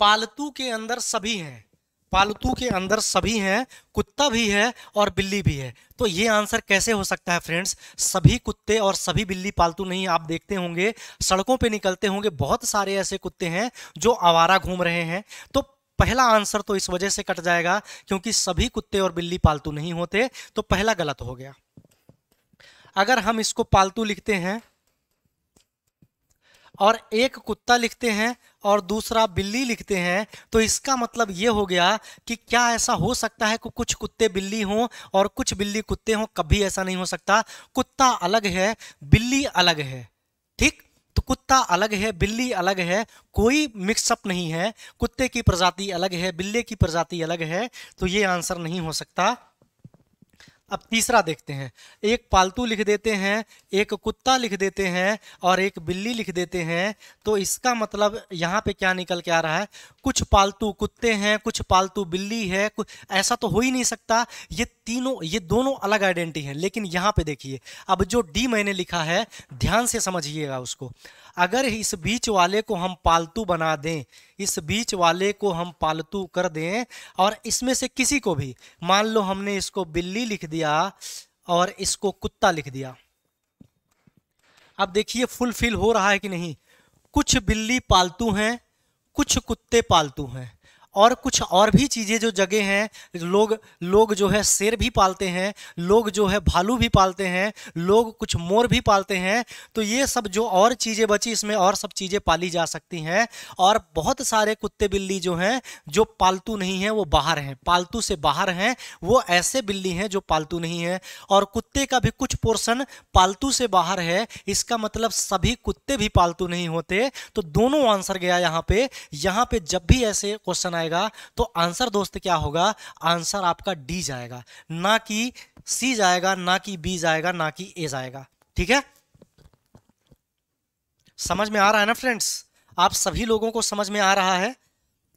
Speaker 1: पालतू के अंदर सभी हैं पालतू के अंदर सभी हैं कुत्ता भी है और बिल्ली भी है तो ये आंसर कैसे हो सकता है फ्रेंड्स सभी कुत्ते और सभी बिल्ली पालतू नहीं आप देखते होंगे सड़कों पे निकलते होंगे बहुत सारे ऐसे कुत्ते हैं जो आवारा घूम रहे हैं तो पहला आंसर तो इस वजह से कट जाएगा क्योंकि सभी कुत्ते और बिल्ली पालतू नहीं होते तो पहला गलत हो गया अगर हम इसको पालतू लिखते हैं और एक कुत्ता लिखते हैं और दूसरा बिल्ली लिखते हैं तो इसका मतलब ये हो गया कि क्या ऐसा हो सकता है कि कुछ कुत्ते बिल्ली हों और कुछ बिल्ली कुत्ते हों कभी ऐसा नहीं हो सकता कुत्ता अलग है बिल्ली अलग है ठीक तो कुत्ता अलग है बिल्ली अलग है कोई मिक्सअप नहीं है कुत्ते की प्रजाति अलग है बिल्ली की प्रजाति अलग है तो ये आंसर नहीं हो सकता अब तीसरा देखते हैं एक पालतू लिख देते हैं एक कुत्ता लिख देते हैं और एक बिल्ली लिख देते हैं तो इसका मतलब यहाँ पे क्या निकल के आ रहा है कुछ पालतू कुत्ते हैं कुछ पालतू बिल्ली है कुछ ऐसा तो हो ही नहीं सकता ये तीनों ये दोनों अलग आइडेंटिटी हैं लेकिन यहाँ पे देखिए अब जो डी मैंने लिखा है ध्यान से समझिएगा उसको अगर इस बीच वाले को हम पालतू बना दें इस बीच वाले को हम पालतू कर दें और इसमें से किसी को भी मान लो हमने इसको बिल्ली लिख दिया और इसको कुत्ता लिख दिया अब देखिए फुलफिल हो रहा है कि नहीं कुछ बिल्ली पालतू हैं कुछ कुत्ते पालतू हैं और कुछ और भी चीज़ें जो जगह हैं लोग लोग जो है शेर भी पालते हैं लोग जो है भालू भी पालते हैं लोग कुछ मोर भी पालते हैं तो ये सब जो और चीज़ें बची इसमें और सब चीज़ें पाली जा सकती हैं और बहुत सारे कुत्ते बिल्ली जो हैं जो पालतू नहीं हैं वो बाहर हैं पालतू से बाहर हैं वो ऐसे बिल्ली हैं जो पालतू नहीं हैं और कुत्ते का भी कुछ पोर्सन पालतू से बाहर है इसका मतलब सभी कुत्ते भी पालतू नहीं होते तो दोनों आंसर गया यहाँ पर यहाँ पर जब भी ऐसे क्वेश्चन आए आएगा तो आंसर दोस्त क्या होगा आंसर आपका डी जाएगा ना कि सी जाएगा ना कि बी जाएगा ना कि ए जाएगा ठीक है समझ में आ रहा है ना फ्रेंड्स आप सभी लोगों को समझ में आ रहा है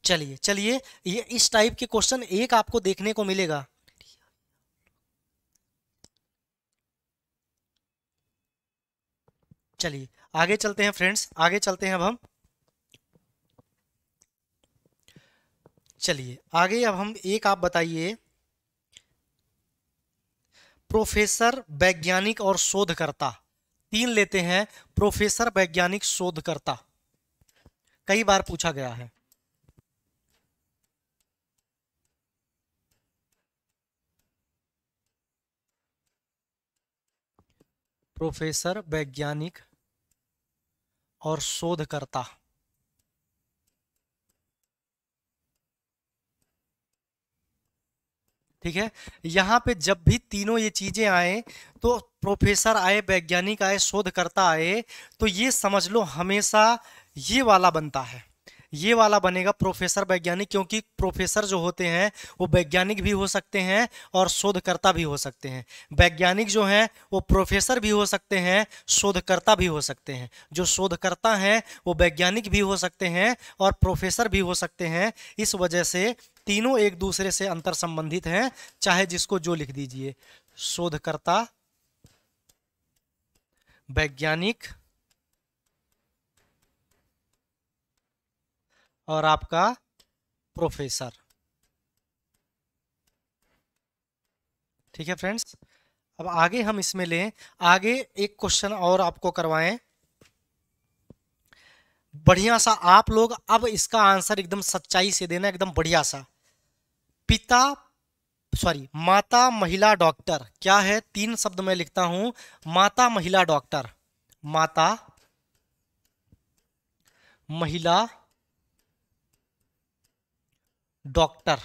Speaker 1: चलिए चलिए ये इस टाइप के क्वेश्चन एक आपको देखने को मिलेगा चलिए आगे चलते हैं फ्रेंड्स आगे चलते हैं अब हम चलिए आगे अब हम एक आप बताइए प्रोफेसर वैज्ञानिक और शोधकर्ता तीन लेते हैं प्रोफेसर वैज्ञानिक शोधकर्ता कई बार पूछा गया है प्रोफेसर वैज्ञानिक और शोधकर्ता ठीक है यहाँ पे जब भी तीनों ये चीज़ें आए तो प्रोफेसर आए वैज्ञानिक आए शोधकर्ता आए तो ये समझ लो हमेशा ये वाला बनता है ये वाला बनेगा प्रोफेसर वैज्ञानिक क्योंकि प्रोफेसर जो होते हैं वो वैज्ञानिक भी हो सकते हैं और शोधकर्ता भी हो सकते हैं वैज्ञानिक जो हैं वो प्रोफेसर भी हो सकते हैं शोधकर्ता भी हो सकते हैं जो शोधकर्ता हैं वो वैज्ञानिक भी हो सकते हैं और प्रोफेसर भी हो सकते हैं इस वजह से तीनों एक दूसरे से अंतर संबंधित हैं चाहे जिसको जो लिख दीजिए शोधकर्ता वैज्ञानिक और आपका प्रोफेसर ठीक है फ्रेंड्स अब आगे हम इसमें लें आगे एक क्वेश्चन और आपको करवाएं बढ़िया सा आप लोग अब इसका आंसर एकदम सच्चाई से देना एकदम बढ़िया सा पिता सॉरी माता महिला डॉक्टर क्या है तीन शब्द में लिखता हूं माता महिला डॉक्टर माता महिला डॉक्टर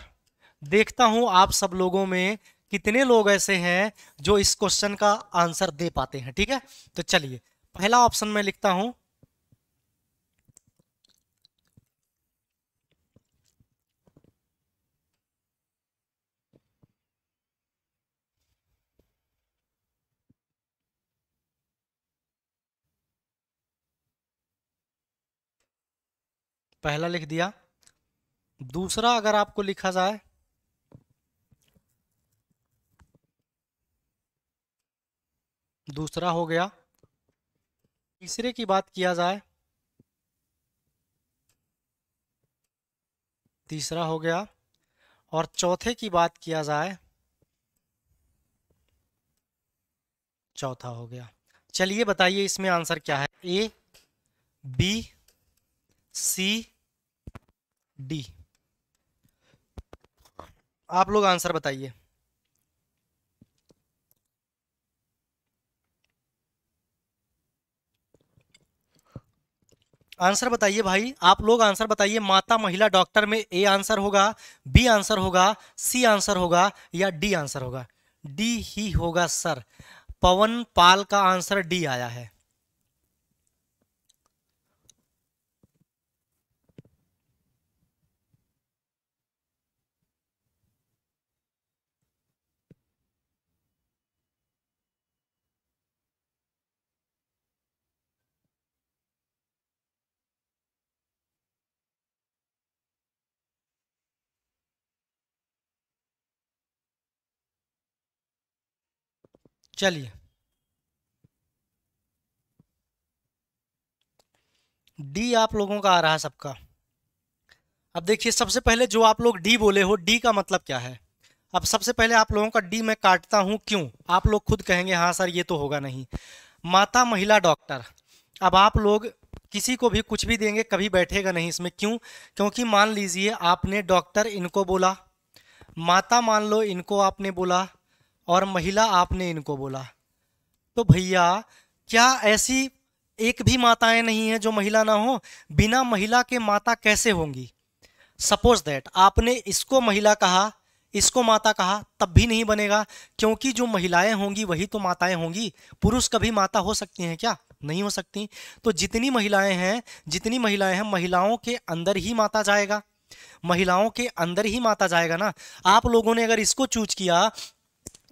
Speaker 1: देखता हूं आप सब लोगों में कितने लोग ऐसे हैं जो इस क्वेश्चन का आंसर दे पाते हैं ठीक है तो चलिए पहला ऑप्शन मैं लिखता हूं पहला लिख दिया दूसरा अगर आपको लिखा जाए दूसरा हो गया तीसरे की बात किया जाए तीसरा हो गया और चौथे की बात किया जाए चौथा हो गया चलिए बताइए इसमें आंसर क्या है ए बी सी डी आप लोग आंसर बताइए आंसर बताइए भाई आप लोग आंसर बताइए माता महिला डॉक्टर में ए आंसर होगा बी आंसर होगा सी आंसर होगा या डी आंसर होगा डी ही होगा सर पवन पाल का आंसर डी आया है चलिए डी आप लोगों का आ रहा है सबका अब देखिए सबसे पहले जो आप लोग डी बोले हो डी का मतलब क्या है अब सबसे पहले आप लोगों का डी मैं काटता हूं क्यों आप लोग खुद कहेंगे हाँ सर ये तो होगा नहीं माता महिला डॉक्टर अब आप लोग किसी को भी कुछ भी देंगे कभी बैठेगा नहीं इसमें क्यों क्योंकि मान लीजिए आपने डॉक्टर इनको बोला माता मान लो इनको आपने बोला और महिला आपने इनको बोला तो भैया क्या ऐसी एक भी माताएं नहीं है जो महिला ना हो बिना महिला के माता कैसे होंगी सपोज दैट आपने इसको महिला कहा इसको माता कहा तब भी नहीं बनेगा क्योंकि जो महिलाएं होंगी वही तो माताएं होंगी पुरुष कभी माता हो सकती हैं क्या नहीं हो सकती तो जितनी महिलाएं हैं जितनी महिलाएं हैं महिलाओं के अंदर ही माता जाएगा महिलाओं के अंदर ही माता जाएगा ना आप लोगों ने अगर इसको चूज किया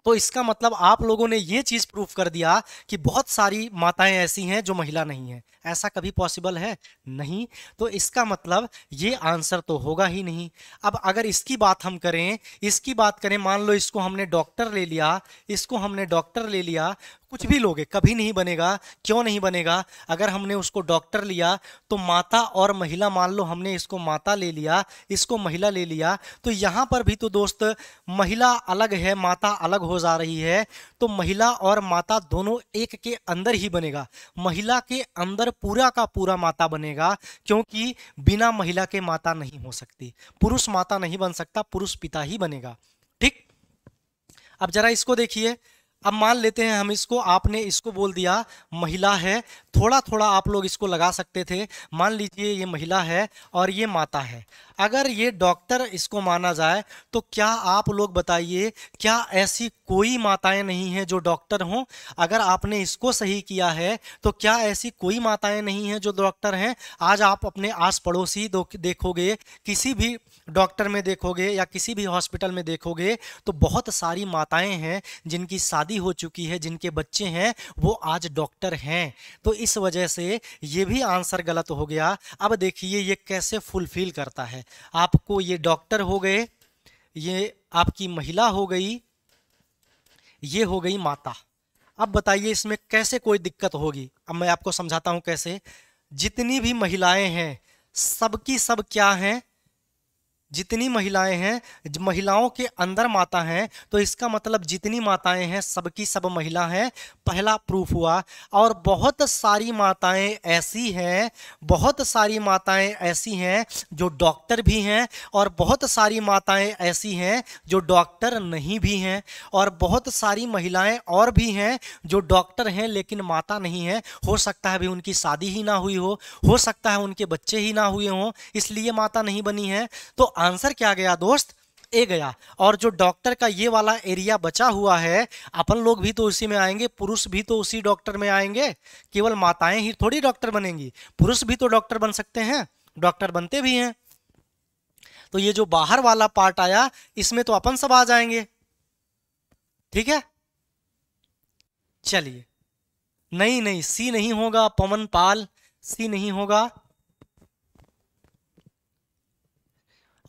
Speaker 1: तो इसका मतलब आप लोगों ने ये चीज़ प्रूफ कर दिया कि बहुत सारी माताएं ऐसी हैं जो महिला नहीं है ऐसा कभी पॉसिबल है नहीं तो इसका मतलब ये आंसर तो होगा ही नहीं अब अगर इसकी बात हम करें इसकी बात करें मान लो इसको हमने डॉक्टर ले लिया इसको हमने डॉक्टर ले लिया कुछ भी लोगे कभी नहीं बनेगा क्यों नहीं बनेगा अगर हमने उसको डॉक्टर लिया तो माता और महिला मान लो हमने इसको माता ले लिया इसको महिला ले लिया तो यहाँ पर भी तो दोस्त महिला अलग है माता अलग हो जा रही है तो महिला और माता दोनों एक के अंदर ही बनेगा महिला के अंदर पूरा का पूरा माता बनेगा क्योंकि बिना महिला के माता नहीं हो सकती पुरुष माता नहीं बन सकता पुरुष पिता ही बनेगा ठीक अब जरा इसको देखिए अब मान लेते हैं हम इसको आपने इसको बोल दिया महिला है थोड़ा थोड़ा आप लोग इसको लगा सकते थे मान लीजिए ये महिला है और ये माता है अगर ये डॉक्टर इसको माना जाए तो क्या आप लोग बताइए क्या ऐसी कोई माताएं नहीं हैं जो डॉक्टर हों अगर आपने इसको सही किया है तो क्या ऐसी कोई माताएं नहीं हैं जो डॉक्टर हैं आज आप अपने आस पड़ोसी देखोगे किसी भी डॉक्टर में देखोगे या किसी भी हॉस्पिटल में देखोगे तो बहुत सारी माताएं हैं जिनकी शादी हो चुकी है जिनके बच्चे हैं वो आज डॉक्टर हैं तो इस वजह से ये भी आंसर गलत हो गया अब देखिए ये कैसे फुलफिल करता है आपको ये डॉक्टर हो गए ये आपकी महिला हो गई ये हो गई माता अब बताइए इसमें कैसे कोई दिक्कत होगी अब मैं आपको समझाता हूँ कैसे जितनी भी महिलाएं हैं सबकी सब क्या हैं जितनी महिलाएं हैं महिलाओं के अंदर माता हैं तो इसका मतलब जितनी माताएं हैं सबकी सब महिला हैं पहला प्रूफ हुआ और बहुत सारी माताएं ऐसी हैं बहुत सारी माताएं ऐसी हैं जो डॉक्टर भी हैं और बहुत सारी माताएं ऐसी हैं जो डॉक्टर नहीं भी हैं और बहुत सारी महिलाएं और भी हैं जो डॉक्टर हैं लेकिन माता नहीं हैं हो सकता है भी उनकी शादी ही ना हुई हो हो सकता है उनके बच्चे ही ना हुए हों इसलिए माता नहीं बनी है तो आंसर क्या गया दोस्त ए गया और जो डॉक्टर का ये वाला एरिया बचा हुआ है अपन लोग भी तो उसी में आएंगे पुरुष भी तो उसी डॉक्टर में आएंगे केवल माताएं ही थोड़ी डॉक्टर बनेंगी पुरुष भी तो डॉक्टर बन सकते हैं डॉक्टर बनते भी हैं तो ये जो बाहर वाला पार्ट आया इसमें तो अपन सब आ जाएंगे ठीक है चलिए नहीं नहीं सी नहीं होगा पवन पाल सी नहीं होगा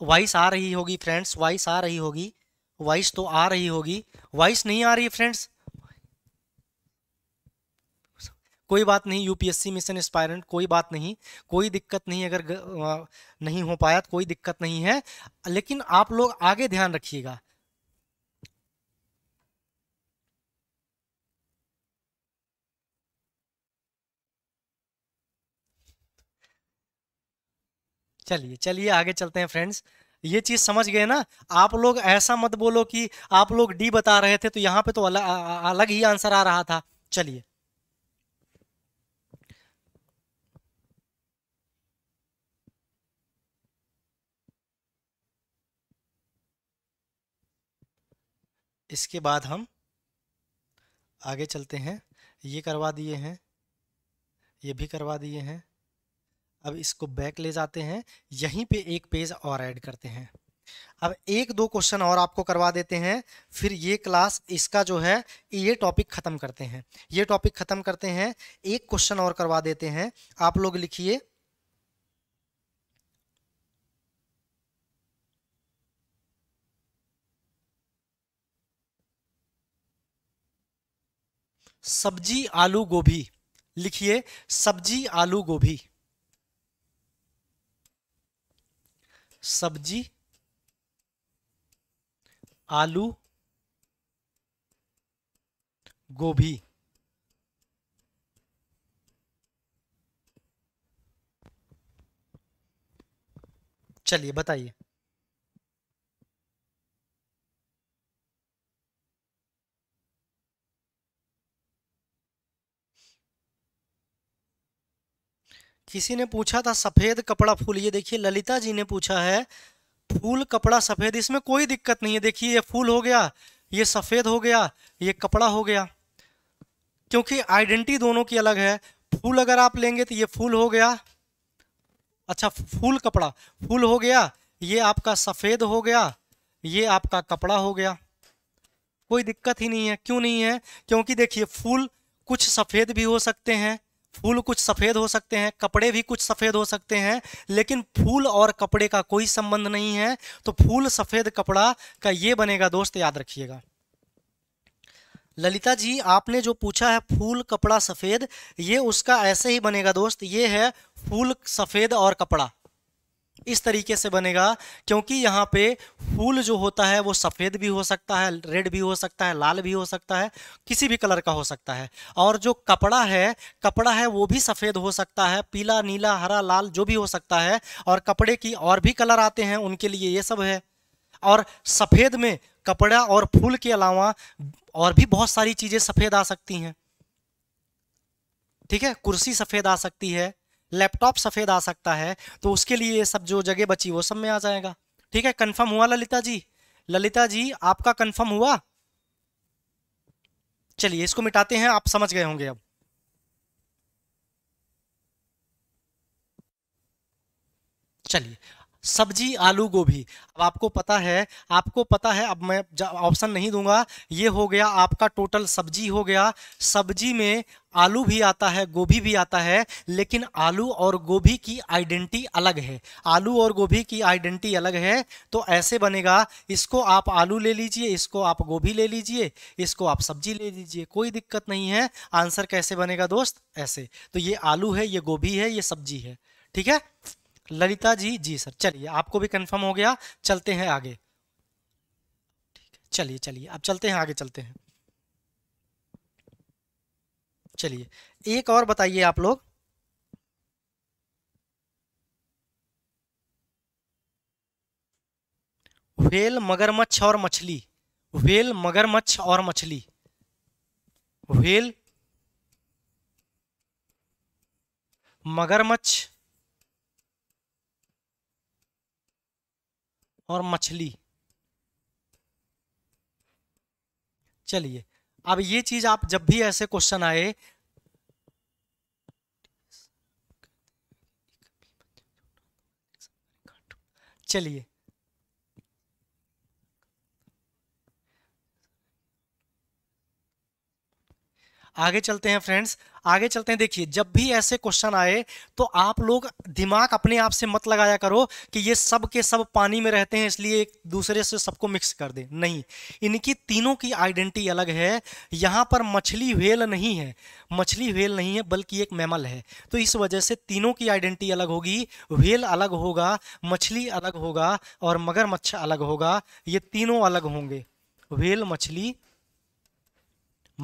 Speaker 1: वॉइस आ रही होगी फ्रेंड्स वॉइस आ रही होगी वॉइस तो आ रही होगी वॉइस नहीं आ रही फ्रेंड्स कोई बात नहीं यूपीएससी मिशन एस्पायरेंट कोई बात नहीं कोई दिक्कत नहीं अगर नहीं हो पाया तो कोई दिक्कत नहीं है लेकिन आप लोग आगे ध्यान रखिएगा चलिए चलिए आगे चलते हैं फ्रेंड्स ये चीज़ समझ गए ना आप लोग ऐसा मत बोलो कि आप लोग डी बता रहे थे तो यहाँ पे तो अलग अलग ही आंसर आ रहा था चलिए इसके बाद हम आगे चलते हैं ये करवा दिए हैं ये भी करवा दिए हैं अब इसको बैक ले जाते हैं यहीं पे एक पेज और ऐड करते हैं अब एक दो क्वेश्चन और आपको करवा देते हैं फिर ये क्लास इसका जो है ये टॉपिक ख़त्म करते हैं ये टॉपिक ख़त्म करते हैं एक क्वेश्चन और करवा देते हैं आप लोग लिखिए सब्जी आलू गोभी लिखिए सब्जी आलू गोभी सब्जी आलू गोभी चलिए बताइए किसी ने पूछा था सफ़ेद कपड़ा फूल ये देखिए ललिता जी ने पूछा है फूल कपड़ा सफ़ेद इसमें कोई दिक्कत नहीं है देखिए ये फूल हो गया ये सफ़ेद हो गया ये कपड़ा हो गया क्योंकि आइडेंटिटी दोनों की अलग है फूल अगर आप लेंगे तो ये फूल हो गया अच्छा फूल कपड़ा फूल हो गया ये आपका सफ़ेद हो गया ये आपका कपड़ा हो गया कोई दिक्कत ही नहीं है क्यों नहीं है क्योंकि देखिए फूल कुछ सफ़ेद भी हो सकते हैं फूल कुछ सफ़ेद हो सकते हैं कपड़े भी कुछ सफ़ेद हो सकते हैं लेकिन फूल और कपड़े का कोई संबंध नहीं है तो फूल सफ़ेद कपड़ा का ये बनेगा दोस्त याद रखिएगा ललिता जी आपने जो पूछा है फूल कपड़ा सफ़ेद ये उसका ऐसे ही बनेगा दोस्त ये है फूल सफ़ेद और कपड़ा इस तरीके से बनेगा क्योंकि यहाँ पे फूल जो होता है वो सफ़ेद भी हो सकता है रेड भी हो सकता है लाल भी हो सकता है किसी भी कलर का हो सकता है और जो कपड़ा है कपड़ा है वो भी सफ़ेद हो सकता है पीला नीला हरा लाल जो भी हो सकता है और कपड़े की और भी कलर आते हैं उनके लिए ये सब है और सफ़ेद में कपड़ा और फूल के अलावा और भी बहुत सारी चीज़ें सफ़ेद आ सकती हैं ठीक है कुर्सी सफ़ेद आ सकती है लैपटॉप सफ़ेद आ सकता है तो उसके लिए ये सब जो जगह बची वो सब में आ जाएगा ठीक है कन्फर्म हुआ ललिता जी ललिता जी आपका कन्फर्म हुआ चलिए इसको मिटाते हैं आप समझ गए होंगे अब चलिए सब्जी आलू गोभी अब आपको पता है आपको पता है अब मैं ऑप्शन नहीं दूंगा ये हो गया आपका टोटल सब्जी हो गया सब्जी में आलू भी आता है गोभी भी आता है लेकिन आलू और गोभी की आइडेंटिटी अलग है आलू और गोभी की आइडेंटिटी अलग है तो ऐसे बनेगा इसको आप आलू ले लीजिए इसको आप गोभी ले लीजिए इसको आप सब्जी ले लीजिए कोई दिक्कत नहीं है आंसर कैसे बनेगा दोस्त ऐसे तो ये आलू है ये गोभी है ये सब्जी है ठीक है ललिता जी जी सर चलिए आपको भी कंफर्म हो गया चलते हैं आगे ठीक चलिए चलिए अब चलते हैं आगे चलते हैं चलिए एक और बताइए आप लोग व्हेल मगरमच्छ और मछली व्हेल मगरमच्छ और मछली व्हेल मगरमच्छ और मछली चलिए अब ये चीज आप जब भी ऐसे क्वेश्चन आए चलिए आगे चलते हैं फ्रेंड्स आगे चलते हैं देखिए जब भी ऐसे क्वेश्चन आए तो आप लोग दिमाग अपने आप से मत लगाया करो कि ये सब के सब पानी में रहते हैं इसलिए एक दूसरे से सबको मिक्स कर दे नहीं इनकी तीनों की आइडेंटिटी अलग है यहाँ पर मछली व्हेल नहीं है मछली व्हेल नहीं है बल्कि एक मैमल है तो इस वजह से तीनों की आइडेंटिटी अलग होगी व्हेल अलग होगा मछली अलग होगा और मगरमच्छ अलग होगा ये तीनों अलग होंगे व्हेल मछली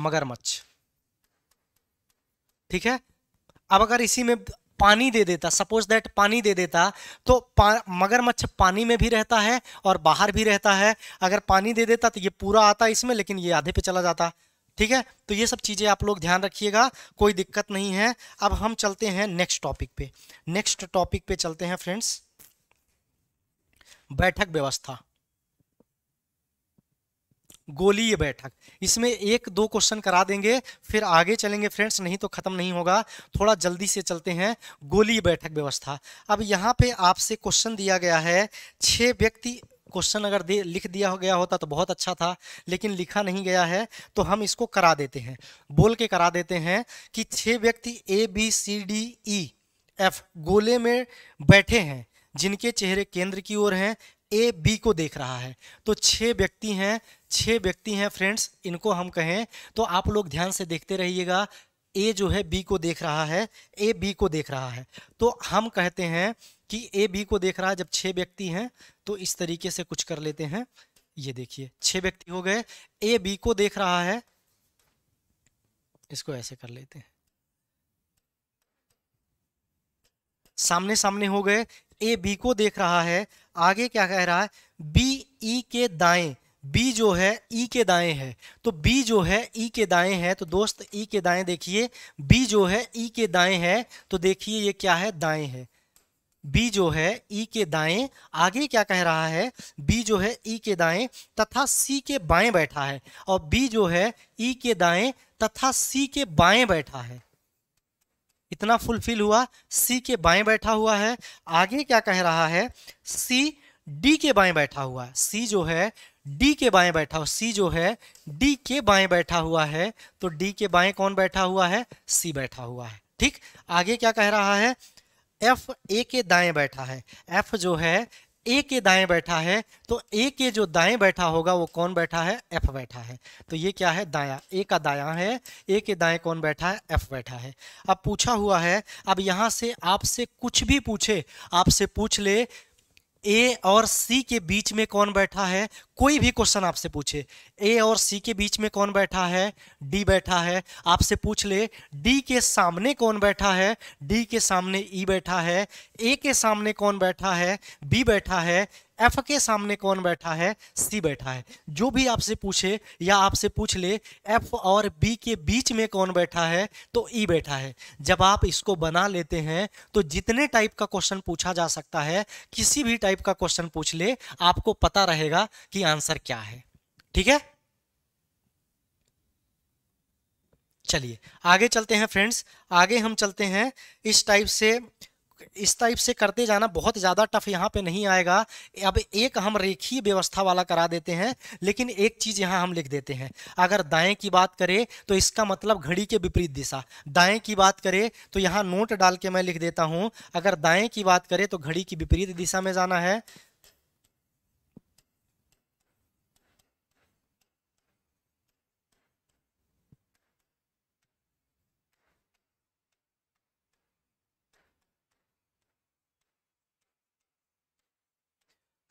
Speaker 1: मगरमच्छ ठीक है अब अगर इसी में पानी दे देता सपोज दैट पानी दे देता तो पा, मगरमच्छ पानी में भी रहता है और बाहर भी रहता है अगर पानी दे देता तो ये पूरा आता इसमें लेकिन ये आधे पे चला जाता ठीक है तो ये सब चीज़ें आप लोग ध्यान रखिएगा कोई दिक्कत नहीं है अब हम चलते हैं नेक्स्ट टॉपिक पे नेक्स्ट टॉपिक पे चलते हैं फ्रेंड्स बैठक व्यवस्था गोलीय बैठक इसमें एक दो क्वेश्चन करा देंगे फिर आगे चलेंगे फ्रेंड्स नहीं तो ख़त्म नहीं होगा थोड़ा जल्दी से चलते हैं गोलीय बैठक व्यवस्था अब यहाँ पे आपसे क्वेश्चन दिया गया है छः व्यक्ति क्वेश्चन अगर दे लिख दिया हो गया होता तो बहुत अच्छा था लेकिन लिखा नहीं गया है तो हम इसको करा देते हैं बोल के करा देते हैं कि छः व्यक्ति A B C D E F गोले में बैठे हैं जिनके चेहरे केंद्र की ओर हैं ए बी को देख रहा है तो छः व्यक्ति हैं छः व्यक्ति हैं फ्रेंड्स इनको हम कहें तो आप लोग ध्यान से देखते रहिएगा ए जो है बी को देख रहा है ए बी को देख रहा है तो हम कहते हैं कि ए बी को देख रहा है जब छः व्यक्ति हैं तो इस तरीके से कुछ कर लेते हैं ये देखिए छः व्यक्ति हो गए ए बी को देख रहा है इसको ऐसे कर लेते हैं सामने सामने हो गए ए बी को देख रहा है आगे क्या कह रहा है बी ई के दाएं बी जो है ई के दाएं है तो बी जो है ई के दाएं है तो दोस्त ई के दाएं देखिए बी जो है ई के दाएं है तो देखिए ये क्या है दाएं है बी जो है ई के दाएं आगे क्या कह रहा है बी जो है ई के दाएं तथा सी के बाएं बैठा है और बी जो है ई के दाएं तथा सी के बाएं बैठा है इतना फुलफिल हुआ सी के बाएं बैठा हुआ है आगे क्या कह रहा है सी डी के बाएं बैठा हुआ है सी जो है डी के बाएं बैठा हुआ सी जो है डी के बाएं बैठा हुआ है तो डी के बाएं कौन बैठा हुआ है सी बैठा हुआ है ठीक आगे क्या कह रहा है एफ ए के दाएं बैठा है एफ जो है ए के दाएं बैठा है तो ए के जो दाएं बैठा होगा वो कौन बैठा है एफ बैठा है तो ये क्या है दाया ए का दाया है ए के दाएं कौन बैठा है एफ बैठा है अब पूछा हुआ है अब यहाँ से आपसे कुछ भी पूछे आपसे पूछ ले ए और सी के बीच में कौन बैठा है कोई भी क्वेश्चन आपसे पूछे ए और सी के बीच में कौन बैठा है डी बैठा है आपसे पूछ ले डी के सामने कौन बैठा है डी के सामने ई e बैठा है ए के सामने कौन बैठा है बी बैठा है एफ के सामने कौन बैठा है सी बैठा है जो भी आपसे पूछे या आपसे पूछ ले एफ और बी के बीच में कौन बैठा है तो ई e बैठा है जब आप इसको बना लेते हैं तो जितने टाइप का क्वेश्चन पूछा जा सकता है किसी भी टाइप का क्वेश्चन पूछ ले आपको पता रहेगा कि आंसर क्या है ठीक है चलिए आगे चलते हैं फ्रेंड्स आगे हम चलते हैं इस टाइप से इस टाइप से करते जाना बहुत ज़्यादा टफ यहाँ पे नहीं आएगा अब एक हम रेखीय व्यवस्था वाला करा देते हैं लेकिन एक चीज़ यहाँ हम लिख देते हैं अगर दाएं की बात करें तो इसका मतलब घड़ी के विपरीत दिशा दाएं की बात करें तो यहाँ नोट डाल के मैं लिख देता हूँ अगर दाएं की बात करें तो घड़ी की विपरीत दिशा में जाना है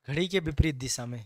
Speaker 1: घड़ी के विपरीत दिशा में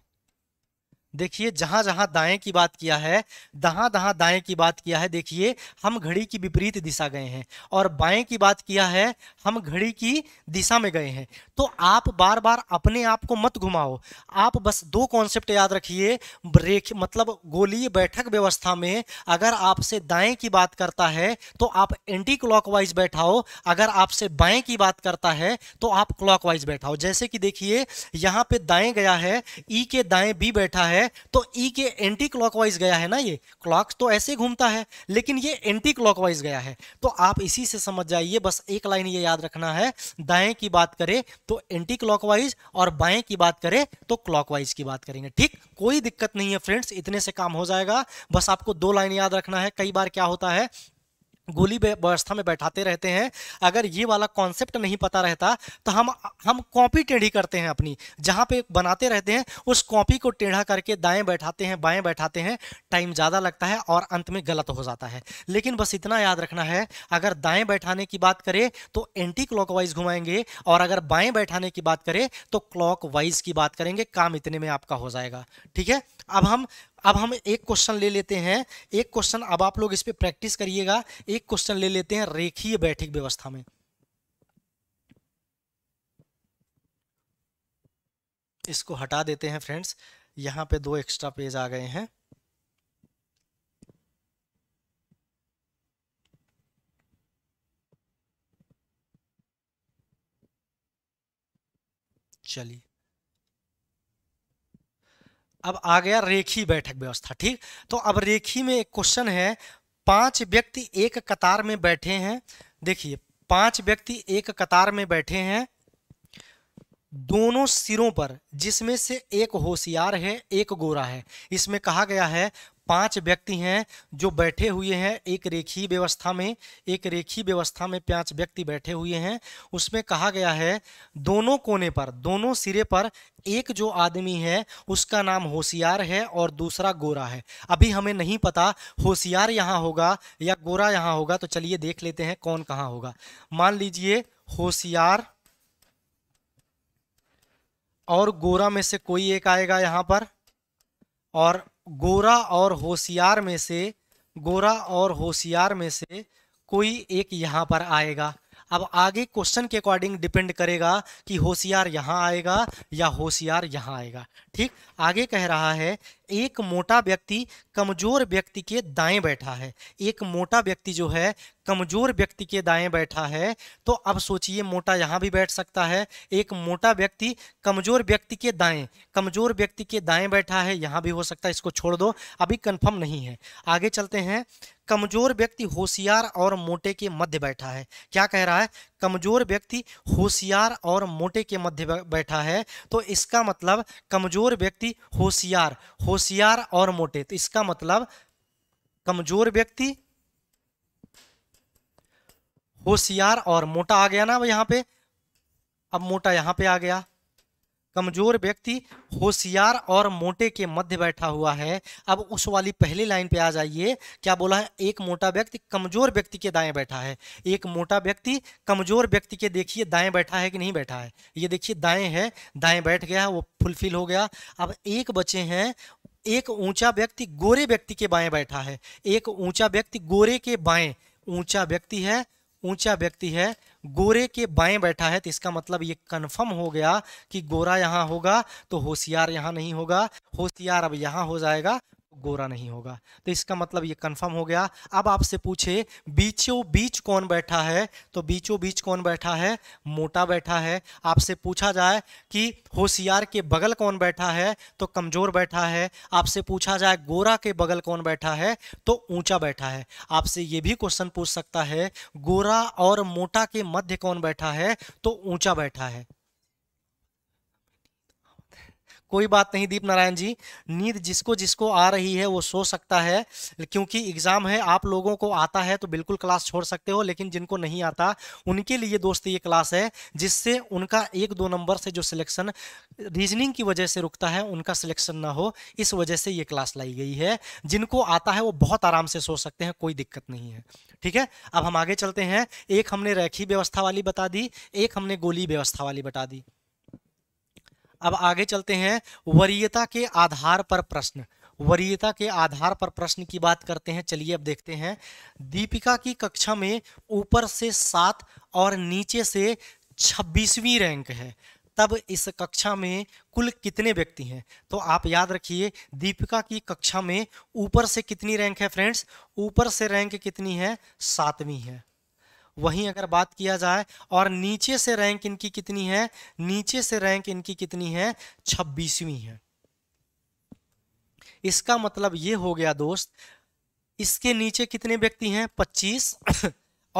Speaker 1: देखिए जहां जहां दाएं की बात किया है दहां दहां दाएं की बात किया है देखिए हम घड़ी की विपरीत दिशा गए हैं और बाएं की बात किया है हम घड़ी की दिशा में गए हैं तो आप बार बार अपने आप को मत घुमाओ आप बस दो कॉन्सेप्ट याद रखिए ब्रेक मतलब गोली बैठक व्यवस्था में अगर आपसे दाएं की बात करता है तो आप एंटी क्लॉकवाइज बैठाओ अगर आपसे बाएं की बात करता है तो आप क्लॉकवाइज बैठाओ जैसे कि देखिए यहाँ पे दाएं गया है ई के दाएं बी बैठा है है तो ई e के एंटी क्लॉकवाइज गया है ना ये क्लॉक तो ऐसे घूमता है लेकिन ये एंटी क्लॉकवाइज गया है तो आप इसी से समझ जाइए बस एक लाइन ये याद रखना है दाएं की बात करें तो एंटी क्लॉकवाइज और बाएं की बात करें तो क्लॉकवाइज की बात करेंगे ठीक कोई दिक्कत नहीं है फ्रेंड्स इतने से काम हो जाएगा बस आपको दो लाइन याद रखना है कई बार क्या होता है गोली व्यवस्था में बैठाते रहते हैं अगर ये वाला कॉन्सेप्ट नहीं पता रहता तो हम हम कॉपी टेढ़ी करते हैं अपनी जहाँ पे बनाते रहते हैं उस कॉपी को टेढ़ा करके दाएं बैठाते हैं बाएं बैठाते हैं टाइम ज़्यादा लगता है और अंत में गलत हो जाता है लेकिन बस इतना याद रखना है अगर दाएँ बैठाने की बात करें तो एंटी क्लॉक घुमाएंगे और अगर बाएँ बैठाने की बात करें तो क्लॉक की बात करेंगे काम इतने में आपका हो जाएगा ठीक है अब हम अब हम एक क्वेश्चन ले लेते हैं एक क्वेश्चन अब आप लोग इस पर प्रैक्टिस करिएगा एक क्वेश्चन ले लेते हैं रेखीय बैठक व्यवस्था में इसको हटा देते हैं फ्रेंड्स यहां पे दो एक्स्ट्रा पेज आ गए हैं चलिए अब आ गया रेखी बैठक व्यवस्था ठीक तो अब रेखी में एक क्वेश्चन है पांच व्यक्ति एक कतार में बैठे हैं देखिए पांच व्यक्ति एक कतार में बैठे हैं दोनों सिरों पर जिसमें से एक होशियार है एक गोरा है इसमें कहा गया है पांच व्यक्ति हैं जो बैठे हुए हैं एक रेखी व्यवस्था में एक रेखी व्यवस्था में पांच व्यक्ति बैठे हुए हैं उसमें कहा गया है दोनों कोने पर दोनों सिरे पर एक जो आदमी है उसका नाम होशियार है और दूसरा गोरा है अभी हमें नहीं पता होशियार यहाँ होगा या गोरा यहाँ होगा तो चलिए देख लेते हैं कौन कहाँ होगा मान लीजिए होशियार और गोरा में से कोई एक आएगा यहाँ पर और गोरा और होशियार में से गोरा और होशियार में से कोई एक यहाँ पर आएगा अब आगे क्वेश्चन के अकॉर्डिंग डिपेंड करेगा कि होशियार यहाँ आएगा या होशियार यहाँ आएगा ठीक आगे कह रहा है एक मोटा व्यक्ति कमजोर व्यक्ति के दाएं बैठा है एक मोटा व्यक्ति जो है कमजोर व्यक्ति के दाएं बैठा है तो अब सोचिए मोटा यहाँ भी बैठ सकता है एक मोटा व्यक्ति कमजोर व्यक्ति के दाएं कमजोर व्यक्ति के दाएं बैठा है यहाँ भी हो सकता है इसको छोड़ दो अभी कन्फर्म नहीं है आगे चलते हैं कमजोर व्यक्ति होशियार और मोटे के मध्य बैठा है क्या कह रहा है कमज़ोर व्यक्ति होशियार और मोटे के मध्य बैठा है तो इसका मतलब कमज़ोर व्यक्ति होशियार होशियार और मोटे तो इसका मतलब कमज़ोर व्यक्ति होशियार और मोटा आ गया ना अब यहाँ पे अब मोटा यहां पे आ गया कमजोर व्यक्ति होशियार और मोटे के मध्य बैठा हुआ है अब उस वाली पहली लाइन पे आ जाइए क्या बोला है एक मोटा व्यक्ति कमजोर व्यक्ति के दाएं बैठा है एक मोटा व्यक्ति कमजोर व्यक्ति के देखिए दाएं बैठा है कि नहीं बैठा है ये देखिए दाएं है दाएं बैठ गया है वो फुलफिल हो गया अब एक बचे हैं एक ऊंचा व्यक्ति गोरे व्यक्ति के बाएं बैठा है एक ऊंचा व्यक्ति गोरे के बाएं ऊंचा व्यक्ति है ऊंचा व्यक्ति है गोरे के बाएं बैठा है तो इसका मतलब ये कन्फर्म हो गया कि गोरा यहाँ होगा तो होशियार यहाँ नहीं होगा होशियार अब यहाँ हो जाएगा गोरा नहीं होगा तो इसका मतलब ये कंफर्म हो गया अब आपसे पूछे बीचों बीच कौन बैठा है तो बीचों बीच कौन बैठा है मोटा बैठा है आपसे पूछा जाए कि होशियार के बगल कौन बैठा है तो कमज़ोर बैठा है आपसे पूछा जाए गोरा के बगल कौन बैठा है तो ऊंचा बैठा है आपसे ये भी क्वेश्चन पूछ सकता है गोरा और मोटा के मध्य कौन बैठा है तो ऊंचा बैठा है कोई बात नहीं दीप नारायण जी नींद जिसको जिसको आ रही है वो सो सकता है क्योंकि एग्ज़ाम है आप लोगों को आता है तो बिल्कुल क्लास छोड़ सकते हो लेकिन जिनको नहीं आता उनके लिए दोस्त ये क्लास है जिससे उनका एक दो नंबर से जो सिलेक्शन रीजनिंग की वजह से रुकता है उनका सिलेक्शन ना हो इस वजह से ये क्लास लाई गई है जिनको आता है वो बहुत आराम से सो सकते हैं कोई दिक्कत नहीं है ठीक है अब हम आगे चलते हैं एक हमने रैखी व्यवस्था वाली बता दी एक हमने गोली व्यवस्था वाली बता दी अब आगे चलते हैं वरीयता के आधार पर प्रश्न वरीयता के आधार पर प्रश्न की बात करते हैं चलिए अब देखते हैं दीपिका की कक्षा में ऊपर से सात और नीचे से छब्बीसवीं रैंक है तब इस कक्षा में कुल कितने व्यक्ति हैं तो आप याद रखिए दीपिका की कक्षा में ऊपर से कितनी रैंक है फ्रेंड्स ऊपर से रैंक कितनी है सातवीं है वहीं अगर बात किया जाए और नीचे से रैंक इनकी कितनी है नीचे से रैंक इनकी कितनी है छब्बीसवीं है इसका मतलब ये हो गया दोस्त इसके नीचे कितने व्यक्ति हैं पच्चीस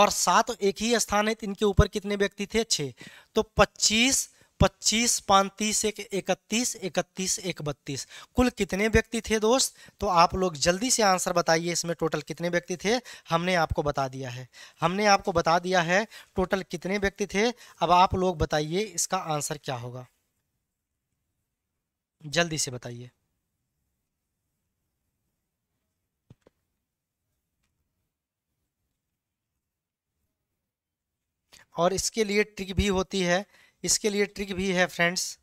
Speaker 1: और सात एक ही स्थान है इनके ऊपर कितने व्यक्ति थे छः तो पच्चीस पच्चीस पैंतीस एक इकतीस इकतीस एक बत्तीस कुल कितने व्यक्ति थे दोस्त तो आप लोग जल्दी से आंसर बताइए इसमें टोटल कितने व्यक्ति थे हमने आपको बता दिया है हमने आपको बता दिया है टोटल कितने व्यक्ति थे अब आप लोग बताइए इसका आंसर क्या होगा जल्दी से बताइए और इसके लिए ट्रिक भी होती है इसके लिए ट्रिक भी है फ्रेंड्स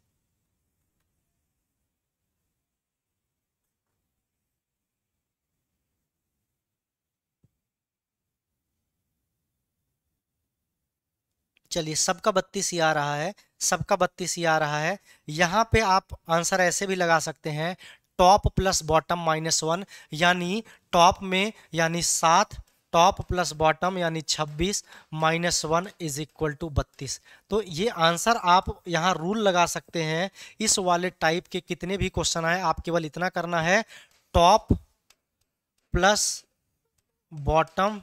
Speaker 1: चलिए सबका बत्तीस ही आ रहा है सबका बत्तीस ही आ रहा है यहाँ पे आप आंसर ऐसे भी लगा सकते हैं top plus bottom minus one यानी टॉप में यानी सात टॉप प्लस बॉटम यानी 26 minus one is equal to बत्तीस तो ये आंसर आप यहाँ रूल लगा सकते हैं इस वाले टाइप के कितने भी क्वेश्चन आए आप केवल इतना करना है top plus bottom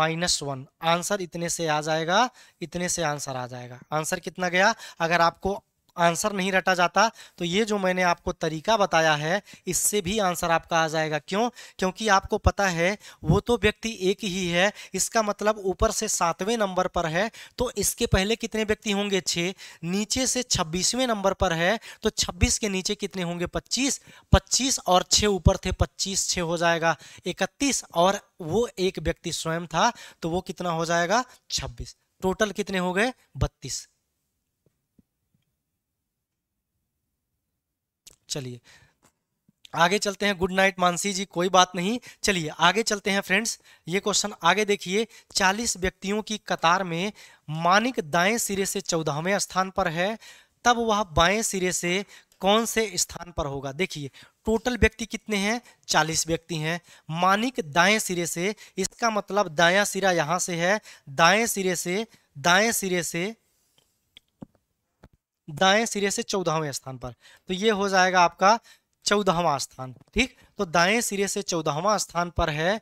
Speaker 1: minus one answer इतने से आ जाएगा इतने से आंसर आ जाएगा आंसर कितना गया अगर आपको आंसर नहीं रटा जाता तो ये जो मैंने आपको तरीका बताया है इससे भी आंसर आपका आ जाएगा क्यों क्योंकि आपको पता है वो तो व्यक्ति एक ही है इसका मतलब ऊपर से सातवें नंबर पर है तो इसके पहले कितने व्यक्ति होंगे छः नीचे से छब्बीसवें नंबर पर है तो छब्बीस के नीचे कितने होंगे पच्चीस पच्चीस और छः ऊपर थे पच्चीस छः हो जाएगा इकतीस और वो एक व्यक्ति स्वयं था तो वो कितना हो जाएगा छब्बीस टोटल कितने हो गए बत्तीस चलिए आगे चलते हैं गुड नाइट मानसी जी कोई बात नहीं चलिए आगे चलते हैं फ्रेंड्स ये क्वेश्चन आगे देखिए 40 व्यक्तियों की कतार में मानिक दाएं सिरे से चौदहवें स्थान पर है तब वह बाएं सिरे से कौन से स्थान पर होगा देखिए टोटल व्यक्ति कितने हैं 40 व्यक्ति हैं मानिक दाएं सिरे से इसका मतलब दाया सिरा यहाँ से है दाएं सिरे से दाएं सिरे से दाएं सिरे से चौदहवें स्थान पर तो ये हो जाएगा आपका चौदहवा स्थान ठीक तो दाएं सिरे से चौदहवा स्थान पर है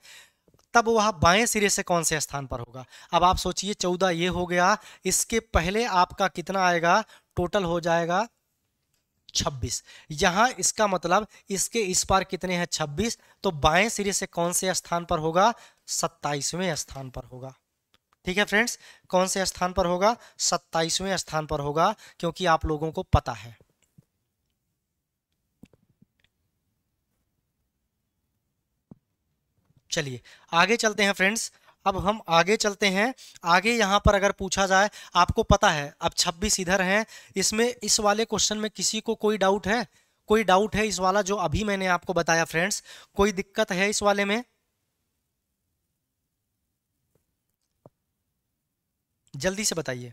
Speaker 1: तब वह बाएं सिरे से कौन से स्थान पर होगा अब आप सोचिए चौदह ये हो गया इसके पहले आपका कितना आएगा टोटल हो जाएगा छब्बीस यहाँ इसका मतलब इसके इस पार कितने हैं छब्बीस तो बाएं सिरे से कौन से स्थान पर होगा सत्ताईसवें स्थान पर होगा ठीक है फ्रेंड्स कौन से स्थान पर होगा सत्ताईसवें स्थान पर होगा क्योंकि आप लोगों को पता है चलिए आगे चलते हैं फ्रेंड्स अब हम आगे चलते हैं आगे यहाँ पर अगर पूछा जाए आपको पता है अब 26 इधर हैं इसमें इस वाले क्वेश्चन में किसी को कोई डाउट है कोई डाउट है इस वाला जो अभी मैंने आपको बताया फ्रेंड्स कोई दिक्कत है इस वाले में जल्दी से बताइए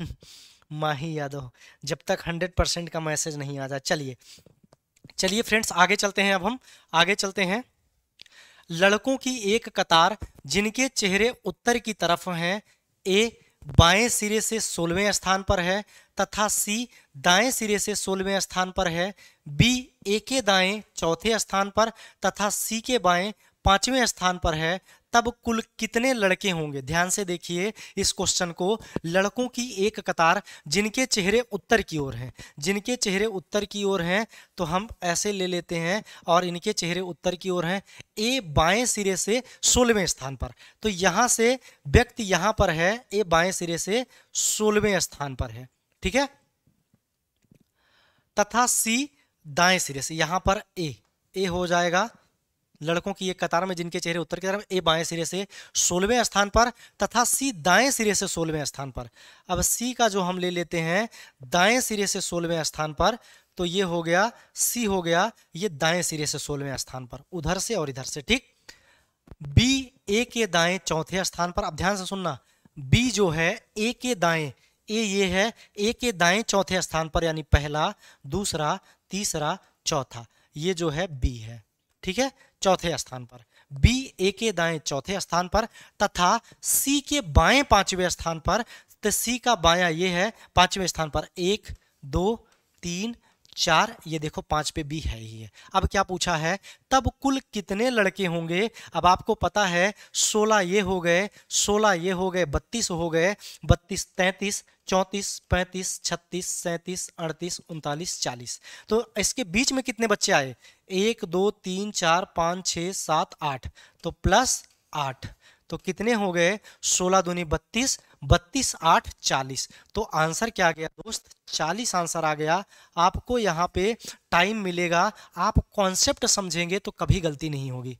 Speaker 1: माही यादव जब तक हंड्रेड परसेंट का मैसेज नहीं आता चलिए चलिए फ्रेंड्स आगे चलते हैं अब हम आगे चलते हैं लड़कों की एक कतार जिनके चेहरे उत्तर की तरफ हैं ए बाएं सिरे से सोलहवें स्थान पर है तथा सी दाएं सिरे से सोलहवें स्थान पर है बी ए के दाएं चौथे स्थान पर तथा सी के बाएं पांचवें स्थान पर है तब कुल कितने लड़के होंगे ध्यान से देखिए इस क्वेश्चन को लड़कों की एक कतार जिनके चेहरे उत्तर की ओर हैं जिनके चेहरे उत्तर की ओर हैं तो हम ऐसे ले लेते हैं और इनके चेहरे उत्तर की ओर हैं ए बाएं सिरे से सोलहवें स्थान पर तो यहाँ से व्यक्ति यहाँ पर है ए बाएं सिरे से सोलहवें स्थान पर है ठीक है तथा सी दाएं सिरे से यहाँ पर ए ए हो जाएगा लड़कों की एक कतार में जिनके चेहरे उत्तर की तरफ ए बाएं सिरे से सोलहवें स्थान पर तथा सी दाएं सिरे से सोलहवें स्थान पर अब सी का जो हम ले लेते हैं दाएं सिरे से सोलहवें स्थान पर तो ये हो गया सी हो गया ये दाएं सिरे से सोलहवें स्थान पर उधर से और इधर से ठीक बी ए के दाएं चौथे स्थान पर अब ध्यान से सुनना बी जो है ए के दाएं ए ये है ए के दाएं चौथे स्थान पर यानी पहला दूसरा तीसरा चौथा ये जो है बी है ठीक है चौथे स्थान पर बी ए के दाएं चौथे स्थान पर तथा सी के बाएं पांचवें स्थान पर तो सी का बाया ये है पांचवें स्थान पर एक दो तीन चार ये देखो पाँच पे बी है ही है अब क्या पूछा है तब कुल कितने लड़के होंगे अब आपको पता है सोलह ये हो गए सोलह ये हो गए बत्तीस हो गए बत्तीस तैंतीस चौंतीस पैंतीस छत्तीस सैंतीस अड़तीस उनतालीस चालीस तो इसके बीच में कितने बच्चे आए एक दो तीन चार पाँच छः सात आठ तो प्लस आठ तो कितने हो गए सोलह दूनी बत्तीस बत्तीस आठ चालीस तो आंसर क्या आ गया दोस्त चालीस आंसर आ गया आपको यहाँ पे टाइम मिलेगा आप कॉन्सेप्ट समझेंगे तो कभी गलती नहीं होगी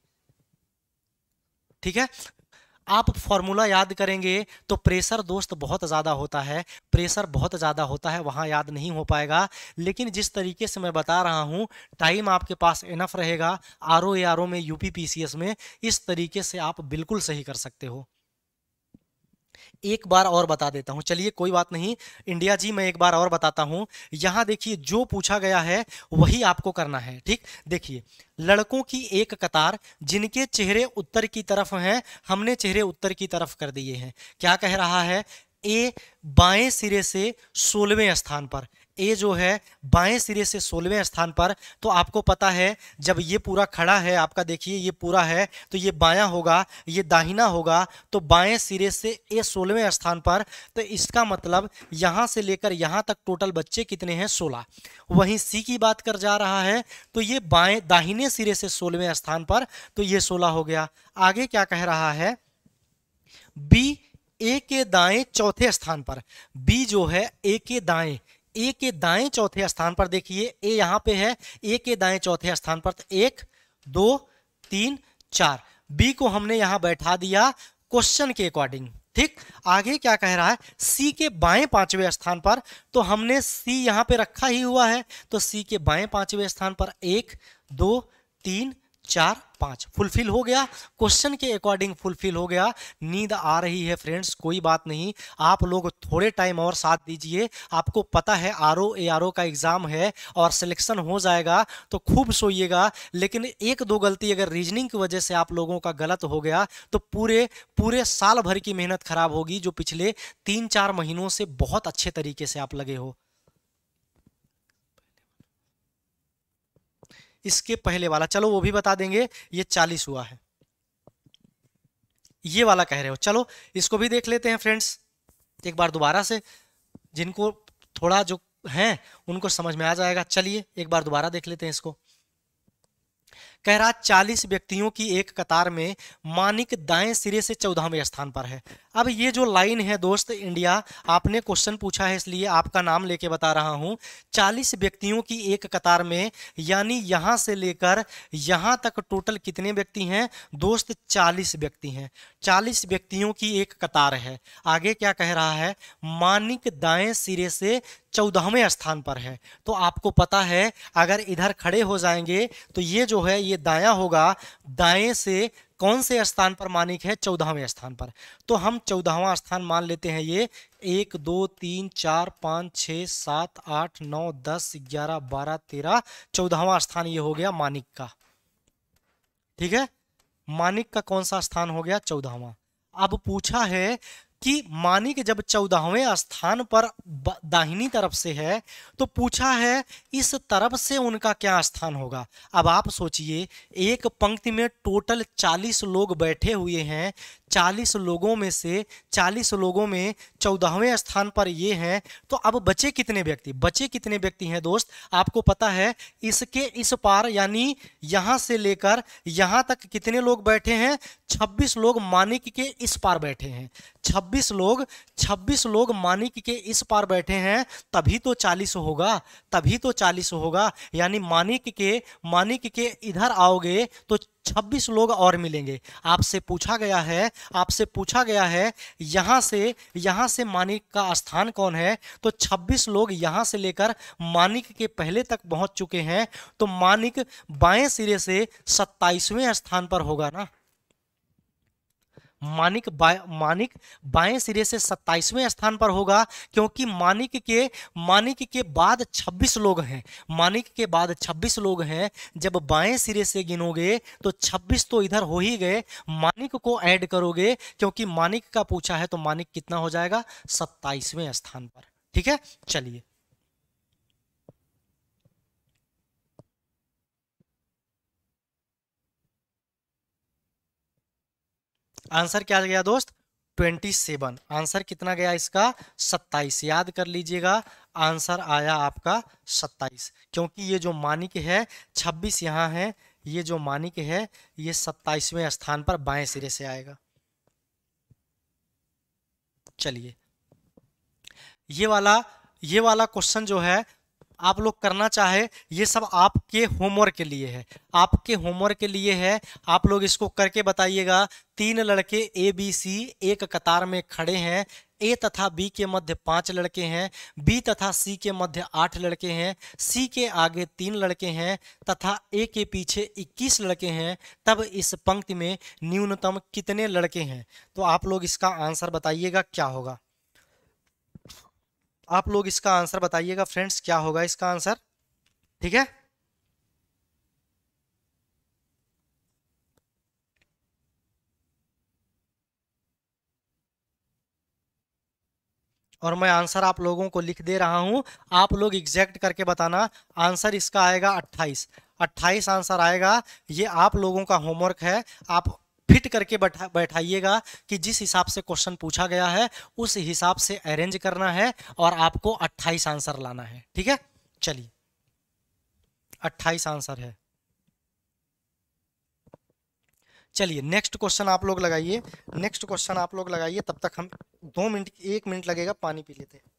Speaker 1: ठीक है आप फॉर्मूला याद करेंगे तो प्रेशर दोस्त बहुत ज़्यादा होता है प्रेशर बहुत ज़्यादा होता है वहाँ याद नहीं हो पाएगा लेकिन जिस तरीके से मैं बता रहा हूँ टाइम आपके पास इनफ रहेगा आर ओ में यू में इस तरीके से आप बिल्कुल सही कर सकते हो एक बार और बता देता हूं चलिए कोई बात नहीं इंडिया जी मैं एक बार और बताता हूं यहां देखिए जो पूछा गया है वही आपको करना है ठीक देखिए लड़कों की एक कतार जिनके चेहरे उत्तर की तरफ हैं हमने चेहरे उत्तर की तरफ कर दिए हैं क्या कह रहा है ए बाएं सिरे से सोलहवें स्थान पर ए जो है बाएं सिरे से सोलहवें स्थान पर तो आपको पता है जब ये पूरा खड़ा है आपका देखिए ये पूरा है तो ये बाया होगा ये दाहिना होगा तो बाएं सिरे से ए सोलहवें स्थान पर तो इसका मतलब यहाँ से लेकर यहाँ तक टोटल बच्चे कितने हैं सोलह वहीं सी की बात कर जा रहा है तो ये बाएँ दाहिने सिरे से सोलहवें स्थान पर तो ये सोलह हो गया आगे क्या कह रहा है बी ए के दाएं चौथे स्थान पर बी जो है ए के दाएं ए के दाएं चौथे स्थान पर देखिए ए यहां पे है ए के दाएं चौथे स्थान पर तो एक दो तीन चार बी को हमने यहां बैठा दिया क्वेश्चन के अकॉर्डिंग ठीक आगे क्या कह रहा है सी के बाएं पांचवें स्थान पर तो हमने सी यहां पे रखा ही हुआ है तो सी के बाएं पांचवें स्थान पर एक दो तीन चार पाँच फुलफिल हो गया क्वेश्चन के अकॉर्डिंग फुलफिल हो गया नींद आ रही है फ्रेंड्स कोई बात नहीं आप लोग थोड़े टाइम और साथ दीजिए आपको पता है are O A R O का एग्ज़ाम है और सिलेक्शन हो जाएगा तो खूब सोइएगा लेकिन एक दो गलती अगर रीजनिंग की वजह से आप लोगों का गलत हो गया तो पूरे पूरे साल भर की मेहनत खराब होगी जो पिछले तीन चार महीनों से बहुत अच्छे तरीके से आप लगे हो इसके पहले वाला चलो वो भी बता देंगे ये चालीस हुआ है ये वाला कह रहे हो चलो इसको भी देख लेते हैं फ्रेंड्स एक बार दोबारा से जिनको थोड़ा जो हैं उनको समझ में आ जाएगा चलिए एक बार दोबारा देख लेते हैं इसको कह रहा चालीस व्यक्तियों की एक कतार में मानिक दाएं सिरे से चौदहवें स्थान पर है अब ये जो लाइन है दोस्त इंडिया आपने क्वेश्चन पूछा है इसलिए आपका नाम लेके बता रहा हूँ चालीस व्यक्तियों की एक कतार में यानी यहाँ से लेकर यहाँ तक टोटल कितने व्यक्ति हैं दोस्त चालीस व्यक्ति हैं चालीस व्यक्तियों की एक कतार है आगे क्या कह रहा है मानिक दाएं सिरे से चौदहवें स्थान पर है तो आपको पता है अगर इधर खड़े हो जाएंगे तो ये जो है ये दाया होगा दाएं से कौन से स्थान पर मानिक है चौदहवें स्थान पर तो हम चौदहवा स्थान मान लेते हैं ये एक दो तीन चार पाँच छः सात आठ नौ दस ग्यारह बारह तेरह चौदहवा स्थान ये हो गया मानिक का ठीक है मानिक का कौन सा स्थान हो गया चौदहवा अब पूछा है कि मानिक जब चौदाहवें स्थान पर दाहिनी तरफ से है तो पूछा है इस तरफ से उनका क्या स्थान होगा अब आप सोचिए एक पंक्ति में टोटल चालीस लोग बैठे हुए हैं चालीस लोगों में से चालीस लोगों में चौदाहवें स्थान पर ये हैं तो अब बचे कितने व्यक्ति बचे कितने व्यक्ति हैं दोस्त आपको पता है इसके इस पार यानी यहाँ से लेकर यहाँ तक कितने लोग बैठे हैं छब्बीस लोग मानिक के इस पार बैठे हैं छब्बीस लोग छब्बीस लोग मानिक के इस पार बैठे हैं तभी तो चालीस होगा तभी तो चालीस होगा यानी मानिक के मानिक के इधर आओगे तो छब्बीस लोग और मिलेंगे आपसे पूछा गया है आपसे पूछा गया है यहाँ से यहाँ से मानिक का स्थान कौन है तो छब्बीस लोग यहाँ से लेकर मानिक के पहले तक पहुँच चुके हैं तो मानिक बाएं सिरे से सत्ताईसवें स्थान पर होगा ना मानिक बाएं मानिक बाएं सिरे से 27वें स्थान पर होगा क्योंकि मानिक के मानिक के बाद 26 लोग हैं मानिक के बाद 26 लोग हैं जब बाएं सिरे से गिनोगे तो 26 तो इधर हो ही गए मानिक को ऐड करोगे क्योंकि मानिक का पूछा है तो मानिक कितना हो जाएगा 27वें स्थान पर ठीक है चलिए आंसर क्या गया दोस्त ट्वेंटी सेवन आंसर कितना गया इसका सत्ताईस याद कर लीजिएगा आंसर आया आपका सत्ताईस क्योंकि ये जो मानिक है छब्बीस यहाँ है ये जो मानिक है ये सत्ताईसवें स्थान पर बाएं सिरे से आएगा चलिए ये वाला ये वाला क्वेश्चन जो है आप लोग करना चाहे ये सब आपके होमवर्क के लिए है आपके होमवर्क के लिए है आप लोग इसको करके बताइएगा तीन लड़के ए बी सी एक कतार में खड़े हैं ए तथा बी के मध्य पांच लड़के हैं बी तथा सी के मध्य आठ लड़के हैं सी के आगे तीन लड़के हैं तथा ए के पीछे इक्कीस लड़के हैं तब इस पंक्ति में न्यूनतम कितने लड़के हैं तो आप लोग इसका आंसर बताइएगा क्या होगा आप लोग इसका आंसर बताइएगा फ्रेंड्स क्या होगा इसका आंसर ठीक है और मैं आंसर आप लोगों को लिख दे रहा हूं आप लोग एग्जैक्ट करके बताना आंसर इसका आएगा 28 28 आंसर आएगा ये आप लोगों का होमवर्क है आप फिट करके बैठा बैठाइएगा कि जिस हिसाब से क्वेश्चन पूछा गया है उस हिसाब से अरेंज करना है और आपको 28 आंसर लाना है ठीक है चलिए 28 आंसर है चलिए नेक्स्ट क्वेश्चन आप लोग लगाइए नेक्स्ट क्वेश्चन आप लोग लगाइए तब तक हम दो मिनट एक मिनट लगेगा पानी पी लेते हैं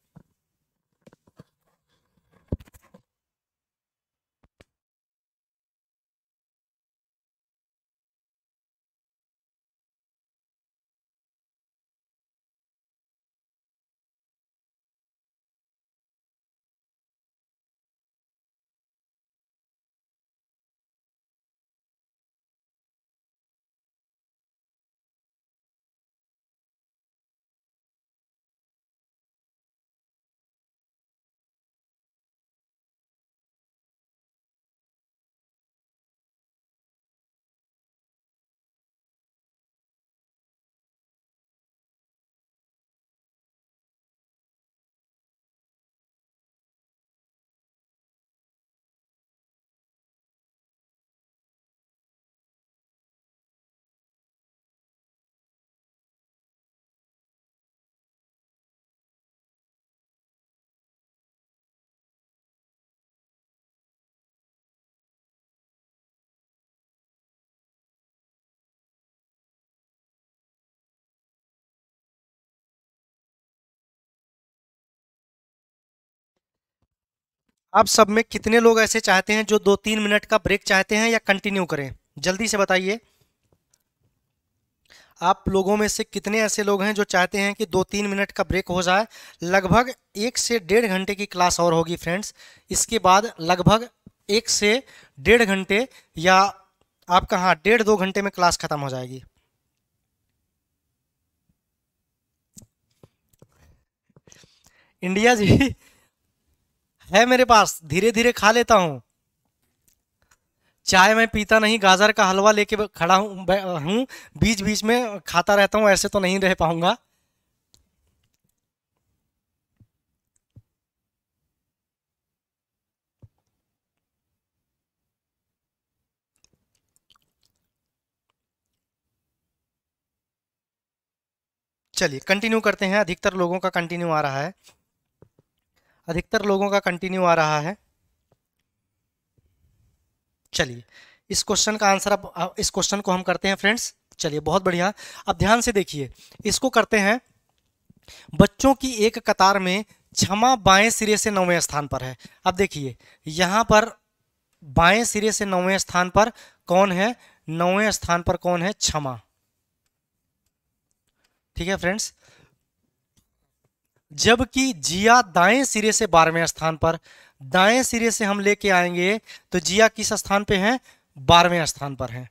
Speaker 1: आप सब में कितने लोग ऐसे चाहते हैं जो दो तीन मिनट का ब्रेक चाहते हैं या कंटिन्यू करें जल्दी से बताइए आप लोगों में से कितने ऐसे लोग हैं जो चाहते हैं कि दो तीन मिनट का ब्रेक हो जाए लगभग एक से डेढ़ घंटे की क्लास और होगी फ्रेंड्स इसके बाद लगभग एक से डेढ़ घंटे या आपका हाँ डेढ़ दो घंटे में क्लास ख़त्म हो जाएगी इंडिया जी है मेरे पास धीरे धीरे खा लेता हूँ चाय मैं पीता नहीं गाजर का हलवा लेके खड़ा हूँ बीच बीच में खाता रहता हूँ ऐसे तो नहीं रह पाऊंगा चलिए कंटिन्यू करते हैं अधिकतर लोगों का कंटिन्यू आ रहा है अधिकतर लोगों का कंटिन्यू आ रहा है चलिए इस क्वेश्चन का आंसर अब इस क्वेश्चन को हम करते हैं फ्रेंड्स चलिए बहुत बढ़िया अब ध्यान से देखिए इसको करते हैं बच्चों की एक कतार में क्षमा बाएं सिरे से नौवें स्थान पर है अब देखिए यहां पर बाएं सिरे से नौवें स्थान पर कौन है नौवें स्थान पर कौन है क्षमा ठीक है फ्रेंड्स जबकि जिया दाएं सिरे से बारहवें स्थान पर दाएं सिरे से हम लेके आएंगे तो जिया किस स्थान पे है बारहवें स्थान पर है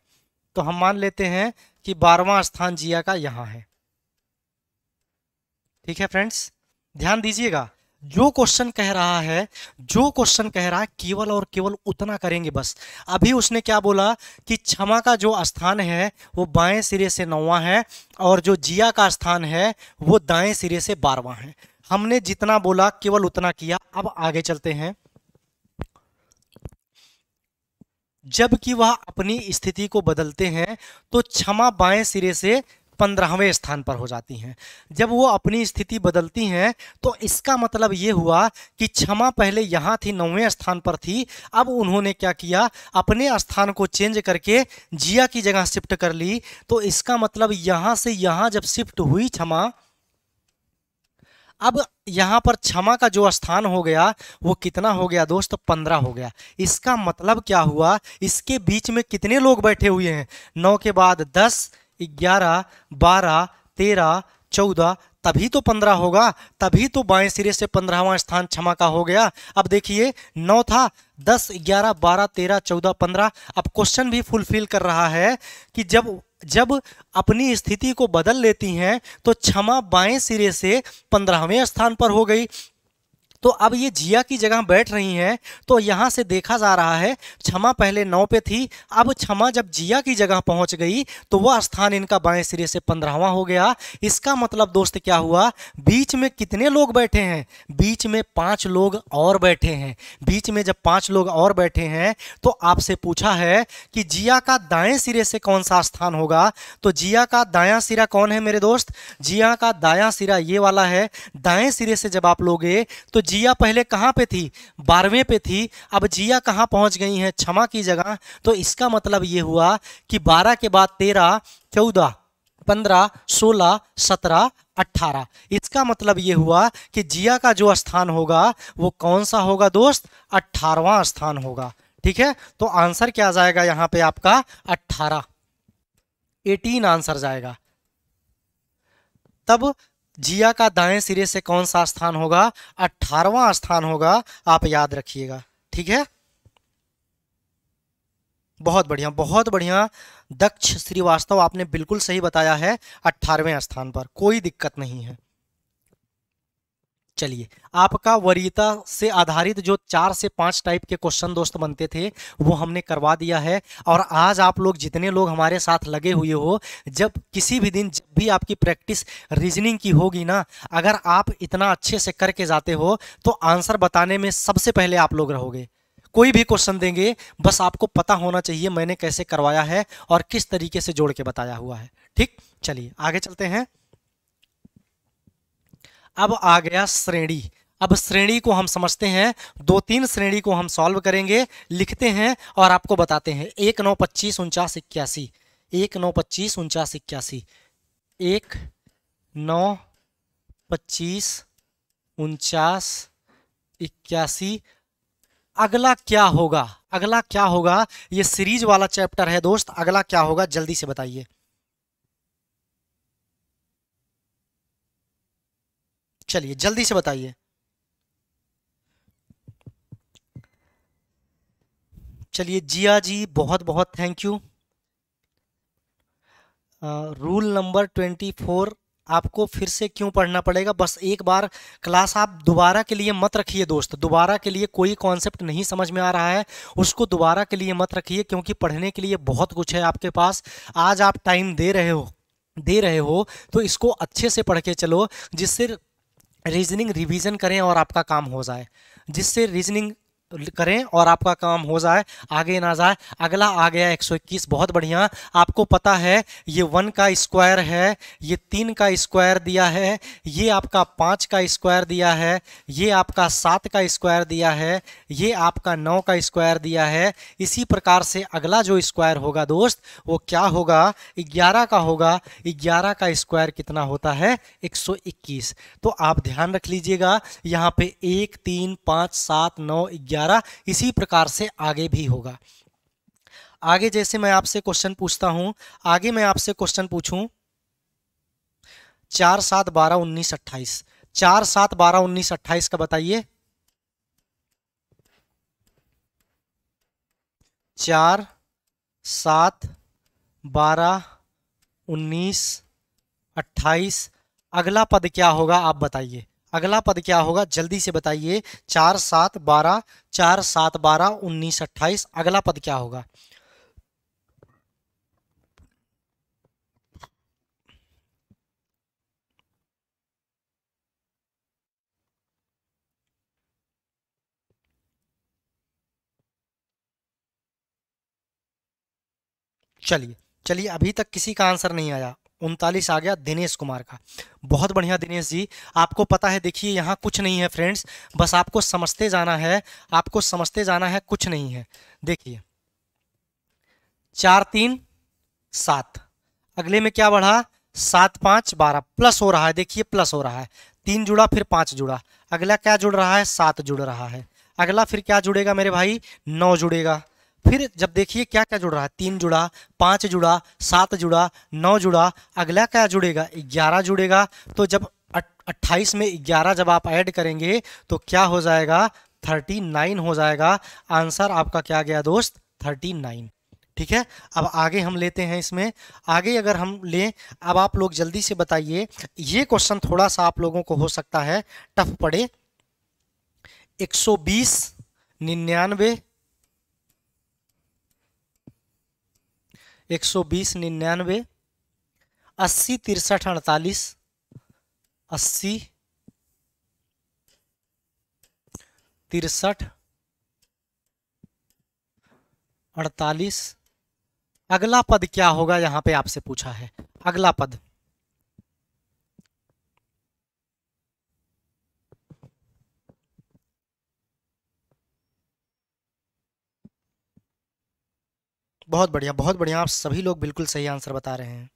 Speaker 1: तो हम मान लेते हैं कि बारहवा स्थान जिया का यहां है ठीक है फ्रेंड्स ध्यान दीजिएगा जो क्वेश्चन कह रहा है जो क्वेश्चन कह रहा है केवल और केवल उतना करेंगे बस अभी उसने क्या बोला कि क्षमा का जो स्थान है वो बाएं सिरे से नौवा है और जो जिया का स्थान है वो दाएं सिरे से बारवा है हमने जितना बोला केवल उतना किया अब आगे चलते हैं जबकि वह अपनी स्थिति को बदलते हैं तो क्षमा बाएं सिरे से पंद्रहवें स्थान पर हो जाती हैं जब वो अपनी स्थिति बदलती हैं तो इसका मतलब ये हुआ कि क्षमा पहले यहाँ थी नौवें स्थान पर थी अब उन्होंने क्या किया अपने स्थान को चेंज करके जिया की जगह शिफ्ट कर ली तो इसका मतलब यहाँ से यहाँ जब शिफ्ट हुई क्षमा अब यहाँ पर क्षमा का जो स्थान हो गया वो कितना हो गया दोस्त पंद्रह हो गया इसका मतलब क्या हुआ इसके बीच में कितने लोग बैठे हुए हैं नौ के बाद दस ग्यारह बारह तेरह चौदह तभी तो पंद्रह होगा तभी तो बाएं सिरे से पंद्रहवा स्थान क्षमा का हो गया अब देखिए नौ था दस ग्यारह बारह तेरह चौदह पंद्रह अब क्वेश्चन भी फुलफिल कर रहा है कि जब जब अपनी स्थिति को बदल लेती हैं तो क्षमा बाएं सिरे से पंद्रहवें स्थान पर हो गई तो अब ये जिया की जगह बैठ रही हैं तो यहाँ से देखा जा रहा है क्षमा पहले नौ पे थी अब क्षमा जब जिया की जगह पहुँच गई तो वह स्थान इनका बाएं सिरे से पंद्रहवा हो गया इसका मतलब दोस्त क्या हुआ बीच में कितने लोग बैठे हैं बीच में पाँच लोग और बैठे हैं बीच में जब पाँच लोग और बैठे हैं तो आपसे पूछा है कि जिया का दाएँ सिरे से कौन सा स्थान होगा तो जिया का दाया सिरा कौन है मेरे दोस्त जिया का दाया सिरा ये वाला है दाएँ सिरे से जब आप लोगे तो जिया पहले कहाँ पे थी बारहवें पे थी अब जिया कहाँ पहुँच गई हैं क्षमा की जगह तो इसका मतलब ये हुआ कि बारह के बाद तेरह चौदह पंद्रह सोलह सत्रह अट्ठारह इसका मतलब ये हुआ कि जिया का जो स्थान होगा वो कौन सा होगा दोस्त अट्ठारहवां स्थान होगा ठीक है तो आंसर क्या जाएगा यहाँ पे आपका अट्ठारह एटीन आंसर जाएगा तब जिया का दाएं सिरे से कौन सा स्थान होगा अठारवा स्थान होगा आप याद रखिएगा ठीक है बहुत बढ़िया बहुत बढ़िया दक्ष श्रीवास्तव आपने बिल्कुल सही बताया है अट्ठारहवें स्थान पर कोई दिक्कत नहीं है चलिए आपका वरीयता से आधारित जो चार से पांच टाइप के क्वेश्चन दोस्त बनते थे वो हमने करवा दिया है और आज आप लोग जितने लोग हमारे साथ लगे हुए हो जब किसी भी दिन जब भी आपकी प्रैक्टिस रीजनिंग की होगी ना अगर आप इतना अच्छे से करके जाते हो तो आंसर बताने में सबसे पहले आप लोग रहोगे कोई भी क्वेश्चन देंगे बस आपको पता होना चाहिए मैंने कैसे करवाया है और किस तरीके से जोड़ के बताया हुआ है ठीक चलिए आगे चलते हैं अब आ गया श्रेणी अब श्रेणी को हम समझते हैं दो तीन श्रेणी को हम सॉल्व करेंगे लिखते हैं और आपको बताते हैं एक नौ पच्चीस उनचास इक्यासी एक नौ पच्चीस उनचास इक्यासी एक नौ पच्चीस उनचास इक्यासी अगला क्या होगा अगला क्या होगा ये सीरीज वाला चैप्टर है दोस्त अगला क्या होगा जल्दी से बताइए चलिए जल्दी से बताइए चलिए जिया जी बहुत बहुत thank you rule number twenty four आपको फिर से क्यों पढ़ना पड़ेगा बस एक बार क्लास आप दोबारा के लिए मत रखिए दोस्त दोबारा के लिए कोई कॉन्सेप्ट नहीं समझ में आ रहा है उसको दोबारा के लिए मत रखिए क्योंकि पढ़ने के लिए बहुत कुछ है आपके पास आज आप टाइम दे रहे हो दे रहे हो तो इसको अच्छे से पढ़ के चलो जिससे रीजनिंग रिवीजन करें और आपका काम हो जाए जिससे रीजनिंग करें और आपका काम हो जाए आगे ना जाए अगला आ गया 121 बहुत बढ़िया आपको पता है ये वन का स्क्वायर है ये तीन का स्क्वायर दिया है ये आपका पाँच का स्क्वायर दिया है ये आपका सात का स्क्वायर दिया है ये आपका नौ का स्क्वायर दिया है इसी प्रकार से अगला जो स्क्वायर होगा दोस्त वो क्या होगा ग्यारह का होगा ग्यारह का स्क्वायर कितना होता है एक तो आप ध्यान रख लीजिएगा यहाँ पे एक तीन पाँच सात नौ ग्यारह ग्यारह इसी प्रकार से आगे भी होगा आगे जैसे मैं आपसे क्वेश्चन पूछता हूं आगे मैं आपसे क्वेश्चन पूछू चार सात बारह उन्नीस अट्ठाईस चार सात बारह उन्नीस अट्ठाईस का बताइए चार सात बारह उन्नीस अट्ठाईस अगला पद क्या होगा आप बताइए अगला पद क्या होगा जल्दी से बताइए चार सात बारह चार सात बारह उन्नीस अट्ठाईस अगला पद क्या होगा चलिए चलिए अभी तक किसी का आंसर नहीं आया उनतालीस आ गया दिनेश कुमार का बहुत बढ़िया दिनेश जी आपको पता है देखिए यहाँ कुछ नहीं है फ्रेंड्स बस आपको समझते जाना है आपको समझते जाना है कुछ नहीं है देखिए चार तीन सात अगले में क्या बढ़ा सात पाँच बारह प्लस हो रहा है देखिए प्लस हो रहा है तीन जुड़ा फिर पाँच जुड़ा अगला क्या जुड़ रहा है सात जुड़ रहा है अगला फिर क्या जुड़ेगा मेरे भाई नौ जुड़ेगा फिर जब देखिए क्या क्या जुड़ रहा है तीन जुड़ा पाँच जुड़ा सात जुड़ा नौ जुड़ा अगला क्या जुड़ेगा ग्यारह जुड़ेगा तो जब अट्ठाईस में ग्यारह जब आप ऐड करेंगे तो क्या हो जाएगा थर्टी नाइन हो जाएगा आंसर आपका क्या गया दोस्त थर्टी नाइन ठीक है अब आगे हम लेते हैं इसमें आगे अगर हम लें अब आप लोग जल्दी से बताइए ये क्वेश्चन थोड़ा सा आप लोगों को हो सकता है टफ पड़े एक सौ बीस निन्यानवे एक सौ बीस निन्यानवे अस्सी तिरसठ अड़तालीस अस्सी तिरसठ अड़तालीस अगला पद क्या होगा यहाँ पे आपसे पूछा है अगला पद बहुत बढ़िया बहुत बढ़िया आप सभी लोग बिल्कुल सही आंसर बता रहे हैं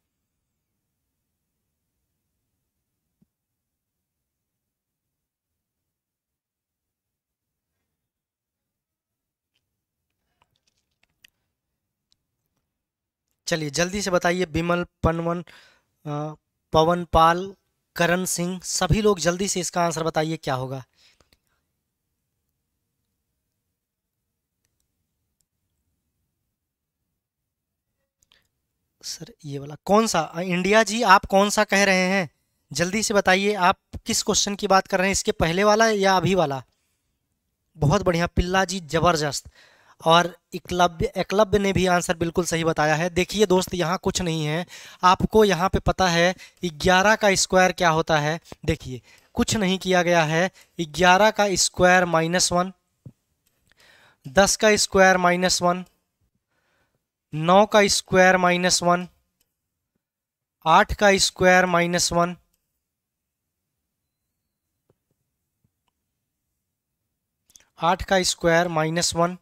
Speaker 1: चलिए जल्दी से बताइए बिमल पनवन पवन पाल करण सिंह सभी लोग जल्दी से इसका आंसर बताइए क्या होगा सर ये वाला कौन सा इंडिया जी आप कौन सा कह रहे हैं जल्दी से बताइए आप किस क्वेश्चन की बात कर रहे हैं इसके पहले वाला या अभी वाला बहुत बढ़िया पिल्ला जी ज़बरदस्त और एकलव्य एकलव्य ने भी आंसर बिल्कुल सही बताया है देखिए दोस्त यहाँ कुछ नहीं है आपको यहाँ पे पता है ग्यारह का स्क्वायर क्या होता है देखिए कुछ नहीं किया गया है ग्यारह का स्क्वायर माइनस वन दस का स्क्वायर माइनस वन नौ का स्क्वायर माइनस वन आठ का स्क्वायर माइनस वन आठ का स्क्वायर माइनस वन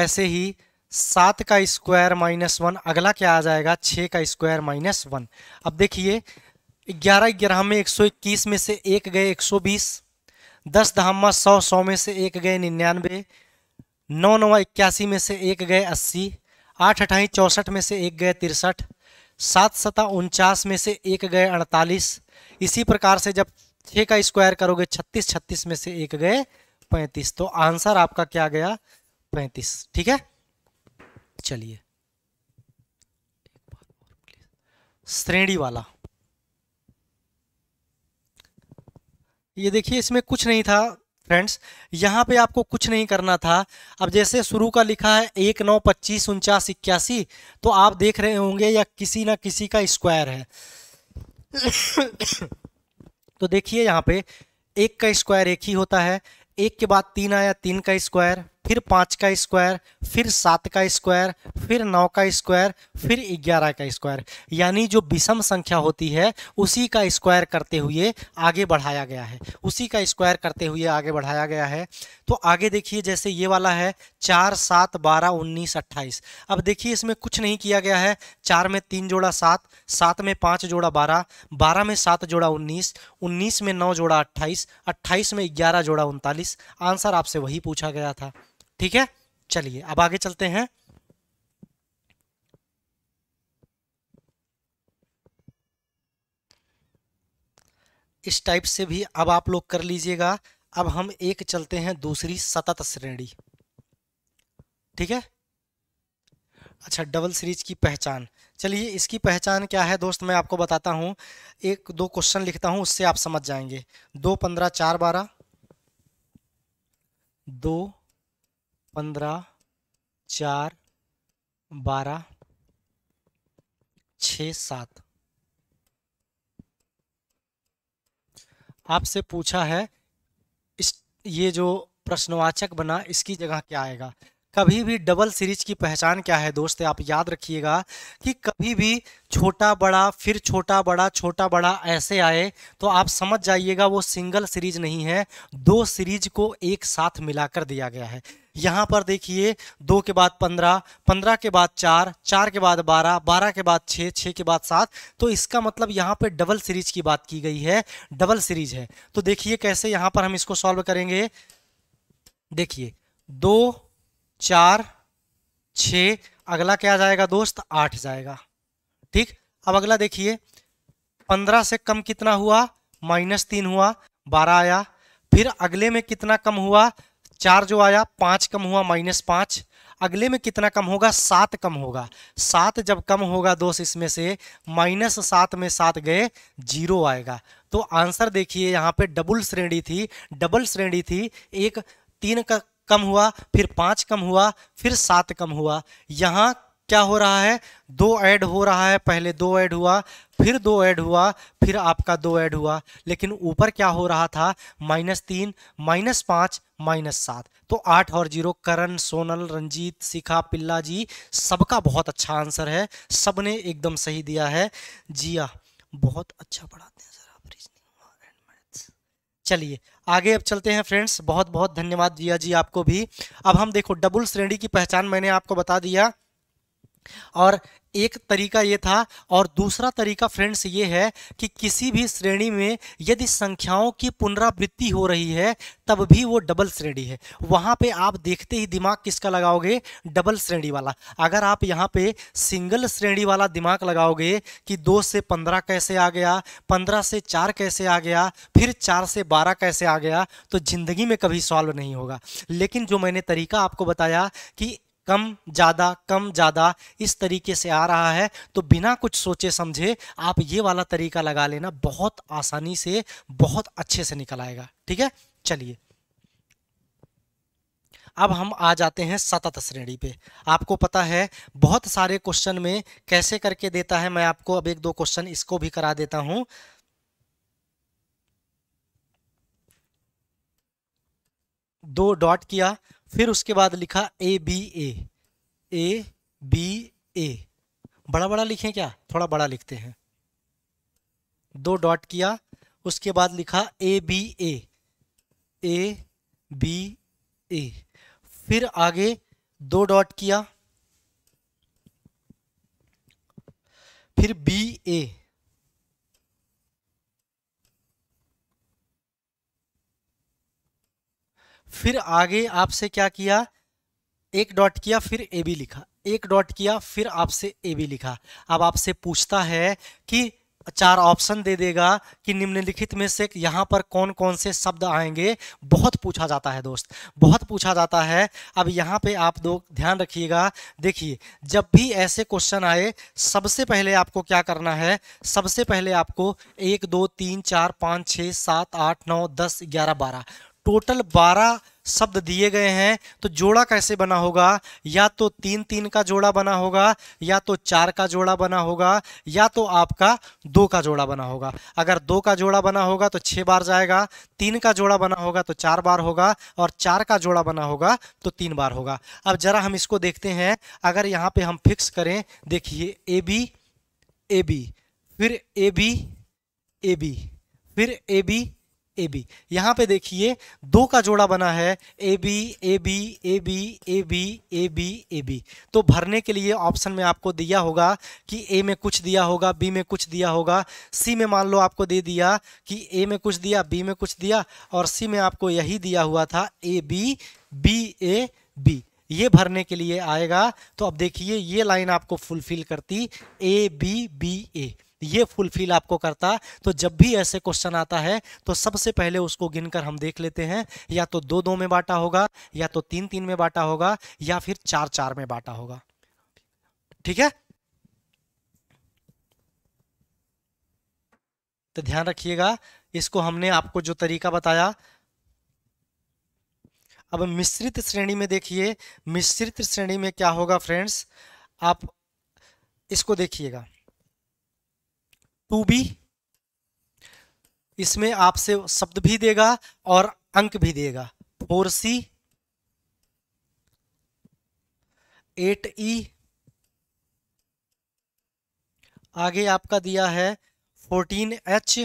Speaker 1: ऐसे ही सात का स्क्वायर माइनस वन अगला क्या आ जाएगा छः का स्क्वायर माइनस वन अब देखिए ग्यारह ग्यारह में एक सौ इक्कीस में से एक गए एक सौ बीस दस दहामा सौ सौ में से एक गए निन्यानवे नौ नवा इक्यासी में से एक गए अस्सी आठ अठाई चौंसठ में से एक गए तिरसठ सात सता उनचास में से एक गए अड़तालीस इसी प्रकार से जब छः का स्क्वायर करोगे छत्तीस छत्तीस में से एक गए पैंतीस तो आंसर आपका क्या गया पैंतीस ठीक है चलिए श्रेणी वाला ये देखिए इसमें कुछ नहीं था फ्रेंड्स यहाँ पे आपको कुछ नहीं करना था अब जैसे शुरू का लिखा है एक नौ पच्चीस उनचास इक्यासी तो आप देख रहे होंगे या किसी ना किसी का स्क्वायर है तो देखिए यहाँ पे एक का स्क्वायर एक ही होता है एक के बाद तीन आया तीन का स्क्वायर फिर पाँच का स्क्वायर फिर सात का स्क्वायर फिर नौ का स्क्वायर फिर ग्यारह का स्क्वायर यानी जो विषम संख्या होती है उसी का स्क्वायर करते हुए आगे बढ़ाया गया है उसी का स्क्वायर करते हुए आगे बढ़ाया गया है तो आगे देखिए जैसे ये वाला है चार सात बारह उन्नीस अट्ठाईस अब देखिए इसमें कुछ नहीं किया गया है चार में तीन जोड़ा सात सात में पाँच जोड़ा बारह बारह में सात जोड़ा उन्नीस उन्नीस में नौ जोड़ा अट्ठाईस अट्ठाईस में ग्यारह जोड़ा उनतालीस आंसर आपसे वही पूछा गया था ठीक है चलिए अब आगे चलते हैं इस टाइप से भी अब आप लोग कर लीजिएगा अब हम एक चलते हैं दूसरी सतत श्रेणी ठीक है अच्छा डबल सीरीज की पहचान चलिए इसकी पहचान क्या है दोस्त मैं आपको बताता हूँ एक दो क्वेश्चन लिखता हूँ उससे आप समझ जाएंगे दो पंद्रह चार बारह दो पंद्रह चार बारह छ सात आपसे पूछा है इस ये जो प्रश्नवाचक बना इसकी जगह क्या आएगा कभी भी डबल सीरीज की पहचान क्या है दोस्त आप याद रखिएगा कि कभी भी छोटा बड़ा फिर छोटा बड़ा छोटा बड़ा ऐसे आए तो आप समझ जाइएगा वो सिंगल सीरीज नहीं है दो सीरीज को एक साथ मिलाकर दिया गया है यहाँ पर देखिए दो के बाद पंद्रह पंद्रह के बाद चार चार के बाद बारह बारह के बाद छः छः के बाद सात तो इसका मतलब यहाँ पर डबल सीरीज की बात की गई है डबल सीरीज है तो देखिए कैसे यहाँ पर हम इसको सॉल्व करेंगे देखिए दो चार छ अगला क्या जाएगा दोस्त आठ जाएगा ठीक अब अगला देखिए पंद्रह से कम कितना हुआ माइनस तीन हुआ बारह आया फिर अगले में कितना कम हुआ चार जो आया पाँच कम हुआ माइनस पाँच अगले में कितना कम होगा सात कम होगा सात जब कम होगा दोस्त इसमें से माइनस सात में सात गए जीरो आएगा तो आंसर देखिए यहाँ पे डबल श्रेणी थी डबल श्रेणी थी एक तीन का कम हुआ फिर पाँच कम हुआ फिर सात कम हुआ यहाँ क्या हो रहा है दो ऐड हो रहा है पहले दो ऐड हुआ फिर दो ऐड हुआ फिर आपका दो ऐड हुआ लेकिन ऊपर क्या हो रहा था माइनस तीन माइनस पाँच माइनस सात तो आठ और जीरो करण सोनल रंजीत शिखा पिल्ला जी सबका बहुत अच्छा आंसर है सब ने एकदम सही दिया है जिया हाँ, बहुत अच्छा पढ़ाते हैं सर आप चलिए आगे अब चलते हैं फ्रेंड्स बहुत बहुत धन्यवाद जिया जी आपको भी अब हम देखो डबल श्रेणी की पहचान मैंने आपको बता दिया और एक तरीका ये था और दूसरा तरीका फ्रेंड्स ये है कि किसी भी श्रेणी में यदि संख्याओं की पुनरावृत्ति हो रही है तब भी वो डबल श्रेणी है वहाँ पे आप देखते ही दिमाग किसका लगाओगे डबल श्रेणी वाला अगर आप यहाँ पे सिंगल श्रेणी वाला दिमाग लगाओगे कि दो से पंद्रह कैसे आ गया पंद्रह से चार कैसे आ गया फिर चार से बारह कैसे आ गया तो ज़िंदगी में कभी सॉल्व नहीं होगा लेकिन जो मैंने तरीका आपको बताया कि कम ज़्यादा कम ज़्यादा इस तरीके से आ रहा है तो बिना कुछ सोचे समझे आप ये वाला तरीका लगा लेना बहुत आसानी से बहुत अच्छे से निकल आएगा ठीक है चलिए अब हम आ जाते हैं सतत श्रेणी पे आपको पता है बहुत सारे क्वेश्चन में कैसे करके देता है मैं आपको अब एक दो क्वेश्चन इसको भी करा देता हूं दो डॉट किया फिर उसके बाद लिखा ए बी ए ए बी ए बड़ा बड़ा लिखें क्या थोड़ा बड़ा लिखते हैं दो डॉट किया उसके बाद लिखा ए बी ए ए बी ए फिर आगे दो डॉट किया फिर बी ए फिर आगे आपसे क्या किया एक डॉट किया फिर ए बी लिखा एक डॉट किया फिर आपसे ए बी लिखा अब आपसे पूछता है कि चार ऑप्शन दे देगा कि निम्नलिखित में से यहाँ पर कौन कौन से शब्द आएंगे बहुत पूछा जाता है दोस्त बहुत पूछा जाता है अब यहाँ पे आप दो ध्यान रखिएगा देखिए जब भी ऐसे क्वेश्चन आए सबसे पहले आपको क्या करना है सबसे पहले आपको एक दो तीन चार पाँच छः सात आठ नौ दस ग्यारह बारह टोटल बारह शब्द दिए गए हैं तो जोड़ा कैसे बना होगा या तो तीन तीन का जोड़ा बना होगा या तो चार का जोड़ा बना होगा या तो आपका दो का जोड़ा बना होगा अगर दो का जोड़ा बना होगा तो छः बार जाएगा तीन का जोड़ा बना होगा तो चार बार होगा और चार का जोड़ा बना होगा तो तीन बार होगा अब ज़रा हम इसको देखते हैं अगर यहाँ पर हम फिक्स करें देखिए ए बी ए बी फिर ए बी ए बी फिर ए बी ए बी यहाँ पे देखिए दो का जोड़ा बना है A B A B A B A B A B A B तो भरने के लिए ऑप्शन में आपको दिया होगा कि ए में कुछ दिया होगा बी में कुछ दिया होगा सी में मान लो आपको दे दिया कि ए में कुछ दिया बी में कुछ दिया और सी में आपको यही दिया हुआ था A B B A B ये भरने के लिए आएगा तो अब देखिए ये लाइन आपको फुलफिल करती ए बी बी ए ये फुलफिल आपको करता तो जब भी ऐसे क्वेश्चन आता है तो सबसे पहले उसको गिनकर हम देख लेते हैं या तो दो दो में बांटा होगा या तो तीन तीन में बांटा होगा या फिर चार चार में बांटा होगा ठीक है तो ध्यान रखिएगा इसको हमने आपको जो तरीका बताया अब मिश्रित श्रेणी में देखिए मिश्रित श्रेणी में क्या होगा फ्रेंड्स आप इसको देखिएगा टू बी इसमें आपसे शब्द भी देगा और अंक भी देगा फोर सी एट ई आगे आपका दिया है फोर्टीन एच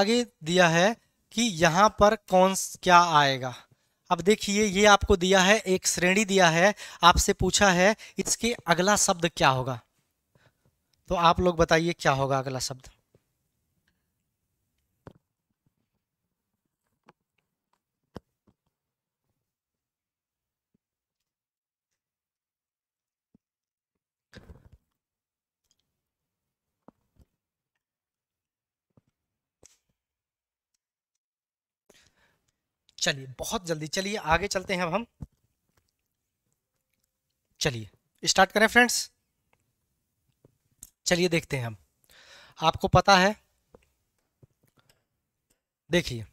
Speaker 1: आगे दिया है कि यहां पर कौन क्या आएगा अब देखिए ये आपको दिया है एक श्रेणी दिया है आपसे पूछा है इसके अगला शब्द क्या होगा तो आप लोग बताइए क्या होगा अगला शब्द चलिए बहुत जल्दी चलिए आगे चलते हैं अब हम चलिए स्टार्ट करें फ्रेंड्स चलिए देखते हैं हम आपको पता है देखिए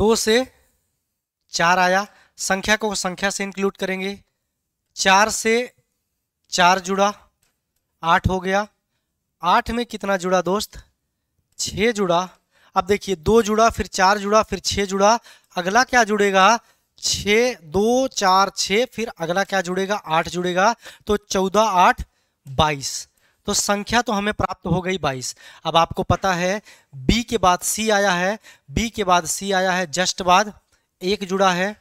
Speaker 1: दो से चार आया संख्या को संख्या से इंक्लूड करेंगे चार से चार जुड़ा आठ हो गया आठ में कितना जुड़ा दोस्त छ जुड़ा अब देखिए दो जुड़ा फिर चार जुड़ा फिर छः जुड़ा अगला क्या जुड़ेगा छः दो चार छः फिर अगला क्या जुड़ेगा आठ जुड़ेगा तो चौदह आठ बाईस तो संख्या तो हमें प्राप्त हो गई बाईस अब आपको पता है बी के बाद सी आया है बी के बाद सी आया है जस्ट बाद एक जुड़ा है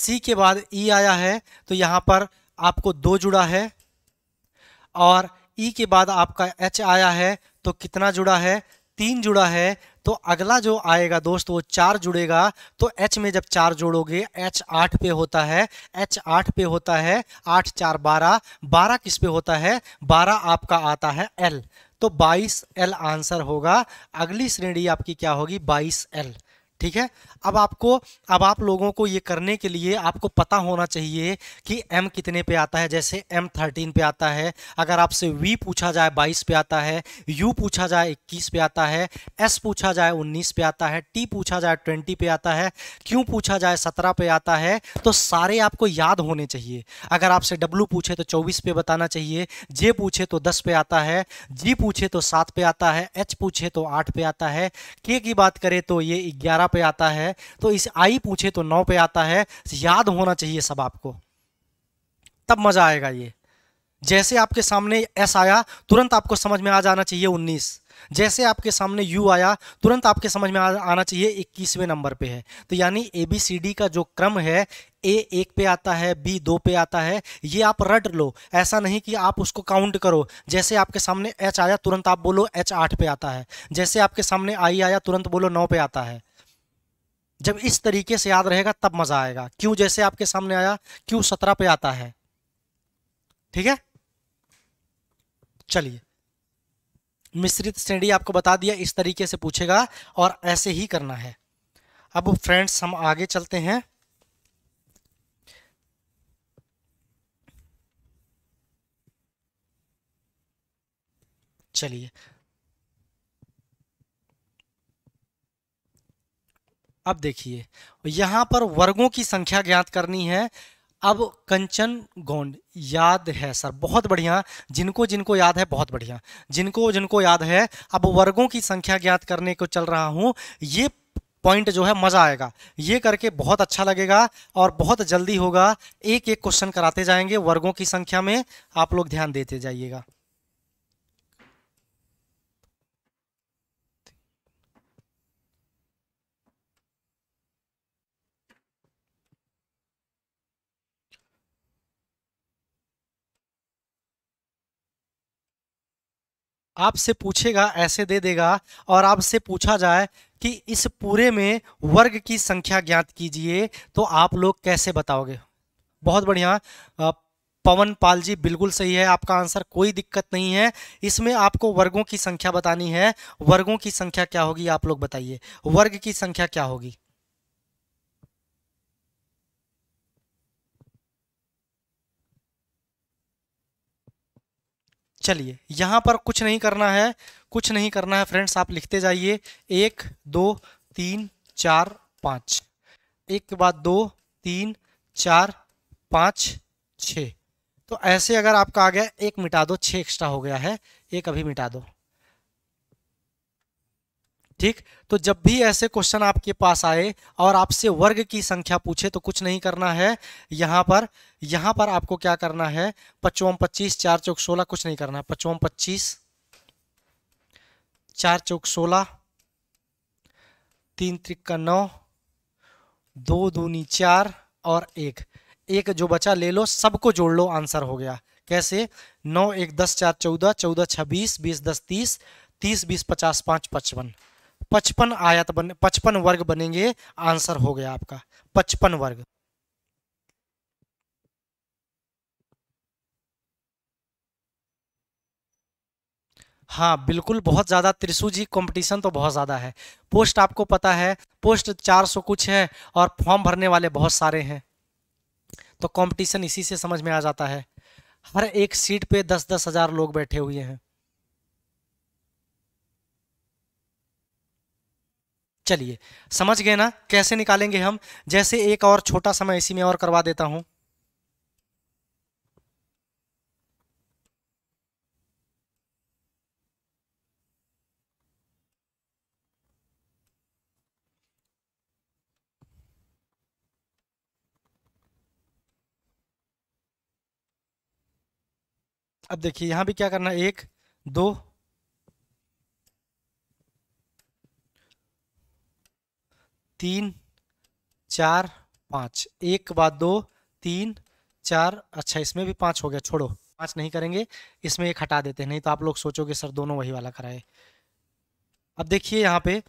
Speaker 1: सी के बाद ई e आया है तो यहाँ पर आपको दो जुड़ा है और ई e के बाद आपका एच आया है तो कितना जुड़ा है तीन जुड़ा है तो अगला जो आएगा दोस्त वो चार जुड़ेगा तो एच में जब चार जोड़ोगे एच आठ पे होता है एच आठ पे होता है आठ चार बारह बारह किस पे होता है बारह आपका आता है एल तो बाईस एल आंसर होगा अगली श्रेणी आपकी क्या होगी बाईस एल ठीक है अब आपको अब आप लोगों को ये करने के लिए आपको पता होना चाहिए कि एम कितने पे आता है जैसे एम थर्टीन पे आता है अगर आपसे वी पूछा जाए बाईस पे आता है यू पूछा जाए इक्कीस पे आता है एस पूछा जाए उन्नीस पे आता है टी पूछा जाए ट्वेंटी पे आता है Q पूछा जाए सत्रह पे आता है तो सारे आपको याद होने चाहिए अगर आपसे डब्लू पूछे तो चौबीस पे बताना चाहिए जे पूछे तो दस पे आता है जी पूछे तो सात पे आता है एच पूछे तो आठ पे आता है के की बात करें तो ये ग्यारह ग्यारह पे आता है तो इस आई पूछे तो नौ पे आता है याद होना चाहिए सब आपको तब मज़ा आएगा ये जैसे आपके सामने एस आया तुरंत आपको समझ में आ जाना चाहिए उन्नीस जैसे आपके सामने यू आया तुरंत आपके समझ में आना चाहिए इक्कीसवें नंबर पे है तो यानी ए बी सी डी का जो क्रम है ए एक पे आता है बी दो पे आता है ये आप रट लो ऐसा नहीं कि आप उसको काउंट करो जैसे आपके सामने एच आया तुरंत आप बोलो एच आठ पे आता है जैसे आपके सामने आई आया तुरंत बोलो नौ पे आता है जब इस तरीके से याद रहेगा तब मज़ा आएगा क्यों जैसे आपके सामने आया क्यों सत्रह पे आता है ठीक है चलिए मिश्रित श्रेणी आपको बता दिया इस तरीके से पूछेगा और ऐसे ही करना है अब फ्रेंड्स हम आगे चलते हैं चलिए अब देखिए यहाँ पर वर्गों की संख्या ज्ञात करनी है अब कंचन गोंड याद है सर बहुत बढ़िया जिनको जिनको याद है बहुत बढ़िया जिनको जिनको याद है अब वर्गों की संख्या ज्ञात करने को चल रहा हूँ ये पॉइंट जो है मज़ा आएगा ये करके बहुत अच्छा लगेगा और बहुत जल्दी होगा एक एक क्वेश्चन कराते जाएंगे वर्गों की संख्या में आप लोग ध्यान देते जाइएगा आपसे पूछेगा ऐसे दे देगा और आपसे पूछा जाए कि इस पूरे में वर्ग की संख्या ज्ञात कीजिए तो आप लोग कैसे बताओगे बहुत बढ़िया पवन पाल जी बिल्कुल सही है आपका आंसर कोई दिक्कत नहीं है इसमें आपको वर्गों की संख्या बतानी है वर्गों की संख्या क्या होगी आप लोग बताइए वर्ग की संख्या क्या होगी चलिए यहाँ पर कुछ नहीं करना है कुछ नहीं करना है फ्रेंड्स आप लिखते जाइए एक दो तीन चार पाँच एक के बाद दो तीन चार पाँच छः तो ऐसे अगर आपका आ गया एक मिटा दो छः एक्स्ट्रा हो गया है एक अभी मिटा दो ठीक तो जब भी ऐसे क्वेश्चन आपके पास आए और आपसे वर्ग की संख्या पूछे तो कुछ नहीं करना है यहाँ पर यहाँ पर आपको क्या करना है पचवम पच्चीस चार चौक सोलह कुछ नहीं करना है पचवम पच्चीस चार चौक सोलह तीन त्रिका नौ दो दूनी चार और एक एक जो बचा ले लो सबको जोड़ लो आंसर हो गया कैसे नौ एक दस चार चौदह चौदह छब्बीस बीस दस तीस तीस बीस पचास पाँच पचपन पचपन आयत बने पचपन वर्ग बनेंगे आंसर हो गया आपका पचपन वर्ग हाँ बिल्कुल बहुत ज़्यादा त्रिशु जी कॉम्पिटिशन तो बहुत ज़्यादा है पोस्ट आपको पता है पोस्ट चार सौ कुछ है और फॉर्म भरने वाले बहुत सारे हैं तो कंपटीशन इसी से समझ में आ जाता है हर एक सीट पे दस दस हज़ार लोग बैठे हुए हैं चलिए समझ गए ना कैसे निकालेंगे हम जैसे एक और छोटा समय इसी में और करवा देता हूं अब देखिए यहां भी क्या करना है एक दो तीन चार पाँच एक बाद दो तीन चार अच्छा इसमें भी पाँच हो गया छोड़ो पाँच नहीं करेंगे इसमें एक हटा देते हैं नहीं तो आप लोग सोचोगे सर दोनों वही वाला कराए अब देखिए यहाँ पे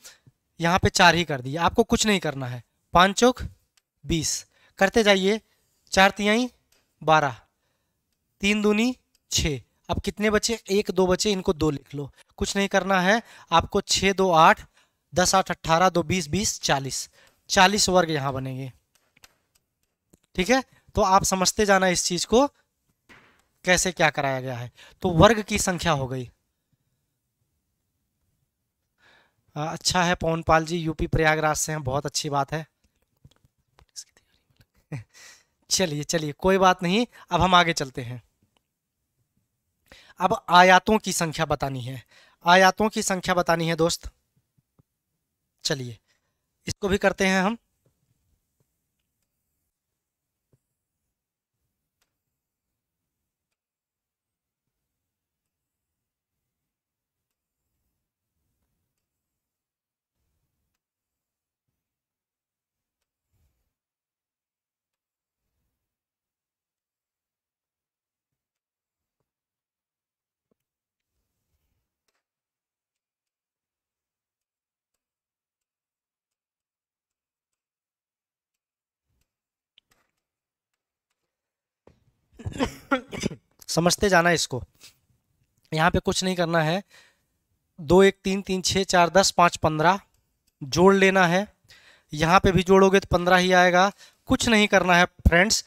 Speaker 1: यहाँ पे चार ही कर दिए आपको कुछ नहीं करना है पाँच चौक बीस करते जाइए चार तियाई बारह तीन दूनी छः अब कितने बचे एक दो बचे इनको दो लिख लो कुछ नहीं करना है आपको छः दो आठ दस आठ अट्ठारह दो बीस बीस चालीस चालीस वर्ग यहाँ बनेंगे ठीक है तो आप समझते जाना इस चीज को कैसे क्या कराया गया है तो वर्ग की संख्या हो गई अच्छा है पवन पाल जी यूपी प्रयागराज से हैं बहुत अच्छी बात है चलिए चलिए कोई बात नहीं अब हम आगे चलते हैं अब आयातों की संख्या बतानी है आयातों की संख्या बतानी है दोस्त चलिए इसको भी करते हैं हम समझते जाना इसको यहाँ पे कुछ नहीं करना है दो एक तीन तीन छः चार दस पाँच पंद्रह जोड़ लेना है यहाँ पे भी जोड़ोगे तो पंद्रह ही आएगा कुछ नहीं करना है फ्रेंड्स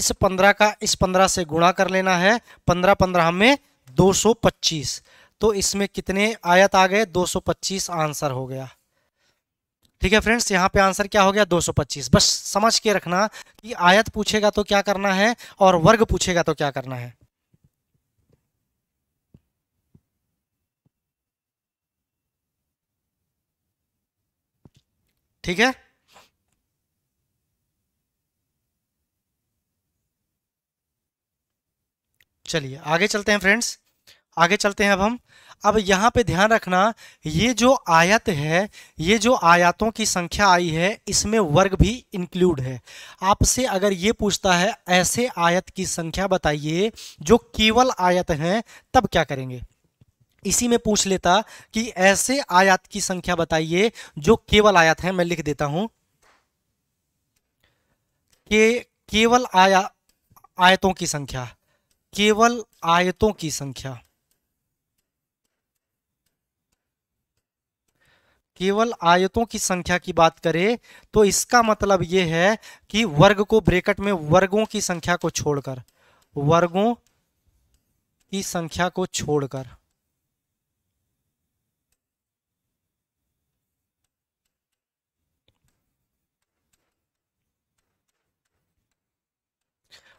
Speaker 1: इस पंद्रह का इस पंद्रह से गुणा कर लेना है पंद्रह पंद्रह में दो सौ पच्चीस तो इसमें कितने आयत आ गए दो सौ पच्चीस आंसर हो गया ठीक है फ्रेंड्स यहाँ पे आंसर क्या हो गया 225 बस समझ के रखना कि आयत पूछेगा तो क्या करना है और वर्ग पूछेगा तो क्या करना है ठीक है चलिए आगे चलते हैं फ्रेंड्स आगे चलते हैं अब हम अब यहाँ पे ध्यान रखना ये जो आयत है ये जो आयातों की संख्या आई है इसमें वर्ग भी इंक्लूड है आपसे अगर ये पूछता है ऐसे आयत की संख्या बताइए जो केवल आयत हैं तब क्या करेंगे इसी में पूछ लेता कि ऐसे आयात की संख्या बताइए जो केवल आयात है मैं लिख देता हूं के केवल आया आयतों की संख्या केवल आयतों की संख्या केवल आयतों की संख्या की बात करें तो इसका मतलब ये है कि वर्ग को ब्रेकट में वर्गों की संख्या को छोड़कर वर्गों की संख्या को छोड़कर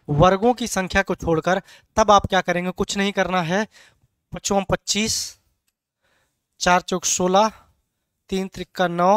Speaker 1: वर्गों की संख्या को छोड़कर तब आप क्या करेंगे कुछ नहीं करना है पचों पच्चीस चार चौक सोलह तीन त्रिक्का नौ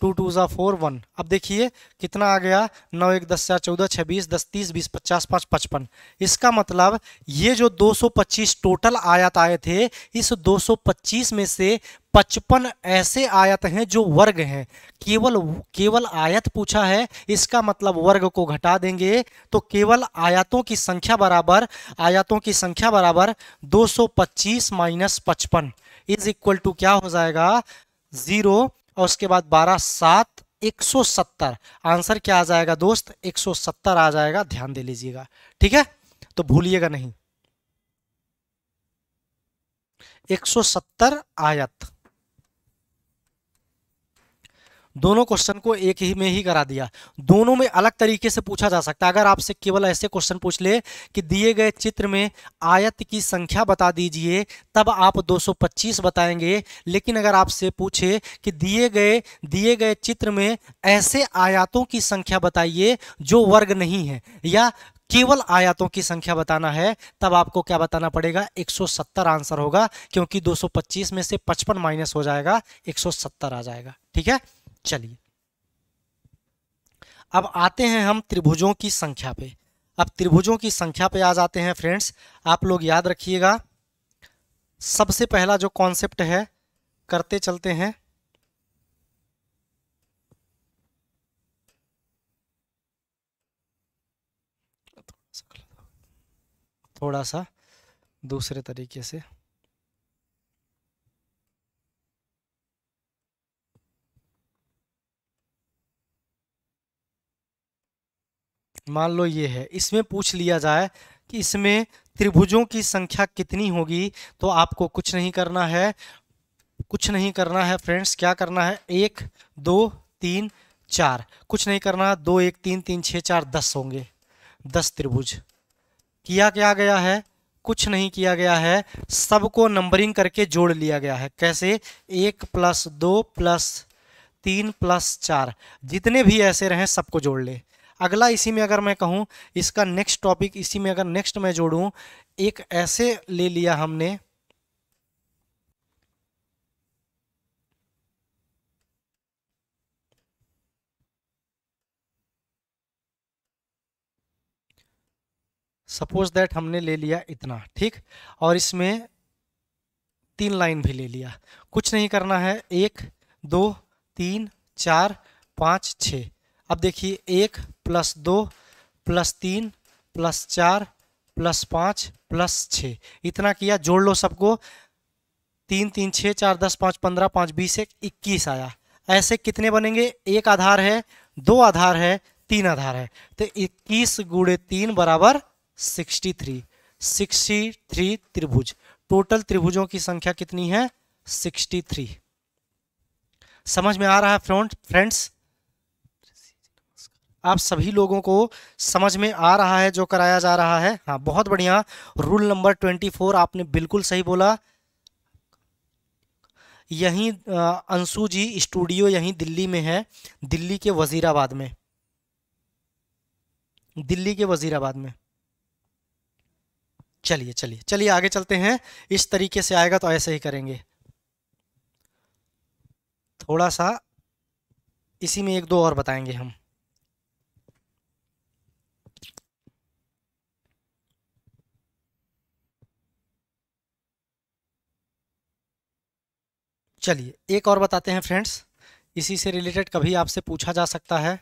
Speaker 1: टू टू ज़ा फोर वन अब देखिए कितना आ गया नौ एक दस चार चौदह छः बीस दस तीस बीस पचास पाँच पचपन इसका मतलब ये जो दो सौ पच्चीस टोटल आयत आए थे इस दो सौ पच्चीस में से पचपन ऐसे आयत हैं जो वर्ग हैं केवल केवल आयत पूछा है इसका मतलब वर्ग को घटा देंगे तो केवल आयतों की संख्या बराबर आयतों की संख्या बराबर 225 सौ माइनस पचपन इज इक्वल टू क्या हो जाएगा जीरो और उसके बाद बारह सात एक सौ सत्तर आंसर क्या आ जाएगा दोस्त एक सौ सत्तर आ जाएगा ध्यान दे लीजिएगा ठीक है तो भूलिएगा नहीं एक सौ सत्तर आयत दोनों क्वेश्चन को एक ही में ही करा दिया दोनों में अलग तरीके से पूछा जा सकता है अगर आपसे केवल ऐसे क्वेश्चन पूछ ले कि दिए गए चित्र में आयत की संख्या बता दीजिए तब आप 225 बताएंगे लेकिन अगर आपसे पूछे कि दिए गए दिए गए चित्र में ऐसे आयातों की संख्या बताइए जो वर्ग नहीं है या केवल आयातों की संख्या बताना है तब आपको क्या बताना पड़ेगा 170 आंसर होगा क्योंकि 225 में से 55 माइनस हो जाएगा 170 आ जाएगा ठीक है चलिए अब आते हैं हम त्रिभुजों की संख्या पे अब त्रिभुजों की संख्या पे आ जाते हैं फ्रेंड्स आप लोग याद रखिएगा सबसे पहला जो कॉन्सेप्ट है करते चलते हैं थोड़ा सा दूसरे तरीके से मान लो ये है इसमें पूछ लिया जाए कि इसमें त्रिभुजों की संख्या कितनी होगी तो आपको कुछ नहीं करना है कुछ नहीं करना है फ्रेंड्स क्या करना है एक दो तीन चार कुछ नहीं करना दो एक तीन तीन छः चार दस होंगे दस त्रिभुज किया क्या गया है कुछ नहीं किया गया है सबको नंबरिंग करके जोड़ लिया गया है कैसे एक प्लस दो प्लस तीन प्लस चार जितने भी ऐसे रहें सबको जोड़ लें अगला इसी में अगर मैं कहूँ इसका नेक्स्ट टॉपिक इसी में अगर नेक्स्ट मैं जोड़ूँ एक ऐसे ले लिया हमने सपोज दैट हमने ले लिया इतना ठीक और इसमें तीन लाइन भी ले लिया कुछ नहीं करना है एक दो तीन चार पाँच छः अब देखिए एक प्लस दो प्लस तीन प्लस चार प्लस पाँच प्लस छः इतना किया जोड़ लो सबको तीन तीन छः चार दस पाँच पंद्रह पाँच बीस एक इक्कीस आया ऐसे कितने बनेंगे एक आधार है दो आधार है तीन आधार है तो इक्कीस गुड़े तीन बराबर सिक्सटी थ्री सिक्सटी थ्री त्रिभुज टोटल त्रिभुजों की संख्या कितनी है सिक्सटी थ्री समझ में आ रहा है फ्रेंड्स आप सभी लोगों को समझ में आ रहा है जो कराया जा रहा है हाँ बहुत बढ़िया रूल नंबर ट्वेंटी फोर आपने बिल्कुल सही बोला यहीं अंशु जी स्टूडियो यहीं दिल्ली में है दिल्ली के वज़ीराबाद में दिल्ली के वज़ीराबाद में चलिए चलिए चलिए आगे चलते हैं इस तरीके से आएगा तो ऐसे ही करेंगे थोड़ा सा इसी में एक दो और बताएंगे हम चलिए एक और बताते हैं फ्रेंड्स इसी से रिलेटेड कभी आपसे पूछा जा सकता है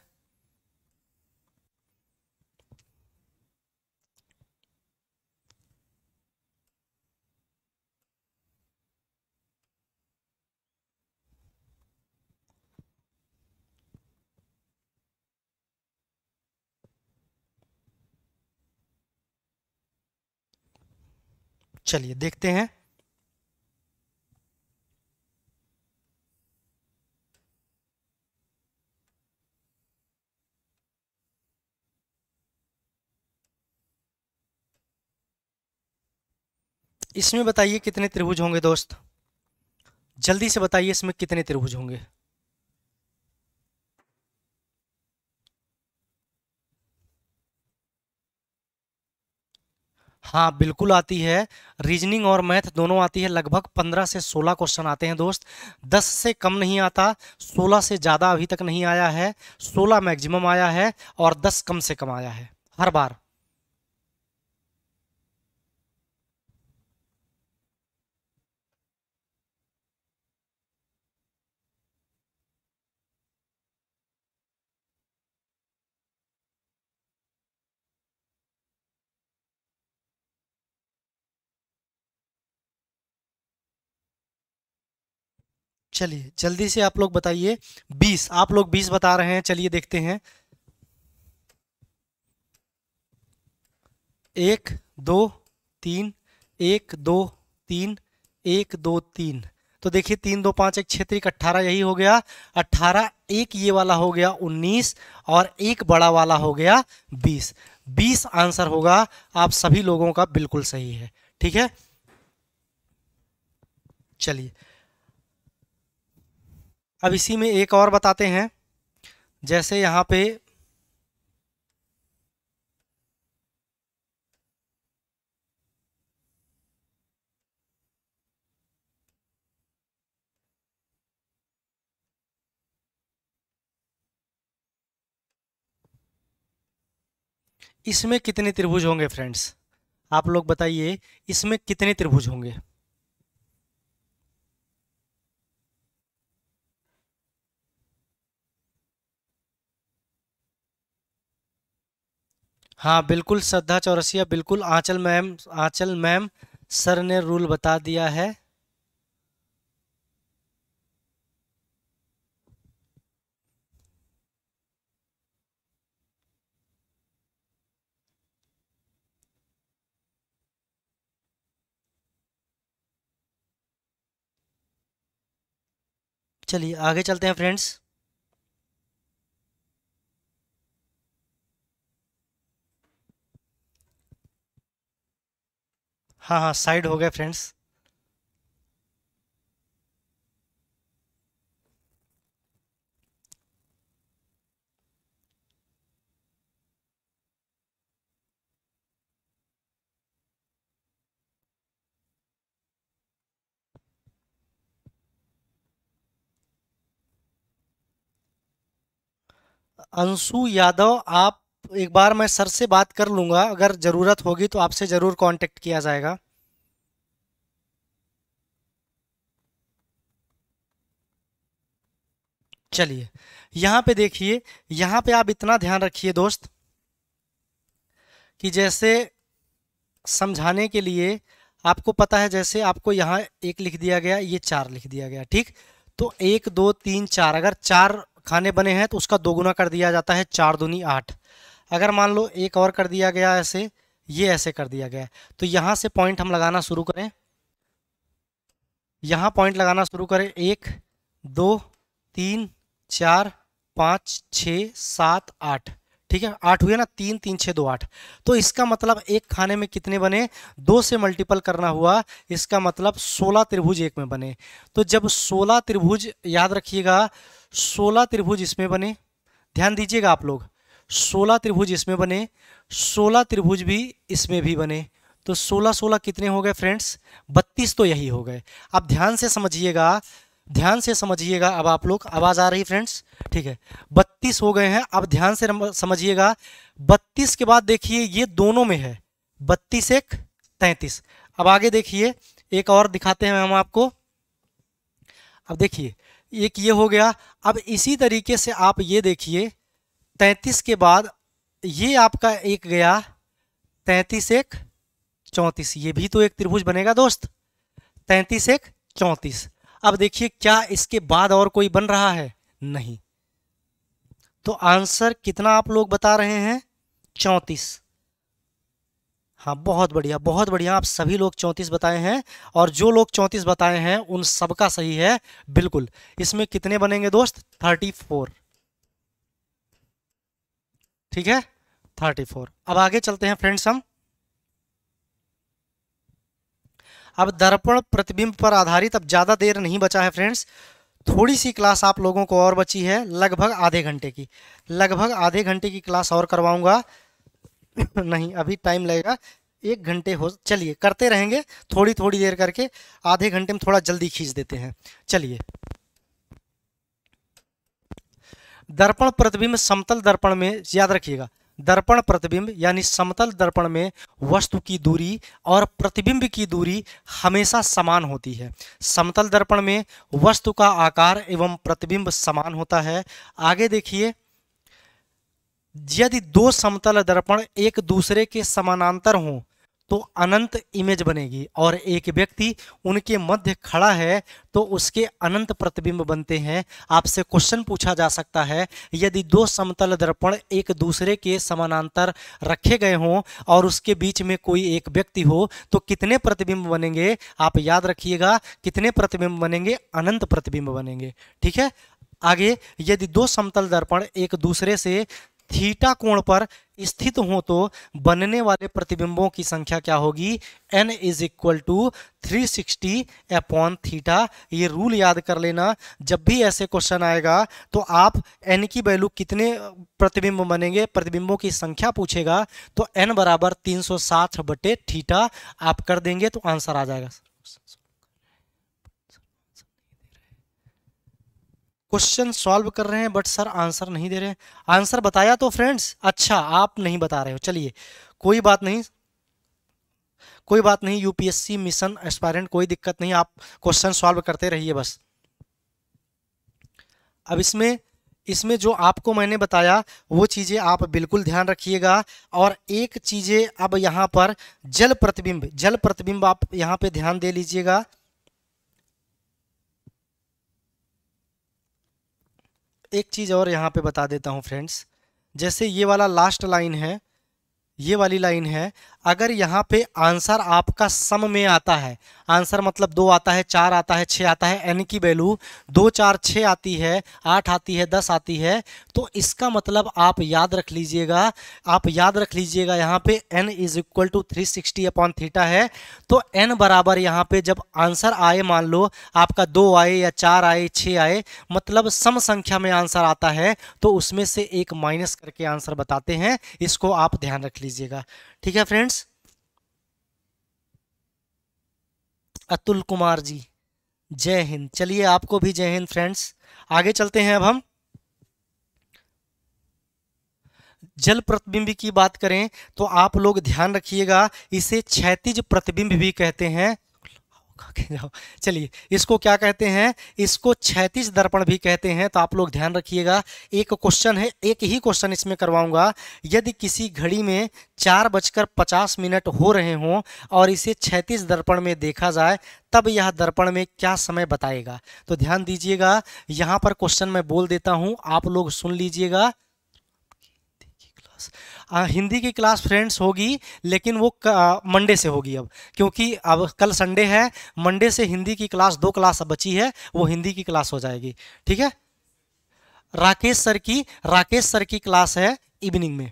Speaker 1: चलिए देखते हैं इसमें बताइए कितने त्रिभुज होंगे दोस्त जल्दी से बताइए इसमें कितने त्रिभुज होंगे हाँ बिल्कुल आती है रीजनिंग और मैथ दोनों आती है लगभग पंद्रह से सोलह क्वेश्चन आते हैं दोस्त दस से कम नहीं आता सोलह से ज़्यादा अभी तक नहीं आया है सोलह मैक्सिमम आया है और दस कम से कम आया है हर बार चलिए जल्दी से आप लोग बताइए बीस आप लोग बीस बता रहे हैं चलिए देखते हैं एक दो तीन एक दो तीन एक दो तीन तो देखिए तीन दो पाँच एक क्षेत्रिक अट्ठारह यही हो गया अट्ठारह एक ये वाला हो गया उन्नीस और एक बड़ा वाला हो गया बीस बीस आंसर होगा आप सभी लोगों का बिल्कुल सही है ठीक है चलिए अब इसी में एक और बताते हैं जैसे यहाँ पे इसमें कितने त्रिभुज होंगे फ्रेंड्स आप लोग बताइए इसमें कितने त्रिभुज होंगे हाँ बिल्कुल श्रद्धा चौरसिया बिल्कुल Aanchal ma'am Aanchal ma'am sir ने रूल बता दिया है चलिए आगे चलते हैं फ्रेंड्स हाँ हाँ साइड हो गए फ्रेंड्स अंशु यादव आप तो एक बार मैं सर से बात कर लूँगा अगर ज़रूरत होगी तो आपसे ज़रूर कांटेक्ट किया जाएगा चलिए यहाँ पे देखिए यहाँ पे आप इतना ध्यान रखिए दोस्त कि जैसे समझाने के लिए आपको पता है जैसे आपको यहाँ एक लिख दिया गया ये चार लिख दिया गया ठीक तो एक दो तीन चार अगर चार खाने बने हैं तो उसका दोगुना कर दिया जाता है चार दूनी आठ अगर मान लो एक और कर दिया गया ऐसे ये ऐसे कर दिया गया तो यहाँ से पॉइंट हम लगाना शुरू करें यहाँ पॉइंट लगाना शुरू करें एक दो तीन चार पाँच छ सात आठ ठीक है आठ हुए ना तीन तीन छः दो आठ तो इसका मतलब एक खाने में कितने बने दो से मल्टीपल करना हुआ इसका मतलब सोलह त्रिभुज एक में बने तो जब सोलह त्रिभुज याद रखिएगा सोलह त्रिभुज इसमें बने ध्यान दीजिएगा आप लोग सोलह त्रिभुज इसमें बने सोलह त्रिभुज भी इसमें भी बने तो सोलह सोलह कितने हो गए फ्रेंड्स बत्तीस तो यही हो गए अब ध्यान से समझिएगा ध्यान से समझिएगा अब आप लोग आवाज़ आ रही फ्रेंड्स ठीक है बत्तीस हो गए हैं अब ध्यान से समझिएगा बत्तीस के बाद देखिए ये दोनों में है बत्तीस एक तैंतीस अब आगे देखिए एक और दिखाते हैं हम आपको अब देखिए एक ये हो गया अब इसी तरीके से आप ये देखिए तैंतीस के बाद ये आपका एक गया तैंतीस एक चौंतीस ये भी तो एक त्रिभुज बनेगा दोस्त तैंतीस एक चौंतीस अब देखिए क्या इसके बाद और कोई बन रहा है नहीं तो आंसर कितना आप लोग बता रहे हैं चौंतीस हाँ बहुत बढ़िया बहुत बढ़िया आप सभी लोग चौंतीस बताए हैं और जो लोग चौंतीस बताए हैं उन सबका सही है बिल्कुल इसमें कितने बनेंगे दोस्त थर्टी फोर ठीक है थर्टी फोर अब आगे चलते हैं फ्रेंड्स हम अब दर्पण प्रतिबिंब पर आधारित अब ज़्यादा देर नहीं बचा है फ्रेंड्स थोड़ी सी क्लास आप लोगों को और बची है लगभग आधे घंटे की लगभग आधे घंटे की क्लास और करवाऊंगा नहीं अभी टाइम लगेगा एक घंटे हो चलिए करते रहेंगे थोड़ी थोड़ी देर करके आधे घंटे में थोड़ा जल्दी खींच देते हैं चलिए दर्पण प्रतिबिंब समतल दर्पण में याद रखिएगा दर्पण प्रतिबिंब यानी समतल दर्पण में वस्तु की दूरी और प्रतिबिंब की दूरी हमेशा समान होती है समतल दर्पण में वस्तु का आकार एवं प्रतिबिंब समान होता है आगे देखिए यदि दो समतल दर्पण एक दूसरे के समानांतर हों तो अनंत इमेज बनेगी और एक व्यक्ति उनके मध्य खड़ा है तो उसके अनंत प्रतिबिंब बनते हैं आपसे क्वेश्चन पूछा जा सकता है यदि दो समतल दर्पण एक दूसरे के समानांतर रखे गए हों और उसके बीच में कोई एक व्यक्ति हो तो कितने प्रतिबिंब बनेंगे आप याद रखिएगा कितने प्रतिबिंब बनेंगे अनंत प्रतिबिंब बनेंगे ठीक है आगे यदि दो समतल दर्पण एक दूसरे से थीटा कोण पर स्थित हो तो बनने वाले प्रतिबिंबों की संख्या क्या होगी n is equal to three sixty upon theta ये रूल याद कर लेना जब भी ऐसे क्वेश्चन आएगा तो आप n की वैल्यू कितने प्रतिबिंब बनेंगे प्रतिबिंबों की संख्या पूछेगा तो n बराबर तीन सौ साठ बटे थीटा आप कर देंगे तो आंसर आ जाएगा क्वेश्चन सॉल्व कर रहे हैं बट सर आंसर नहीं दे रहे आंसर बताया तो फ्रेंड्स अच्छा आप नहीं बता रहे हो चलिए कोई बात नहीं कोई बात नहीं यूपीएससी मिशन एक्सपायरेंट कोई दिक्कत नहीं आप क्वेश्चन सॉल्व करते रहिए बस अब इसमें इसमें जो आपको मैंने बताया वो चीज़ें आप बिल्कुल ध्यान रखिएगा और एक चीज़ें अब यहाँ पर जल प्रतिबिंब जल प्रतिबिंब आप यहाँ पे ध्यान दे लीजिएगा एक चीज़ और यहाँ पे बता देता हूँ फ्रेंड्स जैसे ये वाला लास्ट लाइन है ये वाली लाइन है अगर यहाँ पे आंसर आपका सम में आता है आंसर मतलब दो आता है चार आता है छः आता है एन की वैल्यू दो चार छः आती है आठ आती है दस आती है तो इसका मतलब आप याद रख लीजिएगा आप याद रख लीजिएगा यहाँ पे N is equal to three sixty upon theta है तो एन बराबर यहाँ पे जब आंसर आए मान लो आपका दो आए या चार आए छः आए मतलब सम संख्या में आंसर आता है तो उसमें से एक माइनस करके आंसर बताते हैं इसको आप ध्यान रख लीजिएगा ठीक है फ्रेंड्स अतुल कुमार जी जय हिंद चलिए आपको भी जय हिंद फ्रेंड्स आगे चलते हैं अब हम जल प्रतिबिंब की बात करें तो आप लोग ध्यान रखिएगा इसे क्षैतिज प्रतिबिंब भी कहते हैं जाओ चलिए इसको क्या कहते हैं इसको छैतीस दर्पण भी कहते हैं तो आप लोग ध्यान रखिएगा एक क्वेश्चन है एक ही क्वेश्चन इसमें करवाऊंगा यदि किसी घड़ी में चार बजकर पचास मिनट हो रहे हों और इसे छैतीस दर्पण में देखा जाए तब यह दर्पण में क्या समय बताएगा तो ध्यान दीजिएगा यहाँ पर क्वेश्चन मैं बोल देता हूँ आप लोग सुन लीजिएगा आ, हिंदी की क्लास फ्रेंड्स होगी लेकिन वो मंडे से होगी अब क्योंकि अब कल संडे है मंडे से हिंदी की क्लास दो क्लास अब बची है वो हिंदी की क्लास हो जाएगी ठीक है राकेश सर की राकेश सर की क्लास है इवनिंग में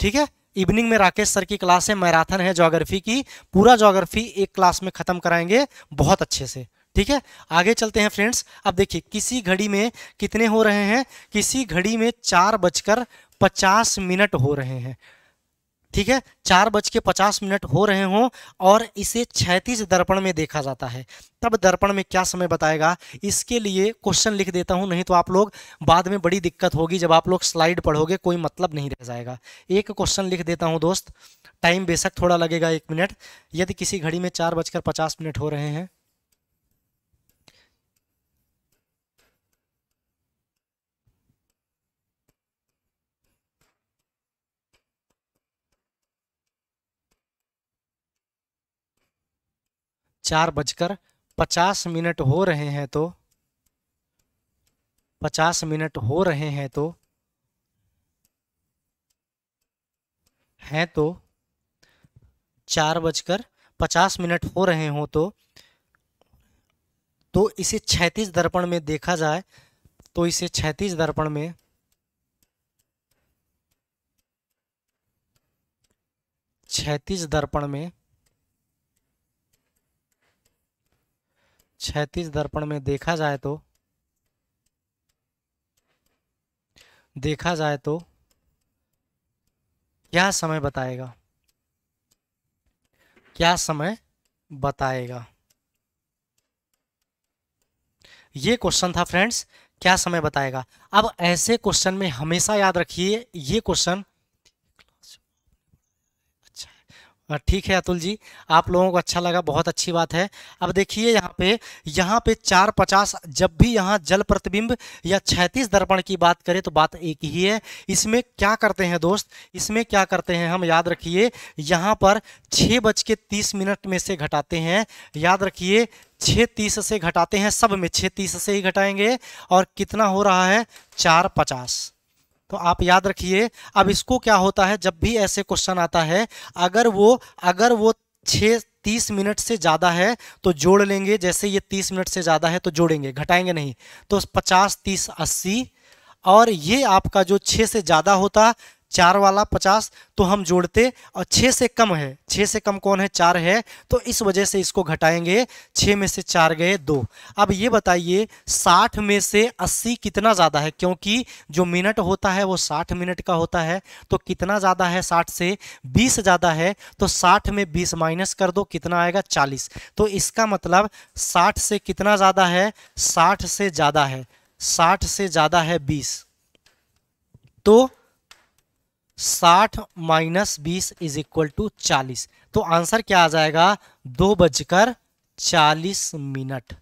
Speaker 1: ठीक है इवनिंग में राकेश सर की क्लास है मैराथन है जोग्राफी की पूरा जोग्राफी एक क्लास में ख़त्म कराएंगे बहुत अच्छे से ठीक है आगे चलते हैं फ्रेंड्स अब देखिए किसी घड़ी में कितने हो रहे हैं किसी घड़ी में चार बजकर पचास मिनट हो रहे हैं ठीक है चार बज के पचास मिनट हो रहे हों और इसे छैतीस दर्पण में देखा जाता है तब दर्पण में क्या समय बताएगा इसके लिए क्वेश्चन लिख देता हूं नहीं तो आप लोग बाद में बड़ी दिक्कत होगी जब आप लोग स्लाइड पढ़ोगे कोई मतलब नहीं रह जाएगा एक क्वेश्चन लिख देता हूं दोस्त टाइम बेशक थोड़ा लगेगा एक मिनट यदि किसी घड़ी में चार बजकर पचास मिनट हो रहे हैं चार बजकर पचास मिनट हो रहे हैं तो पचास मिनट हो रहे हैं तो हैं तो चार बजकर पचास मिनट हो रहे हो तो तो इसे छैतीस दर्पण में देखा जाए तो इसे छैतीस दर्पण में छैतीस दर्पण में छैतीस दर्पण में देखा जाए तो देखा जाए तो क्या समय बताएगा क्या समय बताएगा ये क्वेश्चन था फ्रेंड्स क्या समय बताएगा अब ऐसे क्वेश्चन में हमेशा याद रखिए ये क्वेश्चन हाँ, ठीक है अतुल जी आप लोगों को अच्छा लगा बहुत अच्छी बात है अब देखिए यहाँ पे यहाँ पे चार पचास जब भी यहाँ जल प्रतिबिंब या छैतीस दर्पण की बात करें तो बात एक ही है इसमें क्या करते हैं दोस्त इसमें क्या करते हैं हम याद रखिए यहाँ पर छः बज के तीस मिनट में से घटाते हैं याद रखिए छः तीस से घटाते हैं सब में छः तीस से ही घटाएंगे और कितना हो रहा है चार पचास तो आप याद रखिए अब इसको क्या होता है जब भी ऐसे क्वेश्चन आता है अगर वो अगर वो छः तीस मिनट से ज़्यादा है तो जोड़ लेंगे जैसे ये तीस मिनट से ज़्यादा है तो जोड़ेंगे घटाएंगे नहीं तो पचास तीस अस्सी और ये आपका जो छः से ज़्यादा होता चार वाला पचास तो हम जोड़ते और छः से कम है छः से कम कौन है चार है तो इस वजह से इसको घटाएंगे छः में से चार गए दो अब ये बताइए साठ में से अस्सी कितना ज़्यादा है क्योंकि जो मिनट होता है वो साठ मिनट का होता है तो कितना ज़्यादा है साठ से बीस ज़्यादा है तो साठ में बीस माइनस कर दो कितना आएगा चालीस तो इसका मतलब साठ से कितना ज़्यादा है साठ से ज़्यादा है साठ से ज़्यादा है बीस तो साठ माइनस बीस इज इक्वल टू चालीस तो आंसर क्या आ जाएगा दो बजकर चालीस मिनट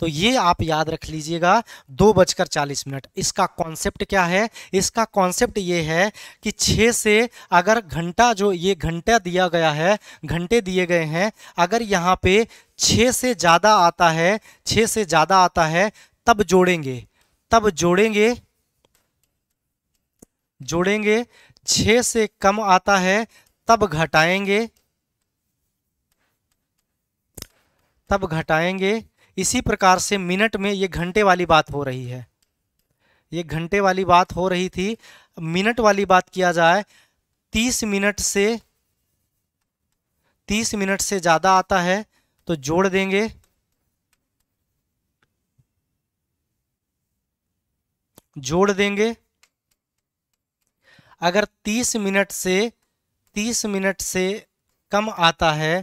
Speaker 1: तो ये आप याद रख लीजिएगा दो बजकर चालीस मिनट इसका कॉन्सेप्ट क्या है इसका कॉन्सेप्ट ये है कि छः से अगर घंटा जो ये घंटा दिया गया है घंटे दिए गए हैं अगर यहाँ पे छः से ज़्यादा आता है छः से ज़्यादा आता है तब जोड़ेंगे तब जोड़ेंगे जोड़ेंगे छः से कम आता है तब घटाएंगे तब घटाएंगे इसी प्रकार से मिनट में ये घंटे वाली बात हो रही है ये घंटे वाली बात हो रही थी मिनट वाली बात किया जाए तीस मिनट से तीस मिनट से ज़्यादा आता है तो जोड़ देंगे जोड़ देंगे अगर 30 मिनट से 30 मिनट से कम आता है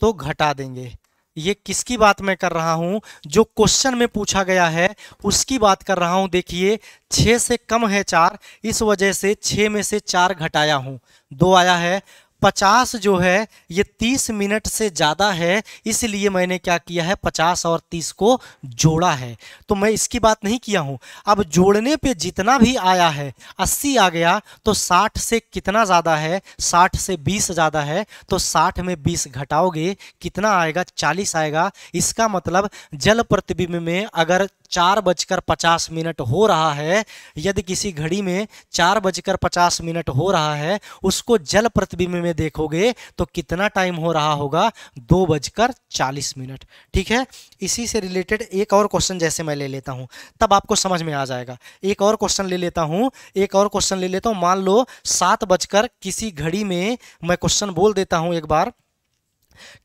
Speaker 1: तो घटा देंगे ये किसकी बात मैं कर रहा हूँ जो क्वेश्चन में पूछा गया है उसकी बात कर रहा हूँ देखिए छः से कम है चार इस वजह से छः में से चार घटाया हूँ दो आया है पचास जो है ये तीस मिनट से ज़्यादा है इसलिए मैंने क्या किया है पचास और तीस को जोड़ा है तो मैं इसकी बात नहीं किया हूँ अब जोड़ने पे जितना भी आया है अस्सी आ गया तो साठ से कितना ज़्यादा है साठ से बीस ज़्यादा है तो साठ में बीस घटाओगे कितना आएगा चालीस आएगा इसका मतलब जल प्रतिबिंब में अगर चार बजकर पचास मिनट हो रहा है यदि किसी घड़ी में चार बजकर पचास मिनट हो रहा है उसको जल प्रतिबिंब में देखोगे तो कितना टाइम हो रहा होगा दो बजकर चालीस मिनट ठीक है इसी से रिलेटेड एक और क्वेश्चन जैसे मैं ले लेता हूँ तब आपको समझ में आ जाएगा एक और क्वेश्चन ले लेता हूँ एक और क्वेश्चन ले लेता हूँ मान लो सात बजकर किसी घड़ी में मैं क्वेश्चन बोल देता हूँ एक बार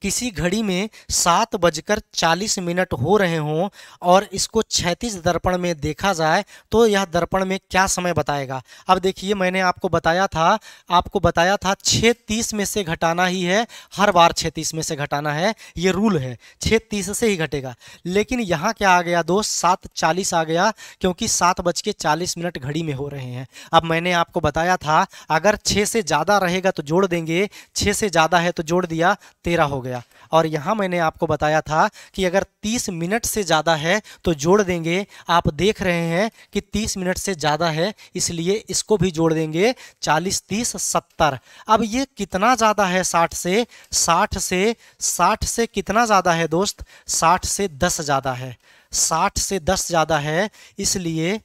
Speaker 1: किसी घड़ी में सात बजकर चालीस मिनट हो रहे हों और इसको छैतीस दर्पण में देखा जाए तो यह दर्पण में क्या समय बताएगा अब देखिए मैंने आपको बताया था आपको बताया था छः तीस में से घटाना ही है हर बार छः तीस में से घटाना है ये रूल है छः तीस से ही घटेगा लेकिन यहाँ क्या आ गया दोस्त सात चालीस आ गया क्योंकि सात बज के चालीस मिनट घड़ी में हो रहे हैं अब मैंने आपको बताया था अगर छः से ज़्यादा रहेगा तो जोड़ देंगे छः से ज़्यादा है तो जोड़ दिया तेरह मेरा हो गया और यहाँ मैंने आपको बताया था कि अगर तीस मिनट से ज़्यादा है तो जोड़ देंगे आप देख रहे हैं कि 30 मिनट से ज़्यादा है इसलिए इसको भी जोड़ देंगे 40 30 70 अब ये कितना ज़्यादा है 60 से 60 से 60 से कितना ज़्यादा है दोस्त साठ से दस ज़्यादा है साठ से दस ज़्यादा है इसलिए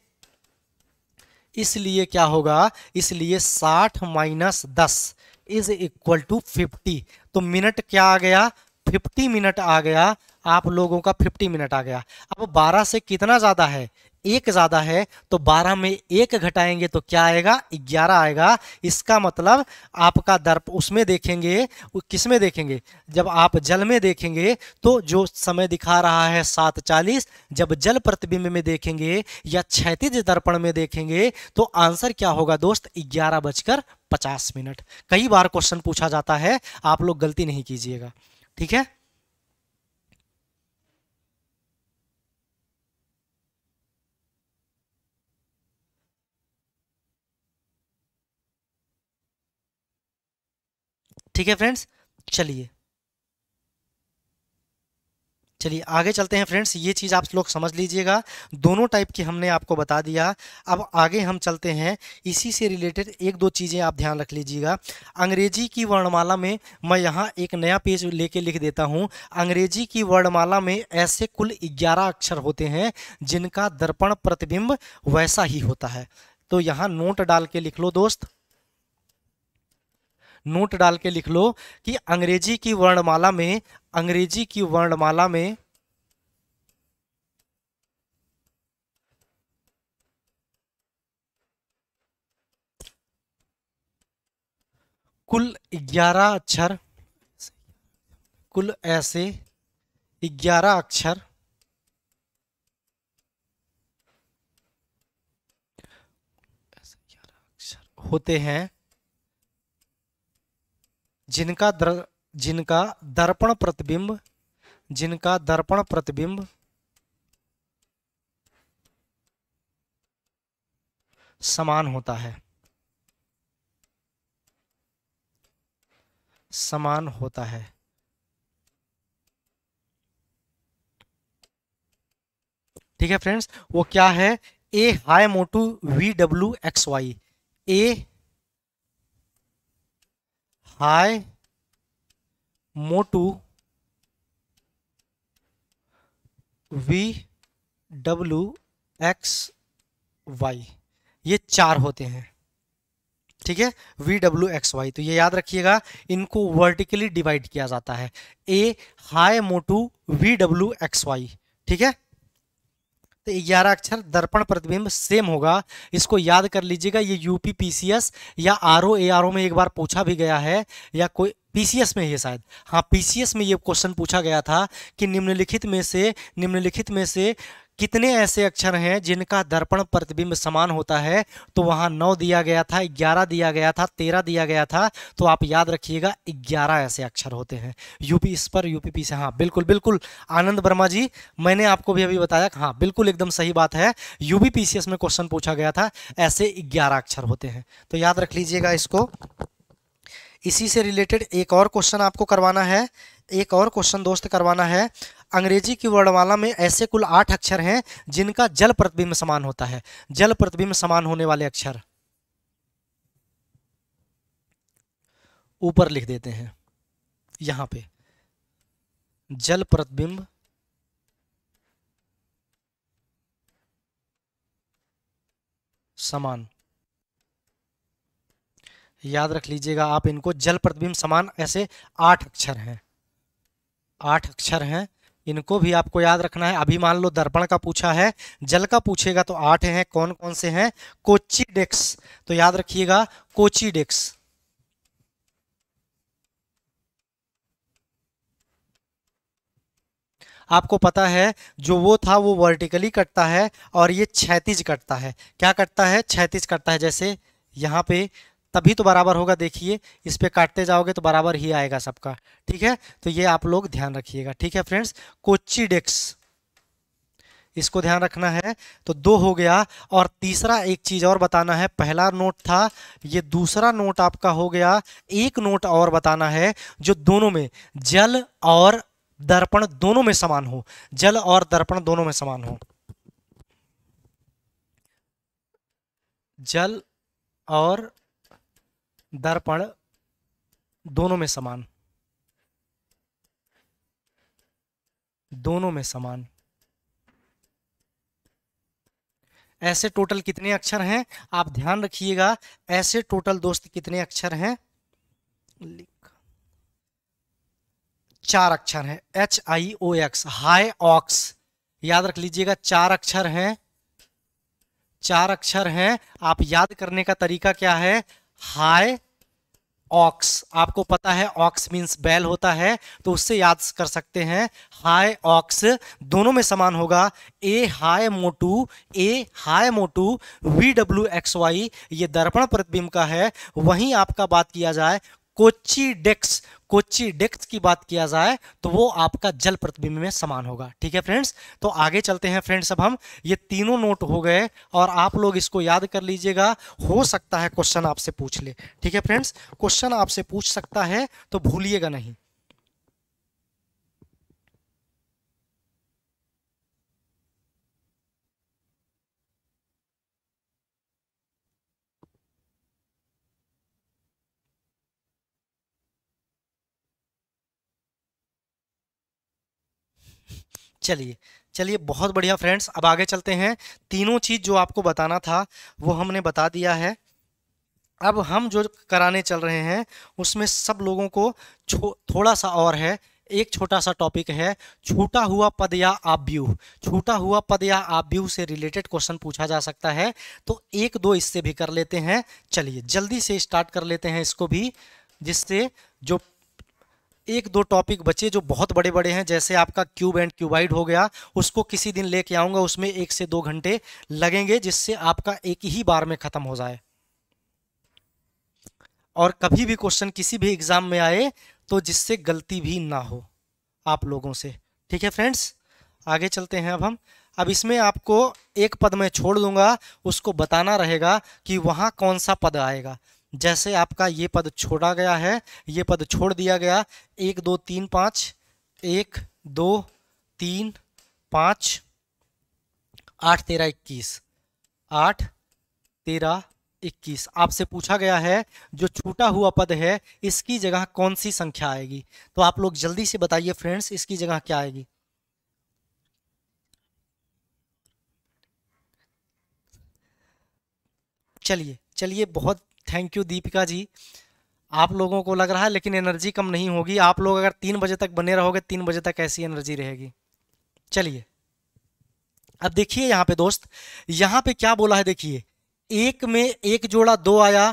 Speaker 1: इसलिए क्या होगा इसलिए साठ माइनस दस इज इक्वल टू फिफ्टी तो मिनट क्या आ गया फिफ्टी मिनट आ गया आप लोगों का फिफ्टी मिनट आ गया अब बारह से कितना ज़्यादा है एक ज़्यादा है तो बारह में एक घटाएंगे तो क्या आएगा ग्यारह आएगा इसका मतलब आपका दर्प उसमें देखेंगे किस में देखेंगे जब आप जल में देखेंगे तो जो समय दिखा रहा है सात चालीस जब जल प्रतिबिंब में देखेंगे या क्षैतिज दर्पण में देखेंगे तो आंसर क्या होगा दोस्त ग्यारह बजकर पचास मिनट कई बार क्वेश्चन पूछा जाता है आप लोग गलती नहीं कीजिएगा ठीक है ठीक है फ्रेंड्स चलिए चलिए आगे चलते हैं फ्रेंड्स ये चीज़ आप लोग समझ लीजिएगा दोनों टाइप की हमने आपको बता दिया अब आगे हम चलते हैं इसी से रिलेटेड एक दो चीज़ें आप ध्यान रख लीजिएगा अंग्रेजी की वर्णमाला में मैं यहाँ एक नया पेज लेके लिख देता हूँ अंग्रेजी की वर्णमाला में ऐसे कुल ग्यारह अक्षर होते हैं जिनका दर्पण प्रतिबिंब वैसा ही होता है तो यहाँ नोट डाल के लिख लो दोस्त नोट डाल के लिख लो कि अंग्रेजी की वर्णमाला में अंग्रेजी की वर्णमाला में कुल ग्यारह अक्षर कुल ऐसे ग्यारह अक्षर होते हैं जिनका द्र जिनका दर्पण प्रतिबिंब जिनका दर्पण प्रतिबिंब समान होता है समान होता है ठीक है फ्रेंड्स वो क्या है ए हाई मोटू V W X Y A hi मोटू वी डब्लू एक्स वाई ये चार होते हैं ठीक है वी डब्ल्यू एक्स वाई तो ये याद रखिएगा इनको वर्टिकली डिवाइड किया जाता है ए हाई मोटू वी डब्ल्यू एक्स वाई ठीक है तो ग्यारह अक्षर दर्पण प्रतिबिंब सेम होगा इसको याद कर लीजिएगा ये यूपी पीसीएस या R O A R O में एक बार पूछा भी गया है या कोई पीसीएस में है शायद हाँ पीसीएस में ये क्वेश्चन पूछा गया था कि निम्नलिखित में से निम्नलिखित में से कितने ऐसे अक्षर हैं जिनका दर्पण प्रतिबिंब समान होता है तो वहाँ नौ दिया गया था ग्यारह दिया गया था तेरह दिया गया था तो आप याद रखिएगा ग्यारह ऐसे अक्षर होते हैं यूपी इस पर यूपी पी से हाँ बिल्कुल बिल्कुल आनंद वर्मा जी मैंने आपको भी अभी बताया हाँ बिल्कुल एकदम सही बात है यूबी में क्वेश्चन पूछा गया था ऐसे ग्यारह अक्षर होते हैं तो याद रख लीजिएगा इसको इसी से रिलेटेड एक और क्वेश्चन आपको करवाना है एक और क्वेश्चन दोस्त करवाना है अंग्रेजी की वर्णमाला में ऐसे कुल आठ अक्षर हैं जिनका जल प्रतिबिंब समान होता है जल प्रतिबिंब समान होने वाले अक्षर ऊपर लिख देते हैं यहां पे जल प्रतिबिंब समान याद रख लीजिएगा आप इनको जल प्रतिबिंब समान ऐसे आठ अक्षर हैं आठ अक्षर हैं इनको भी आपको याद रखना है अभी मान लो दर्पण का पूछा है जल का पूछेगा तो आठ हैं कौन कौन से हैं कोची डेक्स तो याद रखिएगा कोची डेक्स आपको पता है जो वो था वो वर्टिकली कटता है और ये क्षैतिज कटता है क्या कटता है क्षैतिज कटता है जैसे यहाँ पे तभी तो बराबर होगा देखिए इस पर काटते जाओगे तो बराबर ही आएगा सबका ठीक है तो ये आप लोग ध्यान रखिएगा ठीक है फ्रेंड्स कोच्ची डेक्स इसको ध्यान रखना है तो दो हो गया और तीसरा एक चीज़ और बताना है पहला नोट था ये दूसरा नोट आपका हो गया एक नोट और बताना है जो दोनों में जल और दर्पण दोनों में समान हो जल और दर्पण दोनों में समान हो जल और दर्पण दोनों में समान दोनों में समान ऐसे टोटल कितने अक्षर हैं आप ध्यान रखिएगा ऐसे टोटल दोस्त कितने अक्षर हैं चार अक्षर हैं H I O X hi ox याद रख लीजिएगा चार अक्षर हैं चार अक्षर हैं आप याद करने का तरीका क्या है हाय ऑक्स आपको पता है ऑक्स मीन्स बैल होता है तो उससे याद कर सकते हैं हाय ऑक्स दोनों में समान होगा ए हाय मोटू ए हाय मोटू वी डब्ल्यू एक्स वाई ये दर्पण प्रतिबिंब का है वहीं आपका बात किया जाए कोची डेक्स कोची डेक्थ की बात किया जाए तो वो आपका जल प्रतिबिंब में समान होगा ठीक है फ्रेंड्स तो आगे चलते हैं फ्रेंड्स अब हम ये तीनों नोट हो गए और आप लोग इसको याद कर लीजिएगा हो सकता है क्वेश्चन आपसे पूछ ले ठीक है फ्रेंड्स क्वेश्चन आपसे पूछ सकता है तो भूलिएगा नहीं चलिए चलिए बहुत बढ़िया फ्रेंड्स अब आगे चलते हैं तीनों चीज़ जो आपको बताना था वो हमने बता दिया है अब हम जो कराने चल रहे हैं उसमें सब लोगों को थोड़ा सा और है एक छोटा सा टॉपिक है छूटा हुआ पद या आव्यूह छूटा हुआ पद या आव्यूह से रिलेटेड क्वेश्चन पूछा जा सकता है तो एक दो इससे भी कर लेते हैं चलिए जल्दी से स्टार्ट कर लेते हैं इसको भी जिससे जो एक दो टॉपिक बचे जो बहुत बड़े बड़े हैं जैसे आपका क्यूब एंड क्यूबाइड हो गया उसको किसी दिन लेके आऊंगा उसमें एक से दो घंटे लगेंगे जिससे आपका एक ही बार में ख़त्म हो जाए और कभी भी क्वेश्चन किसी भी एग्ज़ाम में आए तो जिससे गलती भी ना हो आप लोगों से ठीक है फ्रेंड्स आगे चलते हैं अब हम अब इसमें आपको एक पद में छोड़ दूंगा उसको बताना रहेगा कि वहाँ कौन सा पद आएगा जैसे आपका ये पद छोड़ा गया है ये पद छोड़ दिया गया एक दो तीन पाँच एक दो तीन पाँच आठ तेरह इक्कीस आठ तेरह इक्कीस आपसे पूछा गया है जो छूटा हुआ पद है इसकी जगह कौन सी संख्या आएगी तो आप लोग जल्दी से बताइए फ्रेंड्स इसकी जगह क्या आएगी चलिए चलिए बहुत थैंक यू दीपिका जी आप लोगों को लग रहा है लेकिन एनर्जी कम नहीं होगी आप लोग अगर तीन बजे तक बने रहोगे तीन बजे तक ऐसी एनर्जी रहेगी चलिए अब देखिए यहाँ पे दोस्त यहाँ पे क्या बोला है देखिए एक में एक जोड़ा दो आया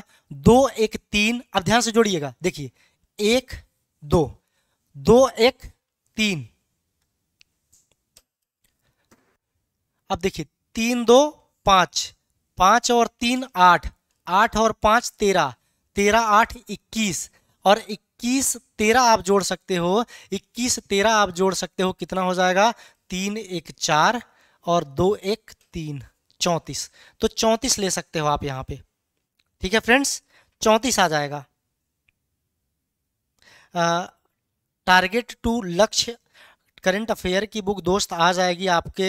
Speaker 1: दो एक तीन अब ध्यान से जोड़िएगा देखिए एक दो दो एक तीन अब देखिए तीन दो पांच पांच और तीन आठ आठ और पाँच तेरह तेरह आठ इक्कीस और इक्कीस तेरह आप जोड़ सकते हो इक्कीस तेरह आप जोड़ सकते हो कितना हो जाएगा तीन एक चार और दो एक तीन चौंतीस तो चौंतीस ले सकते हो आप यहाँ पे ठीक है फ्रेंड्स चौंतीस आ जाएगा टारगेट टू लक्ष्य करंट अफेयर की बुक दोस्त आ जाएगी आपके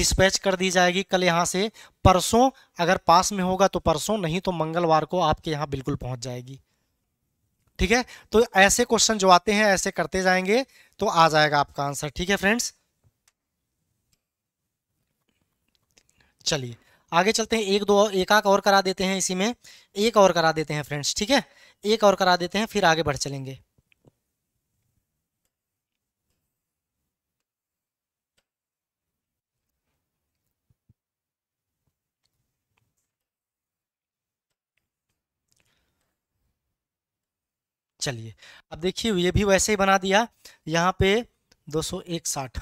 Speaker 1: डिस्पैच कर दी जाएगी कल यहाँ से परसों अगर पास में होगा तो परसों नहीं तो मंगलवार को आपके यहाँ बिल्कुल पहुँच जाएगी ठीक है तो ऐसे क्वेश्चन जो आते हैं ऐसे करते जाएंगे तो आ जाएगा आपका आंसर ठीक है फ्रेंड्स चलिए आगे चलते हैं एक दो एक आक और करा देते हैं इसी में एक और करा देते हैं फ्रेंड्स ठीक है एक और करा देते हैं फिर आगे बढ़ चलेंगे चलिए अब देखिए ये भी वैसे ही बना दिया यहाँ पे दो सौ एक साठ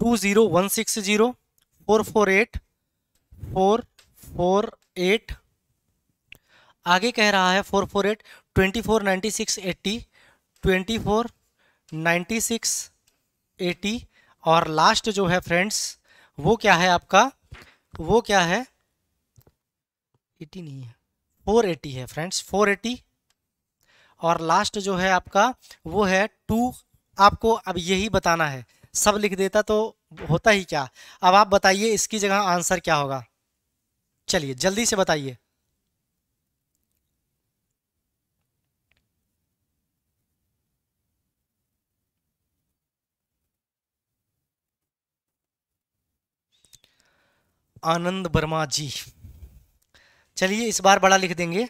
Speaker 1: two zero one six zero four four eight four four eight आगे कह रहा है four four eight twenty four ninety six eighty twenty four ninety six eighty और लास्ट जो है फ्रेंड्स वो क्या है आपका वो क्या है एटी नहीं है फोर एटी है फ्रेंड्स फोर एटी और लास्ट जो है आपका वो है टू आपको अब यही बताना है सब लिख देता तो होता ही क्या अब आप बताइए इसकी जगह आंसर क्या होगा चलिए जल्दी से बताइए आनंद वर्मा जी चलिए इस बार बड़ा लिख देंगे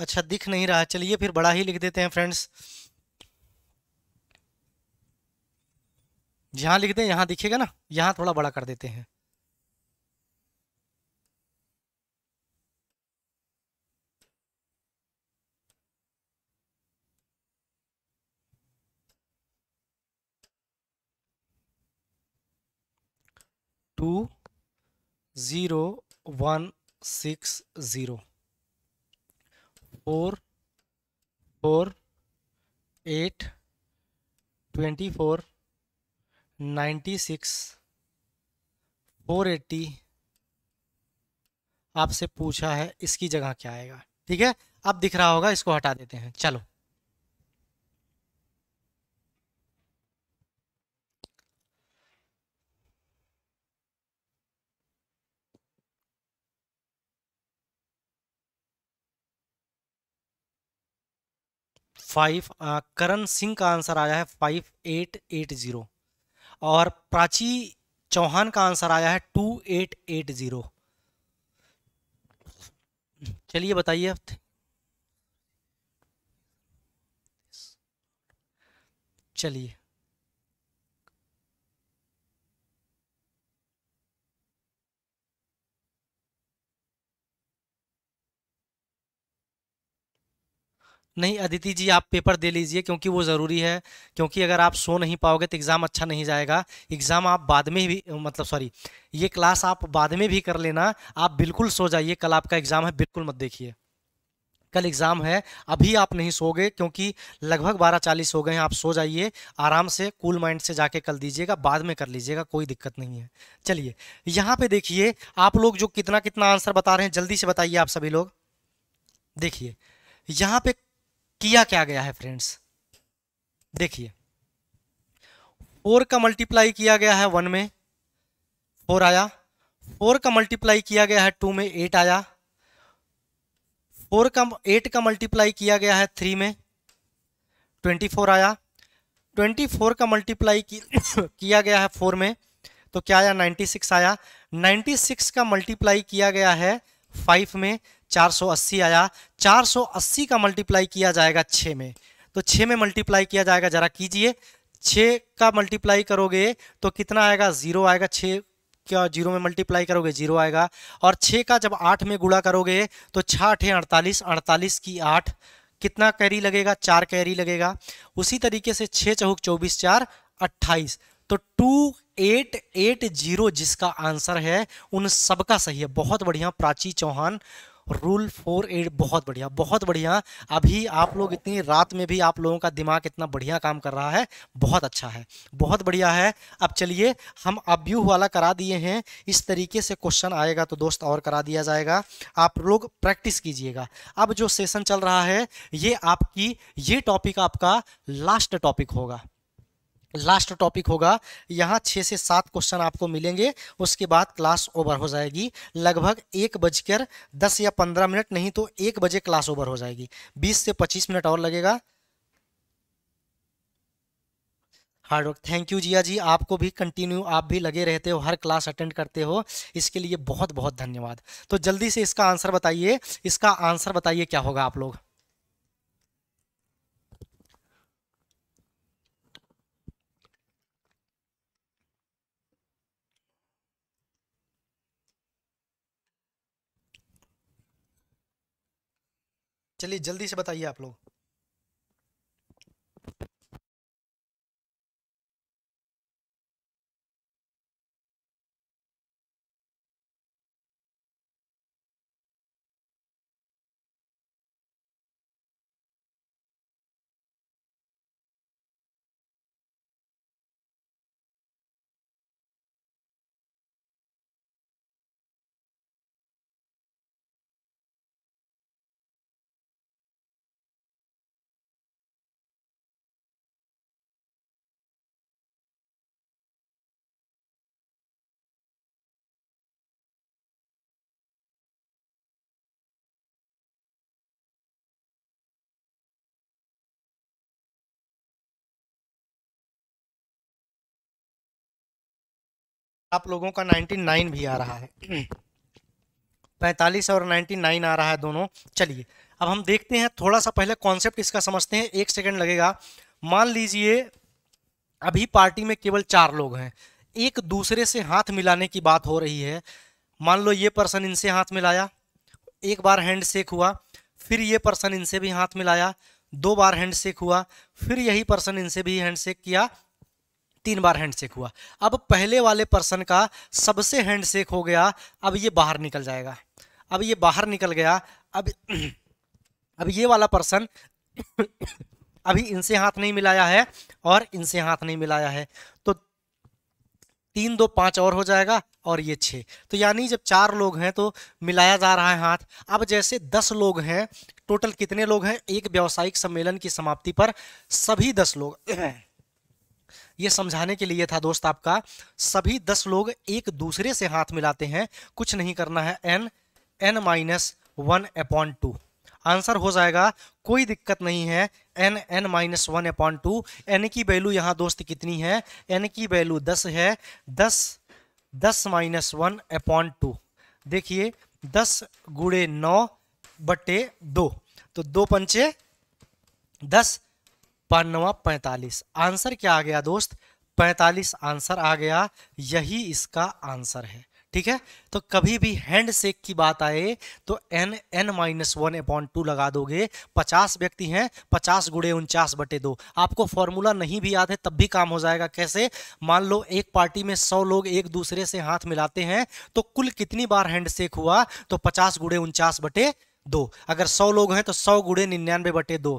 Speaker 1: अच्छा दिख नहीं रहा चलिए फिर बड़ा ही लिख देते हैं फ्रेंड्स जहां लिख दें यहां दिखेगा ना यहां थोड़ा बड़ा कर देते हैं two zero one six zero four four eight twenty four ninety six four eighty आपसे पूछा है इसकी जगह क्या आएगा ठीक है अब दिख रहा होगा इसको हटा देते हैं चलो फाइव करण सिंह का आंसर आया है फाइव एट एट ज़ीरो और प्राची चौहान का आंसर आया है टू एट एट ज़ीरो चलिए बताइए चलिए नहीं अदिति जी आप पेपर दे लीजिए क्योंकि वो ज़रूरी है क्योंकि अगर आप सो नहीं पाओगे तो एग्ज़ाम अच्छा नहीं जाएगा एग्ज़ाम आप बाद में भी मतलब सॉरी ये क्लास आप बाद में भी कर लेना आप बिल्कुल सो जाइए कल आपका एग्ज़ाम है बिल्कुल मत देखिए कल एग्ज़ाम है अभी आप नहीं सोगे क्योंकि लगभग बारह चालीस हो गए हैं आप सो जाइए आराम से कूल माइंड से जाके कल दीजिएगा बाद में कर लीजिएगा कोई दिक्कत नहीं है चलिए यहाँ पे देखिए आप लोग जो कितना कितना आंसर बता रहे हैं जल्दी से बताइए आप सभी लोग देखिए यहाँ पे किया क्या गया है फ्रेंड्स देखिए फोर का मल्टीप्लाई किया गया है वन में फोर आया फोर का मल्टीप्लाई किया गया है टू में एट आया फोर का एट का मल्टीप्लाई किया गया है थ्री में ट्वेंटी फोर आया ट्वेंटी फोर का मल्टीप्लाई किया गया है फोर में तो क्या आया नाइन्टी सिक्स आया नाइन्टी सिक्स का मल्टीप्लाई किया गया है फाइव में 480 आया 480 का मल्टीप्लाई किया जाएगा छः में तो छः में मल्टीप्लाई किया जाएगा ज़रा कीजिए छः का मल्टीप्लाई करोगे तो कितना आएगा ज़ीरो आएगा छः क्या जीरो में मल्टीप्लाई करोगे जीरो आएगा और छः का जब आठ में गुड़ा करोगे तो छः अड़तालीस अड़तालीस की आठ कितना कैरी लगेगा चार कैरी लगेगा उसी तरीके से छः चौक चौबीस चार अट्ठाईस तो टू एट एट जीरो जिसका आंसर है उन सबका सही है बहुत बढ़िया Prachi Chauhan rule four eight बहुत बढ़िया बहुत बढ़िया अभी आप लोग इतनी रात में भी आप लोगों का दिमाग इतना बढ़िया काम कर रहा है बहुत अच्छा है बहुत बढ़िया है अब चलिए हम अब्यू वाला करा दिए हैं इस तरीके से क्वेश्चन आएगा तो दोस्त और करा दिया जाएगा आप लोग प्रैक्टिस कीजिएगा अब जो सेशन चल रहा है ये आपकी ये टॉपिक आपका लास्ट टॉपिक होगा लास्ट टॉपिक होगा यहाँ छः से सात क्वेश्चन आपको मिलेंगे उसके बाद क्लास ओवर हो जाएगी लगभग एक बजकर दस या पंद्रह मिनट नहीं तो एक बजे क्लास ओवर हो जाएगी बीस से पच्चीस मिनट और लगेगा hard work thank you Jiya ji आपको भी कंटिन्यू आप भी लगे रहते हो हर क्लास अटेंड करते हो इसके लिए बहुत बहुत धन्यवाद तो जल्दी से इसका आंसर बताइए इसका आंसर बताइए क्या होगा आप लोग चलिए जल्दी से बताइए आप लोग आप लोगों का 99 भी आ रहा है 45 और 99 आ रहा है दोनों चलिए अब हम देखते हैं थोड़ा सा पहले कॉन्सेप्ट इसका समझते हैं एक सेकंड लगेगा मान लीजिए अभी पार्टी में केवल चार लोग हैं एक दूसरे से हाथ मिलाने की बात हो रही है मान लो ये पर्सन इनसे हाथ मिलाया एक बार हैंड शेक हुआ फिर ये पर्सन इनसे भी हाथ मिलाया दो बार हैंड शेक हुआ फिर यही पर्सन इनसे भी हैंड शेक किया तीन बार हैंडशेक हुआ अब पहले वाले पर्सन का सबसे हैंडशेक हो गया अब ये बाहर निकल जाएगा अब ये बाहर निकल गया अब अब ये वाला पर्सन अभी इनसे हाथ नहीं मिलाया है और इनसे हाथ नहीं मिलाया है तो तीन दो पाँच और हो जाएगा और ये छः तो यानी जब चार लोग हैं तो मिलाया जा रहा है हाथ अब जैसे दस लोग हैं टोटल कितने लोग हैं एक व्यावसायिक सम्मेलन की समाप्ति पर सभी दस लोग ये समझाने के लिए था दोस्त आपका सभी दस लोग एक दूसरे से हाथ मिलाते हैं कुछ नहीं करना है N N minus one upon two answer हो जाएगा कोई दिक्कत नहीं है N N minus one upon two N की वैल्यू यहाँ दोस्त कितनी है एन की वैल्यू दस है दस दस माइनस वन अपॉन टू देखिए दस गुड़े नौ बटे दो तो दो पंचे दस बानवा पैंतालीस आंसर क्या आ गया दोस्त पैंतालीस आंसर आ गया यही इसका आंसर है ठीक है तो कभी भी हैंड शेक की बात आए तो N N minus one upon two लगा दोगे पचास व्यक्ति हैं पचास गुड़े उनचास बटे दो आपको फॉर्मूला नहीं भी याद है तब भी काम हो जाएगा कैसे मान लो एक पार्टी में सौ लोग एक दूसरे से हाथ मिलाते हैं तो कुल कितनी बार हैंड शेक हुआ तो पचास गुड़े उनचास बटे दो अगर सौ लोग हैं तो सौ गुड़े निन्यानवे बटे दो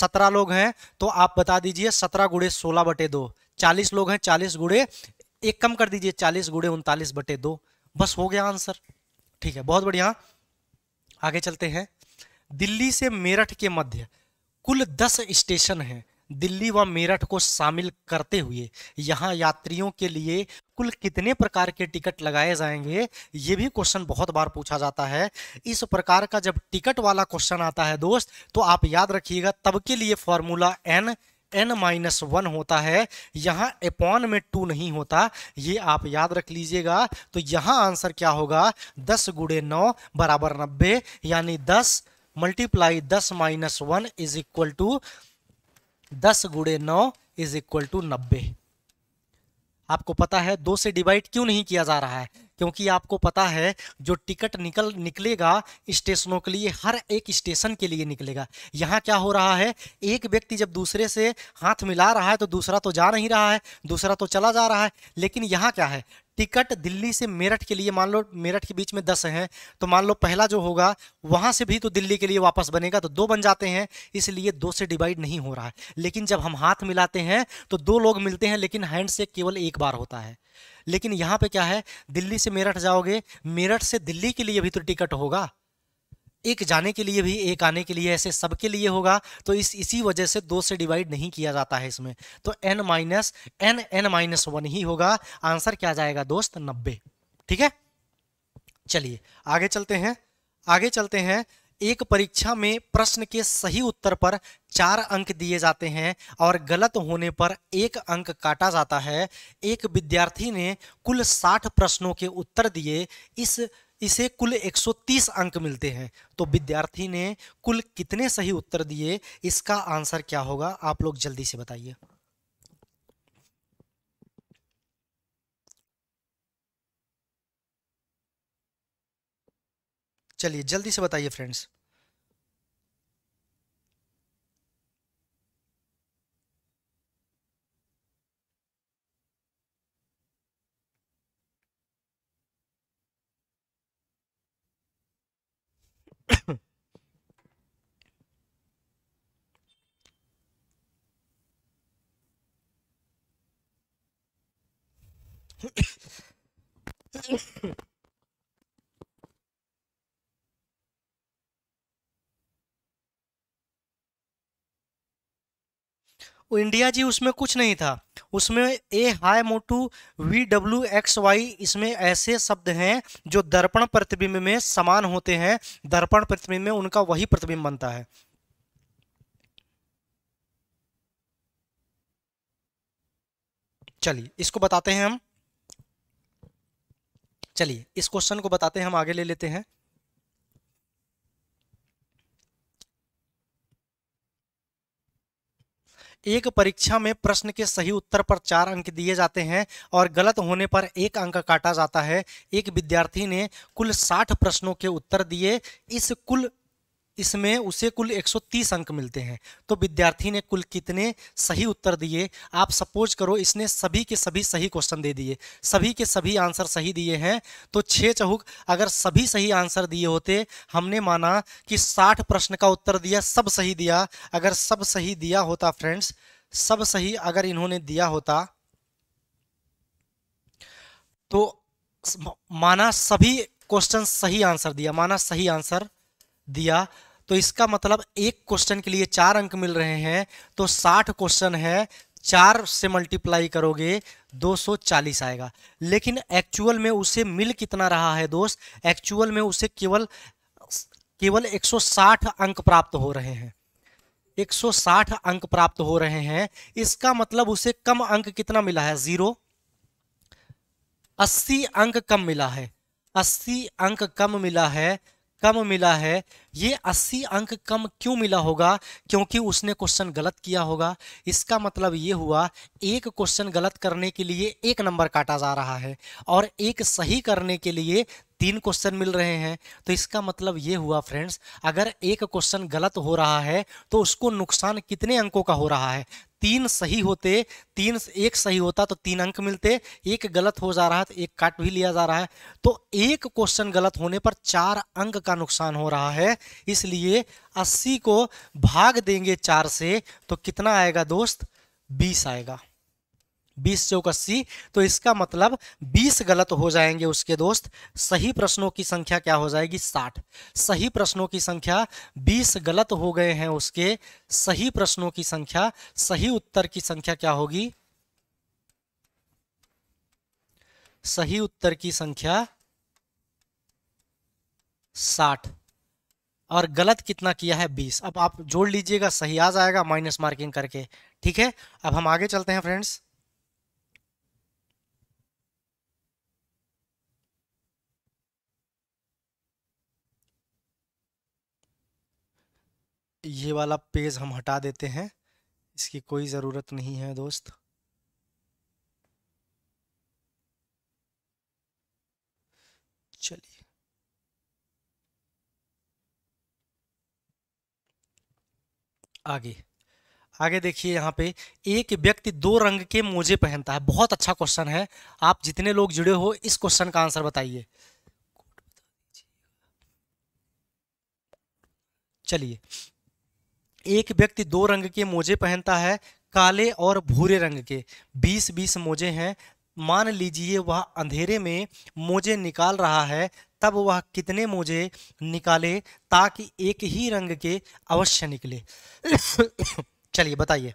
Speaker 1: सत्रह लोग हैं तो आप बता दीजिए सत्रह गुड़े सोलह बटे दो चालीस लोग हैं चालीस गुड़े एक कम कर दीजिए चालीस गुड़े उनतालीस बटे दो बस हो गया आंसर ठीक है बहुत बढ़िया आगे चलते हैं दिल्ली से मेरठ के मध्य कुल दस स्टेशन हैं दिल्ली व मेरठ को शामिल करते हुए यहाँ यात्रियों के लिए कुल कितने प्रकार के टिकट लगाए जाएंगे ये भी क्वेश्चन बहुत बार पूछा जाता है इस प्रकार का जब टिकट वाला क्वेश्चन आता है दोस्त तो आप याद रखिएगा तब के लिए formula N N minus one होता है यहाँ अपॉन में टू नहीं होता ये आप याद रख लीजिएगा तो यहाँ आंसर क्या होगा दस गुड़े नौ बराबर नब्बे यानी दस मल्टीप्लाई दस minus one is equal to दस गुड़े नौ इज इक्वल टू नब्बे आपको पता है दो से डिवाइड क्यों नहीं किया जा रहा है क्योंकि आपको पता है जो टिकट निकल निकलेगा स्टेशनों के लिए हर एक स्टेशन के लिए निकलेगा यहाँ क्या हो रहा है एक व्यक्ति जब दूसरे से हाथ मिला रहा है तो दूसरा तो जा नहीं रहा है दूसरा तो चला जा रहा है लेकिन यहाँ क्या है टिकट दिल्ली से मेरठ के लिए मान लो मेरठ के बीच में दस हैं तो मान लो पहला जो होगा वहाँ से भी तो दिल्ली के लिए वापस बनेगा तो दो बन जाते हैं इसलिए दो से डिवाइड नहीं हो रहा है लेकिन जब हम हाथ मिलाते हैं तो दो लोग मिलते हैं लेकिन हैंड से केवल एक बार होता है लेकिन यहाँ पे क्या है दिल्ली से मेरठ जाओगे मेरठ से दिल्ली के लिए भी तो टिकट होगा एक जाने के लिए भी एक आने के लिए ऐसे सबके लिए होगा तो इस इसी वजह से दो से डिवाइड नहीं किया जाता है इसमें तो N minus N N minus one ही होगा आंसर क्या जाएगा दोस्त नब्बे ठीक है चलिए आगे चलते हैं आगे चलते हैं एक परीक्षा में प्रश्न के सही उत्तर पर चार अंक दिए जाते हैं और गलत होने पर एक अंक काटा जाता है एक विद्यार्थी ने कुल साठ प्रश्नों के उत्तर दिए इस इसे कुल 130 अंक मिलते हैं तो विद्यार्थी ने कुल कितने सही उत्तर दिए इसका आंसर क्या होगा आप लोग जल्दी से बताइए चलिए जल्दी से बताइए फ्रेंड्स इंडिया जी उसमें कुछ नहीं था उसमें ए हाई मोटू वी डब्ल्यू एक्स वाई इसमें ऐसे शब्द हैं जो दर्पण प्रतिबिंब में समान होते हैं दर्पण प्रतिबिंब में उनका वही प्रतिबिंब बनता है चलिए इसको बताते हैं हम चलिए इस क्वेश्चन को बताते हैं हम आगे ले लेते हैं एक परीक्षा में प्रश्न के सही उत्तर पर चार अंक दिए जाते हैं और गलत होने पर एक अंक काटा जाता है एक विद्यार्थी ने कुल साठ प्रश्नों के उत्तर दिए इस कुल इसमें उसे कुल 130 अंक मिलते हैं तो विद्यार्थी ने कुल कितने सही उत्तर दिए आप सपोज करो इसने सभी के सभी सही क्वेश्चन दे दिए सभी के सभी आंसर सही दिए हैं तो छः चहुक अगर सभी सही आंसर दिए होते हमने माना कि 60 प्रश्न का उत्तर दिया सब सही दिया अगर सब सही दिया होता फ्रेंड्स सब सही अगर इन्होंने दिया होता तो माना सभी क्वेश्चन सही आंसर दिया माना सही आंसर दिया तो इसका मतलब एक क्वेश्चन के लिए चार अंक मिल रहे हैं तो साठ क्वेश्चन है चार से मल्टीप्लाई करोगे 240 आएगा लेकिन एक्चुअल में उसे मिल कितना रहा है दोस्त एक्चुअल में उसे केवल केवल 160 अंक प्राप्त हो रहे हैं 160 अंक प्राप्त हो रहे हैं इसका मतलब उसे कम अंक कितना मिला है जीरो अस्सी अंक कम मिला है अस्सी अंक कम मिला है कम मिला है ये 80 अंक कम क्यों मिला होगा क्योंकि उसने क्वेश्चन गलत किया होगा इसका मतलब ये हुआ एक क्वेश्चन गलत करने के लिए एक नंबर काटा जा रहा है और एक सही करने के लिए तीन क्वेश्चन मिल रहे हैं तो इसका मतलब ये हुआ फ्रेंड्स अगर एक क्वेश्चन गलत हो रहा है तो उसको नुकसान कितने अंकों का हो रहा है तीन सही होते तीन एक सही होता तो तीन अंक मिलते एक गलत हो जा रहा है तो एक काट भी लिया जा रहा है तो एक क्वेश्चन गलत होने पर चार अंक का नुकसान हो रहा है इसलिए अस्सी को भाग देंगे चार से तो कितना आएगा दोस्त बीस आएगा बीस से इक्यासी तो इसका मतलब बीस गलत हो जाएंगे उसके दोस्त सही प्रश्नों की संख्या क्या हो जाएगी साठ सही प्रश्नों की संख्या बीस गलत हो गए हैं उसके सही प्रश्नों की संख्या सही उत्तर की संख्या क्या होगी सही उत्तर की संख्या साठ और गलत कितना किया है बीस अब आप जोड़ लीजिएगा सही आ जाएगा माइनस मार्किंग करके ठीक है अब हम आगे चलते हैं फ्रेंड्स ये वाला पेज हम हटा देते हैं इसकी कोई ज़रूरत नहीं है दोस्त चलिए आगे आगे देखिए यहाँ पे एक व्यक्ति दो रंग के मोजे पहनता है बहुत अच्छा क्वेश्चन है आप जितने लोग जुड़े हो इस क्वेश्चन का आंसर बताइए चलिए एक व्यक्ति दो रंग के मोजे पहनता है काले और भूरे रंग के बीस बीस मोजे हैं मान लीजिए वह अंधेरे में मोजे निकाल रहा है तब वह कितने मोजे निकाले ताकि एक ही रंग के अवश्य निकले चलिए बताइए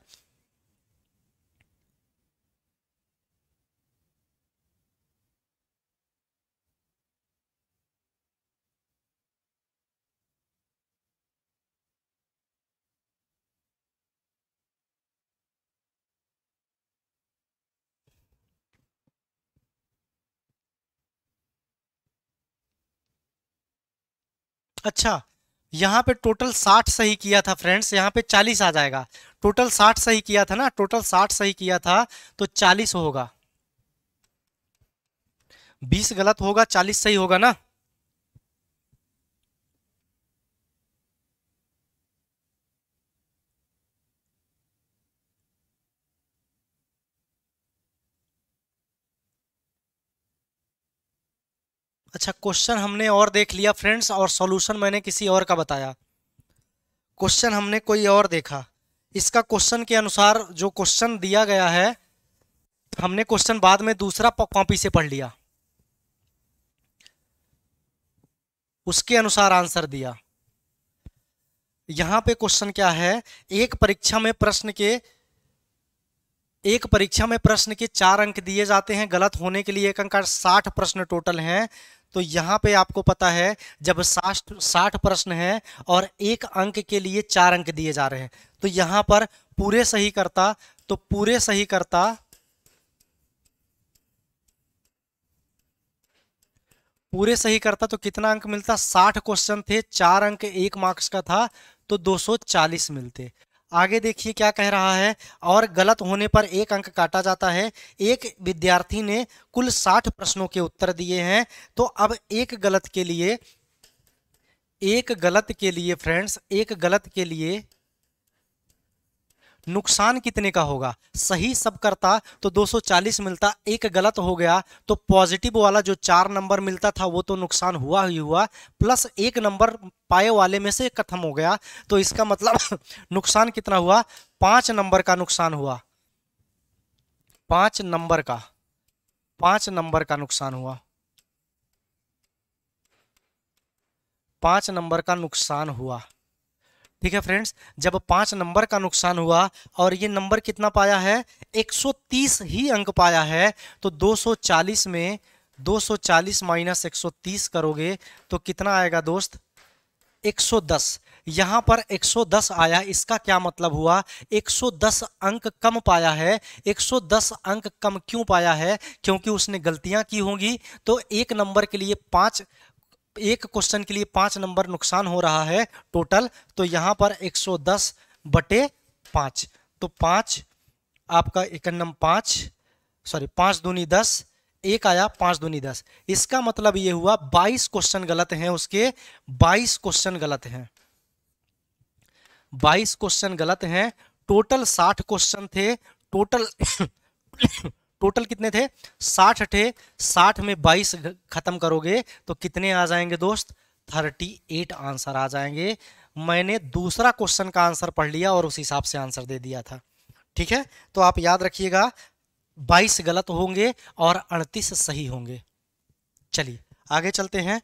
Speaker 1: अच्छा यहाँ पे टोटल साठ सही किया था फ्रेंड्स यहाँ पे चालीस आ जाएगा टोटल साठ सही किया था ना टोटल साठ सही किया था तो चालीस होगा बीस गलत होगा चालीस सही होगा ना अच्छा क्वेश्चन हमने और देख लिया फ्रेंड्स और सॉल्यूशन मैंने किसी और का बताया क्वेश्चन हमने कोई और देखा इसका क्वेश्चन के अनुसार जो क्वेश्चन दिया गया है हमने क्वेश्चन बाद में दूसरा कॉपी से पढ़ लिया उसके अनुसार आंसर दिया यहां पे क्वेश्चन क्या है एक परीक्षा में प्रश्न के एक परीक्षा में प्रश्न के चार अंक दिए जाते हैं गलत होने के लिए एक अंक साठ प्रश्न टोटल हैं तो यहाँ पे आपको पता है जब साठ साठ प्रश्न है और एक अंक के लिए चार अंक दिए जा रहे हैं तो यहाँ पर पूरे सही करता तो पूरे सही करता पूरे सही करता तो कितना अंक मिलता साठ क्वेश्चन थे चार अंक एक मार्क्स का था तो 240 मिलते आगे देखिए क्या कह रहा है और गलत होने पर एक अंक काटा जाता है एक विद्यार्थी ने कुल साठ प्रश्नों के उत्तर दिए हैं तो अब एक गलत के लिए एक गलत के लिए फ्रेंड्स एक गलत के लिए नुकसान कितने का होगा सही सब करता तो 240 मिलता एक गलत हो गया तो पॉजिटिव वाला जो चार नंबर मिलता था वो तो नुकसान हुआ ही हुआ प्लस एक नंबर पाए वाले में से खत्म हो गया तो इसका मतलब नुकसान कितना हुआ पांच नंबर का नुकसान हुआ पांच नंबर का पांच नंबर का नुकसान हुआ पांच नंबर का नुकसान हुआ ठीक है फ्रेंड्स जब पांच नंबर का नुकसान हुआ और ये नंबर कितना पाया है 130 ही अंक पाया है तो 240 में 240 माइनस एक करोगे तो कितना आएगा दोस्त 110 यहां पर 110 आया इसका क्या मतलब हुआ 110 अंक कम पाया है 110 अंक कम क्यों पाया है क्योंकि उसने गलतियां की होंगी तो एक नंबर के लिए पांच एक क्वेश्चन के लिए पांच नंबर नुकसान हो रहा है टोटल तो यहां पर 110 बटे पांच तो पांच आपका एक नंबर पांच सॉरी पांच दूनी दस एक आया पांच दूनी दस इसका मतलब ये हुआ बाईस क्वेश्चन गलत हैं उसके बाईस क्वेश्चन गलत हैं बाईस क्वेश्चन गलत हैं टोटल साठ क्वेश्चन थे टोटल टोटल कितने थे साठ थे साठ में बाईस खत्म करोगे तो कितने आ जाएंगे दोस्त थर्टी एट आंसर आ जाएंगे मैंने दूसरा क्वेश्चन का आंसर पढ़ लिया और उस हिसाब से आंसर दे दिया था ठीक है तो आप याद रखिएगा बाईस गलत होंगे और अड़तीस सही होंगे चलिए आगे चलते हैं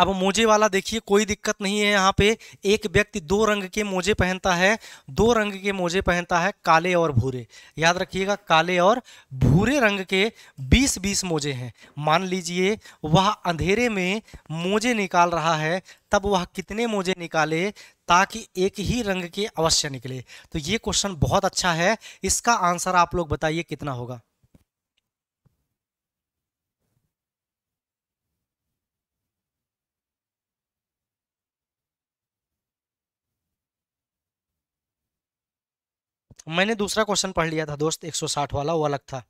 Speaker 1: अब मोजे वाला देखिए कोई दिक्कत नहीं है यहाँ पे एक व्यक्ति दो रंग के मोजे पहनता है दो रंग के मोजे पहनता है काले और भूरे याद रखिएगा काले और भूरे रंग के बीस बीस मोजे हैं मान लीजिए वह अंधेरे में मोजे निकाल रहा है तब वह कितने मोजे निकाले ताकि एक ही रंग के अवश्य निकले तो ये क्वेश्चन बहुत अच्छा है इसका आंसर आप लोग बताइए कितना होगा मैंने दूसरा क्वेश्चन पढ़ लिया था दोस्त 160 वाला वो अलग था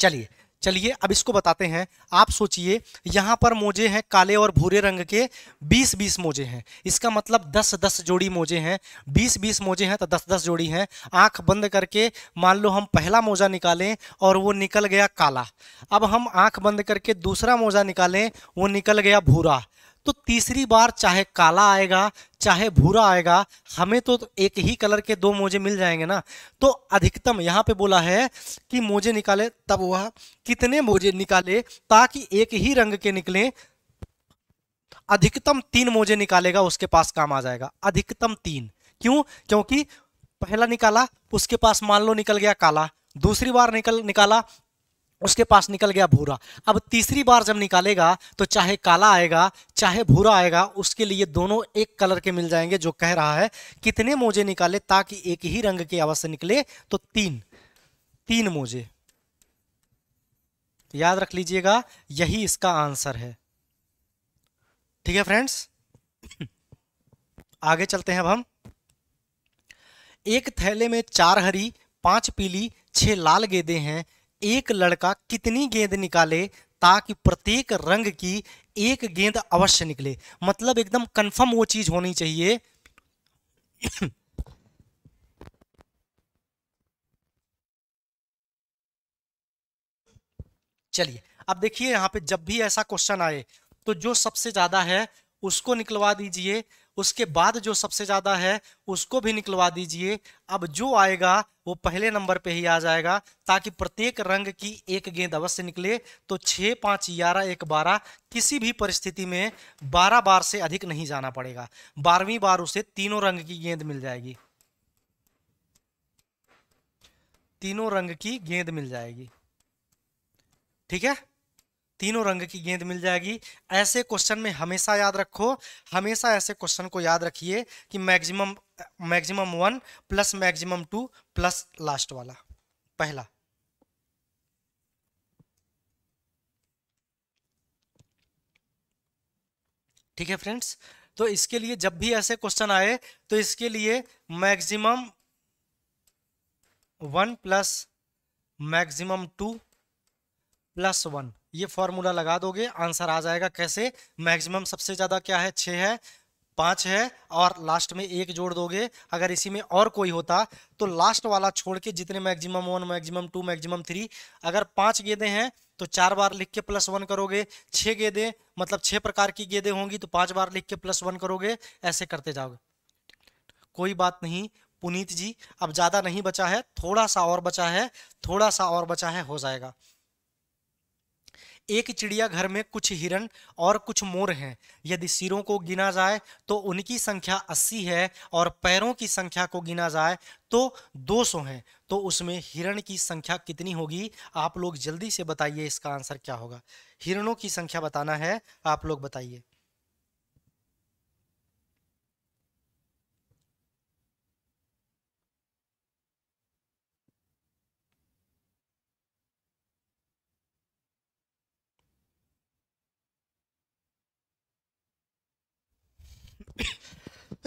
Speaker 1: चलिए चलिए अब इसको बताते हैं आप सोचिए यहाँ पर मोजे हैं काले और भूरे रंग के 20-20 मोजे हैं इसका मतलब 10-10 जोड़ी मोजे हैं 20-20 मोजे हैं तो 10-10 जोड़ी हैं आंख बंद करके मान लो हम पहला मोजा निकालें और वो निकल गया काला अब हम आंख बंद करके दूसरा मोजा निकालें वो निकल गया भूरा तो तीसरी बार चाहे काला आएगा चाहे भूरा आएगा हमें तो एक ही कलर के दो मोजे मिल जाएंगे ना तो अधिकतम यहाँ पे बोला है कि मोजे निकाले तब वह कितने मोजे निकाले ताकि एक ही रंग के निकले अधिकतम तीन मोजे निकालेगा उसके पास काम आ जाएगा अधिकतम तीन क्यों क्योंकि पहला निकाला उसके पास मान लो निकल गया काला दूसरी बार निकल निकाला उसके पास निकल गया भूरा अब तीसरी बार जब निकालेगा तो चाहे काला आएगा चाहे भूरा आएगा उसके लिए दोनों एक कलर के मिल जाएंगे जो कह रहा है कितने मोजे निकाले ताकि एक ही रंग की अवश्य निकले तो तीन तीन मोजे याद रख लीजिएगा यही इसका आंसर है ठीक है फ्रेंड्स आगे चलते हैं अब हम एक थैले में चार हरी पांच पीली छह लाल गेंदे हैं एक लड़का कितनी गेंद निकाले ताकि प्रत्येक रंग की एक गेंद अवश्य निकले मतलब एकदम कंफर्म वो चीज होनी चाहिए चलिए अब देखिए यहां पे जब भी ऐसा क्वेश्चन आए तो जो सबसे ज्यादा है उसको निकलवा दीजिए उसके बाद जो सबसे ज़्यादा है उसको भी निकलवा दीजिए अब जो आएगा वो पहले नंबर पे ही आ जाएगा ताकि प्रत्येक रंग की एक गेंद अवश्य निकले तो छः पाँच ग्यारह एक बारह किसी भी परिस्थिति में बारह बार से अधिक नहीं जाना पड़ेगा बारहवीं बार उसे तीनों रंग की गेंद मिल जाएगी तीनों रंग की गेंद मिल जाएगी ठीक है तीनों रंग की गेंद मिल जाएगी ऐसे क्वेश्चन में हमेशा याद रखो हमेशा ऐसे क्वेश्चन को याद रखिए कि maximum maximum one plus maximum two plus last वाला पहला ठीक है फ्रेंड्स तो इसके लिए जब भी ऐसे क्वेश्चन आए तो इसके लिए maximum one plus maximum two plus one ये फॉर्मूला लगा दोगे आंसर आ जाएगा कैसे मैक्सिमम सबसे ज़्यादा क्या है छः है पाँच है और लास्ट में एक जोड़ दोगे अगर इसी में और कोई होता तो लास्ट वाला छोड़ के जितने maximum one maximum two maximum three अगर पाँच गेंदे हैं तो चार बार लिख के प्लस वन करोगे छः गेंदे मतलब छः प्रकार की गेंदे होंगी तो पाँच बार लिख के प्लस वन करोगे ऐसे करते जाओगे कोई बात नहीं पुनीत जी अब ज़्यादा नहीं बचा है थोड़ा सा और बचा है थोड़ा सा और बचा है हो जाएगा एक चिड़ियाघर में कुछ हिरण और कुछ मोर हैं यदि सिरों को गिना जाए तो उनकी संख्या अस्सी है और पैरों की संख्या को गिना जाए तो 200 हैं तो उसमें हिरण की संख्या कितनी होगी आप लोग जल्दी से बताइए इसका आंसर क्या होगा हिरणों की संख्या बताना है आप लोग बताइए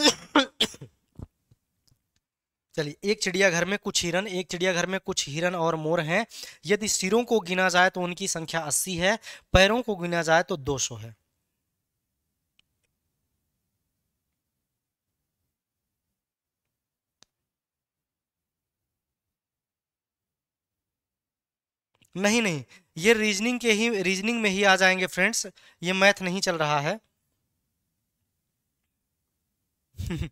Speaker 1: चलिए एक चिड़ियाघर में कुछ हिरन एक चिड़ियाघर में कुछ हिरन और मोर हैं यदि सिरों को गिना जाए तो उनकी संख्या 80 है पैरों को गिना जाए तो 200 है नहीं नहीं ये रीजनिंग के ही रीजनिंग में ही आ जाएंगे फ्रेंड्स ये मैथ नहीं चल रहा है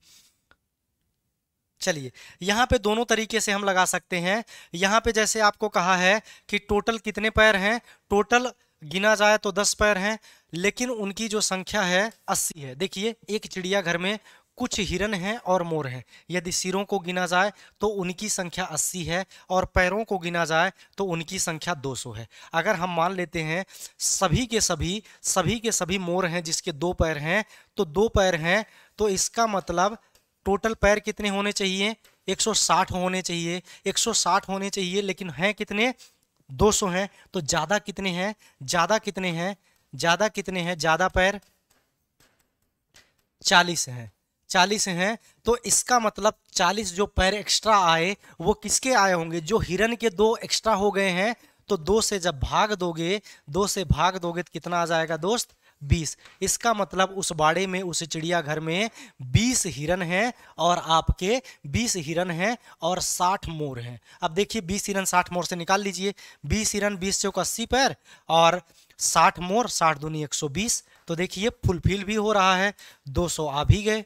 Speaker 1: चलिए यहाँ पे दोनों तरीके से हम लगा सकते हैं यहाँ पे जैसे आपको कहा है कि टोटल कितने पैर हैं टोटल गिना जाए तो दस पैर हैं लेकिन उनकी जो संख्या है अस्सी है देखिए एक चिड़ियाघर में कुछ हिरन हैं और मोर हैं यदि सिरों को गिना जाए तो उनकी संख्या 80 है और पैरों को गिना जाए तो उनकी संख्या 200 है अगर हम मान लेते हैं सभी के सभी सभी के सभी मोर हैं जिसके दो पैर हैं तो दो पैर हैं तो इसका मतलब टोटल पैर कितने होने चाहिए 160 होने चाहिए 160 होने चाहिए लेकिन हैं कितने 200 हैं तो ज़्यादा कितने हैं ज़्यादा कितने हैं ज़्यादा कितने हैं ज़्यादा पैर 40 हैं 40 हैं तो इसका मतलब 40 जो पैर एक्स्ट्रा आए वो किसके आए होंगे जो हिरन के दो एक्स्ट्रा हो गए हैं तो दो से जब भाग दोगे दो से भाग दोगे तो कितना आ जाएगा दोस्त बीस इसका मतलब उस बाड़े में उस चिड़ियाघर में बीस हिरन हैं और आपके बीस हिरन हैं और साठ मोर हैं अब देखिए बीस हिरन साठ मोर से निकाल लीजिए बीस हिरन बीस से अस्सी पैर और साठ मोर साठ दूनी एक सौ बीस तो देखिए फुलफिल भी हो रहा है दो सौ आ भी गए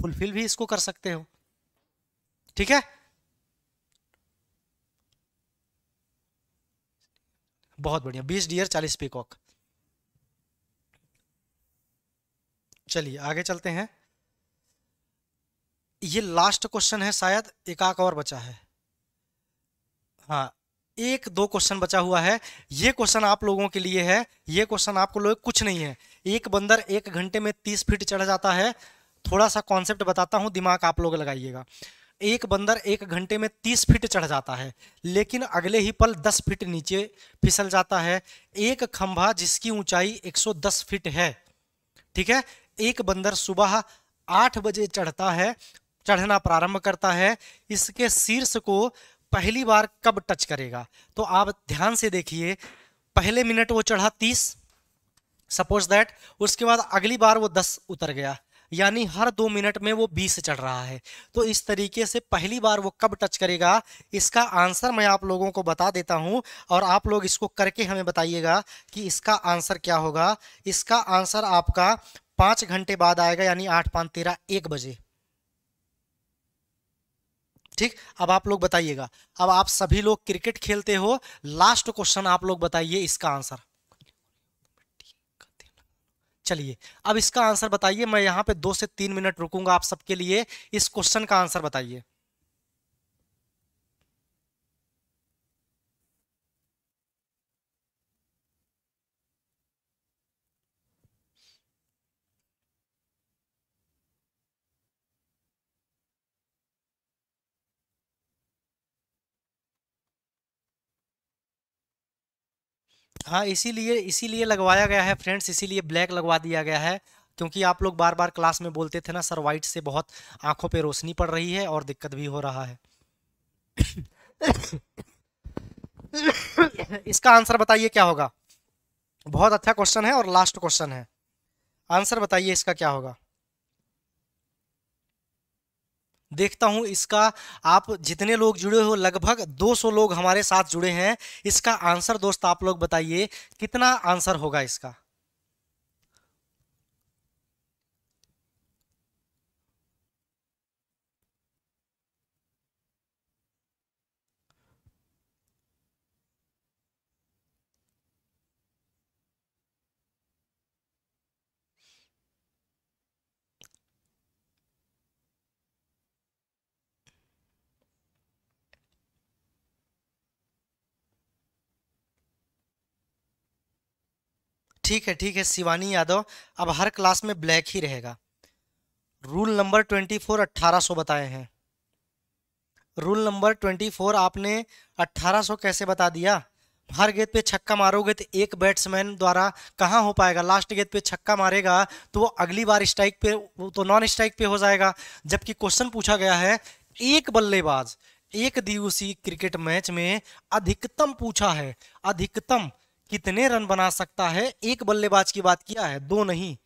Speaker 1: फुलफिल भी इसको कर सकते हो ठीक है बहुत बढ़िया बीस डियर चालीस पीकॉक चलिए आगे चलते हैं ये लास्ट क्वेश्चन है शायद एक आक और बचा है हाँ एक दो क्वेश्चन बचा हुआ है ये क्वेश्चन आप लोगों के लिए है ये क्वेश्चन आपको लोग कुछ नहीं है एक बंदर एक घंटे में तीस फीट चढ़ जाता है थोड़ा सा कॉन्सेप्ट बताता हूँ दिमाग आप लोग लगाइएगा एक बंदर एक घंटे में तीस फीट चढ़ जाता है लेकिन अगले ही पल दस फीट नीचे फिसल जाता है एक खंभा जिसकी ऊंचाई एक फीट है ठीक है एक बंदर सुबह आठ बजे चढ़ता है चढ़ना प्रारंभ करता है इसके शीर्ष को पहली बार कब टच करेगा तो आप ध्यान से देखिए पहले मिनट वो चढ़ा तीस सपोज दैट उसके बाद अगली बार वो दस उतर गया यानी हर दो मिनट में वो बीस चढ़ रहा है तो इस तरीके से पहली बार वो कब टच करेगा इसका आंसर मैं आप लोगों को बता देता हूँ और आप लोग इसको करके हमें बताइएगा कि इसका आंसर क्या होगा इसका आंसर आपका पांच घंटे बाद आएगा यानी आठ पाँच तेरह एक बजे ठीक अब आप लोग बताइएगा अब आप सभी लोग क्रिकेट खेलते हो लास्ट क्वेश्चन आप लोग बताइए इसका आंसर चलिए अब इसका आंसर बताइए मैं यहां पे दो से तीन मिनट रुकूंगा आप सबके लिए इस क्वेश्चन का आंसर बताइए हाँ इसीलिए इसीलिए लगवाया गया है फ्रेंड्स इसीलिए ब्लैक लगवा दिया गया है क्योंकि आप लोग बार बार क्लास में बोलते थे ना सर वाइट से बहुत आंखों पे रोशनी पड़ रही है और दिक्कत भी हो रहा है इसका आंसर बताइए क्या होगा बहुत अच्छा क्वेश्चन है और लास्ट क्वेश्चन है आंसर बताइए इसका क्या होगा देखता हूं इसका आप जितने लोग जुड़े हो लगभग 200 लोग हमारे साथ जुड़े हैं इसका आंसर दोस्त आप लोग बताइए कितना आंसर होगा इसका ठीक है ठीक है शिवानी यादव अब हर क्लास में ब्लैक ही रहेगा रूल नंबर ट्वेंटी फोर अट्ठारह सौ बताए हैं रूल नंबर ट्वेंटी फोर आपने अट्ठारह सौ कैसे बता दिया हर गेंद पे छक्का मारोगे तो एक बैट्समैन द्वारा कहाँ हो पाएगा लास्ट गेंद पे छक्का मारेगा तो वो अगली बार स्ट्राइक पे तो नॉन स्ट्राइक पे हो जाएगा जबकि क्वेश्चन पूछा गया है एक बल्लेबाज एक दिवसीय क्रिकेट मैच में अधिकतम पूछा है अधिकतम कितने रन बना सकता है एक बल्लेबाज की बात किया है दो नहीं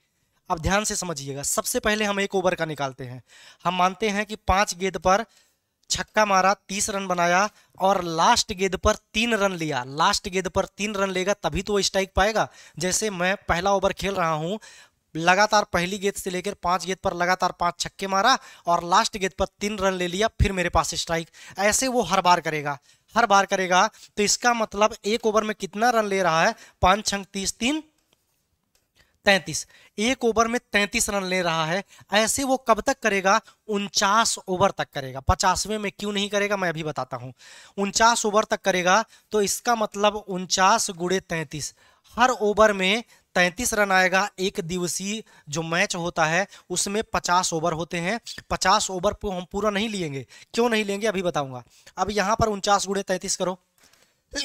Speaker 1: अब ध्यान से समझिएगा सबसे पहले हम एक ओवर का निकालते हैं हम मानते हैं कि पांच गेंद पर छक्का मारा तीस रन बनाया और लास्ट गेंद पर तीन रन लिया लास्ट गेंद पर तीन रन लेगा तभी तो वो स्ट्राइक पाएगा जैसे मैं पहला ओवर खेल रहा हूँ लगातार पहली गेंद से लेकर पांच गेंद पर लगातार पांच छक्के मारा और लास्ट गेंद पर तीन रन ले लिया फिर मेरे पास स्ट्राइक ऐसे वो हर बार करेगा हर बार करेगा तो इसका मतलब एक ओवर में कितना रन ले रहा है पांच छंग तीस तीन तैतीस एक ओवर में तैतीस रन ले रहा है ऐसे वो कब तक करेगा उनचास ओवर तक करेगा पचासवें में क्यों नहीं करेगा मैं अभी बताता हूं उनचास ओवर तक करेगा तो इसका मतलब उनचास गुड़े तैतीस हर ओवर में तैंतीस रन आएगा एक दिवसीय जो मैच होता है उसमें पचास ओवर होते हैं पचास ओवर को हम पूरा नहीं लेंगे क्यों नहीं लेंगे अभी बताऊंगा अब यहाँ पर उनचास गुड़े तैंतीस करो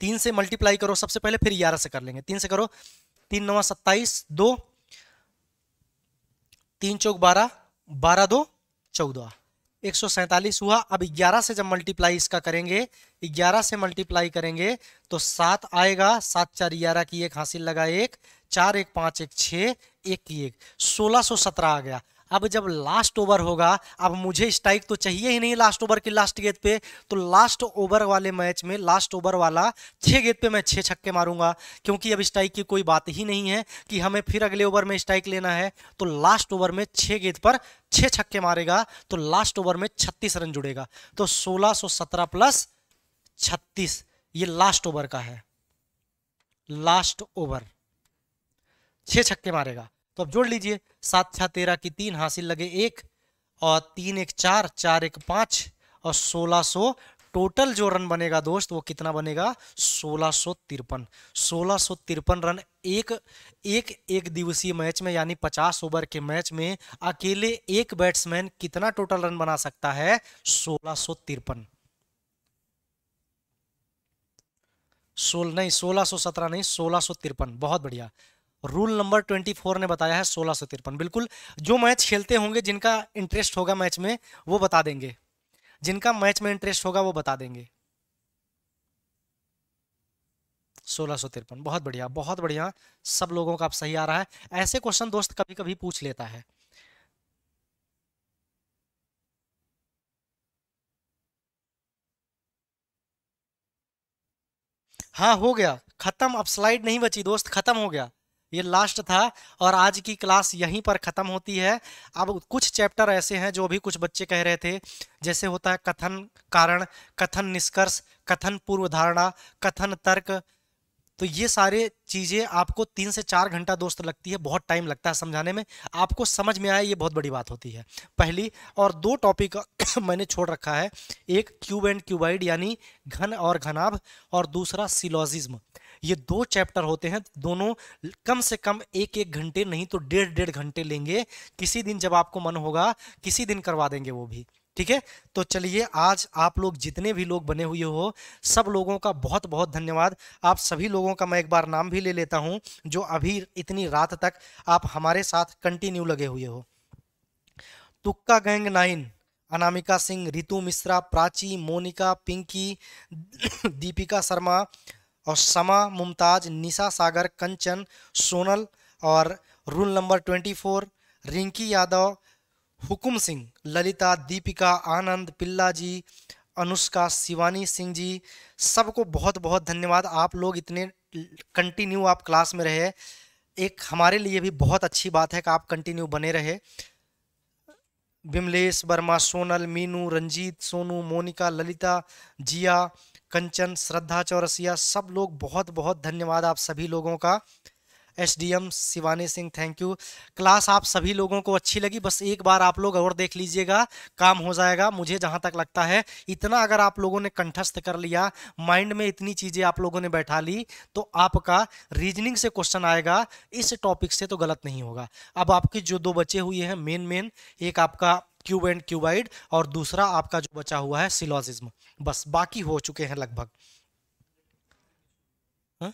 Speaker 1: तीन से मल्टीप्लाई करो सबसे पहले फिर ग्यारह से कर लेंगे तीन से करो तीन नवा सत्ताईस दो तीन चौक बारह बारह दो चौदह एक सौ सैंतालीस हुआ अब ग्यारह से जब मल्टीप्लाई इसका करेंगे ग्यारह से मल्टीप्लाई करेंगे तो सात आएगा सात चार ग्यारह की एक हासिल लगा एक चार एक पाँच एक छः एक की एक सोलह सौ सत्रह आ गया अब जब लास्ट ओवर होगा अब मुझे स्ट्राइक तो चाहिए ही नहीं लास्ट ओवर के लास्ट गेंद पे तो लास्ट ओवर वाले मैच में लास्ट ओवर वाला छः गेंद पे मैं छः छक्के मारूंगा क्योंकि अब स्ट्राइक की कोई बात ही नहीं है कि हमें फिर अगले ओवर में स्ट्राइक लेना है तो लास्ट ओवर में छः गेंद पर छः छक्के मारेगा तो लास्ट ओवर में छत्तीस रन जुड़ेगा तो सोलह सो सत्रह प्लस छत्तीस ये लास्ट ओवर का है लास्ट ओवर छः छक्के मारेगा तो अब जोड़ लीजिए सात छः तेरह की तीन हासिल लगे एक और तीन एक चार चार एक पाँच और सोलह सौ सो, टोटल जो रन बनेगा दोस्त वो कितना बनेगा सोलह सौ सो तिरपन सोलह सौ सो तिरपन रन एक एक एक दिवसीय मैच में यानी पचास ओवर के मैच में अकेले एक बैट्समैन कितना टोटल रन बना सकता है सोलह सौ तिरपन सोल नहीं सोलह सौ सत्रह नहीं सोलह सौ तिरपन बहुत बढ़िया रूल नंबर ट्वेंटी फोर ने बताया है सोलह सौ तिरपन बिल्कुल जो मैच खेलते होंगे जिनका इंटरेस्ट होगा मैच में वो बता देंगे जिनका मैच में इंटरेस्ट होगा वो बता देंगे सोलह सौ तिरपन बहुत बढ़िया बहुत बढ़िया सब लोगों का आप सही आ रहा है ऐसे क्वेश्चन दोस्त कभी कभी पूछ लेता है हाँ हो गया खत्म अब स्लाइड नहीं बची दोस्त खत्म हो गया ये लास्ट था और आज की क्लास यहीं पर ख़त्म होती है अब कुछ चैप्टर ऐसे हैं जो अभी कुछ बच्चे कह रहे थे जैसे होता है कथन कारण कथन निष्कर्ष कथन पूर्व धारणा कथन तर्क तो ये सारे चीज़ें आपको तीन से चार घंटा दोस्त लगती है बहुत टाइम लगता है समझाने में आपको समझ में आए ये बहुत बड़ी बात होती है पहली और दो टॉपिक मैंने छोड़ रखा है एक क्यूब एंड क्यूबाइड यानी घन और घनाभ और दूसरा सिलोजिज्म ये दो चैप्टर होते हैं दोनों कम से कम एक एक घंटे नहीं तो डेढ़ डेढ़ घंटे लेंगे किसी दिन जब आपको मन होगा किसी दिन करवा देंगे वो भी ठीक है तो चलिए आज आप लोग जितने भी लोग बने हुए हो सब लोगों का बहुत बहुत धन्यवाद आप सभी लोगों का मैं एक बार नाम भी ले लेता हूँ जो अभी इतनी रात तक आप हमारे साथ कंटिन्यू लगे हुए हो तुक्का गैंग नाइन अनामिका सिंह रितु मिश्रा प्राची मोनिका पिंकी दीपिका शर्मा और समा मुमताज़ निशा सागर कंचन सोनल और rule number twenty four Rinki Yadav Hukum Singh Lalita Deepika Anand पिल्ला जी अनुष्का शिवानी सिंह जी सबको बहुत बहुत धन्यवाद आप लोग इतने कंटिन्यू आप क्लास में रहे एक हमारे लिए भी बहुत अच्छी बात है कि आप कंटिन्यू बने रहे विमलेश वर्मा सोनल मीनू रंजीत सोनू मोनिका ललिता जिया कंचन श्रद्धा चौरसिया सब लोग बहुत बहुत धन्यवाद आप सभी लोगों का S D M Shivani Singh thank you class आप सभी लोगों को अच्छी लगी बस एक बार आप लोग और देख लीजिएगा काम हो जाएगा मुझे जहाँ तक लगता है इतना अगर आप लोगों ने कंठस्थ कर लिया माइंड में इतनी चीज़ें आप लोगों ने बैठा ली तो आपका रीजनिंग से क्वेश्चन आएगा इस टॉपिक से तो गलत नहीं होगा अब आपके जो दो बचे हुए हैं मेन मेन एक आपका क्यूब एंड क्यूबाइड और दूसरा आपका जो बचा हुआ है सिलॉजिज्म बस बाकी हो चुके हैं लगभग हाँ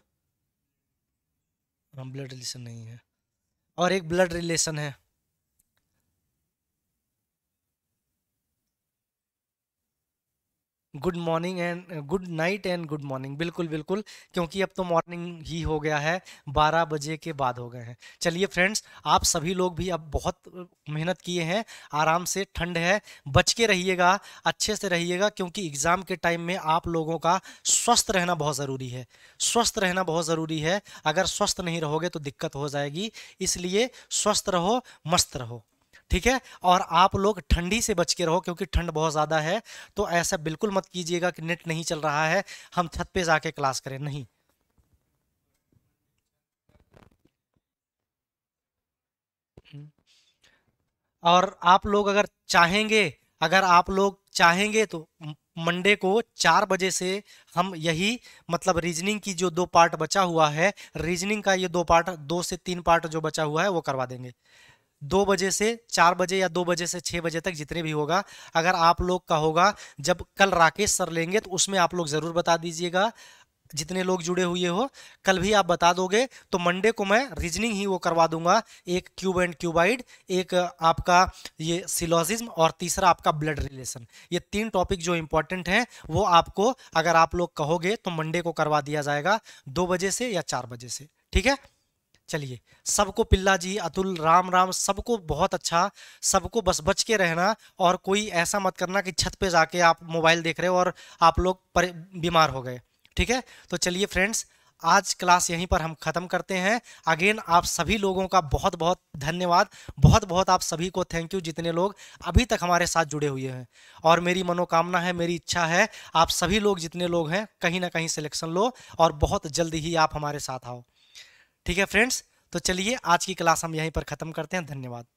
Speaker 1: ब्लड हाँ, रिलेशन नहीं है और एक ब्लड रिलेशन है good morning and good night and good morning बिल्कुल बिल्कुल क्योंकि अब तो मॉर्निंग ही हो गया है 12 बजे के बाद हो गए हैं चलिए फ्रेंड्स आप सभी लोग भी अब बहुत मेहनत किए हैं आराम से ठंड है बच के रहिएगा अच्छे से रहिएगा क्योंकि एग्ज़ाम के टाइम में आप लोगों का स्वस्थ रहना बहुत ज़रूरी है स्वस्थ रहना बहुत ज़रूरी है अगर स्वस्थ नहीं रहोगे तो दिक्कत हो जाएगी इसलिए स्वस्थ रहो मस्त रहो ठीक है और आप लोग ठंडी से बच के रहो क्योंकि ठंड बहुत ज़्यादा है तो ऐसा बिल्कुल मत कीजिएगा कि नेट नहीं चल रहा है हम छत पे जाके क्लास करें नहीं और आप लोग अगर चाहेंगे अगर आप लोग चाहेंगे तो मंडे को चार बजे से हम यही मतलब रीजनिंग की जो दो पार्ट बचा हुआ है रीजनिंग का ये दो पार्ट दो से तीन पार्ट जो बचा हुआ है वो करवा देंगे दो बजे से चार बजे या दो बजे से छः बजे तक जितने भी होगा अगर आप लोग का होगा जब कल राकेश सर लेंगे तो उसमें आप लोग ज़रूर बता दीजिएगा जितने लोग जुड़े हुए हो कल भी आप बता दोगे तो मंडे को मैं रीजनिंग ही वो करवा दूंगा एक क्यूब एंड क्यूबाइड एक आपका ये सिलोजिज्म और तीसरा आपका ब्लड रिलेशन ये तीन टॉपिक जो इम्पोर्टेंट हैं वो आपको अगर आप लोग कहोगे तो मंडे को करवा दिया जाएगा दो बजे से या चार बजे से ठीक है चलिए सबको पिल्ला जी अतुल राम राम सबको बहुत अच्छा सबको बस बच के रहना और कोई ऐसा मत करना कि छत पे जाके आप मोबाइल देख रहे हो और आप लोग बीमार हो गए ठीक है तो चलिए फ्रेंड्स आज क्लास यहीं पर हम ख़त्म करते हैं अगेन आप सभी लोगों का बहुत बहुत धन्यवाद बहुत बहुत आप सभी को थैंक यू जितने लोग अभी तक हमारे साथ जुड़े हुए हैं और मेरी मनोकामना है मेरी इच्छा है आप सभी लोग जितने लोग हैं कहीं ना कहीं सिलेक्शन लो और बहुत जल्द ही आप हमारे साथ आओ ठीक है फ्रेंड्स तो चलिए आज की क्लास हम यहीं पर ख़त्म करते हैं धन्यवाद